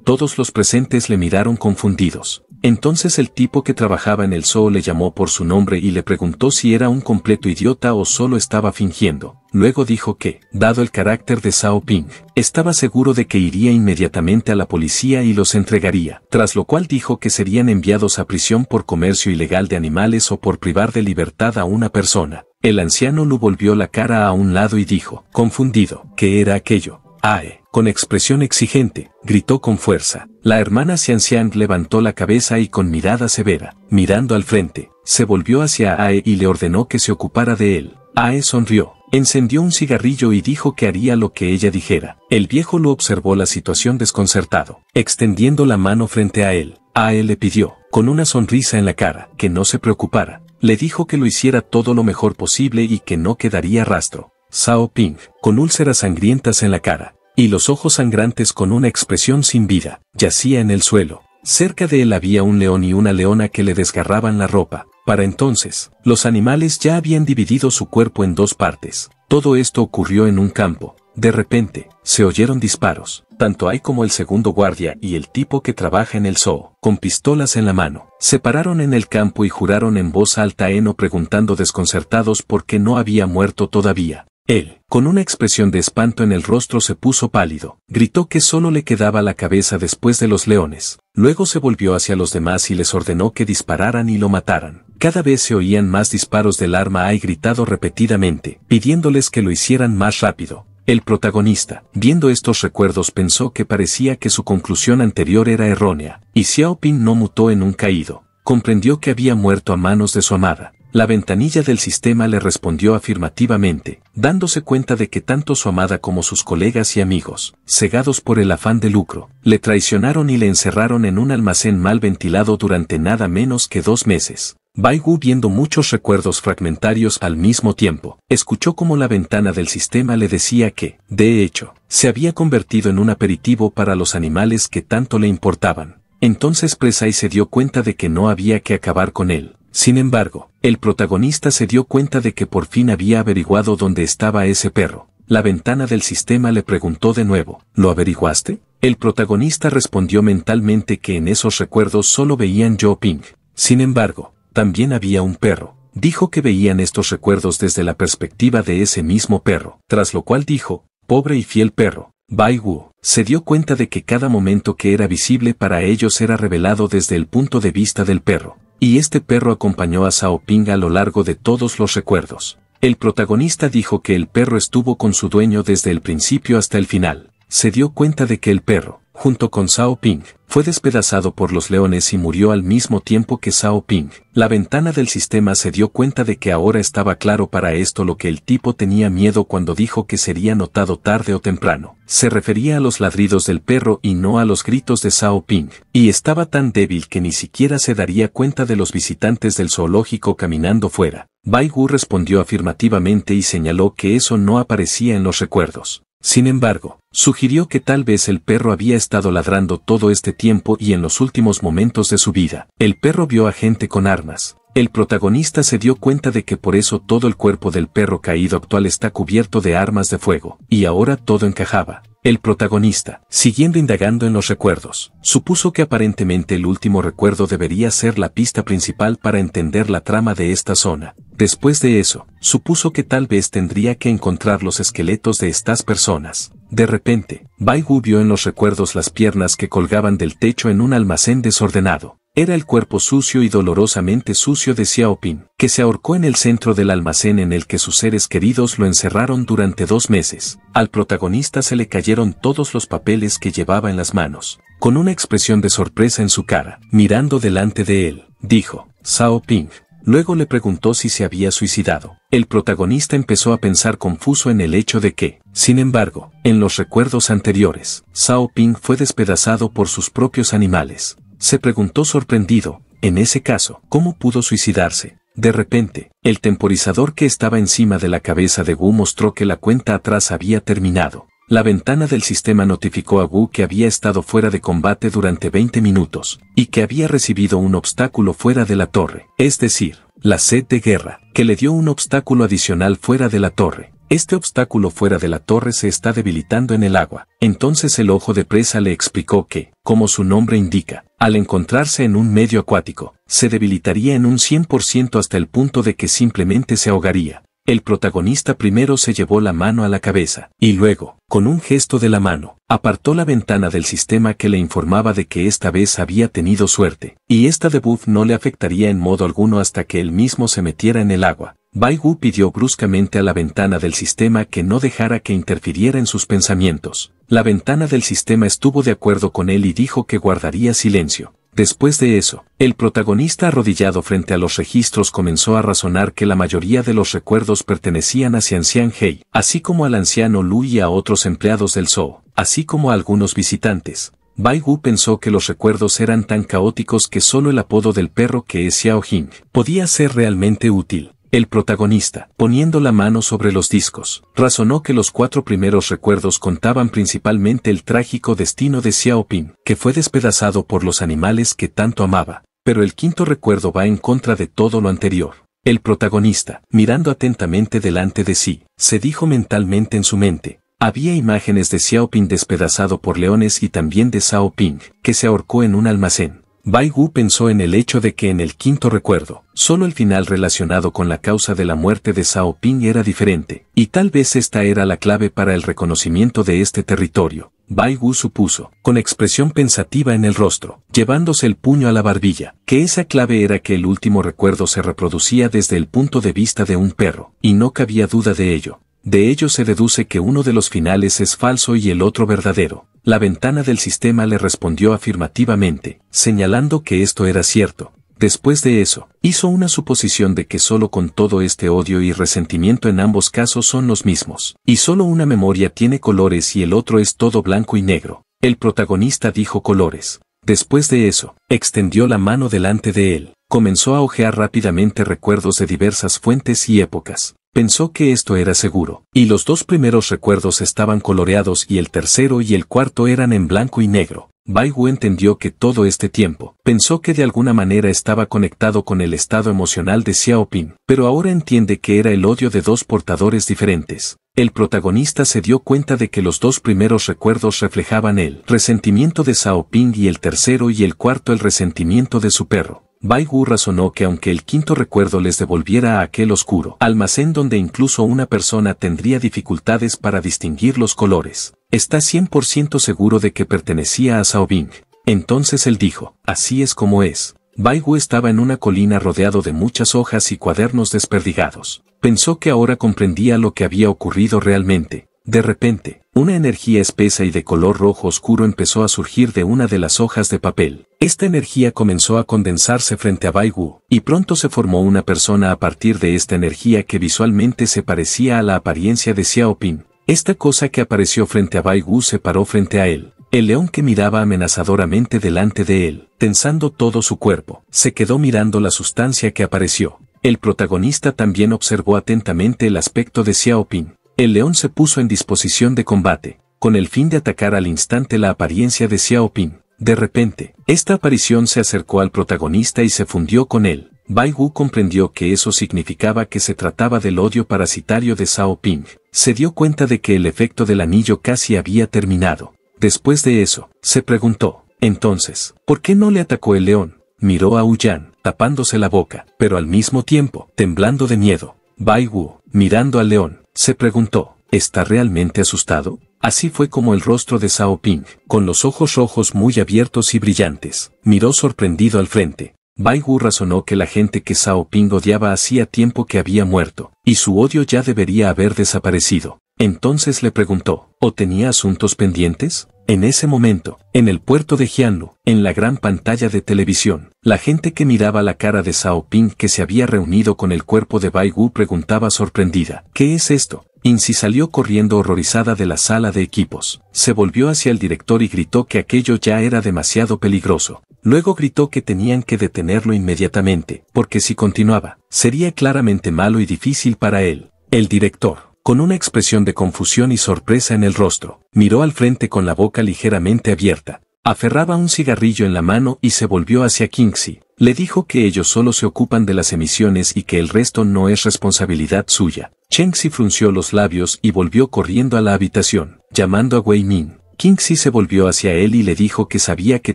Todos los presentes le miraron confundidos. Entonces el tipo que trabajaba en el zoo le llamó por su nombre y le preguntó si era un completo idiota o solo estaba fingiendo. Luego dijo que, dado el carácter de Sao Ping, estaba seguro de que iría inmediatamente a la policía y los entregaría, tras lo cual dijo que serían enviados a prisión por comercio ilegal de animales o por privar de libertad a una persona. El anciano Lu volvió la cara a un lado y dijo, confundido, ¿qué era aquello? ¡Ae! Con expresión exigente, gritó con fuerza. La hermana Xianxian levantó la cabeza y con mirada severa, mirando al frente, se volvió hacia Ae y le ordenó que se ocupara de él. Ae sonrió, encendió un cigarrillo y dijo que haría lo que ella dijera. El viejo lo observó la situación desconcertado, extendiendo la mano frente a él. Ae le pidió, con una sonrisa en la cara, que no se preocupara. Le dijo que lo hiciera todo lo mejor posible y que no quedaría rastro. Sao Ping, con úlceras sangrientas en la cara, y los ojos sangrantes con una expresión sin vida, yacía en el suelo. Cerca de él había un león y una leona que le desgarraban la ropa. Para entonces, los animales ya habían dividido su cuerpo en dos partes. Todo esto ocurrió en un campo. De repente, se oyeron disparos. Tanto hay como el segundo guardia y el tipo que trabaja en el zoo, con pistolas en la mano, se pararon en el campo y juraron en voz alta Eno preguntando desconcertados por qué no había muerto todavía. Él, con una expresión de espanto en el rostro, se puso pálido, gritó que solo le quedaba la cabeza después de los leones, luego se volvió hacia los demás y les ordenó que dispararan y lo mataran. Cada vez se oían más disparos del arma y gritado repetidamente, pidiéndoles que lo hicieran más rápido. El protagonista, viendo estos recuerdos, pensó que parecía que su conclusión anterior era errónea, y Xiaoping no mutó en un caído. Comprendió que había muerto a manos de su amada, la ventanilla del sistema le respondió afirmativamente, dándose cuenta de que tanto su amada como sus colegas y amigos, cegados por el afán de lucro, le traicionaron y le encerraron en un almacén mal ventilado durante nada menos que dos meses. Baigu viendo muchos recuerdos fragmentarios al mismo tiempo, escuchó como la ventana del sistema le decía que, de hecho, se había convertido en un aperitivo para los animales que tanto le importaban. Entonces Presai se dio cuenta de que no había que acabar con él, sin embargo, el protagonista se dio cuenta de que por fin había averiguado dónde estaba ese perro. La ventana del sistema le preguntó de nuevo, ¿lo averiguaste? El protagonista respondió mentalmente que en esos recuerdos solo veían Joe Ping. Sin embargo, también había un perro. Dijo que veían estos recuerdos desde la perspectiva de ese mismo perro, tras lo cual dijo, pobre y fiel perro, Bai Wu, se dio cuenta de que cada momento que era visible para ellos era revelado desde el punto de vista del perro y este perro acompañó a Sao Ping a lo largo de todos los recuerdos. El protagonista dijo que el perro estuvo con su dueño desde el principio hasta el final. Se dio cuenta de que el perro junto con Zhao Ping, fue despedazado por los leones y murió al mismo tiempo que Sao Ping. La ventana del sistema se dio cuenta de que ahora estaba claro para esto lo que el tipo tenía miedo cuando dijo que sería notado tarde o temprano. Se refería a los ladridos del perro y no a los gritos de Zhao Ping, y estaba tan débil que ni siquiera se daría cuenta de los visitantes del zoológico caminando fuera. Bai Gu respondió afirmativamente y señaló que eso no aparecía en los recuerdos. Sin embargo, sugirió que tal vez el perro había estado ladrando todo este tiempo y en los últimos momentos de su vida, el perro vio a gente con armas. El protagonista se dio cuenta de que por eso todo el cuerpo del perro caído actual está cubierto de armas de fuego, y ahora todo encajaba. El protagonista, siguiendo indagando en los recuerdos, supuso que aparentemente el último recuerdo debería ser la pista principal para entender la trama de esta zona. Después de eso, supuso que tal vez tendría que encontrar los esqueletos de estas personas. De repente, Baigu vio en los recuerdos las piernas que colgaban del techo en un almacén desordenado. Era el cuerpo sucio y dolorosamente sucio de Xiaoping, que se ahorcó en el centro del almacén en el que sus seres queridos lo encerraron durante dos meses. Al protagonista se le cayeron todos los papeles que llevaba en las manos. Con una expresión de sorpresa en su cara, mirando delante de él, dijo, Xiaoping. Luego le preguntó si se había suicidado. El protagonista empezó a pensar confuso en el hecho de que, sin embargo, en los recuerdos anteriores, Xiaoping fue despedazado por sus propios animales se preguntó sorprendido, en ese caso, ¿cómo pudo suicidarse? De repente, el temporizador que estaba encima de la cabeza de Wu mostró que la cuenta atrás había terminado. La ventana del sistema notificó a Wu que había estado fuera de combate durante 20 minutos, y que había recibido un obstáculo fuera de la torre, es decir, la sed de guerra, que le dio un obstáculo adicional fuera de la torre. Este obstáculo fuera de la torre se está debilitando en el agua. Entonces el ojo de presa le explicó que, como su nombre indica, al encontrarse en un medio acuático, se debilitaría en un 100% hasta el punto de que simplemente se ahogaría. El protagonista primero se llevó la mano a la cabeza, y luego, con un gesto de la mano, apartó la ventana del sistema que le informaba de que esta vez había tenido suerte, y esta debut no le afectaría en modo alguno hasta que él mismo se metiera en el agua, Wu pidió bruscamente a la ventana del sistema que no dejara que interfiriera en sus pensamientos. La ventana del sistema estuvo de acuerdo con él y dijo que guardaría silencio. Después de eso, el protagonista arrodillado frente a los registros comenzó a razonar que la mayoría de los recuerdos pertenecían a Xian Hei, así como al anciano Lu y a otros empleados del zoo, así como a algunos visitantes. Bai Wu pensó que los recuerdos eran tan caóticos que solo el apodo del perro que es Xiao Jing podía ser realmente útil. El protagonista, poniendo la mano sobre los discos, razonó que los cuatro primeros recuerdos contaban principalmente el trágico destino de Xiaoping, que fue despedazado por los animales que tanto amaba, pero el quinto recuerdo va en contra de todo lo anterior. El protagonista, mirando atentamente delante de sí, se dijo mentalmente en su mente, había imágenes de Xiaoping despedazado por leones y también de Xiaoping, que se ahorcó en un almacén. Bai pensó en el hecho de que en el quinto recuerdo, solo el final relacionado con la causa de la muerte de Zhao Ping era diferente, y tal vez esta era la clave para el reconocimiento de este territorio. Bai supuso, con expresión pensativa en el rostro, llevándose el puño a la barbilla, que esa clave era que el último recuerdo se reproducía desde el punto de vista de un perro, y no cabía duda de ello. De ello se deduce que uno de los finales es falso y el otro verdadero. La ventana del sistema le respondió afirmativamente, señalando que esto era cierto. Después de eso, hizo una suposición de que solo con todo este odio y resentimiento en ambos casos son los mismos, y solo una memoria tiene colores y el otro es todo blanco y negro. El protagonista dijo colores. Después de eso, extendió la mano delante de él, comenzó a hojear rápidamente recuerdos de diversas fuentes y épocas. Pensó que esto era seguro, y los dos primeros recuerdos estaban coloreados y el tercero y el cuarto eran en blanco y negro. Bai Wu entendió que todo este tiempo, pensó que de alguna manera estaba conectado con el estado emocional de Xiaoping, pero ahora entiende que era el odio de dos portadores diferentes. El protagonista se dio cuenta de que los dos primeros recuerdos reflejaban el resentimiento de Xiaoping y el tercero y el cuarto el resentimiento de su perro. Bai razonó que aunque el quinto recuerdo les devolviera a aquel oscuro almacén donde incluso una persona tendría dificultades para distinguir los colores, está 100% seguro de que pertenecía a Bing. Entonces él dijo, así es como es. Bai estaba en una colina rodeado de muchas hojas y cuadernos desperdigados. Pensó que ahora comprendía lo que había ocurrido realmente, de repente, una energía espesa y de color rojo oscuro empezó a surgir de una de las hojas de papel. Esta energía comenzó a condensarse frente a Baigu, y pronto se formó una persona a partir de esta energía que visualmente se parecía a la apariencia de Xiaoping. Esta cosa que apareció frente a Baigu se paró frente a él. El león que miraba amenazadoramente delante de él, tensando todo su cuerpo, se quedó mirando la sustancia que apareció. El protagonista también observó atentamente el aspecto de Xiaoping, el león se puso en disposición de combate, con el fin de atacar al instante la apariencia de Xiaoping. De repente, esta aparición se acercó al protagonista y se fundió con él. Bai Wu comprendió que eso significaba que se trataba del odio parasitario de Xiaoping, Ping. Se dio cuenta de que el efecto del anillo casi había terminado. Después de eso, se preguntó, entonces, ¿por qué no le atacó el león? Miró a Yan, tapándose la boca, pero al mismo tiempo, temblando de miedo. Bai Wu, mirando al león, se preguntó. ¿Está realmente asustado? Así fue como el rostro de Sao Ping, con los ojos rojos muy abiertos y brillantes, miró sorprendido al frente. Bai Gu razonó que la gente que Sao Ping odiaba hacía tiempo que había muerto, y su odio ya debería haber desaparecido. Entonces le preguntó, ¿o tenía asuntos pendientes? En ese momento, en el puerto de Jianlu, en la gran pantalla de televisión, la gente que miraba la cara de Sao Ping que se había reunido con el cuerpo de Bai Wu preguntaba sorprendida, ¿qué es esto? Insi salió corriendo horrorizada de la sala de equipos, se volvió hacia el director y gritó que aquello ya era demasiado peligroso. Luego gritó que tenían que detenerlo inmediatamente, porque si continuaba, sería claramente malo y difícil para él. El director con una expresión de confusión y sorpresa en el rostro. Miró al frente con la boca ligeramente abierta. Aferraba un cigarrillo en la mano y se volvió hacia si Le dijo que ellos solo se ocupan de las emisiones y que el resto no es responsabilidad suya. Chengxi frunció los labios y volvió corriendo a la habitación, llamando a Wei Min. Kingxi se volvió hacia él y le dijo que sabía que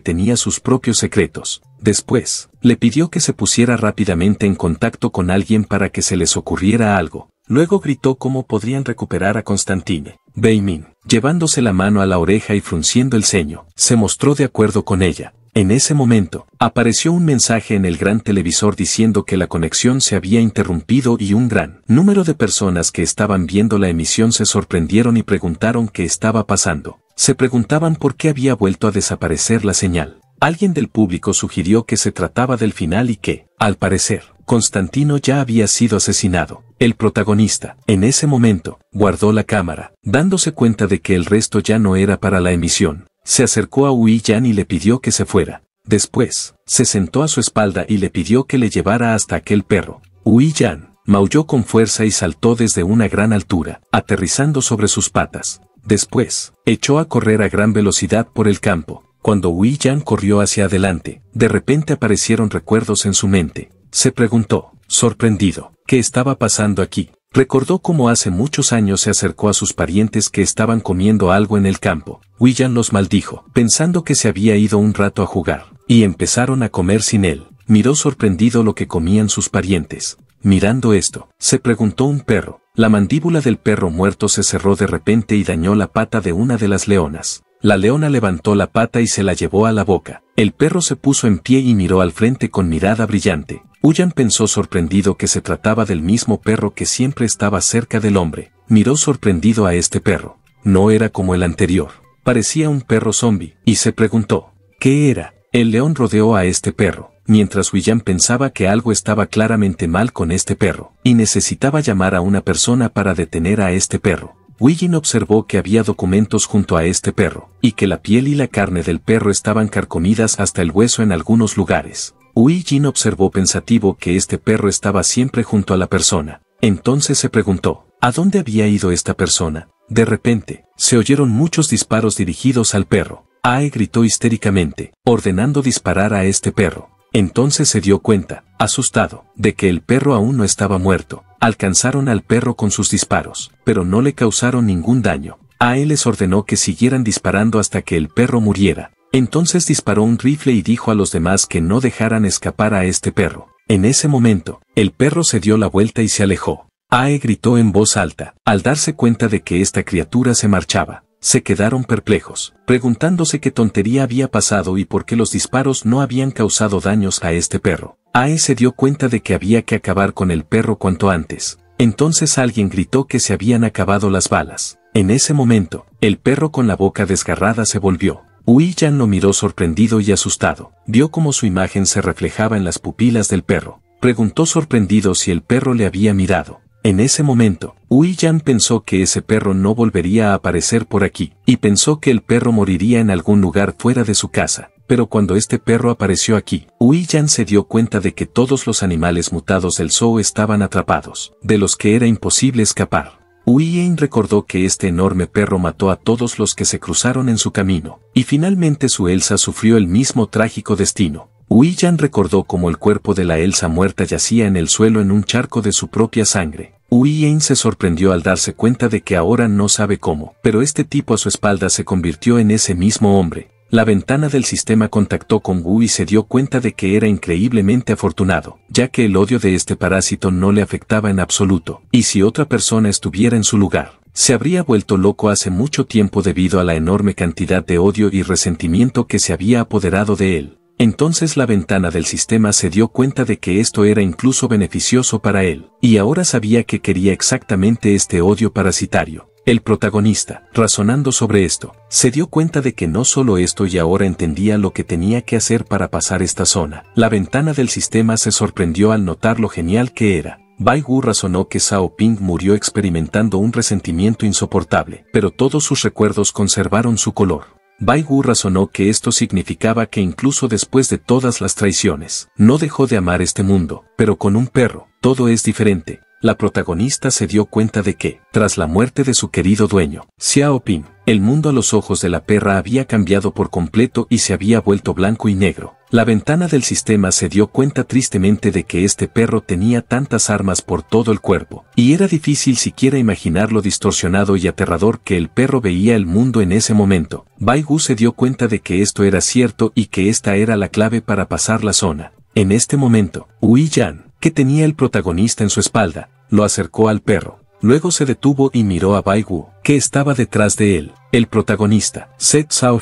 tenía sus propios secretos. Después, le pidió que se pusiera rápidamente en contacto con alguien para que se les ocurriera algo. Luego gritó cómo podrían recuperar a Constantine. Beimin, llevándose la mano a la oreja y frunciendo el ceño, se mostró de acuerdo con ella. En ese momento, apareció un mensaje en el gran televisor diciendo que la conexión se había interrumpido y un gran número de personas que estaban viendo la emisión se sorprendieron y preguntaron qué estaba pasando. Se preguntaban por qué había vuelto a desaparecer la señal. Alguien del público sugirió que se trataba del final y que, al parecer, Constantino ya había sido asesinado. El protagonista, en ese momento, guardó la cámara, dándose cuenta de que el resto ya no era para la emisión. Se acercó a Yan y le pidió que se fuera. Después, se sentó a su espalda y le pidió que le llevara hasta aquel perro. Yan maulló con fuerza y saltó desde una gran altura, aterrizando sobre sus patas. Después, echó a correr a gran velocidad por el campo. Cuando Yan corrió hacia adelante, de repente aparecieron recuerdos en su mente se preguntó, sorprendido, ¿qué estaba pasando aquí? Recordó cómo hace muchos años se acercó a sus parientes que estaban comiendo algo en el campo. William los maldijo, pensando que se había ido un rato a jugar, y empezaron a comer sin él. Miró sorprendido lo que comían sus parientes. Mirando esto, se preguntó un perro. La mandíbula del perro muerto se cerró de repente y dañó la pata de una de las leonas. La leona levantó la pata y se la llevó a la boca. El perro se puso en pie y miró al frente con mirada brillante. William pensó sorprendido que se trataba del mismo perro que siempre estaba cerca del hombre. Miró sorprendido a este perro. No era como el anterior. Parecía un perro zombie, y se preguntó, ¿qué era? El león rodeó a este perro, mientras William pensaba que algo estaba claramente mal con este perro, y necesitaba llamar a una persona para detener a este perro. William observó que había documentos junto a este perro, y que la piel y la carne del perro estaban carcomidas hasta el hueso en algunos lugares. Jin observó pensativo que este perro estaba siempre junto a la persona. Entonces se preguntó, ¿a dónde había ido esta persona? De repente, se oyeron muchos disparos dirigidos al perro. Ae gritó histéricamente, ordenando disparar a este perro. Entonces se dio cuenta, asustado, de que el perro aún no estaba muerto. Alcanzaron al perro con sus disparos, pero no le causaron ningún daño. Ae les ordenó que siguieran disparando hasta que el perro muriera. Entonces disparó un rifle y dijo a los demás que no dejaran escapar a este perro. En ese momento, el perro se dio la vuelta y se alejó. Ae gritó en voz alta, al darse cuenta de que esta criatura se marchaba. Se quedaron perplejos, preguntándose qué tontería había pasado y por qué los disparos no habían causado daños a este perro. Ae se dio cuenta de que había que acabar con el perro cuanto antes. Entonces alguien gritó que se habían acabado las balas. En ese momento, el perro con la boca desgarrada se volvió, Yan lo miró sorprendido y asustado. Vio cómo su imagen se reflejaba en las pupilas del perro. Preguntó sorprendido si el perro le había mirado. En ese momento, Yan pensó que ese perro no volvería a aparecer por aquí, y pensó que el perro moriría en algún lugar fuera de su casa. Pero cuando este perro apareció aquí, Yan se dio cuenta de que todos los animales mutados del zoo estaban atrapados, de los que era imposible escapar. Huyen recordó que este enorme perro mató a todos los que se cruzaron en su camino, y finalmente su Elsa sufrió el mismo trágico destino. Yan recordó cómo el cuerpo de la Elsa muerta yacía en el suelo en un charco de su propia sangre. William se sorprendió al darse cuenta de que ahora no sabe cómo, pero este tipo a su espalda se convirtió en ese mismo hombre, la ventana del sistema contactó con Wu y se dio cuenta de que era increíblemente afortunado, ya que el odio de este parásito no le afectaba en absoluto, y si otra persona estuviera en su lugar, se habría vuelto loco hace mucho tiempo debido a la enorme cantidad de odio y resentimiento que se había apoderado de él. Entonces la ventana del sistema se dio cuenta de que esto era incluso beneficioso para él, y ahora sabía que quería exactamente este odio parasitario. El protagonista, razonando sobre esto, se dio cuenta de que no solo esto y ahora entendía lo que tenía que hacer para pasar esta zona. La ventana del sistema se sorprendió al notar lo genial que era. Bai Wu razonó que Zhao Ping murió experimentando un resentimiento insoportable, pero todos sus recuerdos conservaron su color. Bai Wu razonó que esto significaba que incluso después de todas las traiciones, no dejó de amar este mundo, pero con un perro, todo es diferente, la protagonista se dio cuenta de que, tras la muerte de su querido dueño, Xiaoping, el mundo a los ojos de la perra había cambiado por completo y se había vuelto blanco y negro. La ventana del sistema se dio cuenta tristemente de que este perro tenía tantas armas por todo el cuerpo, y era difícil siquiera imaginar lo distorsionado y aterrador que el perro veía el mundo en ese momento. Bai Gu se dio cuenta de que esto era cierto y que esta era la clave para pasar la zona. En este momento, Wu Yan, que tenía el protagonista en su espalda, lo acercó al perro. Luego se detuvo y miró a Bai Wu, que estaba detrás de él, el protagonista, Set Zhao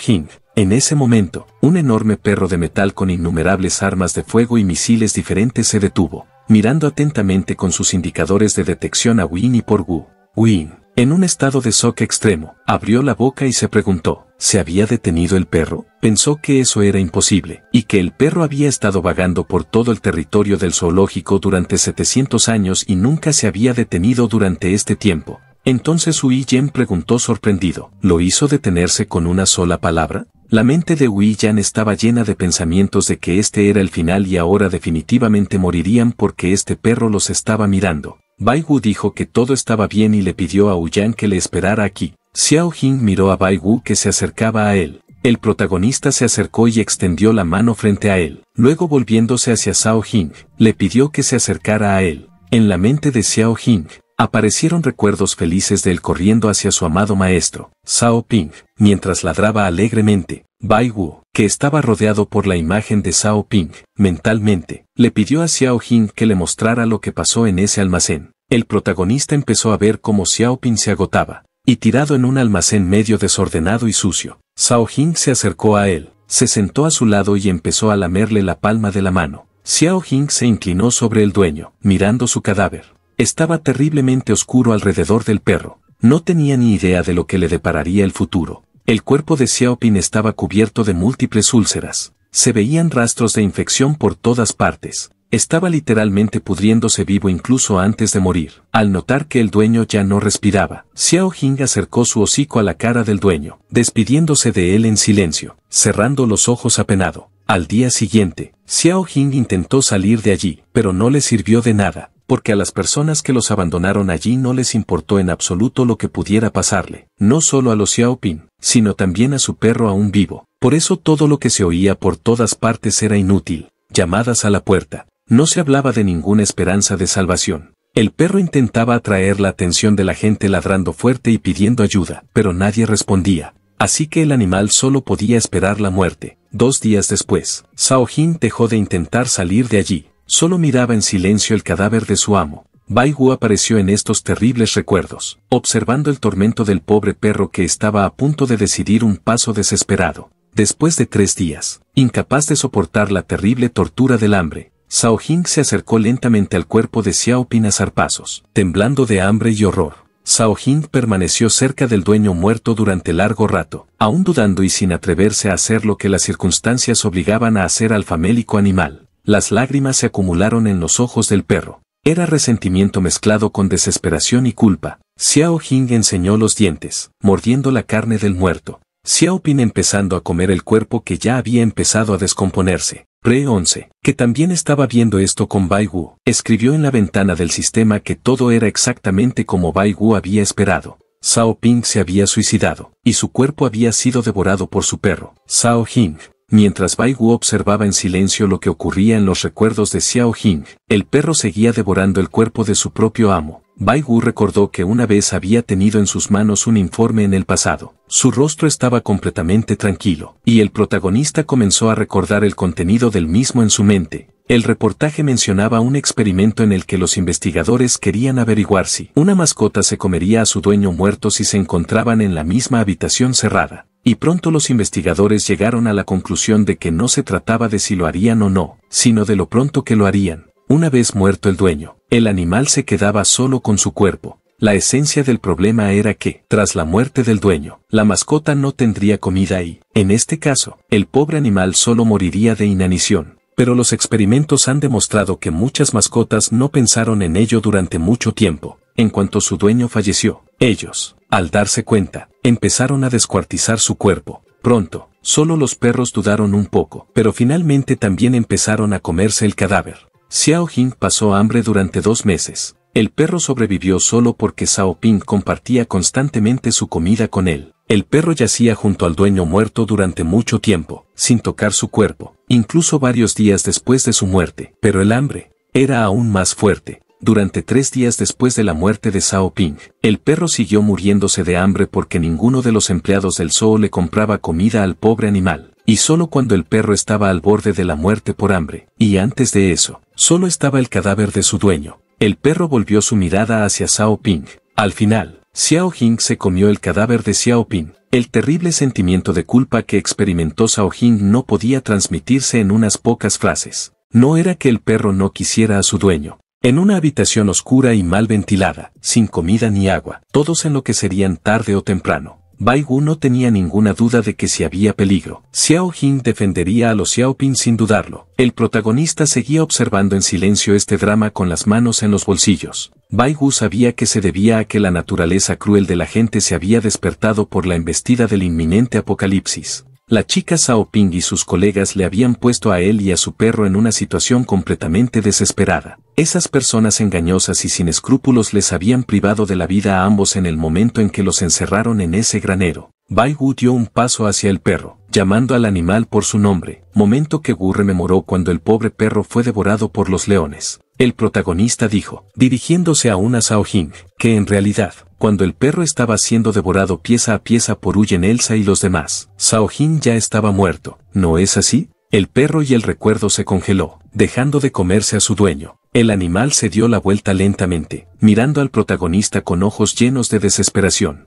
En ese momento, un enorme perro de metal con innumerables armas de fuego y misiles diferentes se detuvo, mirando atentamente con sus indicadores de detección a Win y por Wu. Win, en un estado de shock extremo, abrió la boca y se preguntó, ¿se había detenido el perro? Pensó que eso era imposible, y que el perro había estado vagando por todo el territorio del zoológico durante 700 años y nunca se había detenido durante este tiempo. Entonces Hui Yen preguntó sorprendido, ¿lo hizo detenerse con una sola palabra? La mente de Hui Yan estaba llena de pensamientos de que este era el final y ahora definitivamente morirían porque este perro los estaba mirando, Bai Wu dijo que todo estaba bien y le pidió a Uyan que le esperara aquí. Xiao Jing miró a Bai Wu que se acercaba a él. El protagonista se acercó y extendió la mano frente a él. Luego volviéndose hacia Xiao Jing, le pidió que se acercara a él. En la mente de Xiao Jing, aparecieron recuerdos felices de él corriendo hacia su amado maestro, Xiao Ping, mientras ladraba alegremente. Bai Wu, que estaba rodeado por la imagen de Xiao Ping, mentalmente, le pidió a Xiao Jing que le mostrara lo que pasó en ese almacén. El protagonista empezó a ver cómo Xiao Pin se agotaba, y tirado en un almacén medio desordenado y sucio. Xiao Jing se acercó a él, se sentó a su lado y empezó a lamerle la palma de la mano. Xiao Jing se inclinó sobre el dueño, mirando su cadáver. Estaba terriblemente oscuro alrededor del perro. No tenía ni idea de lo que le depararía el futuro. El cuerpo de Xiaoping estaba cubierto de múltiples úlceras, se veían rastros de infección por todas partes. Estaba literalmente pudriéndose vivo incluso antes de morir. Al notar que el dueño ya no respiraba, Xiao Jing acercó su hocico a la cara del dueño, despidiéndose de él en silencio, cerrando los ojos apenado. Al día siguiente, Xiao Jing intentó salir de allí, pero no le sirvió de nada, porque a las personas que los abandonaron allí no les importó en absoluto lo que pudiera pasarle, no solo a los Xiaoping, sino también a su perro aún vivo, por eso todo lo que se oía por todas partes era inútil, llamadas a la puerta, no se hablaba de ninguna esperanza de salvación. El perro intentaba atraer la atención de la gente ladrando fuerte y pidiendo ayuda, pero nadie respondía, así que el animal solo podía esperar la muerte. Dos días después, Sao Jin dejó de intentar salir de allí, solo miraba en silencio el cadáver de su amo. Bai apareció en estos terribles recuerdos, observando el tormento del pobre perro que estaba a punto de decidir un paso desesperado. Después de tres días, incapaz de soportar la terrible tortura del hambre, Xiao Jing se acercó lentamente al cuerpo de Xiaopin a zarpazos, temblando de hambre y horror. Xiao Jing permaneció cerca del dueño muerto durante largo rato, aún dudando y sin atreverse a hacer lo que las circunstancias obligaban a hacer al famélico animal. Las lágrimas se acumularon en los ojos del perro. Era resentimiento mezclado con desesperación y culpa. Xiao Jing enseñó los dientes, mordiendo la carne del muerto, Xiaoping empezando a comer el cuerpo que ya había empezado a descomponerse. Pre 11, que también estaba viendo esto con Bai Wu, escribió en la ventana del sistema que todo era exactamente como Bai Wu había esperado. Xiaoping se había suicidado, y su cuerpo había sido devorado por su perro, Xiao Jing, Mientras Bai Wu observaba en silencio lo que ocurría en los recuerdos de Xiao Jing, el perro seguía devorando el cuerpo de su propio amo. Baigu recordó que una vez había tenido en sus manos un informe en el pasado. Su rostro estaba completamente tranquilo, y el protagonista comenzó a recordar el contenido del mismo en su mente. El reportaje mencionaba un experimento en el que los investigadores querían averiguar si una mascota se comería a su dueño muerto si se encontraban en la misma habitación cerrada y pronto los investigadores llegaron a la conclusión de que no se trataba de si lo harían o no, sino de lo pronto que lo harían, una vez muerto el dueño. El animal se quedaba solo con su cuerpo. La esencia del problema era que, tras la muerte del dueño, la mascota no tendría comida y, en este caso, el pobre animal solo moriría de inanición. Pero los experimentos han demostrado que muchas mascotas no pensaron en ello durante mucho tiempo. En cuanto su dueño falleció, ellos, al darse cuenta, empezaron a descuartizar su cuerpo. Pronto, solo los perros dudaron un poco, pero finalmente también empezaron a comerse el cadáver. Xiao Jing pasó hambre durante dos meses. El perro sobrevivió solo porque Xiao Ping compartía constantemente su comida con él. El perro yacía junto al dueño muerto durante mucho tiempo, sin tocar su cuerpo, incluso varios días después de su muerte. Pero el hambre era aún más fuerte. Durante tres días después de la muerte de Xiao Ping, el perro siguió muriéndose de hambre porque ninguno de los empleados del zoo le compraba comida al pobre animal y solo cuando el perro estaba al borde de la muerte por hambre, y antes de eso, solo estaba el cadáver de su dueño. El perro volvió su mirada hacia Xiao Ping. Al final, Xiao Jing se comió el cadáver de Xiao Ping. El terrible sentimiento de culpa que experimentó Xiao Jing no podía transmitirse en unas pocas frases. No era que el perro no quisiera a su dueño. En una habitación oscura y mal ventilada, sin comida ni agua, todos en lo que serían tarde o temprano. Baigu no tenía ninguna duda de que si había peligro, Xiao Jin defendería a los Xiaoping sin dudarlo. El protagonista seguía observando en silencio este drama con las manos en los bolsillos. Baigu sabía que se debía a que la naturaleza cruel de la gente se había despertado por la embestida del inminente apocalipsis. La chica Sao Ping y sus colegas le habían puesto a él y a su perro en una situación completamente desesperada. Esas personas engañosas y sin escrúpulos les habían privado de la vida a ambos en el momento en que los encerraron en ese granero. Bai Wu dio un paso hacia el perro, llamando al animal por su nombre, momento que Wu rememoró cuando el pobre perro fue devorado por los leones. El protagonista dijo, dirigiéndose a una Jing, que en realidad, cuando el perro estaba siendo devorado pieza a pieza por Uyen Elsa y los demás, Jing ya estaba muerto, ¿no es así? El perro y el recuerdo se congeló, dejando de comerse a su dueño. El animal se dio la vuelta lentamente, mirando al protagonista con ojos llenos de desesperación.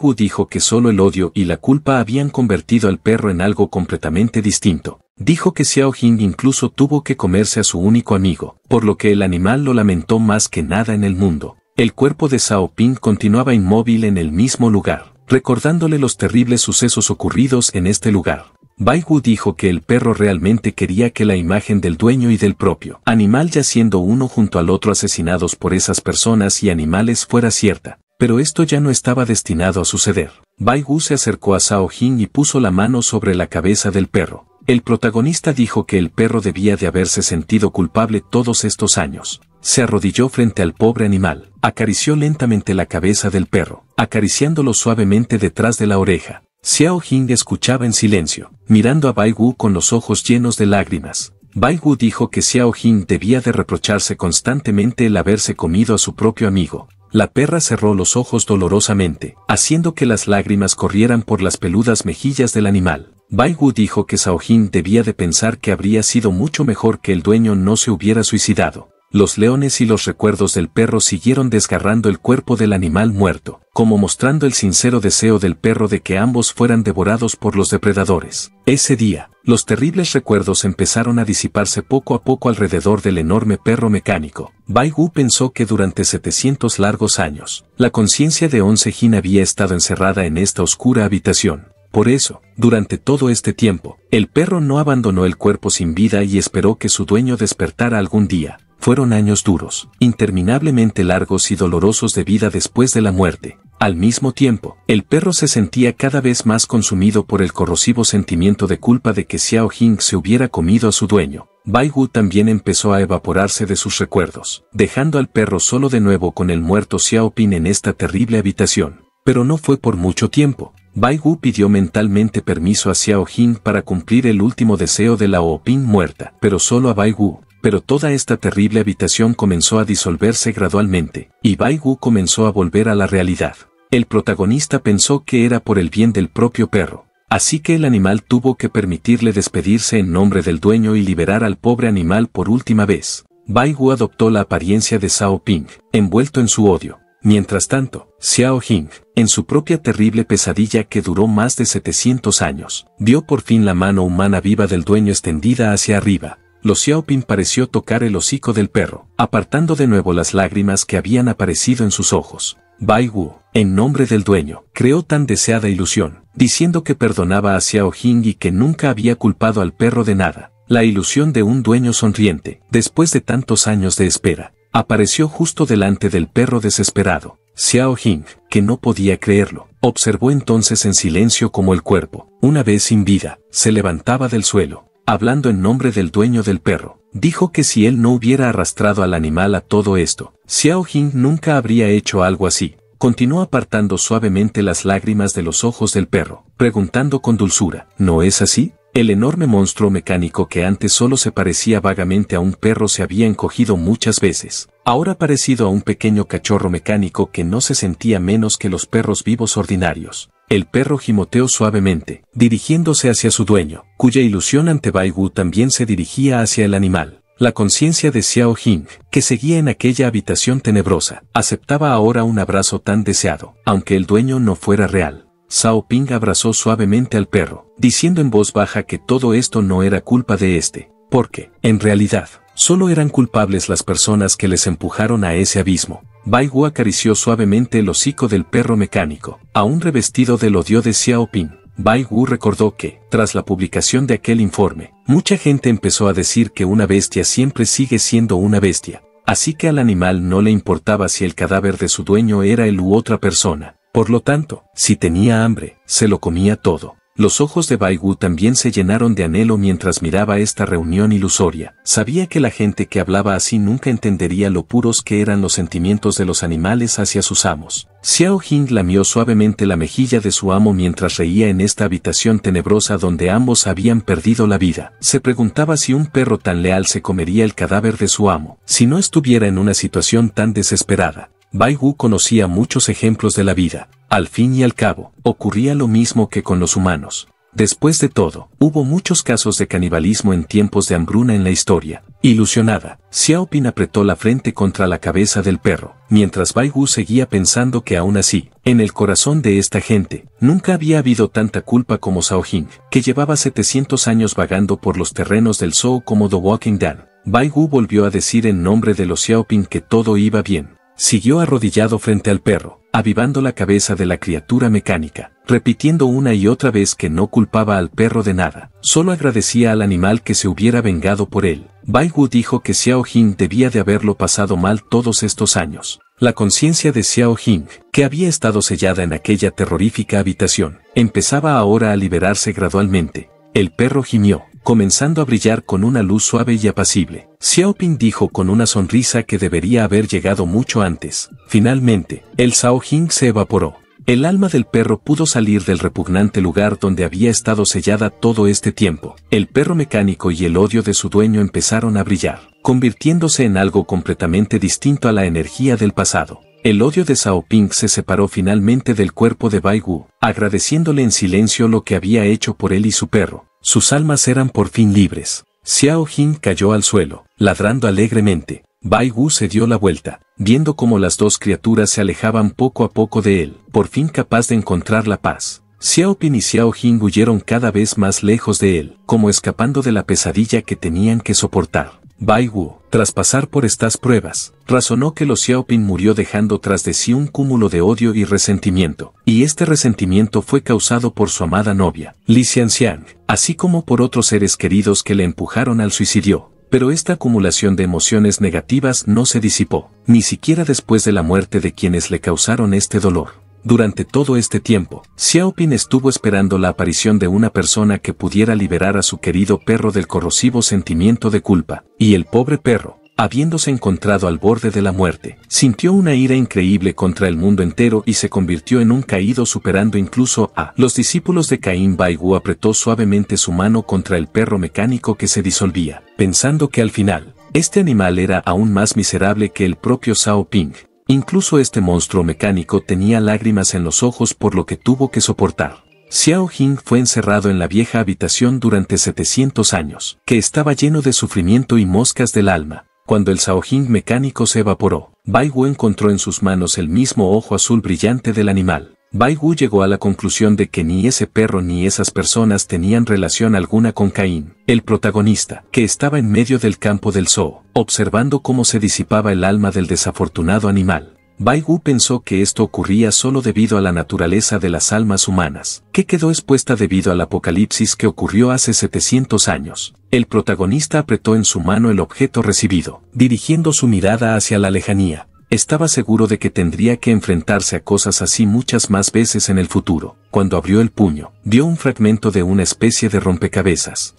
Wu dijo que solo el odio y la culpa habían convertido al perro en algo completamente distinto. Dijo que Xiao Jing incluso tuvo que comerse a su único amigo, por lo que el animal lo lamentó más que nada en el mundo. El cuerpo de Xiao Ping continuaba inmóvil en el mismo lugar, recordándole los terribles sucesos ocurridos en este lugar. Wu dijo que el perro realmente quería que la imagen del dueño y del propio animal yaciendo uno junto al otro asesinados por esas personas y animales fuera cierta, pero esto ya no estaba destinado a suceder. Bai Gu se acercó a Xiao Jing y puso la mano sobre la cabeza del perro. El protagonista dijo que el perro debía de haberse sentido culpable todos estos años. Se arrodilló frente al pobre animal, acarició lentamente la cabeza del perro, acariciándolo suavemente detrás de la oreja. Xiao Jing escuchaba en silencio, mirando a Bai Gu con los ojos llenos de lágrimas. Bai Wu dijo que Xiao Jing debía de reprocharse constantemente el haberse comido a su propio amigo, la perra cerró los ojos dolorosamente, haciendo que las lágrimas corrieran por las peludas mejillas del animal. Baigu dijo que Saojin debía de pensar que habría sido mucho mejor que el dueño no se hubiera suicidado. Los leones y los recuerdos del perro siguieron desgarrando el cuerpo del animal muerto, como mostrando el sincero deseo del perro de que ambos fueran devorados por los depredadores. Ese día, los terribles recuerdos empezaron a disiparse poco a poco alrededor del enorme perro mecánico. Bai Wu pensó que durante 700 largos años, la conciencia de Once Jin había estado encerrada en esta oscura habitación. Por eso, durante todo este tiempo, el perro no abandonó el cuerpo sin vida y esperó que su dueño despertara algún día, fueron años duros, interminablemente largos y dolorosos de vida después de la muerte. Al mismo tiempo, el perro se sentía cada vez más consumido por el corrosivo sentimiento de culpa de que Xiao Jing se hubiera comido a su dueño. Bai Wu también empezó a evaporarse de sus recuerdos, dejando al perro solo de nuevo con el muerto Xiao Pin en esta terrible habitación. Pero no fue por mucho tiempo. Bai Wu pidió mentalmente permiso a Xiao Jing para cumplir el último deseo de la Opin muerta, pero solo a Bai Wu, pero toda esta terrible habitación comenzó a disolverse gradualmente, y Bai Wu comenzó a volver a la realidad. El protagonista pensó que era por el bien del propio perro, así que el animal tuvo que permitirle despedirse en nombre del dueño y liberar al pobre animal por última vez. Bai Wu adoptó la apariencia de Xiao Ping, envuelto en su odio. Mientras tanto, Xiao Jing, en su propia terrible pesadilla que duró más de 700 años, vio por fin la mano humana viva del dueño extendida hacia arriba, lo Xiaoping pareció tocar el hocico del perro, apartando de nuevo las lágrimas que habían aparecido en sus ojos. Bai Wu, en nombre del dueño, creó tan deseada ilusión, diciendo que perdonaba a Xiao Jing y que nunca había culpado al perro de nada. La ilusión de un dueño sonriente, después de tantos años de espera, apareció justo delante del perro desesperado. Xiao Jing, que no podía creerlo, observó entonces en silencio como el cuerpo, una vez sin vida, se levantaba del suelo, hablando en nombre del dueño del perro, dijo que si él no hubiera arrastrado al animal a todo esto, Xiao Jing nunca habría hecho algo así. Continuó apartando suavemente las lágrimas de los ojos del perro, preguntando con dulzura, ¿no es así? El enorme monstruo mecánico que antes solo se parecía vagamente a un perro se había encogido muchas veces, ahora parecido a un pequeño cachorro mecánico que no se sentía menos que los perros vivos ordinarios. El perro gimoteó suavemente, dirigiéndose hacia su dueño, cuya ilusión ante Baigu también se dirigía hacia el animal. La conciencia de Xiao Jing, que seguía en aquella habitación tenebrosa, aceptaba ahora un abrazo tan deseado, aunque el dueño no fuera real. Xiao Ping abrazó suavemente al perro, diciendo en voz baja que todo esto no era culpa de este, porque, en realidad, solo eran culpables las personas que les empujaron a ese abismo, Bai Wu acarició suavemente el hocico del perro mecánico, aún revestido del odio de Xiaoping. Bai Wu recordó que, tras la publicación de aquel informe, mucha gente empezó a decir que una bestia siempre sigue siendo una bestia, así que al animal no le importaba si el cadáver de su dueño era él u otra persona. Por lo tanto, si tenía hambre, se lo comía todo. Los ojos de Baigu también se llenaron de anhelo mientras miraba esta reunión ilusoria. Sabía que la gente que hablaba así nunca entendería lo puros que eran los sentimientos de los animales hacia sus amos. Xiao Hing lamió suavemente la mejilla de su amo mientras reía en esta habitación tenebrosa donde ambos habían perdido la vida. Se preguntaba si un perro tan leal se comería el cadáver de su amo, si no estuviera en una situación tan desesperada. Bai conocía muchos ejemplos de la vida. Al fin y al cabo, ocurría lo mismo que con los humanos. Después de todo, hubo muchos casos de canibalismo en tiempos de hambruna en la historia. Ilusionada, Xiaoping apretó la frente contra la cabeza del perro, mientras Bai seguía pensando que aún así, en el corazón de esta gente, nunca había habido tanta culpa como Zhao Jing, que llevaba 700 años vagando por los terrenos del zoo como The Walking Dan. Bai volvió a decir en nombre de los Xiaoping que todo iba bien, Siguió arrodillado frente al perro, avivando la cabeza de la criatura mecánica, repitiendo una y otra vez que no culpaba al perro de nada, solo agradecía al animal que se hubiera vengado por él. Bai Wu dijo que Xiao Jing debía de haberlo pasado mal todos estos años. La conciencia de Xiao Jing, que había estado sellada en aquella terrorífica habitación, empezaba ahora a liberarse gradualmente. El perro gimió, comenzando a brillar con una luz suave y apacible. Xiaoping dijo con una sonrisa que debería haber llegado mucho antes. Finalmente, el Sao Jing se evaporó. El alma del perro pudo salir del repugnante lugar donde había estado sellada todo este tiempo. El perro mecánico y el odio de su dueño empezaron a brillar, convirtiéndose en algo completamente distinto a la energía del pasado. El odio de Sao Ping se separó finalmente del cuerpo de Bai Wu, agradeciéndole en silencio lo que había hecho por él y su perro. Sus almas eran por fin libres. Xiao Jing cayó al suelo, ladrando alegremente. Bai Wu se dio la vuelta, viendo cómo las dos criaturas se alejaban poco a poco de él, por fin capaz de encontrar la paz. Xiao Pin y Xiao Jing huyeron cada vez más lejos de él, como escapando de la pesadilla que tenían que soportar. Bai Wu, tras pasar por estas pruebas, razonó que Lo Xiaoping murió dejando tras de sí un cúmulo de odio y resentimiento, y este resentimiento fue causado por su amada novia, Li Xianxiang, así como por otros seres queridos que le empujaron al suicidio. Pero esta acumulación de emociones negativas no se disipó, ni siquiera después de la muerte de quienes le causaron este dolor. Durante todo este tiempo, Xiaoping estuvo esperando la aparición de una persona que pudiera liberar a su querido perro del corrosivo sentimiento de culpa, y el pobre perro, habiéndose encontrado al borde de la muerte, sintió una ira increíble contra el mundo entero y se convirtió en un caído superando incluso a los discípulos de Caín Baigu apretó suavemente su mano contra el perro mecánico que se disolvía, pensando que al final, este animal era aún más miserable que el propio Xiaoping. Incluso este monstruo mecánico tenía lágrimas en los ojos por lo que tuvo que soportar. Xiao Jing fue encerrado en la vieja habitación durante 700 años, que estaba lleno de sufrimiento y moscas del alma. Cuando el Xiao Jing mecánico se evaporó, Bai Wu encontró en sus manos el mismo ojo azul brillante del animal. Bai llegó a la conclusión de que ni ese perro ni esas personas tenían relación alguna con Caín, el protagonista, que estaba en medio del campo del zoo, observando cómo se disipaba el alma del desafortunado animal. Bai pensó que esto ocurría solo debido a la naturaleza de las almas humanas, que quedó expuesta debido al apocalipsis que ocurrió hace 700 años. El protagonista apretó en su mano el objeto recibido, dirigiendo su mirada hacia la lejanía, estaba seguro de que tendría que enfrentarse a cosas así muchas más veces en el futuro. Cuando abrió el puño, vio un fragmento de una especie de rompecabezas.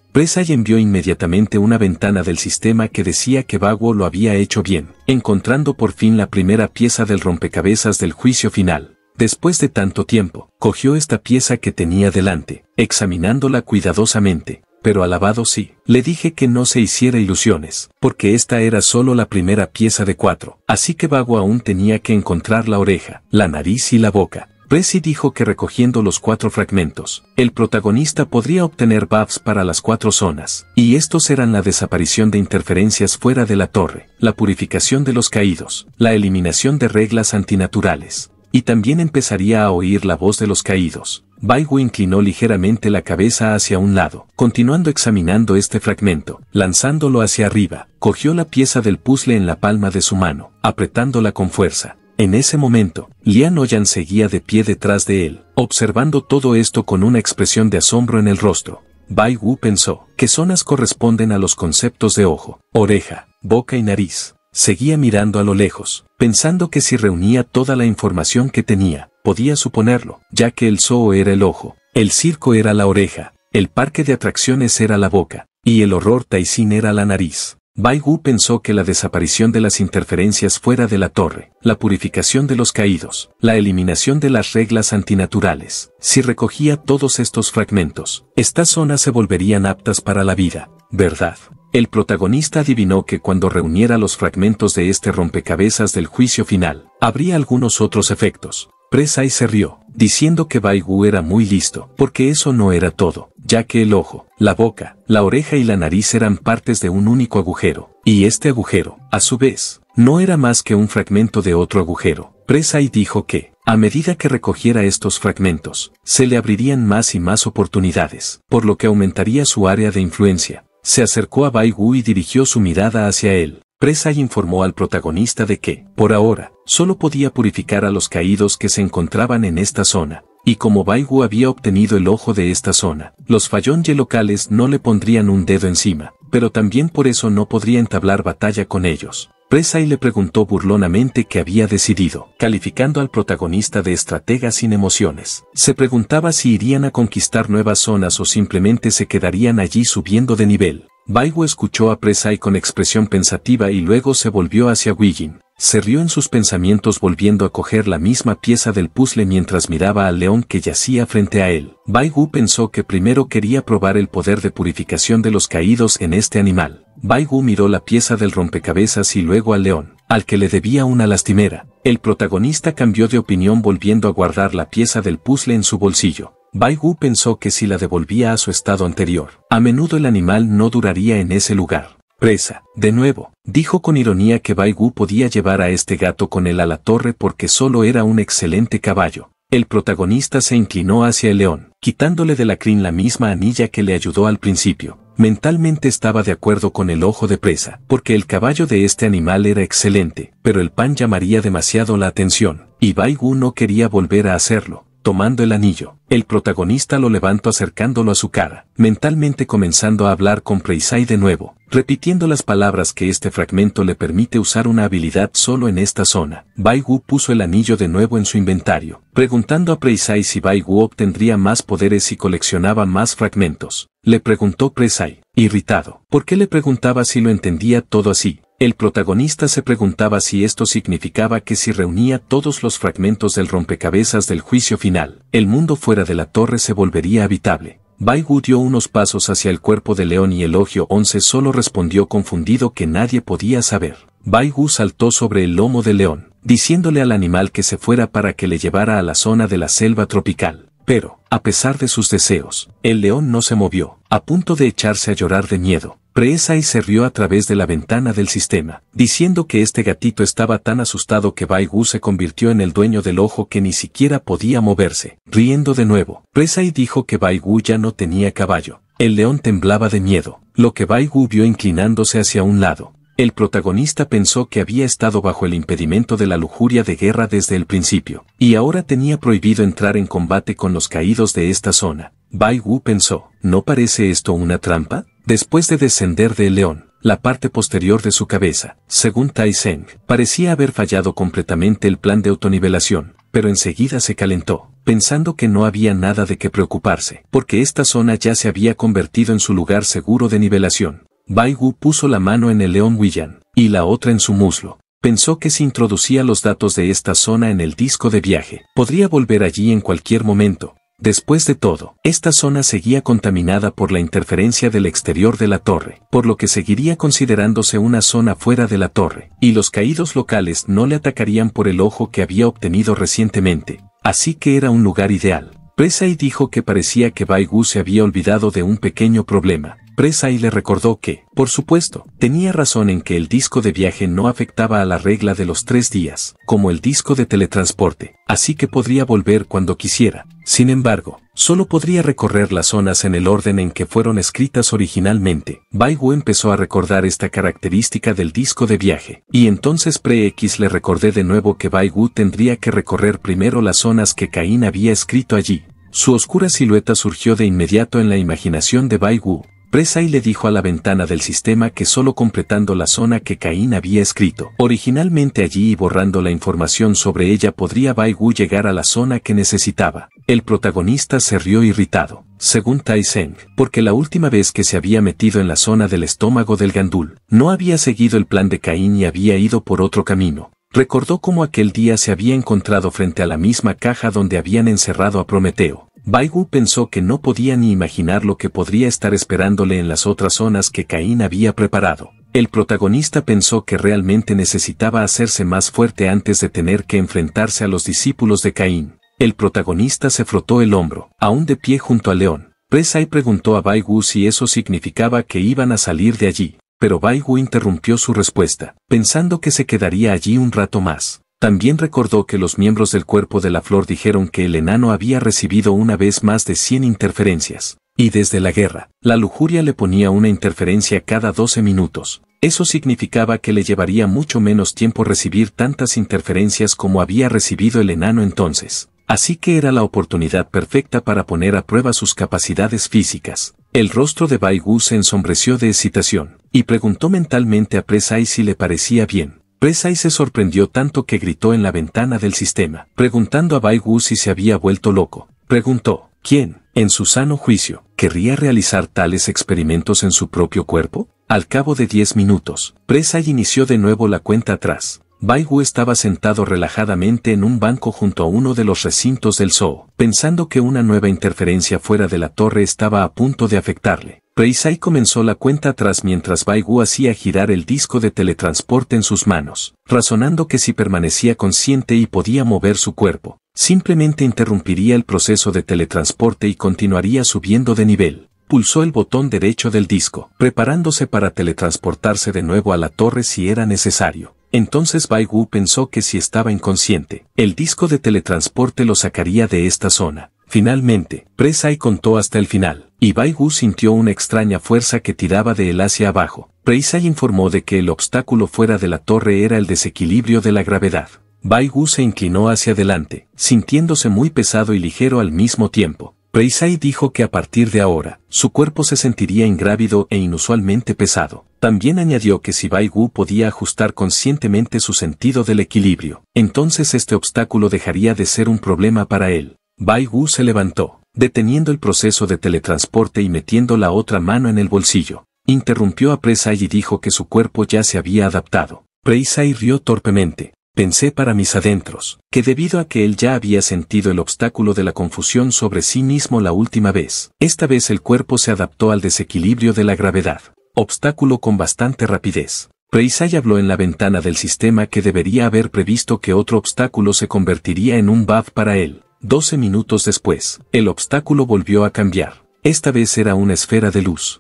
y envió inmediatamente una ventana del sistema que decía que Vago lo había hecho bien, encontrando por fin la primera pieza del rompecabezas del juicio final. Después de tanto tiempo, cogió esta pieza que tenía delante, examinándola cuidadosamente, pero alabado sí. Le dije que no se hiciera ilusiones, porque esta era solo la primera pieza de cuatro, así que Vago aún tenía que encontrar la oreja, la nariz y la boca. Presi dijo que recogiendo los cuatro fragmentos, el protagonista podría obtener buffs para las cuatro zonas, y estos eran la desaparición de interferencias fuera de la torre, la purificación de los caídos, la eliminación de reglas antinaturales, y también empezaría a oír la voz de los caídos, Bai Wu inclinó ligeramente la cabeza hacia un lado, continuando examinando este fragmento, lanzándolo hacia arriba, cogió la pieza del puzzle en la palma de su mano, apretándola con fuerza. En ese momento, Lian Oyan seguía de pie detrás de él, observando todo esto con una expresión de asombro en el rostro. Bai Wu pensó que zonas corresponden a los conceptos de ojo, oreja, boca y nariz. Seguía mirando a lo lejos, pensando que si reunía toda la información que tenía, podía suponerlo, ya que el zoo era el ojo, el circo era la oreja, el parque de atracciones era la boca, y el horror Taisin era la nariz. Bai Wu pensó que la desaparición de las interferencias fuera de la torre, la purificación de los caídos, la eliminación de las reglas antinaturales, si recogía todos estos fragmentos, estas zonas se volverían aptas para la vida, ¿verdad? El protagonista adivinó que cuando reuniera los fragmentos de este rompecabezas del juicio final, habría algunos otros efectos. y se rió, diciendo que Baigu era muy listo, porque eso no era todo, ya que el ojo, la boca, la oreja y la nariz eran partes de un único agujero, y este agujero, a su vez, no era más que un fragmento de otro agujero. y dijo que, a medida que recogiera estos fragmentos, se le abrirían más y más oportunidades, por lo que aumentaría su área de influencia, se acercó a Bai Wu y dirigió su mirada hacia él. Presa informó al protagonista de que, por ahora, solo podía purificar a los caídos que se encontraban en esta zona, y como Wu había obtenido el ojo de esta zona, los Ye locales no le pondrían un dedo encima, pero también por eso no podría entablar batalla con ellos. Presai le preguntó burlonamente qué había decidido, calificando al protagonista de estratega sin emociones. Se preguntaba si irían a conquistar nuevas zonas o simplemente se quedarían allí subiendo de nivel. Baigu escuchó a Presai con expresión pensativa y luego se volvió hacia Wiggin. Se rió en sus pensamientos volviendo a coger la misma pieza del puzzle mientras miraba al león que yacía frente a él. Baigu pensó que primero quería probar el poder de purificación de los caídos en este animal. Baigu miró la pieza del rompecabezas y luego al león, al que le debía una lastimera. El protagonista cambió de opinión volviendo a guardar la pieza del puzzle en su bolsillo. Baigu pensó que si la devolvía a su estado anterior, a menudo el animal no duraría en ese lugar. Presa, de nuevo, dijo con ironía que Baigu podía llevar a este gato con él a la torre porque solo era un excelente caballo, el protagonista se inclinó hacia el león, quitándole de la crin la misma anilla que le ayudó al principio. Mentalmente estaba de acuerdo con el ojo de presa, porque el caballo de este animal era excelente, pero el pan llamaría demasiado la atención, y Baigu no quería volver a hacerlo tomando el anillo. El protagonista lo levantó acercándolo a su cara, mentalmente comenzando a hablar con Preisai de nuevo, repitiendo las palabras que este fragmento le permite usar una habilidad solo en esta zona. Bai Wu puso el anillo de nuevo en su inventario, preguntando a Preisai si Bai Wu obtendría más poderes si coleccionaba más fragmentos. Le preguntó Preisai, irritado, ¿por qué le preguntaba si lo entendía todo así? El protagonista se preguntaba si esto significaba que si reunía todos los fragmentos del rompecabezas del juicio final, el mundo fuera de la torre se volvería habitable. Baigu dio unos pasos hacia el cuerpo de León y Elogio 11 solo respondió confundido que nadie podía saber. Baigu saltó sobre el lomo de León, diciéndole al animal que se fuera para que le llevara a la zona de la selva tropical. Pero, a pesar de sus deseos, el león no se movió, a punto de echarse a llorar de miedo. Presa se rió a través de la ventana del sistema, diciendo que este gatito estaba tan asustado que Baigu se convirtió en el dueño del ojo que ni siquiera podía moverse. Riendo de nuevo, Presa dijo que Baigu ya no tenía caballo. El león temblaba de miedo, lo que Baigu vio inclinándose hacia un lado, el protagonista pensó que había estado bajo el impedimento de la lujuria de guerra desde el principio, y ahora tenía prohibido entrar en combate con los caídos de esta zona. Bai Wu pensó, ¿no parece esto una trampa? Después de descender del león, la parte posterior de su cabeza, según Tai Seng, parecía haber fallado completamente el plan de autonivelación, pero enseguida se calentó, pensando que no había nada de qué preocuparse, porque esta zona ya se había convertido en su lugar seguro de nivelación. Baigu puso la mano en el león William, y la otra en su muslo. Pensó que si introducía los datos de esta zona en el disco de viaje, podría volver allí en cualquier momento. Después de todo, esta zona seguía contaminada por la interferencia del exterior de la torre, por lo que seguiría considerándose una zona fuera de la torre, y los caídos locales no le atacarían por el ojo que había obtenido recientemente, así que era un lugar ideal. y dijo que parecía que Baigu se había olvidado de un pequeño problema, presa y le recordó que, por supuesto, tenía razón en que el disco de viaje no afectaba a la regla de los tres días, como el disco de teletransporte, así que podría volver cuando quisiera. Sin embargo, solo podría recorrer las zonas en el orden en que fueron escritas originalmente. Wu empezó a recordar esta característica del disco de viaje, y entonces Pre-X le recordé de nuevo que Wu tendría que recorrer primero las zonas que Caín había escrito allí. Su oscura silueta surgió de inmediato en la imaginación de Bai Wu, Presa y le dijo a la ventana del sistema que solo completando la zona que Caín había escrito, originalmente allí y borrando la información sobre ella podría Bai Wu llegar a la zona que necesitaba. El protagonista se rió irritado, según Tai Seng, porque la última vez que se había metido en la zona del estómago del gandul, no había seguido el plan de Caín y había ido por otro camino. Recordó cómo aquel día se había encontrado frente a la misma caja donde habían encerrado a Prometeo. Baigu pensó que no podía ni imaginar lo que podría estar esperándole en las otras zonas que Caín había preparado. El protagonista pensó que realmente necesitaba hacerse más fuerte antes de tener que enfrentarse a los discípulos de Caín. El protagonista se frotó el hombro, aún de pie junto a León. Presai preguntó a Baigu si eso significaba que iban a salir de allí, pero Baigu interrumpió su respuesta, pensando que se quedaría allí un rato más. También recordó que los miembros del cuerpo de la flor dijeron que el enano había recibido una vez más de 100 interferencias. Y desde la guerra, la lujuria le ponía una interferencia cada 12 minutos. Eso significaba que le llevaría mucho menos tiempo recibir tantas interferencias como había recibido el enano entonces. Así que era la oportunidad perfecta para poner a prueba sus capacidades físicas. El rostro de Baigu se ensombreció de excitación, y preguntó mentalmente a Presai si le parecía bien. Presay se sorprendió tanto que gritó en la ventana del sistema, preguntando a Baigu si se había vuelto loco. Preguntó, ¿quién, en su sano juicio, querría realizar tales experimentos en su propio cuerpo? Al cabo de 10 minutos, Presay inició de nuevo la cuenta atrás. Baigu estaba sentado relajadamente en un banco junto a uno de los recintos del zoo, pensando que una nueva interferencia fuera de la torre estaba a punto de afectarle. Preisai comenzó la cuenta atrás mientras Wu hacía girar el disco de teletransporte en sus manos, razonando que si permanecía consciente y podía mover su cuerpo, simplemente interrumpiría el proceso de teletransporte y continuaría subiendo de nivel. Pulsó el botón derecho del disco, preparándose para teletransportarse de nuevo a la torre si era necesario. Entonces Wu pensó que si estaba inconsciente, el disco de teletransporte lo sacaría de esta zona. Finalmente, Preisai contó hasta el final. Y Bai sintió una extraña fuerza que tiraba de él hacia abajo. Preisai informó de que el obstáculo fuera de la torre era el desequilibrio de la gravedad. Bai se inclinó hacia adelante, sintiéndose muy pesado y ligero al mismo tiempo. Preisai dijo que a partir de ahora, su cuerpo se sentiría ingrávido e inusualmente pesado. También añadió que si Bai podía ajustar conscientemente su sentido del equilibrio, entonces este obstáculo dejaría de ser un problema para él. Bai se levantó deteniendo el proceso de teletransporte y metiendo la otra mano en el bolsillo. Interrumpió a presa y dijo que su cuerpo ya se había adaptado. y rió torpemente. Pensé para mis adentros, que debido a que él ya había sentido el obstáculo de la confusión sobre sí mismo la última vez, esta vez el cuerpo se adaptó al desequilibrio de la gravedad, obstáculo con bastante rapidez. Preisai habló en la ventana del sistema que debería haber previsto que otro obstáculo se convertiría en un buff para él, Doce minutos después, el obstáculo volvió a cambiar. Esta vez era una esfera de luz.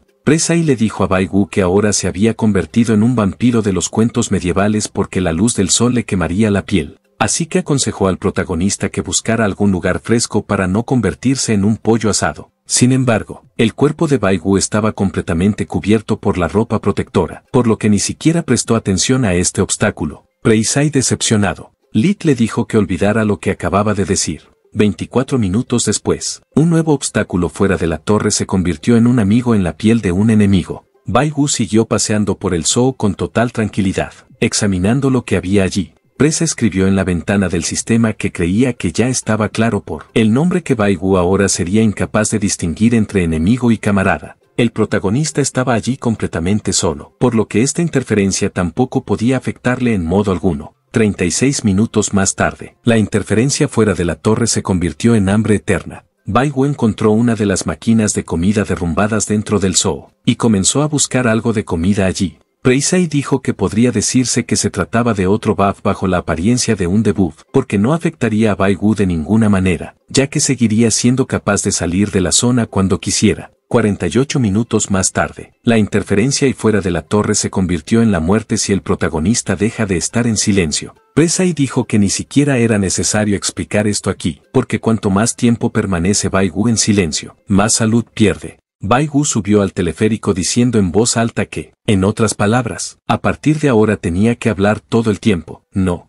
y le dijo a Baigu que ahora se había convertido en un vampiro de los cuentos medievales porque la luz del sol le quemaría la piel. Así que aconsejó al protagonista que buscara algún lugar fresco para no convertirse en un pollo asado. Sin embargo, el cuerpo de Baigu estaba completamente cubierto por la ropa protectora, por lo que ni siquiera prestó atención a este obstáculo. Preisai decepcionado. Lit le dijo que olvidara lo que acababa de decir. 24 minutos después, un nuevo obstáculo fuera de la torre se convirtió en un amigo en la piel de un enemigo. Baigu siguió paseando por el zoo con total tranquilidad, examinando lo que había allí. Presa escribió en la ventana del sistema que creía que ya estaba claro por el nombre que Baigu ahora sería incapaz de distinguir entre enemigo y camarada. El protagonista estaba allí completamente solo, por lo que esta interferencia tampoco podía afectarle en modo alguno. 36 minutos más tarde, la interferencia fuera de la torre se convirtió en hambre eterna. Wu encontró una de las máquinas de comida derrumbadas dentro del zoo, y comenzó a buscar algo de comida allí. Preisei dijo que podría decirse que se trataba de otro buff bajo la apariencia de un debuff, porque no afectaría a Wu de ninguna manera, ya que seguiría siendo capaz de salir de la zona cuando quisiera. 48 minutos más tarde, la interferencia y fuera de la torre se convirtió en la muerte si el protagonista deja de estar en silencio. y dijo que ni siquiera era necesario explicar esto aquí, porque cuanto más tiempo permanece Baigu en silencio, más salud pierde. Baigu subió al teleférico diciendo en voz alta que, en otras palabras, a partir de ahora tenía que hablar todo el tiempo, no.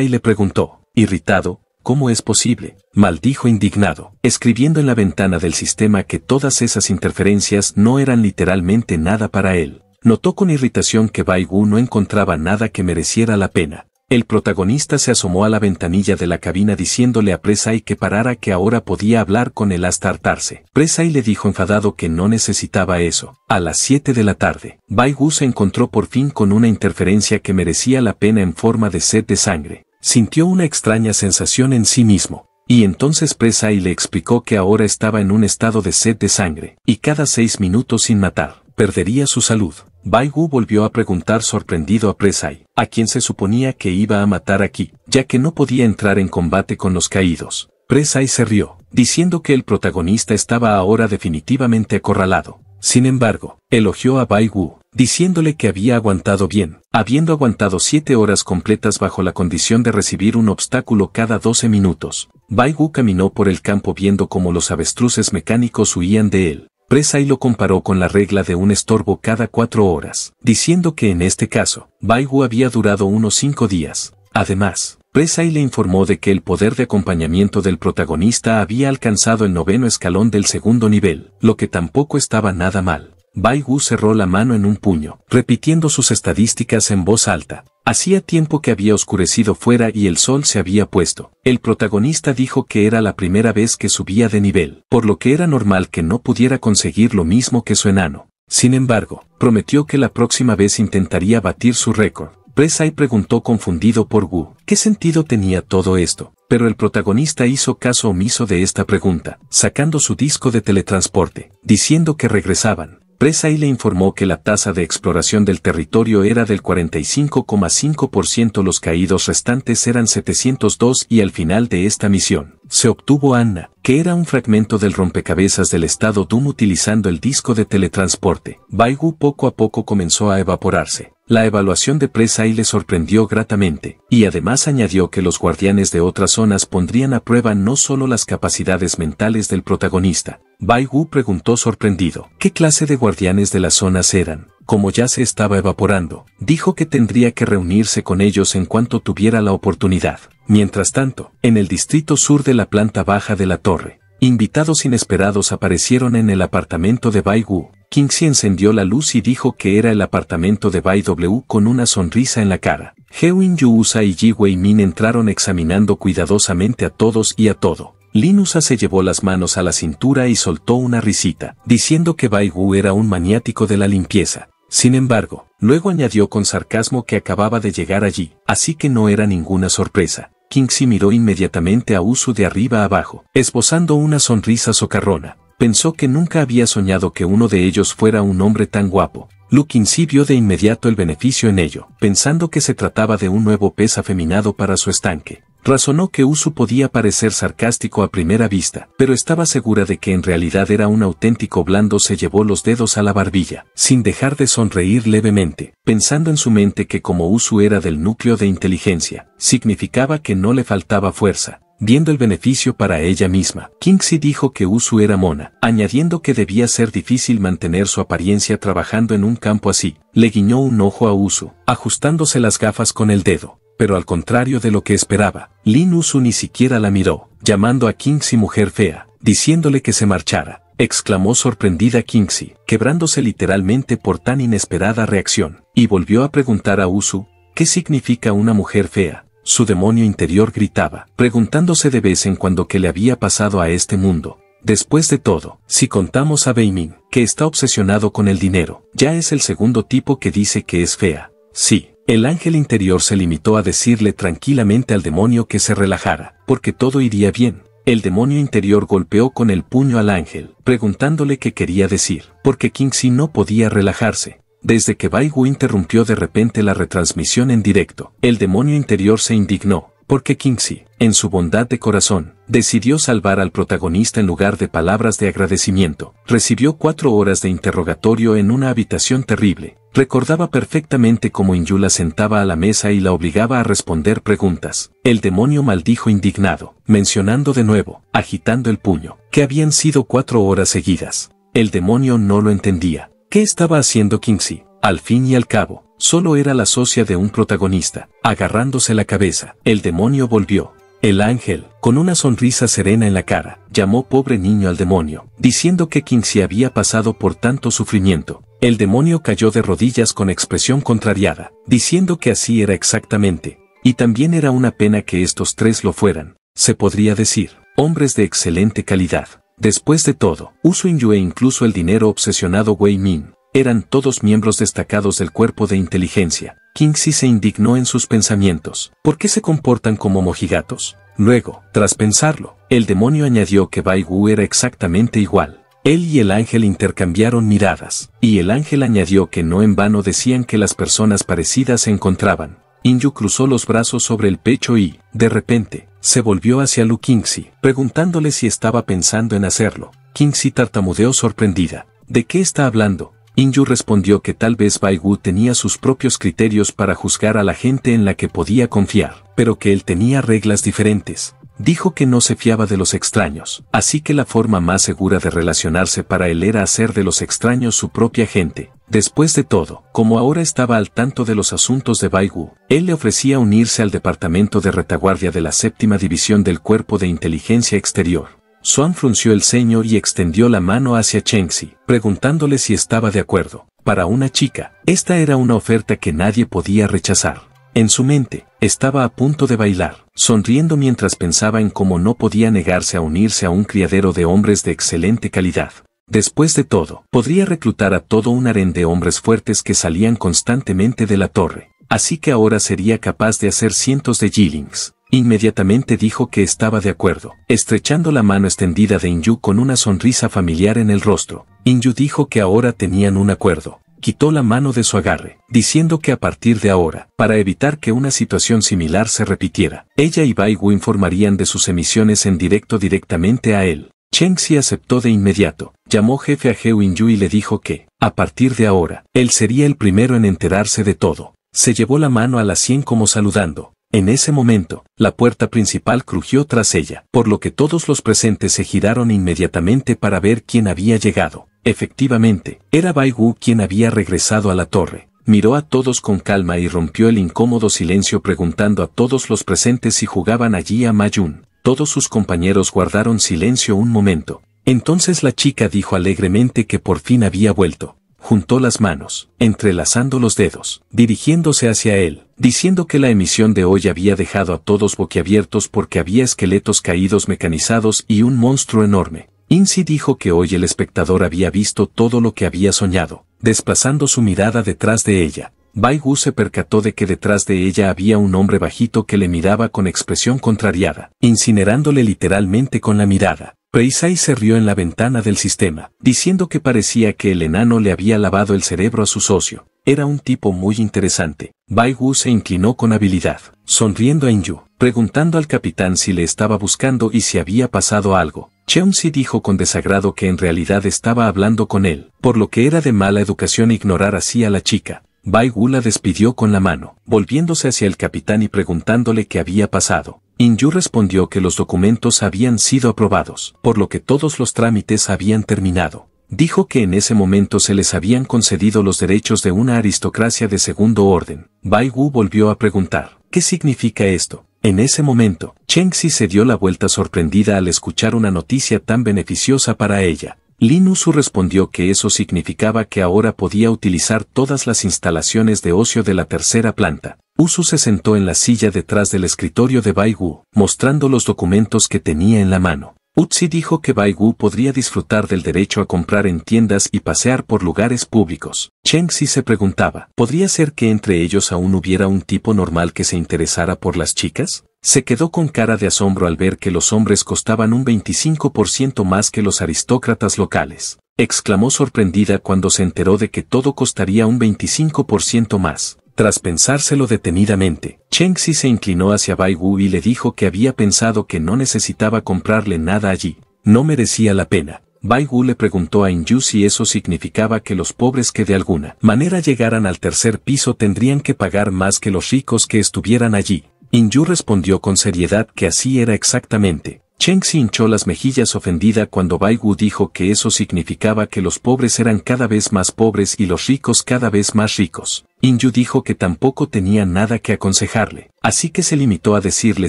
y le preguntó, irritado, ¿Cómo es posible? maldijo indignado, escribiendo en la ventana del sistema que todas esas interferencias no eran literalmente nada para él. Notó con irritación que Baigu no encontraba nada que mereciera la pena. El protagonista se asomó a la ventanilla de la cabina diciéndole a Presai que parara que ahora podía hablar con él hasta hartarse. Presai le dijo enfadado que no necesitaba eso. A las 7 de la tarde, Baigu se encontró por fin con una interferencia que merecía la pena en forma de sed de sangre. Sintió una extraña sensación en sí mismo, y entonces Presai le explicó que ahora estaba en un estado de sed de sangre, y cada seis minutos sin matar, perdería su salud. Bai Wu volvió a preguntar sorprendido a Presai, a quien se suponía que iba a matar aquí, ya que no podía entrar en combate con los caídos. Presai se rió, diciendo que el protagonista estaba ahora definitivamente acorralado. Sin embargo, elogió a Bai Wu, diciéndole que había aguantado bien, habiendo aguantado siete horas completas bajo la condición de recibir un obstáculo cada doce minutos. Baigu caminó por el campo viendo cómo los avestruces mecánicos huían de él. Presa y lo comparó con la regla de un estorbo cada cuatro horas, diciendo que en este caso, Baigu había durado unos cinco días. Además, y le informó de que el poder de acompañamiento del protagonista había alcanzado el noveno escalón del segundo nivel, lo que tampoco estaba nada mal. Bai Wu cerró la mano en un puño, repitiendo sus estadísticas en voz alta. Hacía tiempo que había oscurecido fuera y el sol se había puesto. El protagonista dijo que era la primera vez que subía de nivel, por lo que era normal que no pudiera conseguir lo mismo que su enano. Sin embargo, prometió que la próxima vez intentaría batir su récord. Presai preguntó confundido por Wu, ¿qué sentido tenía todo esto? Pero el protagonista hizo caso omiso de esta pregunta, sacando su disco de teletransporte, diciendo que regresaban. Presa y le informó que la tasa de exploración del territorio era del 45,5%, los caídos restantes eran 702 y al final de esta misión, se obtuvo Anna, que era un fragmento del rompecabezas del estado Doom utilizando el disco de teletransporte. Baigu poco a poco comenzó a evaporarse la evaluación de presa y le sorprendió gratamente, y además añadió que los guardianes de otras zonas pondrían a prueba no solo las capacidades mentales del protagonista. Bai Wu preguntó sorprendido, ¿qué clase de guardianes de las zonas eran? Como ya se estaba evaporando, dijo que tendría que reunirse con ellos en cuanto tuviera la oportunidad. Mientras tanto, en el distrito sur de la planta baja de la torre, invitados inesperados aparecieron en el apartamento de Bai Wu, Kingsi encendió la luz y dijo que era el apartamento de Bai Wu con una sonrisa en la cara. Hewin Usa y Ji Min entraron examinando cuidadosamente a todos y a todo. Linusa se llevó las manos a la cintura y soltó una risita, diciendo que Bai Wu era un maniático de la limpieza. Sin embargo, luego añadió con sarcasmo que acababa de llegar allí, así que no era ninguna sorpresa. Kingsi miró inmediatamente a Usu de arriba abajo, esbozando una sonrisa socarrona pensó que nunca había soñado que uno de ellos fuera un hombre tan guapo. Luke vio de inmediato el beneficio en ello, pensando que se trataba de un nuevo pez afeminado para su estanque. Razonó que Usu podía parecer sarcástico a primera vista, pero estaba segura de que en realidad era un auténtico blando se llevó los dedos a la barbilla, sin dejar de sonreír levemente, pensando en su mente que como Usu era del núcleo de inteligencia, significaba que no le faltaba fuerza, viendo el beneficio para ella misma. Kingsley dijo que Usu era mona, añadiendo que debía ser difícil mantener su apariencia trabajando en un campo así. Le guiñó un ojo a Usu, ajustándose las gafas con el dedo. Pero al contrario de lo que esperaba, Lin Usu ni siquiera la miró, llamando a Kingsley mujer fea, diciéndole que se marchara exclamó sorprendida Kingsley, quebrándose literalmente por tan inesperada reacción, y volvió a preguntar a Usu, ¿qué significa una mujer fea? Su demonio interior gritaba, preguntándose de vez en cuando qué le había pasado a este mundo. Después de todo, si contamos a Beimin, que está obsesionado con el dinero, ya es el segundo tipo que dice que es fea. Sí, el ángel interior se limitó a decirle tranquilamente al demonio que se relajara, porque todo iría bien. El demonio interior golpeó con el puño al ángel, preguntándole qué quería decir, porque King Xi no podía relajarse desde que Wu interrumpió de repente la retransmisión en directo. El demonio interior se indignó, porque Xi, en su bondad de corazón, decidió salvar al protagonista en lugar de palabras de agradecimiento. Recibió cuatro horas de interrogatorio en una habitación terrible. Recordaba perfectamente cómo la sentaba a la mesa y la obligaba a responder preguntas. El demonio maldijo indignado, mencionando de nuevo, agitando el puño, que habían sido cuatro horas seguidas. El demonio no lo entendía. ¿Qué estaba haciendo Kinsey? Al fin y al cabo, solo era la socia de un protagonista, agarrándose la cabeza. El demonio volvió. El ángel, con una sonrisa serena en la cara, llamó pobre niño al demonio, diciendo que Kinsey había pasado por tanto sufrimiento. El demonio cayó de rodillas con expresión contrariada, diciendo que así era exactamente, y también era una pena que estos tres lo fueran, se podría decir, hombres de excelente calidad. Después de todo, Uso e incluso el dinero obsesionado Wei Min, eran todos miembros destacados del cuerpo de inteligencia. Si se indignó en sus pensamientos. ¿Por qué se comportan como mojigatos? Luego, tras pensarlo, el demonio añadió que Bai Wu era exactamente igual. Él y el ángel intercambiaron miradas, y el ángel añadió que no en vano decían que las personas parecidas se encontraban. Inyu cruzó los brazos sobre el pecho y, de repente, se volvió hacia Lu Kingsi, preguntándole si estaba pensando en hacerlo. Kingsi tartamudeó sorprendida. ¿De qué está hablando? Inju respondió que tal vez Bai Wu tenía sus propios criterios para juzgar a la gente en la que podía confiar, pero que él tenía reglas diferentes dijo que no se fiaba de los extraños, así que la forma más segura de relacionarse para él era hacer de los extraños su propia gente. Después de todo, como ahora estaba al tanto de los asuntos de Baigu, él le ofrecía unirse al departamento de retaguardia de la séptima división del Cuerpo de Inteligencia Exterior. Suan frunció el ceño y extendió la mano hacia Chengxi, preguntándole si estaba de acuerdo. Para una chica, esta era una oferta que nadie podía rechazar. En su mente, estaba a punto de bailar, sonriendo mientras pensaba en cómo no podía negarse a unirse a un criadero de hombres de excelente calidad. Después de todo, podría reclutar a todo un harén de hombres fuertes que salían constantemente de la torre, así que ahora sería capaz de hacer cientos de jillings. Inmediatamente dijo que estaba de acuerdo, estrechando la mano extendida de Inju con una sonrisa familiar en el rostro. Inju dijo que ahora tenían un acuerdo, quitó la mano de su agarre, diciendo que a partir de ahora, para evitar que una situación similar se repitiera, ella y Bai Wu informarían de sus emisiones en directo directamente a él. Cheng Xi aceptó de inmediato, llamó jefe a He Yu y le dijo que, a partir de ahora, él sería el primero en enterarse de todo. Se llevó la mano a la sien como saludando. En ese momento, la puerta principal crujió tras ella, por lo que todos los presentes se giraron inmediatamente para ver quién había llegado. Efectivamente, era Bai Wu quien había regresado a la torre. Miró a todos con calma y rompió el incómodo silencio preguntando a todos los presentes si jugaban allí a Mayun. Todos sus compañeros guardaron silencio un momento. Entonces la chica dijo alegremente que por fin había vuelto. Juntó las manos, entrelazando los dedos, dirigiéndose hacia él, diciendo que la emisión de hoy había dejado a todos boquiabiertos porque había esqueletos caídos mecanizados y un monstruo enorme. Insi dijo que hoy el espectador había visto todo lo que había soñado, desplazando su mirada detrás de ella. Bai se percató de que detrás de ella había un hombre bajito que le miraba con expresión contrariada, incinerándole literalmente con la mirada. Preisai se rió en la ventana del sistema, diciendo que parecía que el enano le había lavado el cerebro a su socio. Era un tipo muy interesante. Bai se inclinó con habilidad, sonriendo a Inyu, preguntando al capitán si le estaba buscando y si había pasado algo cheung dijo con desagrado que en realidad estaba hablando con él, por lo que era de mala educación ignorar así a la chica. Bai Wu la despidió con la mano, volviéndose hacia el capitán y preguntándole qué había pasado. Yu respondió que los documentos habían sido aprobados, por lo que todos los trámites habían terminado. Dijo que en ese momento se les habían concedido los derechos de una aristocracia de segundo orden. Bai Wu volvió a preguntar, ¿qué significa esto? En ese momento, Chengxi se dio la vuelta sorprendida al escuchar una noticia tan beneficiosa para ella. Lin Usu respondió que eso significaba que ahora podía utilizar todas las instalaciones de ocio de la tercera planta. Usu se sentó en la silla detrás del escritorio de Bai Wu, mostrando los documentos que tenía en la mano. Utsi dijo que Baigu podría disfrutar del derecho a comprar en tiendas y pasear por lugares públicos. Chengxi se preguntaba, ¿podría ser que entre ellos aún hubiera un tipo normal que se interesara por las chicas? Se quedó con cara de asombro al ver que los hombres costaban un 25% más que los aristócratas locales. Exclamó sorprendida cuando se enteró de que todo costaría un 25% más. Tras pensárselo detenidamente, Cheng Chengxi se inclinó hacia Bai Gu y le dijo que había pensado que no necesitaba comprarle nada allí, no merecía la pena. Bai Gu le preguntó a Yu si eso significaba que los pobres que de alguna manera llegaran al tercer piso tendrían que pagar más que los ricos que estuvieran allí. inju respondió con seriedad que así era exactamente. Cheng Xi hinchó las mejillas ofendida cuando Bai Gu dijo que eso significaba que los pobres eran cada vez más pobres y los ricos cada vez más ricos. Inju dijo que tampoco tenía nada que aconsejarle, así que se limitó a decirle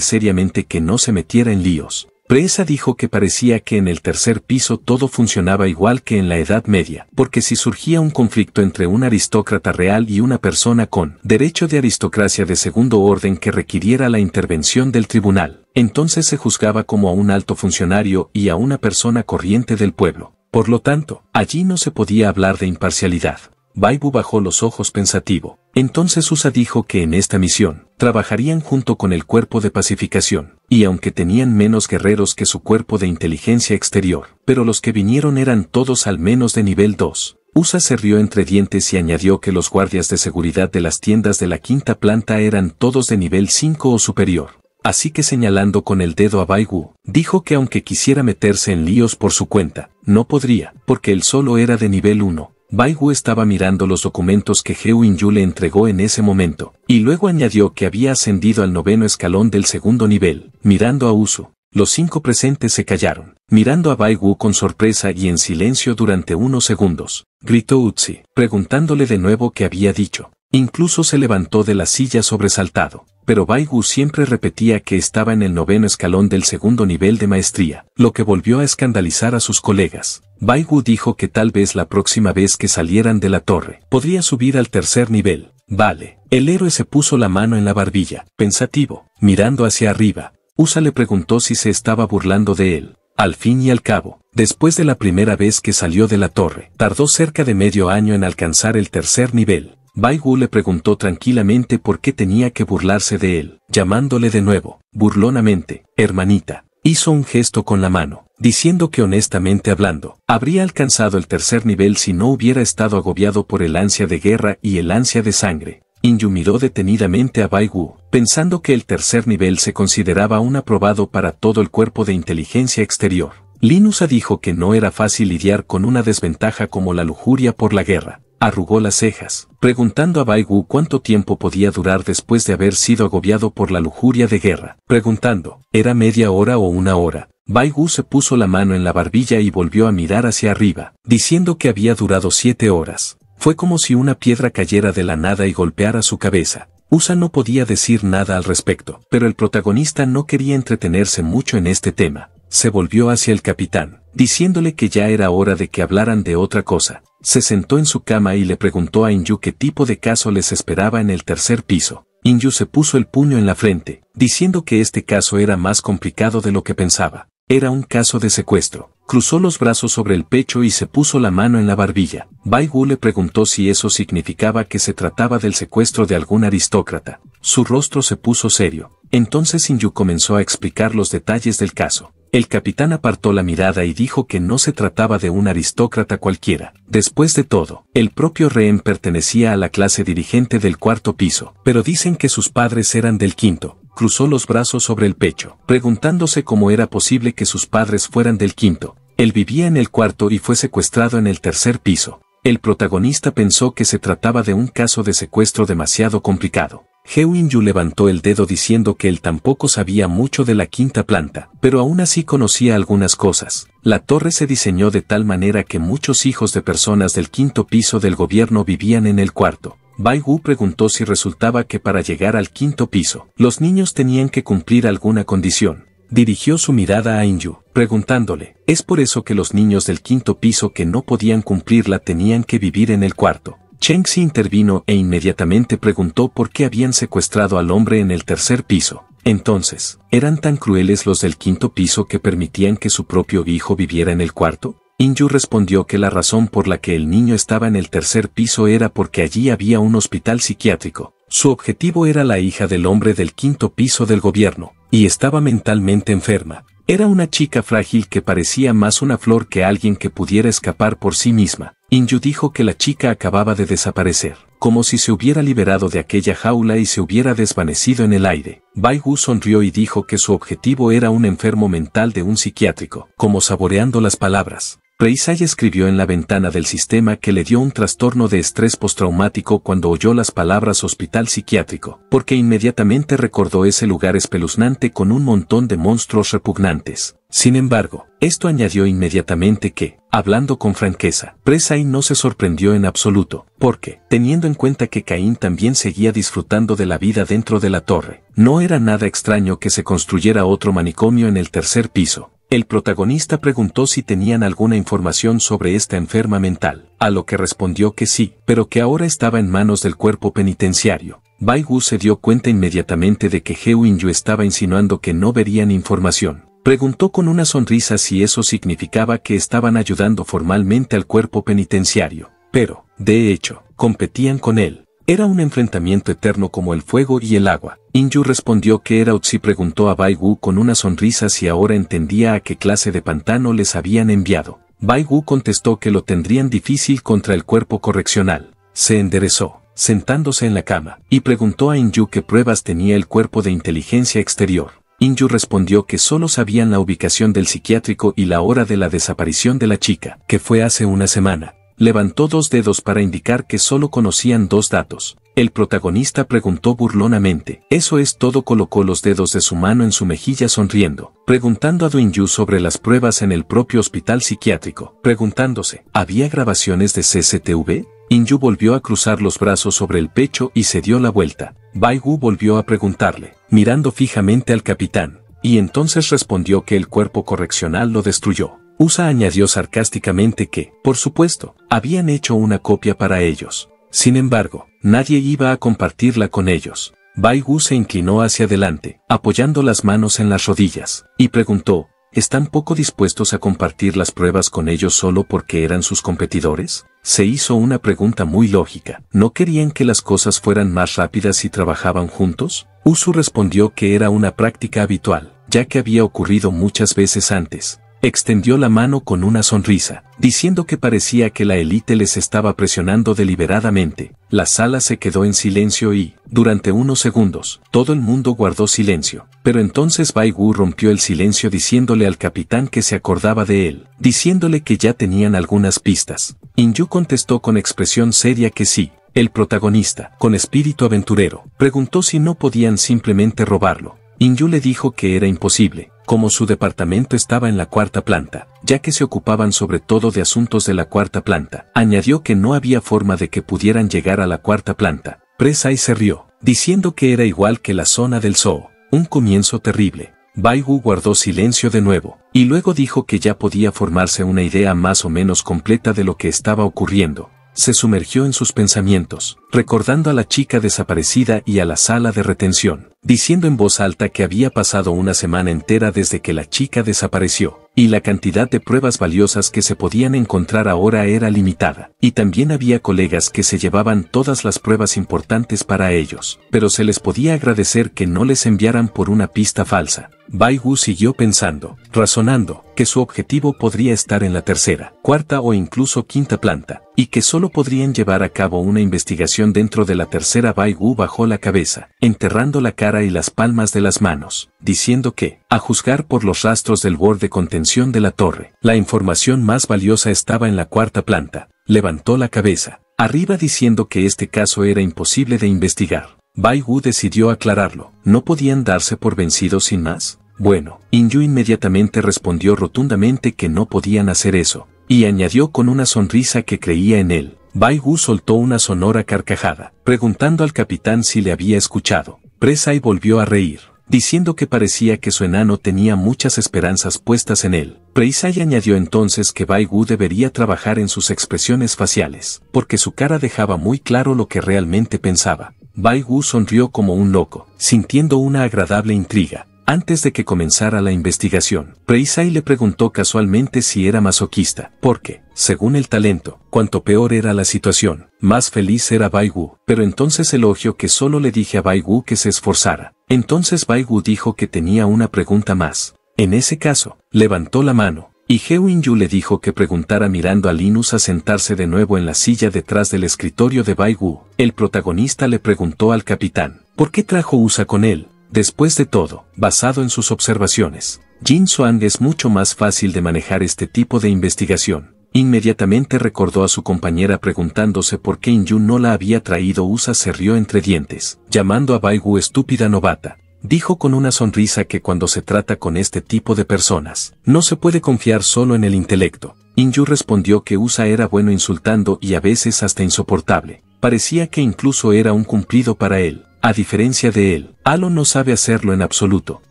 seriamente que no se metiera en líos. Presa dijo que parecía que en el tercer piso todo funcionaba igual que en la Edad Media, porque si surgía un conflicto entre un aristócrata real y una persona con derecho de aristocracia de segundo orden que requiriera la intervención del tribunal, entonces se juzgaba como a un alto funcionario y a una persona corriente del pueblo. Por lo tanto, allí no se podía hablar de imparcialidad. Baibu bajó los ojos pensativo. Entonces Usa dijo que en esta misión, trabajarían junto con el cuerpo de pacificación, y aunque tenían menos guerreros que su cuerpo de inteligencia exterior, pero los que vinieron eran todos al menos de nivel 2. Usa se rió entre dientes y añadió que los guardias de seguridad de las tiendas de la quinta planta eran todos de nivel 5 o superior. Así que señalando con el dedo a Baibu, dijo que aunque quisiera meterse en líos por su cuenta, no podría, porque él solo era de nivel 1, Wu estaba mirando los documentos que Win Yu le entregó en ese momento, y luego añadió que había ascendido al noveno escalón del segundo nivel, mirando a Uzu. Los cinco presentes se callaron, mirando a Wu con sorpresa y en silencio durante unos segundos. Gritó Uzi, preguntándole de nuevo qué había dicho. Incluso se levantó de la silla sobresaltado, pero Wu siempre repetía que estaba en el noveno escalón del segundo nivel de maestría, lo que volvió a escandalizar a sus colegas. Baigu dijo que tal vez la próxima vez que salieran de la torre, podría subir al tercer nivel. Vale. El héroe se puso la mano en la barbilla, pensativo, mirando hacia arriba. Usa le preguntó si se estaba burlando de él. Al fin y al cabo, después de la primera vez que salió de la torre, tardó cerca de medio año en alcanzar el tercer nivel. Baigu le preguntó tranquilamente por qué tenía que burlarse de él, llamándole de nuevo, burlonamente, hermanita. Hizo un gesto con la mano, diciendo que honestamente hablando, habría alcanzado el tercer nivel si no hubiera estado agobiado por el ansia de guerra y el ansia de sangre. Inyu detenidamente a Bai Wu, pensando que el tercer nivel se consideraba un aprobado para todo el cuerpo de inteligencia exterior. Linusa dijo que no era fácil lidiar con una desventaja como la lujuria por la guerra, Arrugó las cejas, preguntando a Baigu cuánto tiempo podía durar después de haber sido agobiado por la lujuria de guerra. Preguntando, ¿era media hora o una hora? Baigu se puso la mano en la barbilla y volvió a mirar hacia arriba, diciendo que había durado siete horas. Fue como si una piedra cayera de la nada y golpeara su cabeza. Usa no podía decir nada al respecto, pero el protagonista no quería entretenerse mucho en este tema. Se volvió hacia el capitán, diciéndole que ya era hora de que hablaran de otra cosa. Se sentó en su cama y le preguntó a Inyu qué tipo de caso les esperaba en el tercer piso. Inju se puso el puño en la frente, diciendo que este caso era más complicado de lo que pensaba. Era un caso de secuestro. Cruzó los brazos sobre el pecho y se puso la mano en la barbilla. Bai le preguntó si eso significaba que se trataba del secuestro de algún aristócrata. Su rostro se puso serio. Entonces Inyu comenzó a explicar los detalles del caso. El capitán apartó la mirada y dijo que no se trataba de un aristócrata cualquiera. Después de todo, el propio rehén pertenecía a la clase dirigente del cuarto piso, pero dicen que sus padres eran del quinto, cruzó los brazos sobre el pecho, preguntándose cómo era posible que sus padres fueran del quinto. Él vivía en el cuarto y fue secuestrado en el tercer piso. El protagonista pensó que se trataba de un caso de secuestro demasiado complicado. Heu Yu levantó el dedo diciendo que él tampoco sabía mucho de la quinta planta, pero aún así conocía algunas cosas. La torre se diseñó de tal manera que muchos hijos de personas del quinto piso del gobierno vivían en el cuarto. Bai Wu preguntó si resultaba que para llegar al quinto piso, los niños tenían que cumplir alguna condición. Dirigió su mirada a Inju, preguntándole, ¿es por eso que los niños del quinto piso que no podían cumplirla tenían que vivir en el cuarto? Chengxi intervino e inmediatamente preguntó por qué habían secuestrado al hombre en el tercer piso. Entonces, ¿eran tan crueles los del quinto piso que permitían que su propio hijo viviera en el cuarto? Inju respondió que la razón por la que el niño estaba en el tercer piso era porque allí había un hospital psiquiátrico. Su objetivo era la hija del hombre del quinto piso del gobierno, y estaba mentalmente enferma. Era una chica frágil que parecía más una flor que alguien que pudiera escapar por sí misma. Inju dijo que la chica acababa de desaparecer, como si se hubiera liberado de aquella jaula y se hubiera desvanecido en el aire. Baigu sonrió y dijo que su objetivo era un enfermo mental de un psiquiátrico, como saboreando las palabras. Preisai escribió en la ventana del sistema que le dio un trastorno de estrés postraumático cuando oyó las palabras hospital psiquiátrico, porque inmediatamente recordó ese lugar espeluznante con un montón de monstruos repugnantes. Sin embargo, esto añadió inmediatamente que, hablando con franqueza, Preisai no se sorprendió en absoluto, porque, teniendo en cuenta que Caín también seguía disfrutando de la vida dentro de la torre, no era nada extraño que se construyera otro manicomio en el tercer piso, el protagonista preguntó si tenían alguna información sobre esta enferma mental, a lo que respondió que sí, pero que ahora estaba en manos del cuerpo penitenciario. Bai Wu se dio cuenta inmediatamente de que He Yu estaba insinuando que no verían información. Preguntó con una sonrisa si eso significaba que estaban ayudando formalmente al cuerpo penitenciario, pero, de hecho, competían con él. Era un enfrentamiento eterno como el fuego y el agua. Inju respondió que era Utsi preguntó a Bai Wu con una sonrisa si ahora entendía a qué clase de pantano les habían enviado. Bai Wu contestó que lo tendrían difícil contra el cuerpo correccional. Se enderezó, sentándose en la cama, y preguntó a Inju qué pruebas tenía el cuerpo de inteligencia exterior. Inju respondió que solo sabían la ubicación del psiquiátrico y la hora de la desaparición de la chica, que fue hace una semana levantó dos dedos para indicar que solo conocían dos datos. El protagonista preguntó burlonamente. Eso es todo colocó los dedos de su mano en su mejilla sonriendo, preguntando a Yu sobre las pruebas en el propio hospital psiquiátrico, preguntándose, ¿había grabaciones de CCTV? Inyu volvió a cruzar los brazos sobre el pecho y se dio la vuelta. Bai Wu volvió a preguntarle, mirando fijamente al capitán, y entonces respondió que el cuerpo correccional lo destruyó. USA añadió sarcásticamente que, por supuesto, habían hecho una copia para ellos. Sin embargo, nadie iba a compartirla con ellos. Baigu se inclinó hacia adelante, apoyando las manos en las rodillas, y preguntó, ¿están poco dispuestos a compartir las pruebas con ellos solo porque eran sus competidores? Se hizo una pregunta muy lógica. ¿No querían que las cosas fueran más rápidas si trabajaban juntos? Usu respondió que era una práctica habitual, ya que había ocurrido muchas veces antes, Extendió la mano con una sonrisa, diciendo que parecía que la élite les estaba presionando deliberadamente. La sala se quedó en silencio y, durante unos segundos, todo el mundo guardó silencio. Pero entonces Bai Wu rompió el silencio diciéndole al capitán que se acordaba de él, diciéndole que ya tenían algunas pistas. Yu contestó con expresión seria que sí, el protagonista, con espíritu aventurero, preguntó si no podían simplemente robarlo. Yu le dijo que era imposible, como su departamento estaba en la cuarta planta, ya que se ocupaban sobre todo de asuntos de la cuarta planta. Añadió que no había forma de que pudieran llegar a la cuarta planta. Presa y se rió, diciendo que era igual que la zona del zoo. Un comienzo terrible. Baigu guardó silencio de nuevo, y luego dijo que ya podía formarse una idea más o menos completa de lo que estaba ocurriendo, se sumergió en sus pensamientos, recordando a la chica desaparecida y a la sala de retención, diciendo en voz alta que había pasado una semana entera desde que la chica desapareció y la cantidad de pruebas valiosas que se podían encontrar ahora era limitada, y también había colegas que se llevaban todas las pruebas importantes para ellos, pero se les podía agradecer que no les enviaran por una pista falsa. Baigu siguió pensando, razonando, que su objetivo podría estar en la tercera, cuarta o incluso quinta planta, y que solo podrían llevar a cabo una investigación dentro de la tercera Baigu bajó la cabeza, enterrando la cara y las palmas de las manos, diciendo que, a juzgar por los rastros del borde de contención de la torre. La información más valiosa estaba en la cuarta planta. Levantó la cabeza, arriba diciendo que este caso era imposible de investigar. Bai Wu decidió aclararlo. ¿No podían darse por vencidos sin más? Bueno, Inyu inmediatamente respondió rotundamente que no podían hacer eso, y añadió con una sonrisa que creía en él. Bai Wu soltó una sonora carcajada, preguntando al capitán si le había escuchado. presa y volvió a reír diciendo que parecía que su enano tenía muchas esperanzas puestas en él. Preisai añadió entonces que Bai Wu debería trabajar en sus expresiones faciales, porque su cara dejaba muy claro lo que realmente pensaba. Bai Wu sonrió como un loco, sintiendo una agradable intriga, antes de que comenzara la investigación, Preisai le preguntó casualmente si era masoquista, porque, según el talento, cuanto peor era la situación, más feliz era Baigu, pero entonces elogio que solo le dije a Baigu que se esforzara. Entonces Baigu dijo que tenía una pregunta más. En ese caso, levantó la mano, y Win Yu le dijo que preguntara mirando a Linus a sentarse de nuevo en la silla detrás del escritorio de Baigu. El protagonista le preguntó al capitán, ¿por qué trajo USA con él? Después de todo, basado en sus observaciones, Jin Suang es mucho más fácil de manejar este tipo de investigación. Inmediatamente recordó a su compañera preguntándose por qué Yu no la había traído. Usa se rió entre dientes, llamando a Baigu estúpida novata. Dijo con una sonrisa que cuando se trata con este tipo de personas, no se puede confiar solo en el intelecto. inju respondió que Usa era bueno insultando y a veces hasta insoportable. Parecía que incluso era un cumplido para él. A diferencia de él, Alon no sabe hacerlo en absoluto.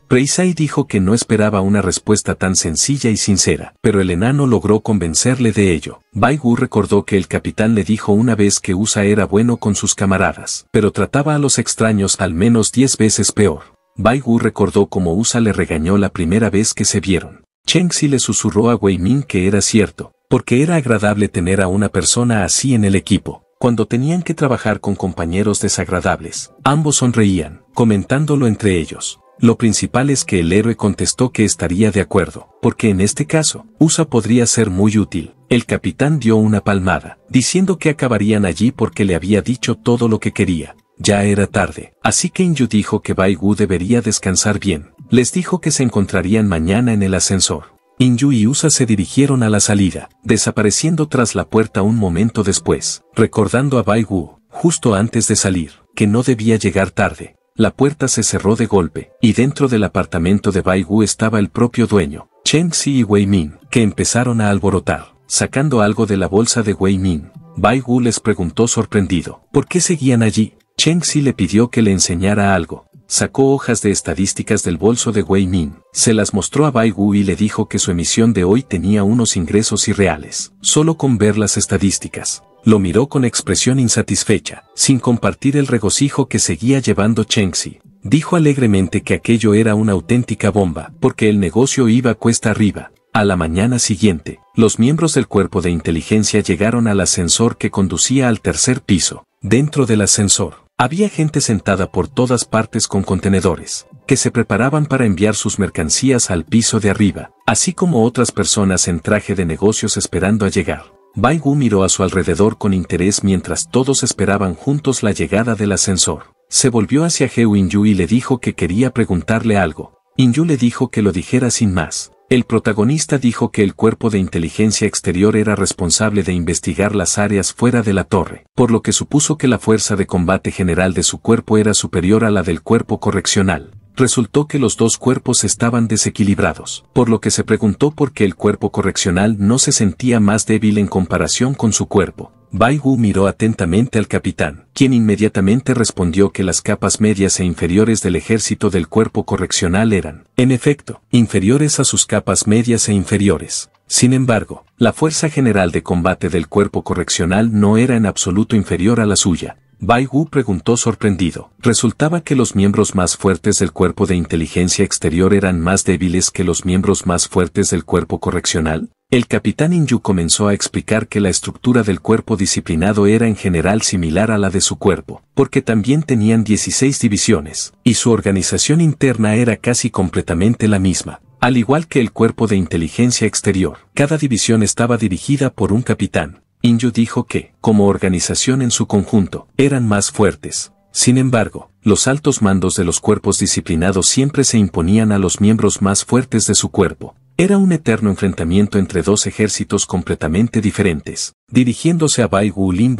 Preisai dijo que no esperaba una respuesta tan sencilla y sincera, pero el enano logró convencerle de ello. Baigu recordó que el capitán le dijo una vez que Usa era bueno con sus camaradas, pero trataba a los extraños al menos diez veces peor. Baigu recordó cómo Usa le regañó la primera vez que se vieron. Chengxi le susurró a Wei Ming que era cierto, porque era agradable tener a una persona así en el equipo cuando tenían que trabajar con compañeros desagradables. Ambos sonreían, comentándolo entre ellos. Lo principal es que el héroe contestó que estaría de acuerdo, porque en este caso, USA podría ser muy útil. El capitán dio una palmada, diciendo que acabarían allí porque le había dicho todo lo que quería. Ya era tarde, así que Inyu dijo que Bai debería descansar bien. Les dijo que se encontrarían mañana en el ascensor. Inju y Usa se dirigieron a la salida, desapareciendo tras la puerta un momento después, recordando a Bai Wu, justo antes de salir, que no debía llegar tarde. La puerta se cerró de golpe, y dentro del apartamento de Bai Wu estaba el propio dueño, Chen Xi y Wei Min, que empezaron a alborotar, sacando algo de la bolsa de Wei Min. Bai Wu les preguntó sorprendido, ¿por qué seguían allí? Chen Xi le pidió que le enseñara algo, sacó hojas de estadísticas del bolso de Wei Min, se las mostró a Bai Wu y le dijo que su emisión de hoy tenía unos ingresos irreales, solo con ver las estadísticas. Lo miró con expresión insatisfecha, sin compartir el regocijo que seguía llevando Chengxi. Dijo alegremente que aquello era una auténtica bomba, porque el negocio iba cuesta arriba, a la mañana siguiente, los miembros del cuerpo de inteligencia llegaron al ascensor que conducía al tercer piso. Dentro del ascensor, había gente sentada por todas partes con contenedores, que se preparaban para enviar sus mercancías al piso de arriba, así como otras personas en traje de negocios esperando a llegar. Wu miró a su alrededor con interés mientras todos esperaban juntos la llegada del ascensor. Se volvió hacia in Inyu y le dijo que quería preguntarle algo. Inyu le dijo que lo dijera sin más. El protagonista dijo que el cuerpo de inteligencia exterior era responsable de investigar las áreas fuera de la torre, por lo que supuso que la fuerza de combate general de su cuerpo era superior a la del cuerpo correccional. Resultó que los dos cuerpos estaban desequilibrados, por lo que se preguntó por qué el cuerpo correccional no se sentía más débil en comparación con su cuerpo, Bai miró atentamente al capitán, quien inmediatamente respondió que las capas medias e inferiores del ejército del cuerpo correccional eran, en efecto, inferiores a sus capas medias e inferiores. Sin embargo, la fuerza general de combate del cuerpo correccional no era en absoluto inferior a la suya, Bai Wu preguntó sorprendido. Resultaba que los miembros más fuertes del cuerpo de inteligencia exterior eran más débiles que los miembros más fuertes del cuerpo correccional. El capitán Inju comenzó a explicar que la estructura del cuerpo disciplinado era en general similar a la de su cuerpo, porque también tenían 16 divisiones, y su organización interna era casi completamente la misma, al igual que el cuerpo de inteligencia exterior. Cada división estaba dirigida por un capitán. Inju dijo que, como organización en su conjunto, eran más fuertes. Sin embargo, los altos mandos de los cuerpos disciplinados siempre se imponían a los miembros más fuertes de su cuerpo, era un eterno enfrentamiento entre dos ejércitos completamente diferentes. Dirigiéndose a Bai Wu Lin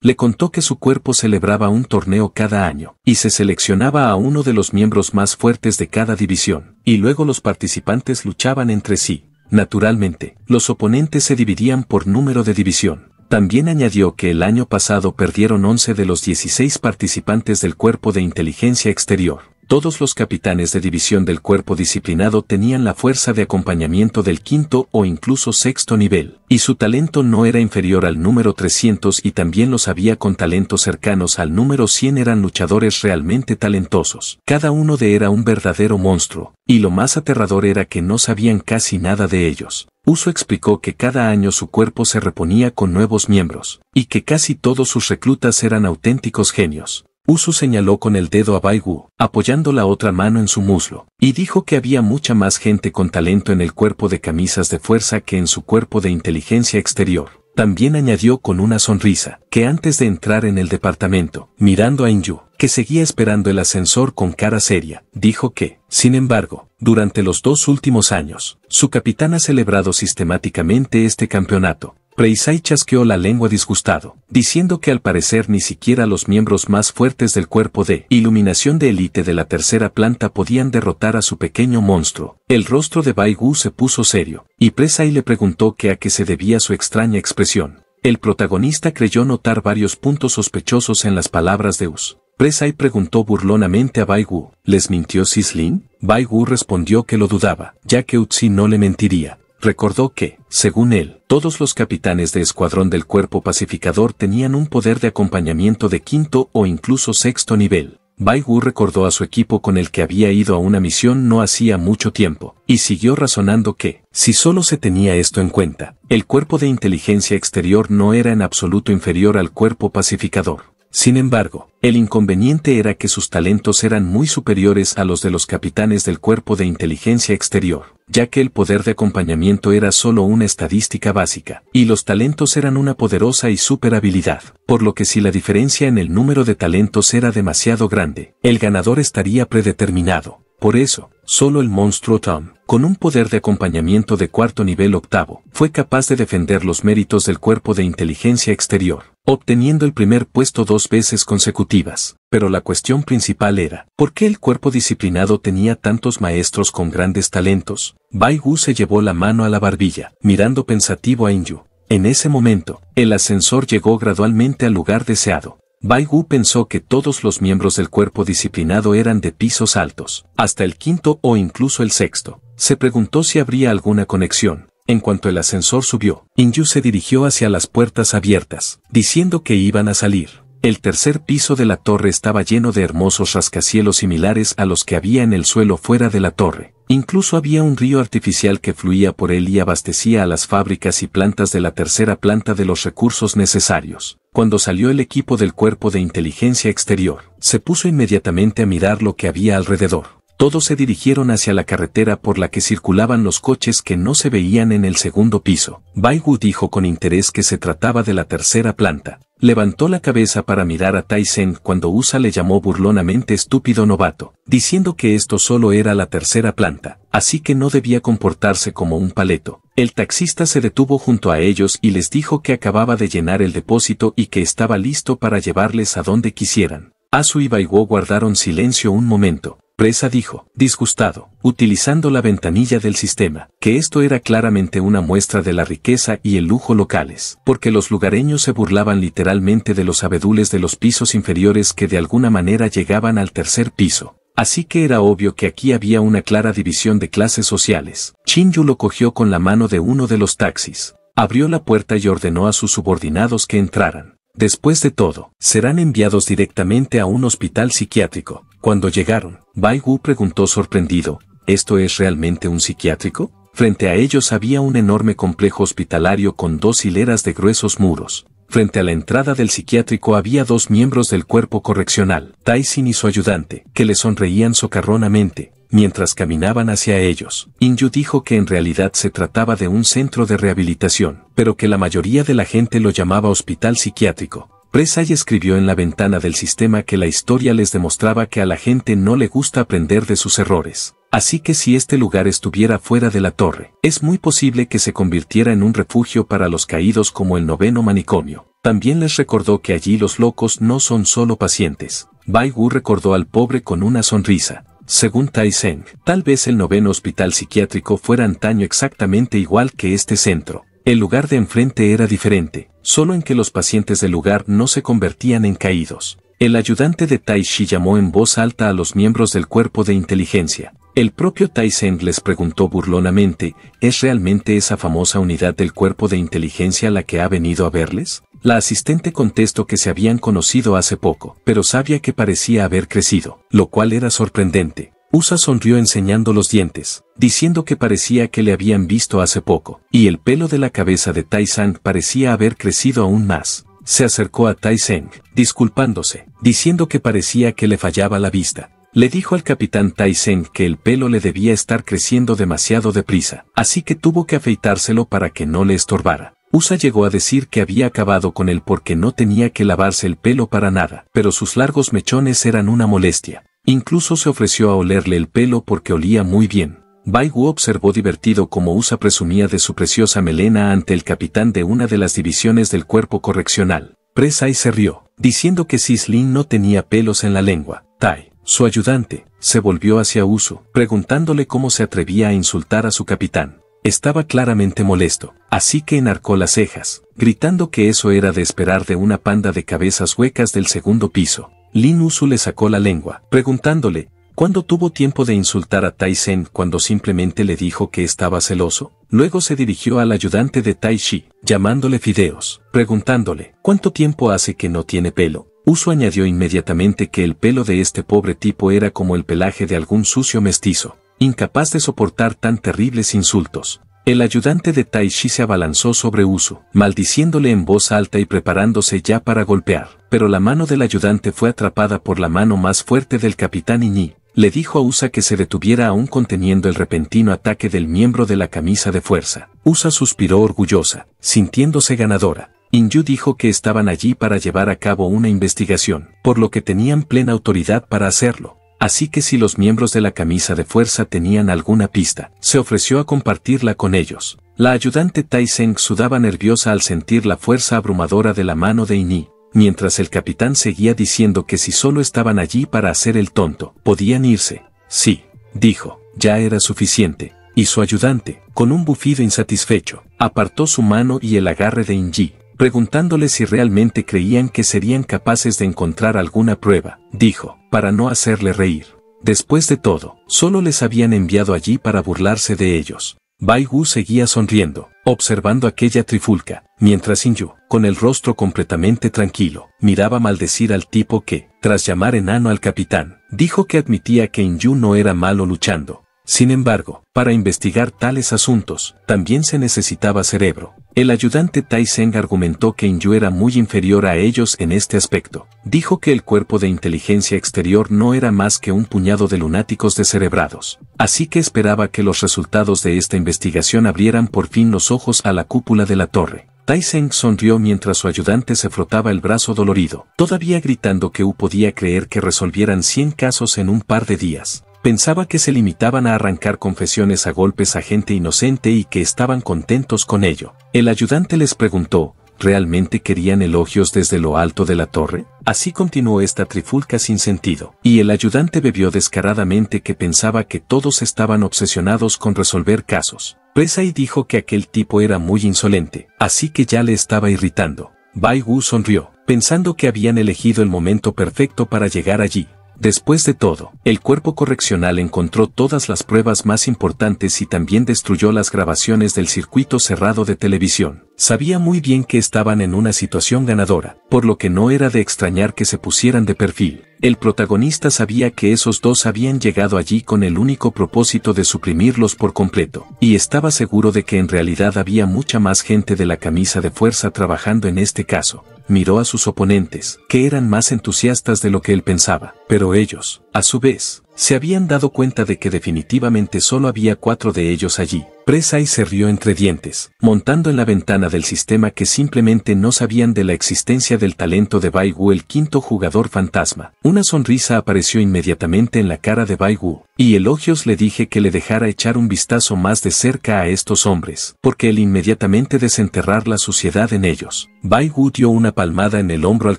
le contó que su cuerpo celebraba un torneo cada año, y se seleccionaba a uno de los miembros más fuertes de cada división, y luego los participantes luchaban entre sí. Naturalmente, los oponentes se dividían por número de división. También añadió que el año pasado perdieron 11 de los 16 participantes del Cuerpo de Inteligencia Exterior todos los capitanes de división del cuerpo disciplinado tenían la fuerza de acompañamiento del quinto o incluso sexto nivel, y su talento no era inferior al número 300 y también los había con talentos cercanos al número 100 eran luchadores realmente talentosos. Cada uno de era un verdadero monstruo, y lo más aterrador era que no sabían casi nada de ellos. Uso explicó que cada año su cuerpo se reponía con nuevos miembros, y que casi todos sus reclutas eran auténticos genios. Usu señaló con el dedo a Baigu, apoyando la otra mano en su muslo, y dijo que había mucha más gente con talento en el cuerpo de camisas de fuerza que en su cuerpo de inteligencia exterior. También añadió con una sonrisa, que antes de entrar en el departamento, mirando a Inju, que seguía esperando el ascensor con cara seria, dijo que, sin embargo, durante los dos últimos años, su capitán ha celebrado sistemáticamente este campeonato, Preisai chasqueó la lengua disgustado, diciendo que al parecer ni siquiera los miembros más fuertes del cuerpo de iluminación de élite de la tercera planta podían derrotar a su pequeño monstruo. El rostro de Baigu se puso serio, y Preisai le preguntó qué a qué se debía su extraña expresión. El protagonista creyó notar varios puntos sospechosos en las palabras de Us. Preisai preguntó burlonamente a Baigu, ¿les mintió Sislin? Baigu respondió que lo dudaba, ya que Utsi no le mentiría recordó que, según él, todos los capitanes de escuadrón del cuerpo pacificador tenían un poder de acompañamiento de quinto o incluso sexto nivel. Baigu recordó a su equipo con el que había ido a una misión no hacía mucho tiempo, y siguió razonando que, si solo se tenía esto en cuenta, el cuerpo de inteligencia exterior no era en absoluto inferior al cuerpo pacificador. Sin embargo, el inconveniente era que sus talentos eran muy superiores a los de los capitanes del cuerpo de inteligencia exterior, ya que el poder de acompañamiento era solo una estadística básica, y los talentos eran una poderosa y super habilidad, por lo que si la diferencia en el número de talentos era demasiado grande, el ganador estaría predeterminado. Por eso, solo el monstruo Tom con un poder de acompañamiento de cuarto nivel octavo, fue capaz de defender los méritos del cuerpo de inteligencia exterior, obteniendo el primer puesto dos veces consecutivas. Pero la cuestión principal era, ¿por qué el cuerpo disciplinado tenía tantos maestros con grandes talentos? Bai Gu se llevó la mano a la barbilla, mirando pensativo a Inyu. En ese momento, el ascensor llegó gradualmente al lugar deseado, Bai Wu pensó que todos los miembros del cuerpo disciplinado eran de pisos altos, hasta el quinto o incluso el sexto, se preguntó si habría alguna conexión. En cuanto el ascensor subió, Inju se dirigió hacia las puertas abiertas, diciendo que iban a salir. El tercer piso de la torre estaba lleno de hermosos rascacielos similares a los que había en el suelo fuera de la torre. Incluso había un río artificial que fluía por él y abastecía a las fábricas y plantas de la tercera planta de los recursos necesarios. Cuando salió el equipo del cuerpo de inteligencia exterior, se puso inmediatamente a mirar lo que había alrededor todos se dirigieron hacia la carretera por la que circulaban los coches que no se veían en el segundo piso. Baigu dijo con interés que se trataba de la tercera planta. Levantó la cabeza para mirar a Sen cuando USA le llamó burlonamente estúpido novato, diciendo que esto solo era la tercera planta, así que no debía comportarse como un paleto. El taxista se detuvo junto a ellos y les dijo que acababa de llenar el depósito y que estaba listo para llevarles a donde quisieran. Asu y Baiguo guardaron silencio un momento, Presa dijo, disgustado, utilizando la ventanilla del sistema, que esto era claramente una muestra de la riqueza y el lujo locales, porque los lugareños se burlaban literalmente de los abedules de los pisos inferiores que de alguna manera llegaban al tercer piso. Así que era obvio que aquí había una clara división de clases sociales. yu lo cogió con la mano de uno de los taxis, abrió la puerta y ordenó a sus subordinados que entraran. Después de todo, serán enviados directamente a un hospital psiquiátrico, cuando llegaron, Bai Wu preguntó sorprendido, ¿esto es realmente un psiquiátrico? Frente a ellos había un enorme complejo hospitalario con dos hileras de gruesos muros. Frente a la entrada del psiquiátrico había dos miembros del cuerpo correccional, Tysin y su ayudante, que le sonreían socarronamente, mientras caminaban hacia ellos. Yu dijo que en realidad se trataba de un centro de rehabilitación, pero que la mayoría de la gente lo llamaba hospital psiquiátrico, Presay escribió en la ventana del sistema que la historia les demostraba que a la gente no le gusta aprender de sus errores. Así que si este lugar estuviera fuera de la torre, es muy posible que se convirtiera en un refugio para los caídos como el noveno manicomio. También les recordó que allí los locos no son solo pacientes. Bai Wu recordó al pobre con una sonrisa. Según Tai Seng, tal vez el noveno hospital psiquiátrico fuera antaño exactamente igual que este centro. El lugar de enfrente era diferente, solo en que los pacientes del lugar no se convertían en caídos. El ayudante de Tai Shi llamó en voz alta a los miembros del cuerpo de inteligencia. El propio Tai les preguntó burlonamente, ¿es realmente esa famosa unidad del cuerpo de inteligencia la que ha venido a verles? La asistente contestó que se habían conocido hace poco, pero sabía que parecía haber crecido, lo cual era sorprendente. Usa sonrió enseñando los dientes, diciendo que parecía que le habían visto hace poco, y el pelo de la cabeza de Tai Sang parecía haber crecido aún más. Se acercó a Tai Seng, disculpándose, diciendo que parecía que le fallaba la vista. Le dijo al capitán Tai Seng que el pelo le debía estar creciendo demasiado deprisa, así que tuvo que afeitárselo para que no le estorbara. Usa llegó a decir que había acabado con él porque no tenía que lavarse el pelo para nada, pero sus largos mechones eran una molestia. Incluso se ofreció a olerle el pelo porque olía muy bien. Bai Wu observó divertido cómo Usa presumía de su preciosa melena ante el capitán de una de las divisiones del cuerpo correccional. Presa y se rió, diciendo que Sislin no tenía pelos en la lengua. Tai, su ayudante, se volvió hacia Uso, preguntándole cómo se atrevía a insultar a su capitán. Estaba claramente molesto, así que enarcó las cejas, gritando que eso era de esperar de una panda de cabezas huecas del segundo piso. Lin Usu le sacó la lengua, preguntándole, ¿cuándo tuvo tiempo de insultar a Tai Sen cuando simplemente le dijo que estaba celoso? Luego se dirigió al ayudante de Tai Shi, llamándole Fideos, preguntándole, ¿cuánto tiempo hace que no tiene pelo? Uso añadió inmediatamente que el pelo de este pobre tipo era como el pelaje de algún sucio mestizo, incapaz de soportar tan terribles insultos. El ayudante de Taishi se abalanzó sobre Uso, maldiciéndole en voz alta y preparándose ya para golpear, pero la mano del ayudante fue atrapada por la mano más fuerte del capitán Iñi. Le dijo a Usa que se detuviera aún conteniendo el repentino ataque del miembro de la camisa de fuerza. Usa suspiró orgullosa, sintiéndose ganadora. Inyu dijo que estaban allí para llevar a cabo una investigación, por lo que tenían plena autoridad para hacerlo. Así que si los miembros de la camisa de fuerza tenían alguna pista, se ofreció a compartirla con ellos. La ayudante Tai sudaba nerviosa al sentir la fuerza abrumadora de la mano de Ini, mientras el capitán seguía diciendo que si solo estaban allí para hacer el tonto, podían irse. Sí, dijo, ya era suficiente. Y su ayudante, con un bufido insatisfecho, apartó su mano y el agarre de Inji preguntándole si realmente creían que serían capaces de encontrar alguna prueba, dijo, para no hacerle reír. Después de todo, solo les habían enviado allí para burlarse de ellos. Bai seguía sonriendo, observando aquella trifulca, mientras Yu, con el rostro completamente tranquilo, miraba maldecir al tipo que, tras llamar enano al capitán, dijo que admitía que Yu no era malo luchando. Sin embargo, para investigar tales asuntos, también se necesitaba cerebro, el ayudante Tai Zeng argumentó que Inyu era muy inferior a ellos en este aspecto. Dijo que el cuerpo de inteligencia exterior no era más que un puñado de lunáticos descerebrados. Así que esperaba que los resultados de esta investigación abrieran por fin los ojos a la cúpula de la torre. Tai Zeng sonrió mientras su ayudante se frotaba el brazo dolorido, todavía gritando que U podía creer que resolvieran 100 casos en un par de días. Pensaba que se limitaban a arrancar confesiones a golpes a gente inocente y que estaban contentos con ello. El ayudante les preguntó, ¿realmente querían elogios desde lo alto de la torre? Así continuó esta trifulca sin sentido, y el ayudante bebió descaradamente que pensaba que todos estaban obsesionados con resolver casos. y dijo que aquel tipo era muy insolente, así que ya le estaba irritando. Bai Wu sonrió, pensando que habían elegido el momento perfecto para llegar allí. Después de todo, el cuerpo correccional encontró todas las pruebas más importantes y también destruyó las grabaciones del circuito cerrado de televisión. Sabía muy bien que estaban en una situación ganadora, por lo que no era de extrañar que se pusieran de perfil. El protagonista sabía que esos dos habían llegado allí con el único propósito de suprimirlos por completo, y estaba seguro de que en realidad había mucha más gente de la camisa de fuerza trabajando en este caso, miró a sus oponentes, que eran más entusiastas de lo que él pensaba, pero ellos, a su vez, se habían dado cuenta de que definitivamente solo había cuatro de ellos allí. Presa y se rió entre dientes, montando en la ventana del sistema que simplemente no sabían de la existencia del talento de Bai el quinto jugador fantasma. Una sonrisa apareció inmediatamente en la cara de Baigu, y elogios le dije que le dejara echar un vistazo más de cerca a estos hombres, porque él inmediatamente desenterrar la suciedad en ellos. Bai dio una palmada en el hombro al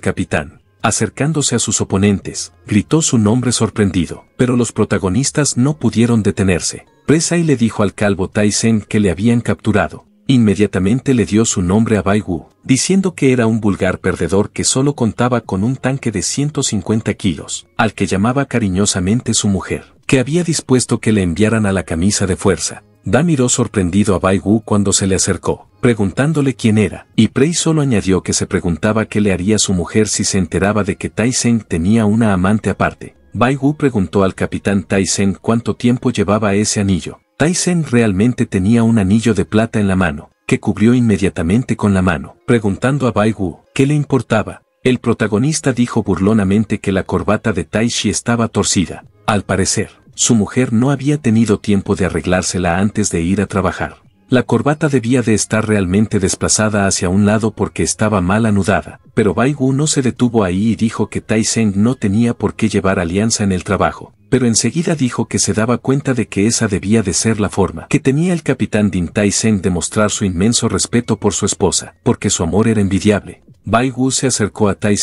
capitán. Acercándose a sus oponentes, gritó su nombre sorprendido, pero los protagonistas no pudieron detenerse. Presa y le dijo al calvo Taizen que le habían capturado. Inmediatamente le dio su nombre a Bai Wu, diciendo que era un vulgar perdedor que solo contaba con un tanque de 150 kilos, al que llamaba cariñosamente su mujer, que había dispuesto que le enviaran a la camisa de fuerza. Da miró sorprendido a Bai Wu cuando se le acercó preguntándole quién era, y Prey solo añadió que se preguntaba qué le haría su mujer si se enteraba de que Tyson tenía una amante aparte. Bai Wu preguntó al capitán Tyson cuánto tiempo llevaba ese anillo. Tyson realmente tenía un anillo de plata en la mano, que cubrió inmediatamente con la mano, preguntando a Bai Wu qué le importaba. El protagonista dijo burlonamente que la corbata de Tai estaba torcida. Al parecer, su mujer no había tenido tiempo de arreglársela antes de ir a trabajar. La corbata debía de estar realmente desplazada hacia un lado porque estaba mal anudada, pero Baigu no se detuvo ahí y dijo que Tai no tenía por qué llevar alianza en el trabajo, pero enseguida dijo que se daba cuenta de que esa debía de ser la forma que tenía el capitán Din Tai de mostrar su inmenso respeto por su esposa, porque su amor era envidiable. Baigu se acercó a Tai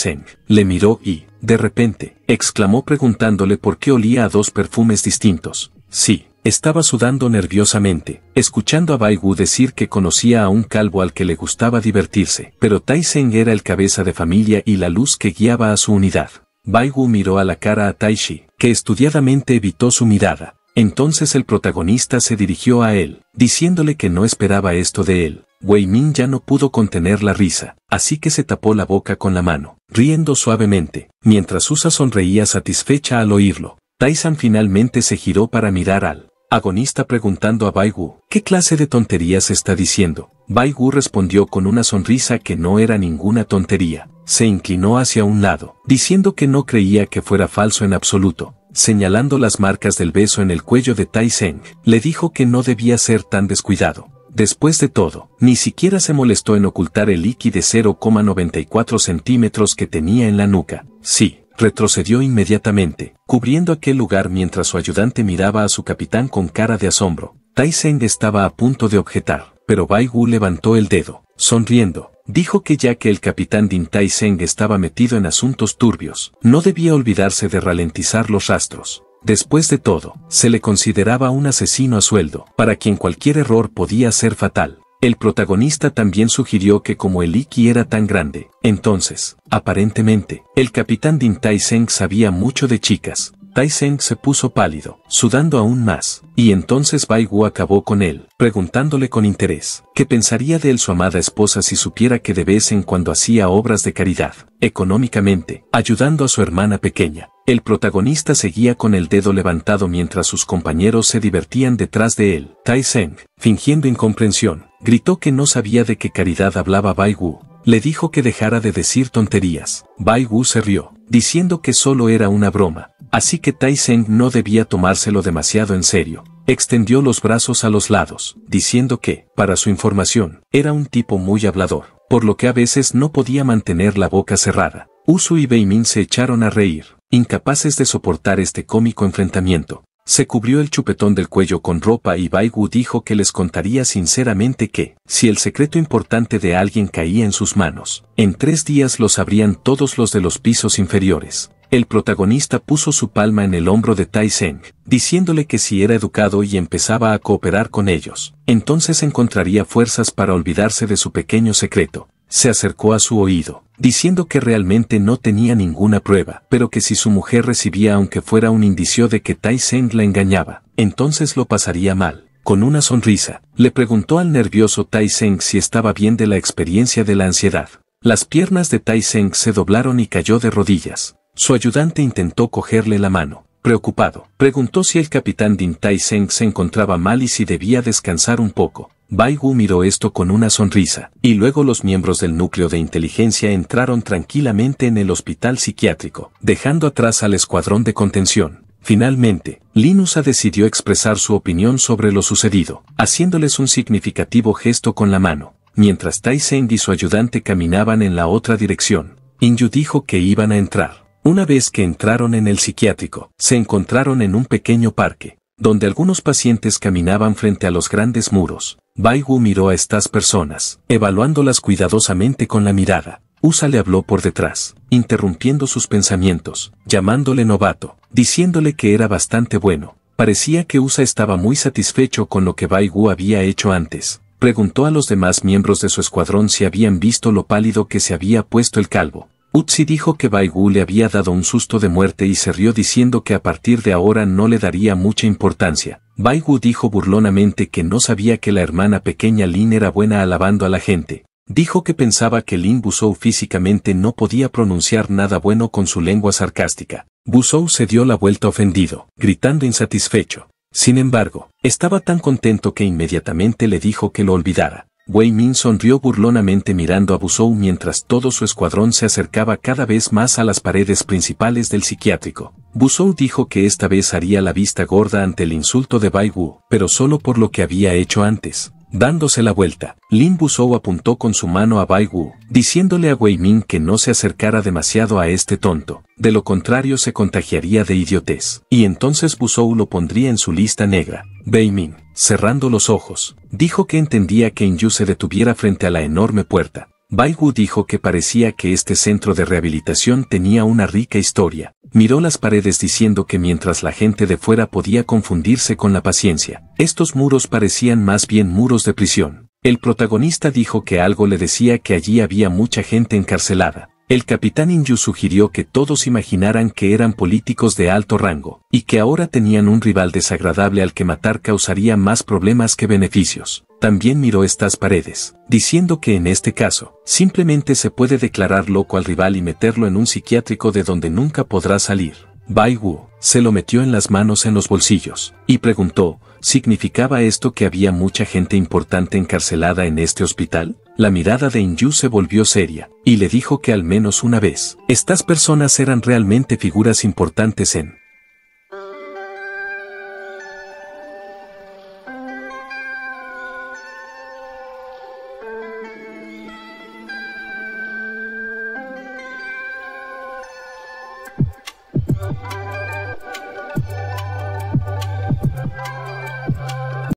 le miró y, de repente, exclamó preguntándole por qué olía a dos perfumes distintos. Sí, estaba sudando nerviosamente, escuchando a Baigu decir que conocía a un calvo al que le gustaba divertirse, pero Taisen era el cabeza de familia y la luz que guiaba a su unidad. Baigu miró a la cara a Taishi, que estudiadamente evitó su mirada. Entonces el protagonista se dirigió a él, diciéndole que no esperaba esto de él. Wei Min ya no pudo contener la risa, así que se tapó la boca con la mano, riendo suavemente, mientras Usa sonreía satisfecha al oírlo. Taisan finalmente se giró para mirar al Agonista preguntando a Baigu, ¿qué clase de tonterías está diciendo? Baigu respondió con una sonrisa que no era ninguna tontería. Se inclinó hacia un lado, diciendo que no creía que fuera falso en absoluto. Señalando las marcas del beso en el cuello de Tai Seng, le dijo que no debía ser tan descuidado. Después de todo, ni siquiera se molestó en ocultar el líquido de 0,94 centímetros que tenía en la nuca. Sí, retrocedió inmediatamente, cubriendo aquel lugar mientras su ayudante miraba a su capitán con cara de asombro. Taizeng estaba a punto de objetar, pero Bai levantó el dedo, sonriendo. Dijo que ya que el capitán Din Tai estaba metido en asuntos turbios, no debía olvidarse de ralentizar los rastros. Después de todo, se le consideraba un asesino a sueldo, para quien cualquier error podía ser fatal. El protagonista también sugirió que como el Iki era tan grande, entonces, aparentemente, el capitán Din Tai sabía mucho de chicas. Tai se puso pálido, sudando aún más, y entonces Bai Wu acabó con él, preguntándole con interés, qué pensaría de él su amada esposa si supiera que de vez en cuando hacía obras de caridad, económicamente, ayudando a su hermana pequeña. El protagonista seguía con el dedo levantado mientras sus compañeros se divertían detrás de él. Tai Seng, fingiendo incomprensión, gritó que no sabía de qué caridad hablaba Bai Wu. Le dijo que dejara de decir tonterías. Bai Wu se rió, diciendo que solo era una broma, así que Tai Seng no debía tomárselo demasiado en serio. Extendió los brazos a los lados, diciendo que, para su información, era un tipo muy hablador, por lo que a veces no podía mantener la boca cerrada. Usu y Beimin se echaron a reír. Incapaces de soportar este cómico enfrentamiento, se cubrió el chupetón del cuello con ropa y Baigu dijo que les contaría sinceramente que, si el secreto importante de alguien caía en sus manos, en tres días lo sabrían todos los de los pisos inferiores. El protagonista puso su palma en el hombro de Tai Seng, diciéndole que si era educado y empezaba a cooperar con ellos, entonces encontraría fuerzas para olvidarse de su pequeño secreto. Se acercó a su oído diciendo que realmente no tenía ninguna prueba, pero que si su mujer recibía aunque fuera un indicio de que Tai Seng la engañaba, entonces lo pasaría mal. Con una sonrisa, le preguntó al nervioso Tai si estaba bien de la experiencia de la ansiedad. Las piernas de Tai Seng se doblaron y cayó de rodillas. Su ayudante intentó cogerle la mano. Preocupado, preguntó si el capitán Din Tai se encontraba mal y si debía descansar un poco. Baigu miró esto con una sonrisa, y luego los miembros del núcleo de inteligencia entraron tranquilamente en el hospital psiquiátrico, dejando atrás al escuadrón de contención. Finalmente, Linusa decidió expresar su opinión sobre lo sucedido, haciéndoles un significativo gesto con la mano, mientras Tyson y su ayudante caminaban en la otra dirección. Inyu dijo que iban a entrar. Una vez que entraron en el psiquiátrico, se encontraron en un pequeño parque, donde algunos pacientes caminaban frente a los grandes muros, Baigu miró a estas personas, evaluándolas cuidadosamente con la mirada. Usa le habló por detrás, interrumpiendo sus pensamientos, llamándole novato, diciéndole que era bastante bueno. Parecía que Usa estaba muy satisfecho con lo que Baigu había hecho antes. Preguntó a los demás miembros de su escuadrón si habían visto lo pálido que se había puesto el calvo. Utsi dijo que Baigu le había dado un susto de muerte y se rió diciendo que a partir de ahora no le daría mucha importancia. Baigu dijo burlonamente que no sabía que la hermana pequeña Lin era buena alabando a la gente. Dijo que pensaba que Lin Busou físicamente no podía pronunciar nada bueno con su lengua sarcástica. Busou se dio la vuelta ofendido, gritando insatisfecho. Sin embargo, estaba tan contento que inmediatamente le dijo que lo olvidara. Wei Min sonrió burlonamente mirando a Busou mientras todo su escuadrón se acercaba cada vez más a las paredes principales del psiquiátrico. Busou dijo que esta vez haría la vista gorda ante el insulto de Bai Wu, pero solo por lo que había hecho antes. Dándose la vuelta, Lin Busou apuntó con su mano a Bai Wu, diciéndole a Wei Min que no se acercara demasiado a este tonto, de lo contrario se contagiaría de idiotez, y entonces Busou lo pondría en su lista negra. Wei cerrando los ojos, dijo que entendía que Inyu se detuviera frente a la enorme puerta. Baigu dijo que parecía que este centro de rehabilitación tenía una rica historia. Miró las paredes diciendo que mientras la gente de fuera podía confundirse con la paciencia, estos muros parecían más bien muros de prisión. El protagonista dijo que algo le decía que allí había mucha gente encarcelada. El capitán Inju sugirió que todos imaginaran que eran políticos de alto rango, y que ahora tenían un rival desagradable al que matar causaría más problemas que beneficios. También miró estas paredes, diciendo que en este caso, simplemente se puede declarar loco al rival y meterlo en un psiquiátrico de donde nunca podrá salir. Bai Wu se lo metió en las manos en los bolsillos, y preguntó, ¿significaba esto que había mucha gente importante encarcelada en este hospital? La mirada de Inju se volvió seria, y le dijo que al menos una vez, estas personas eran realmente figuras importantes en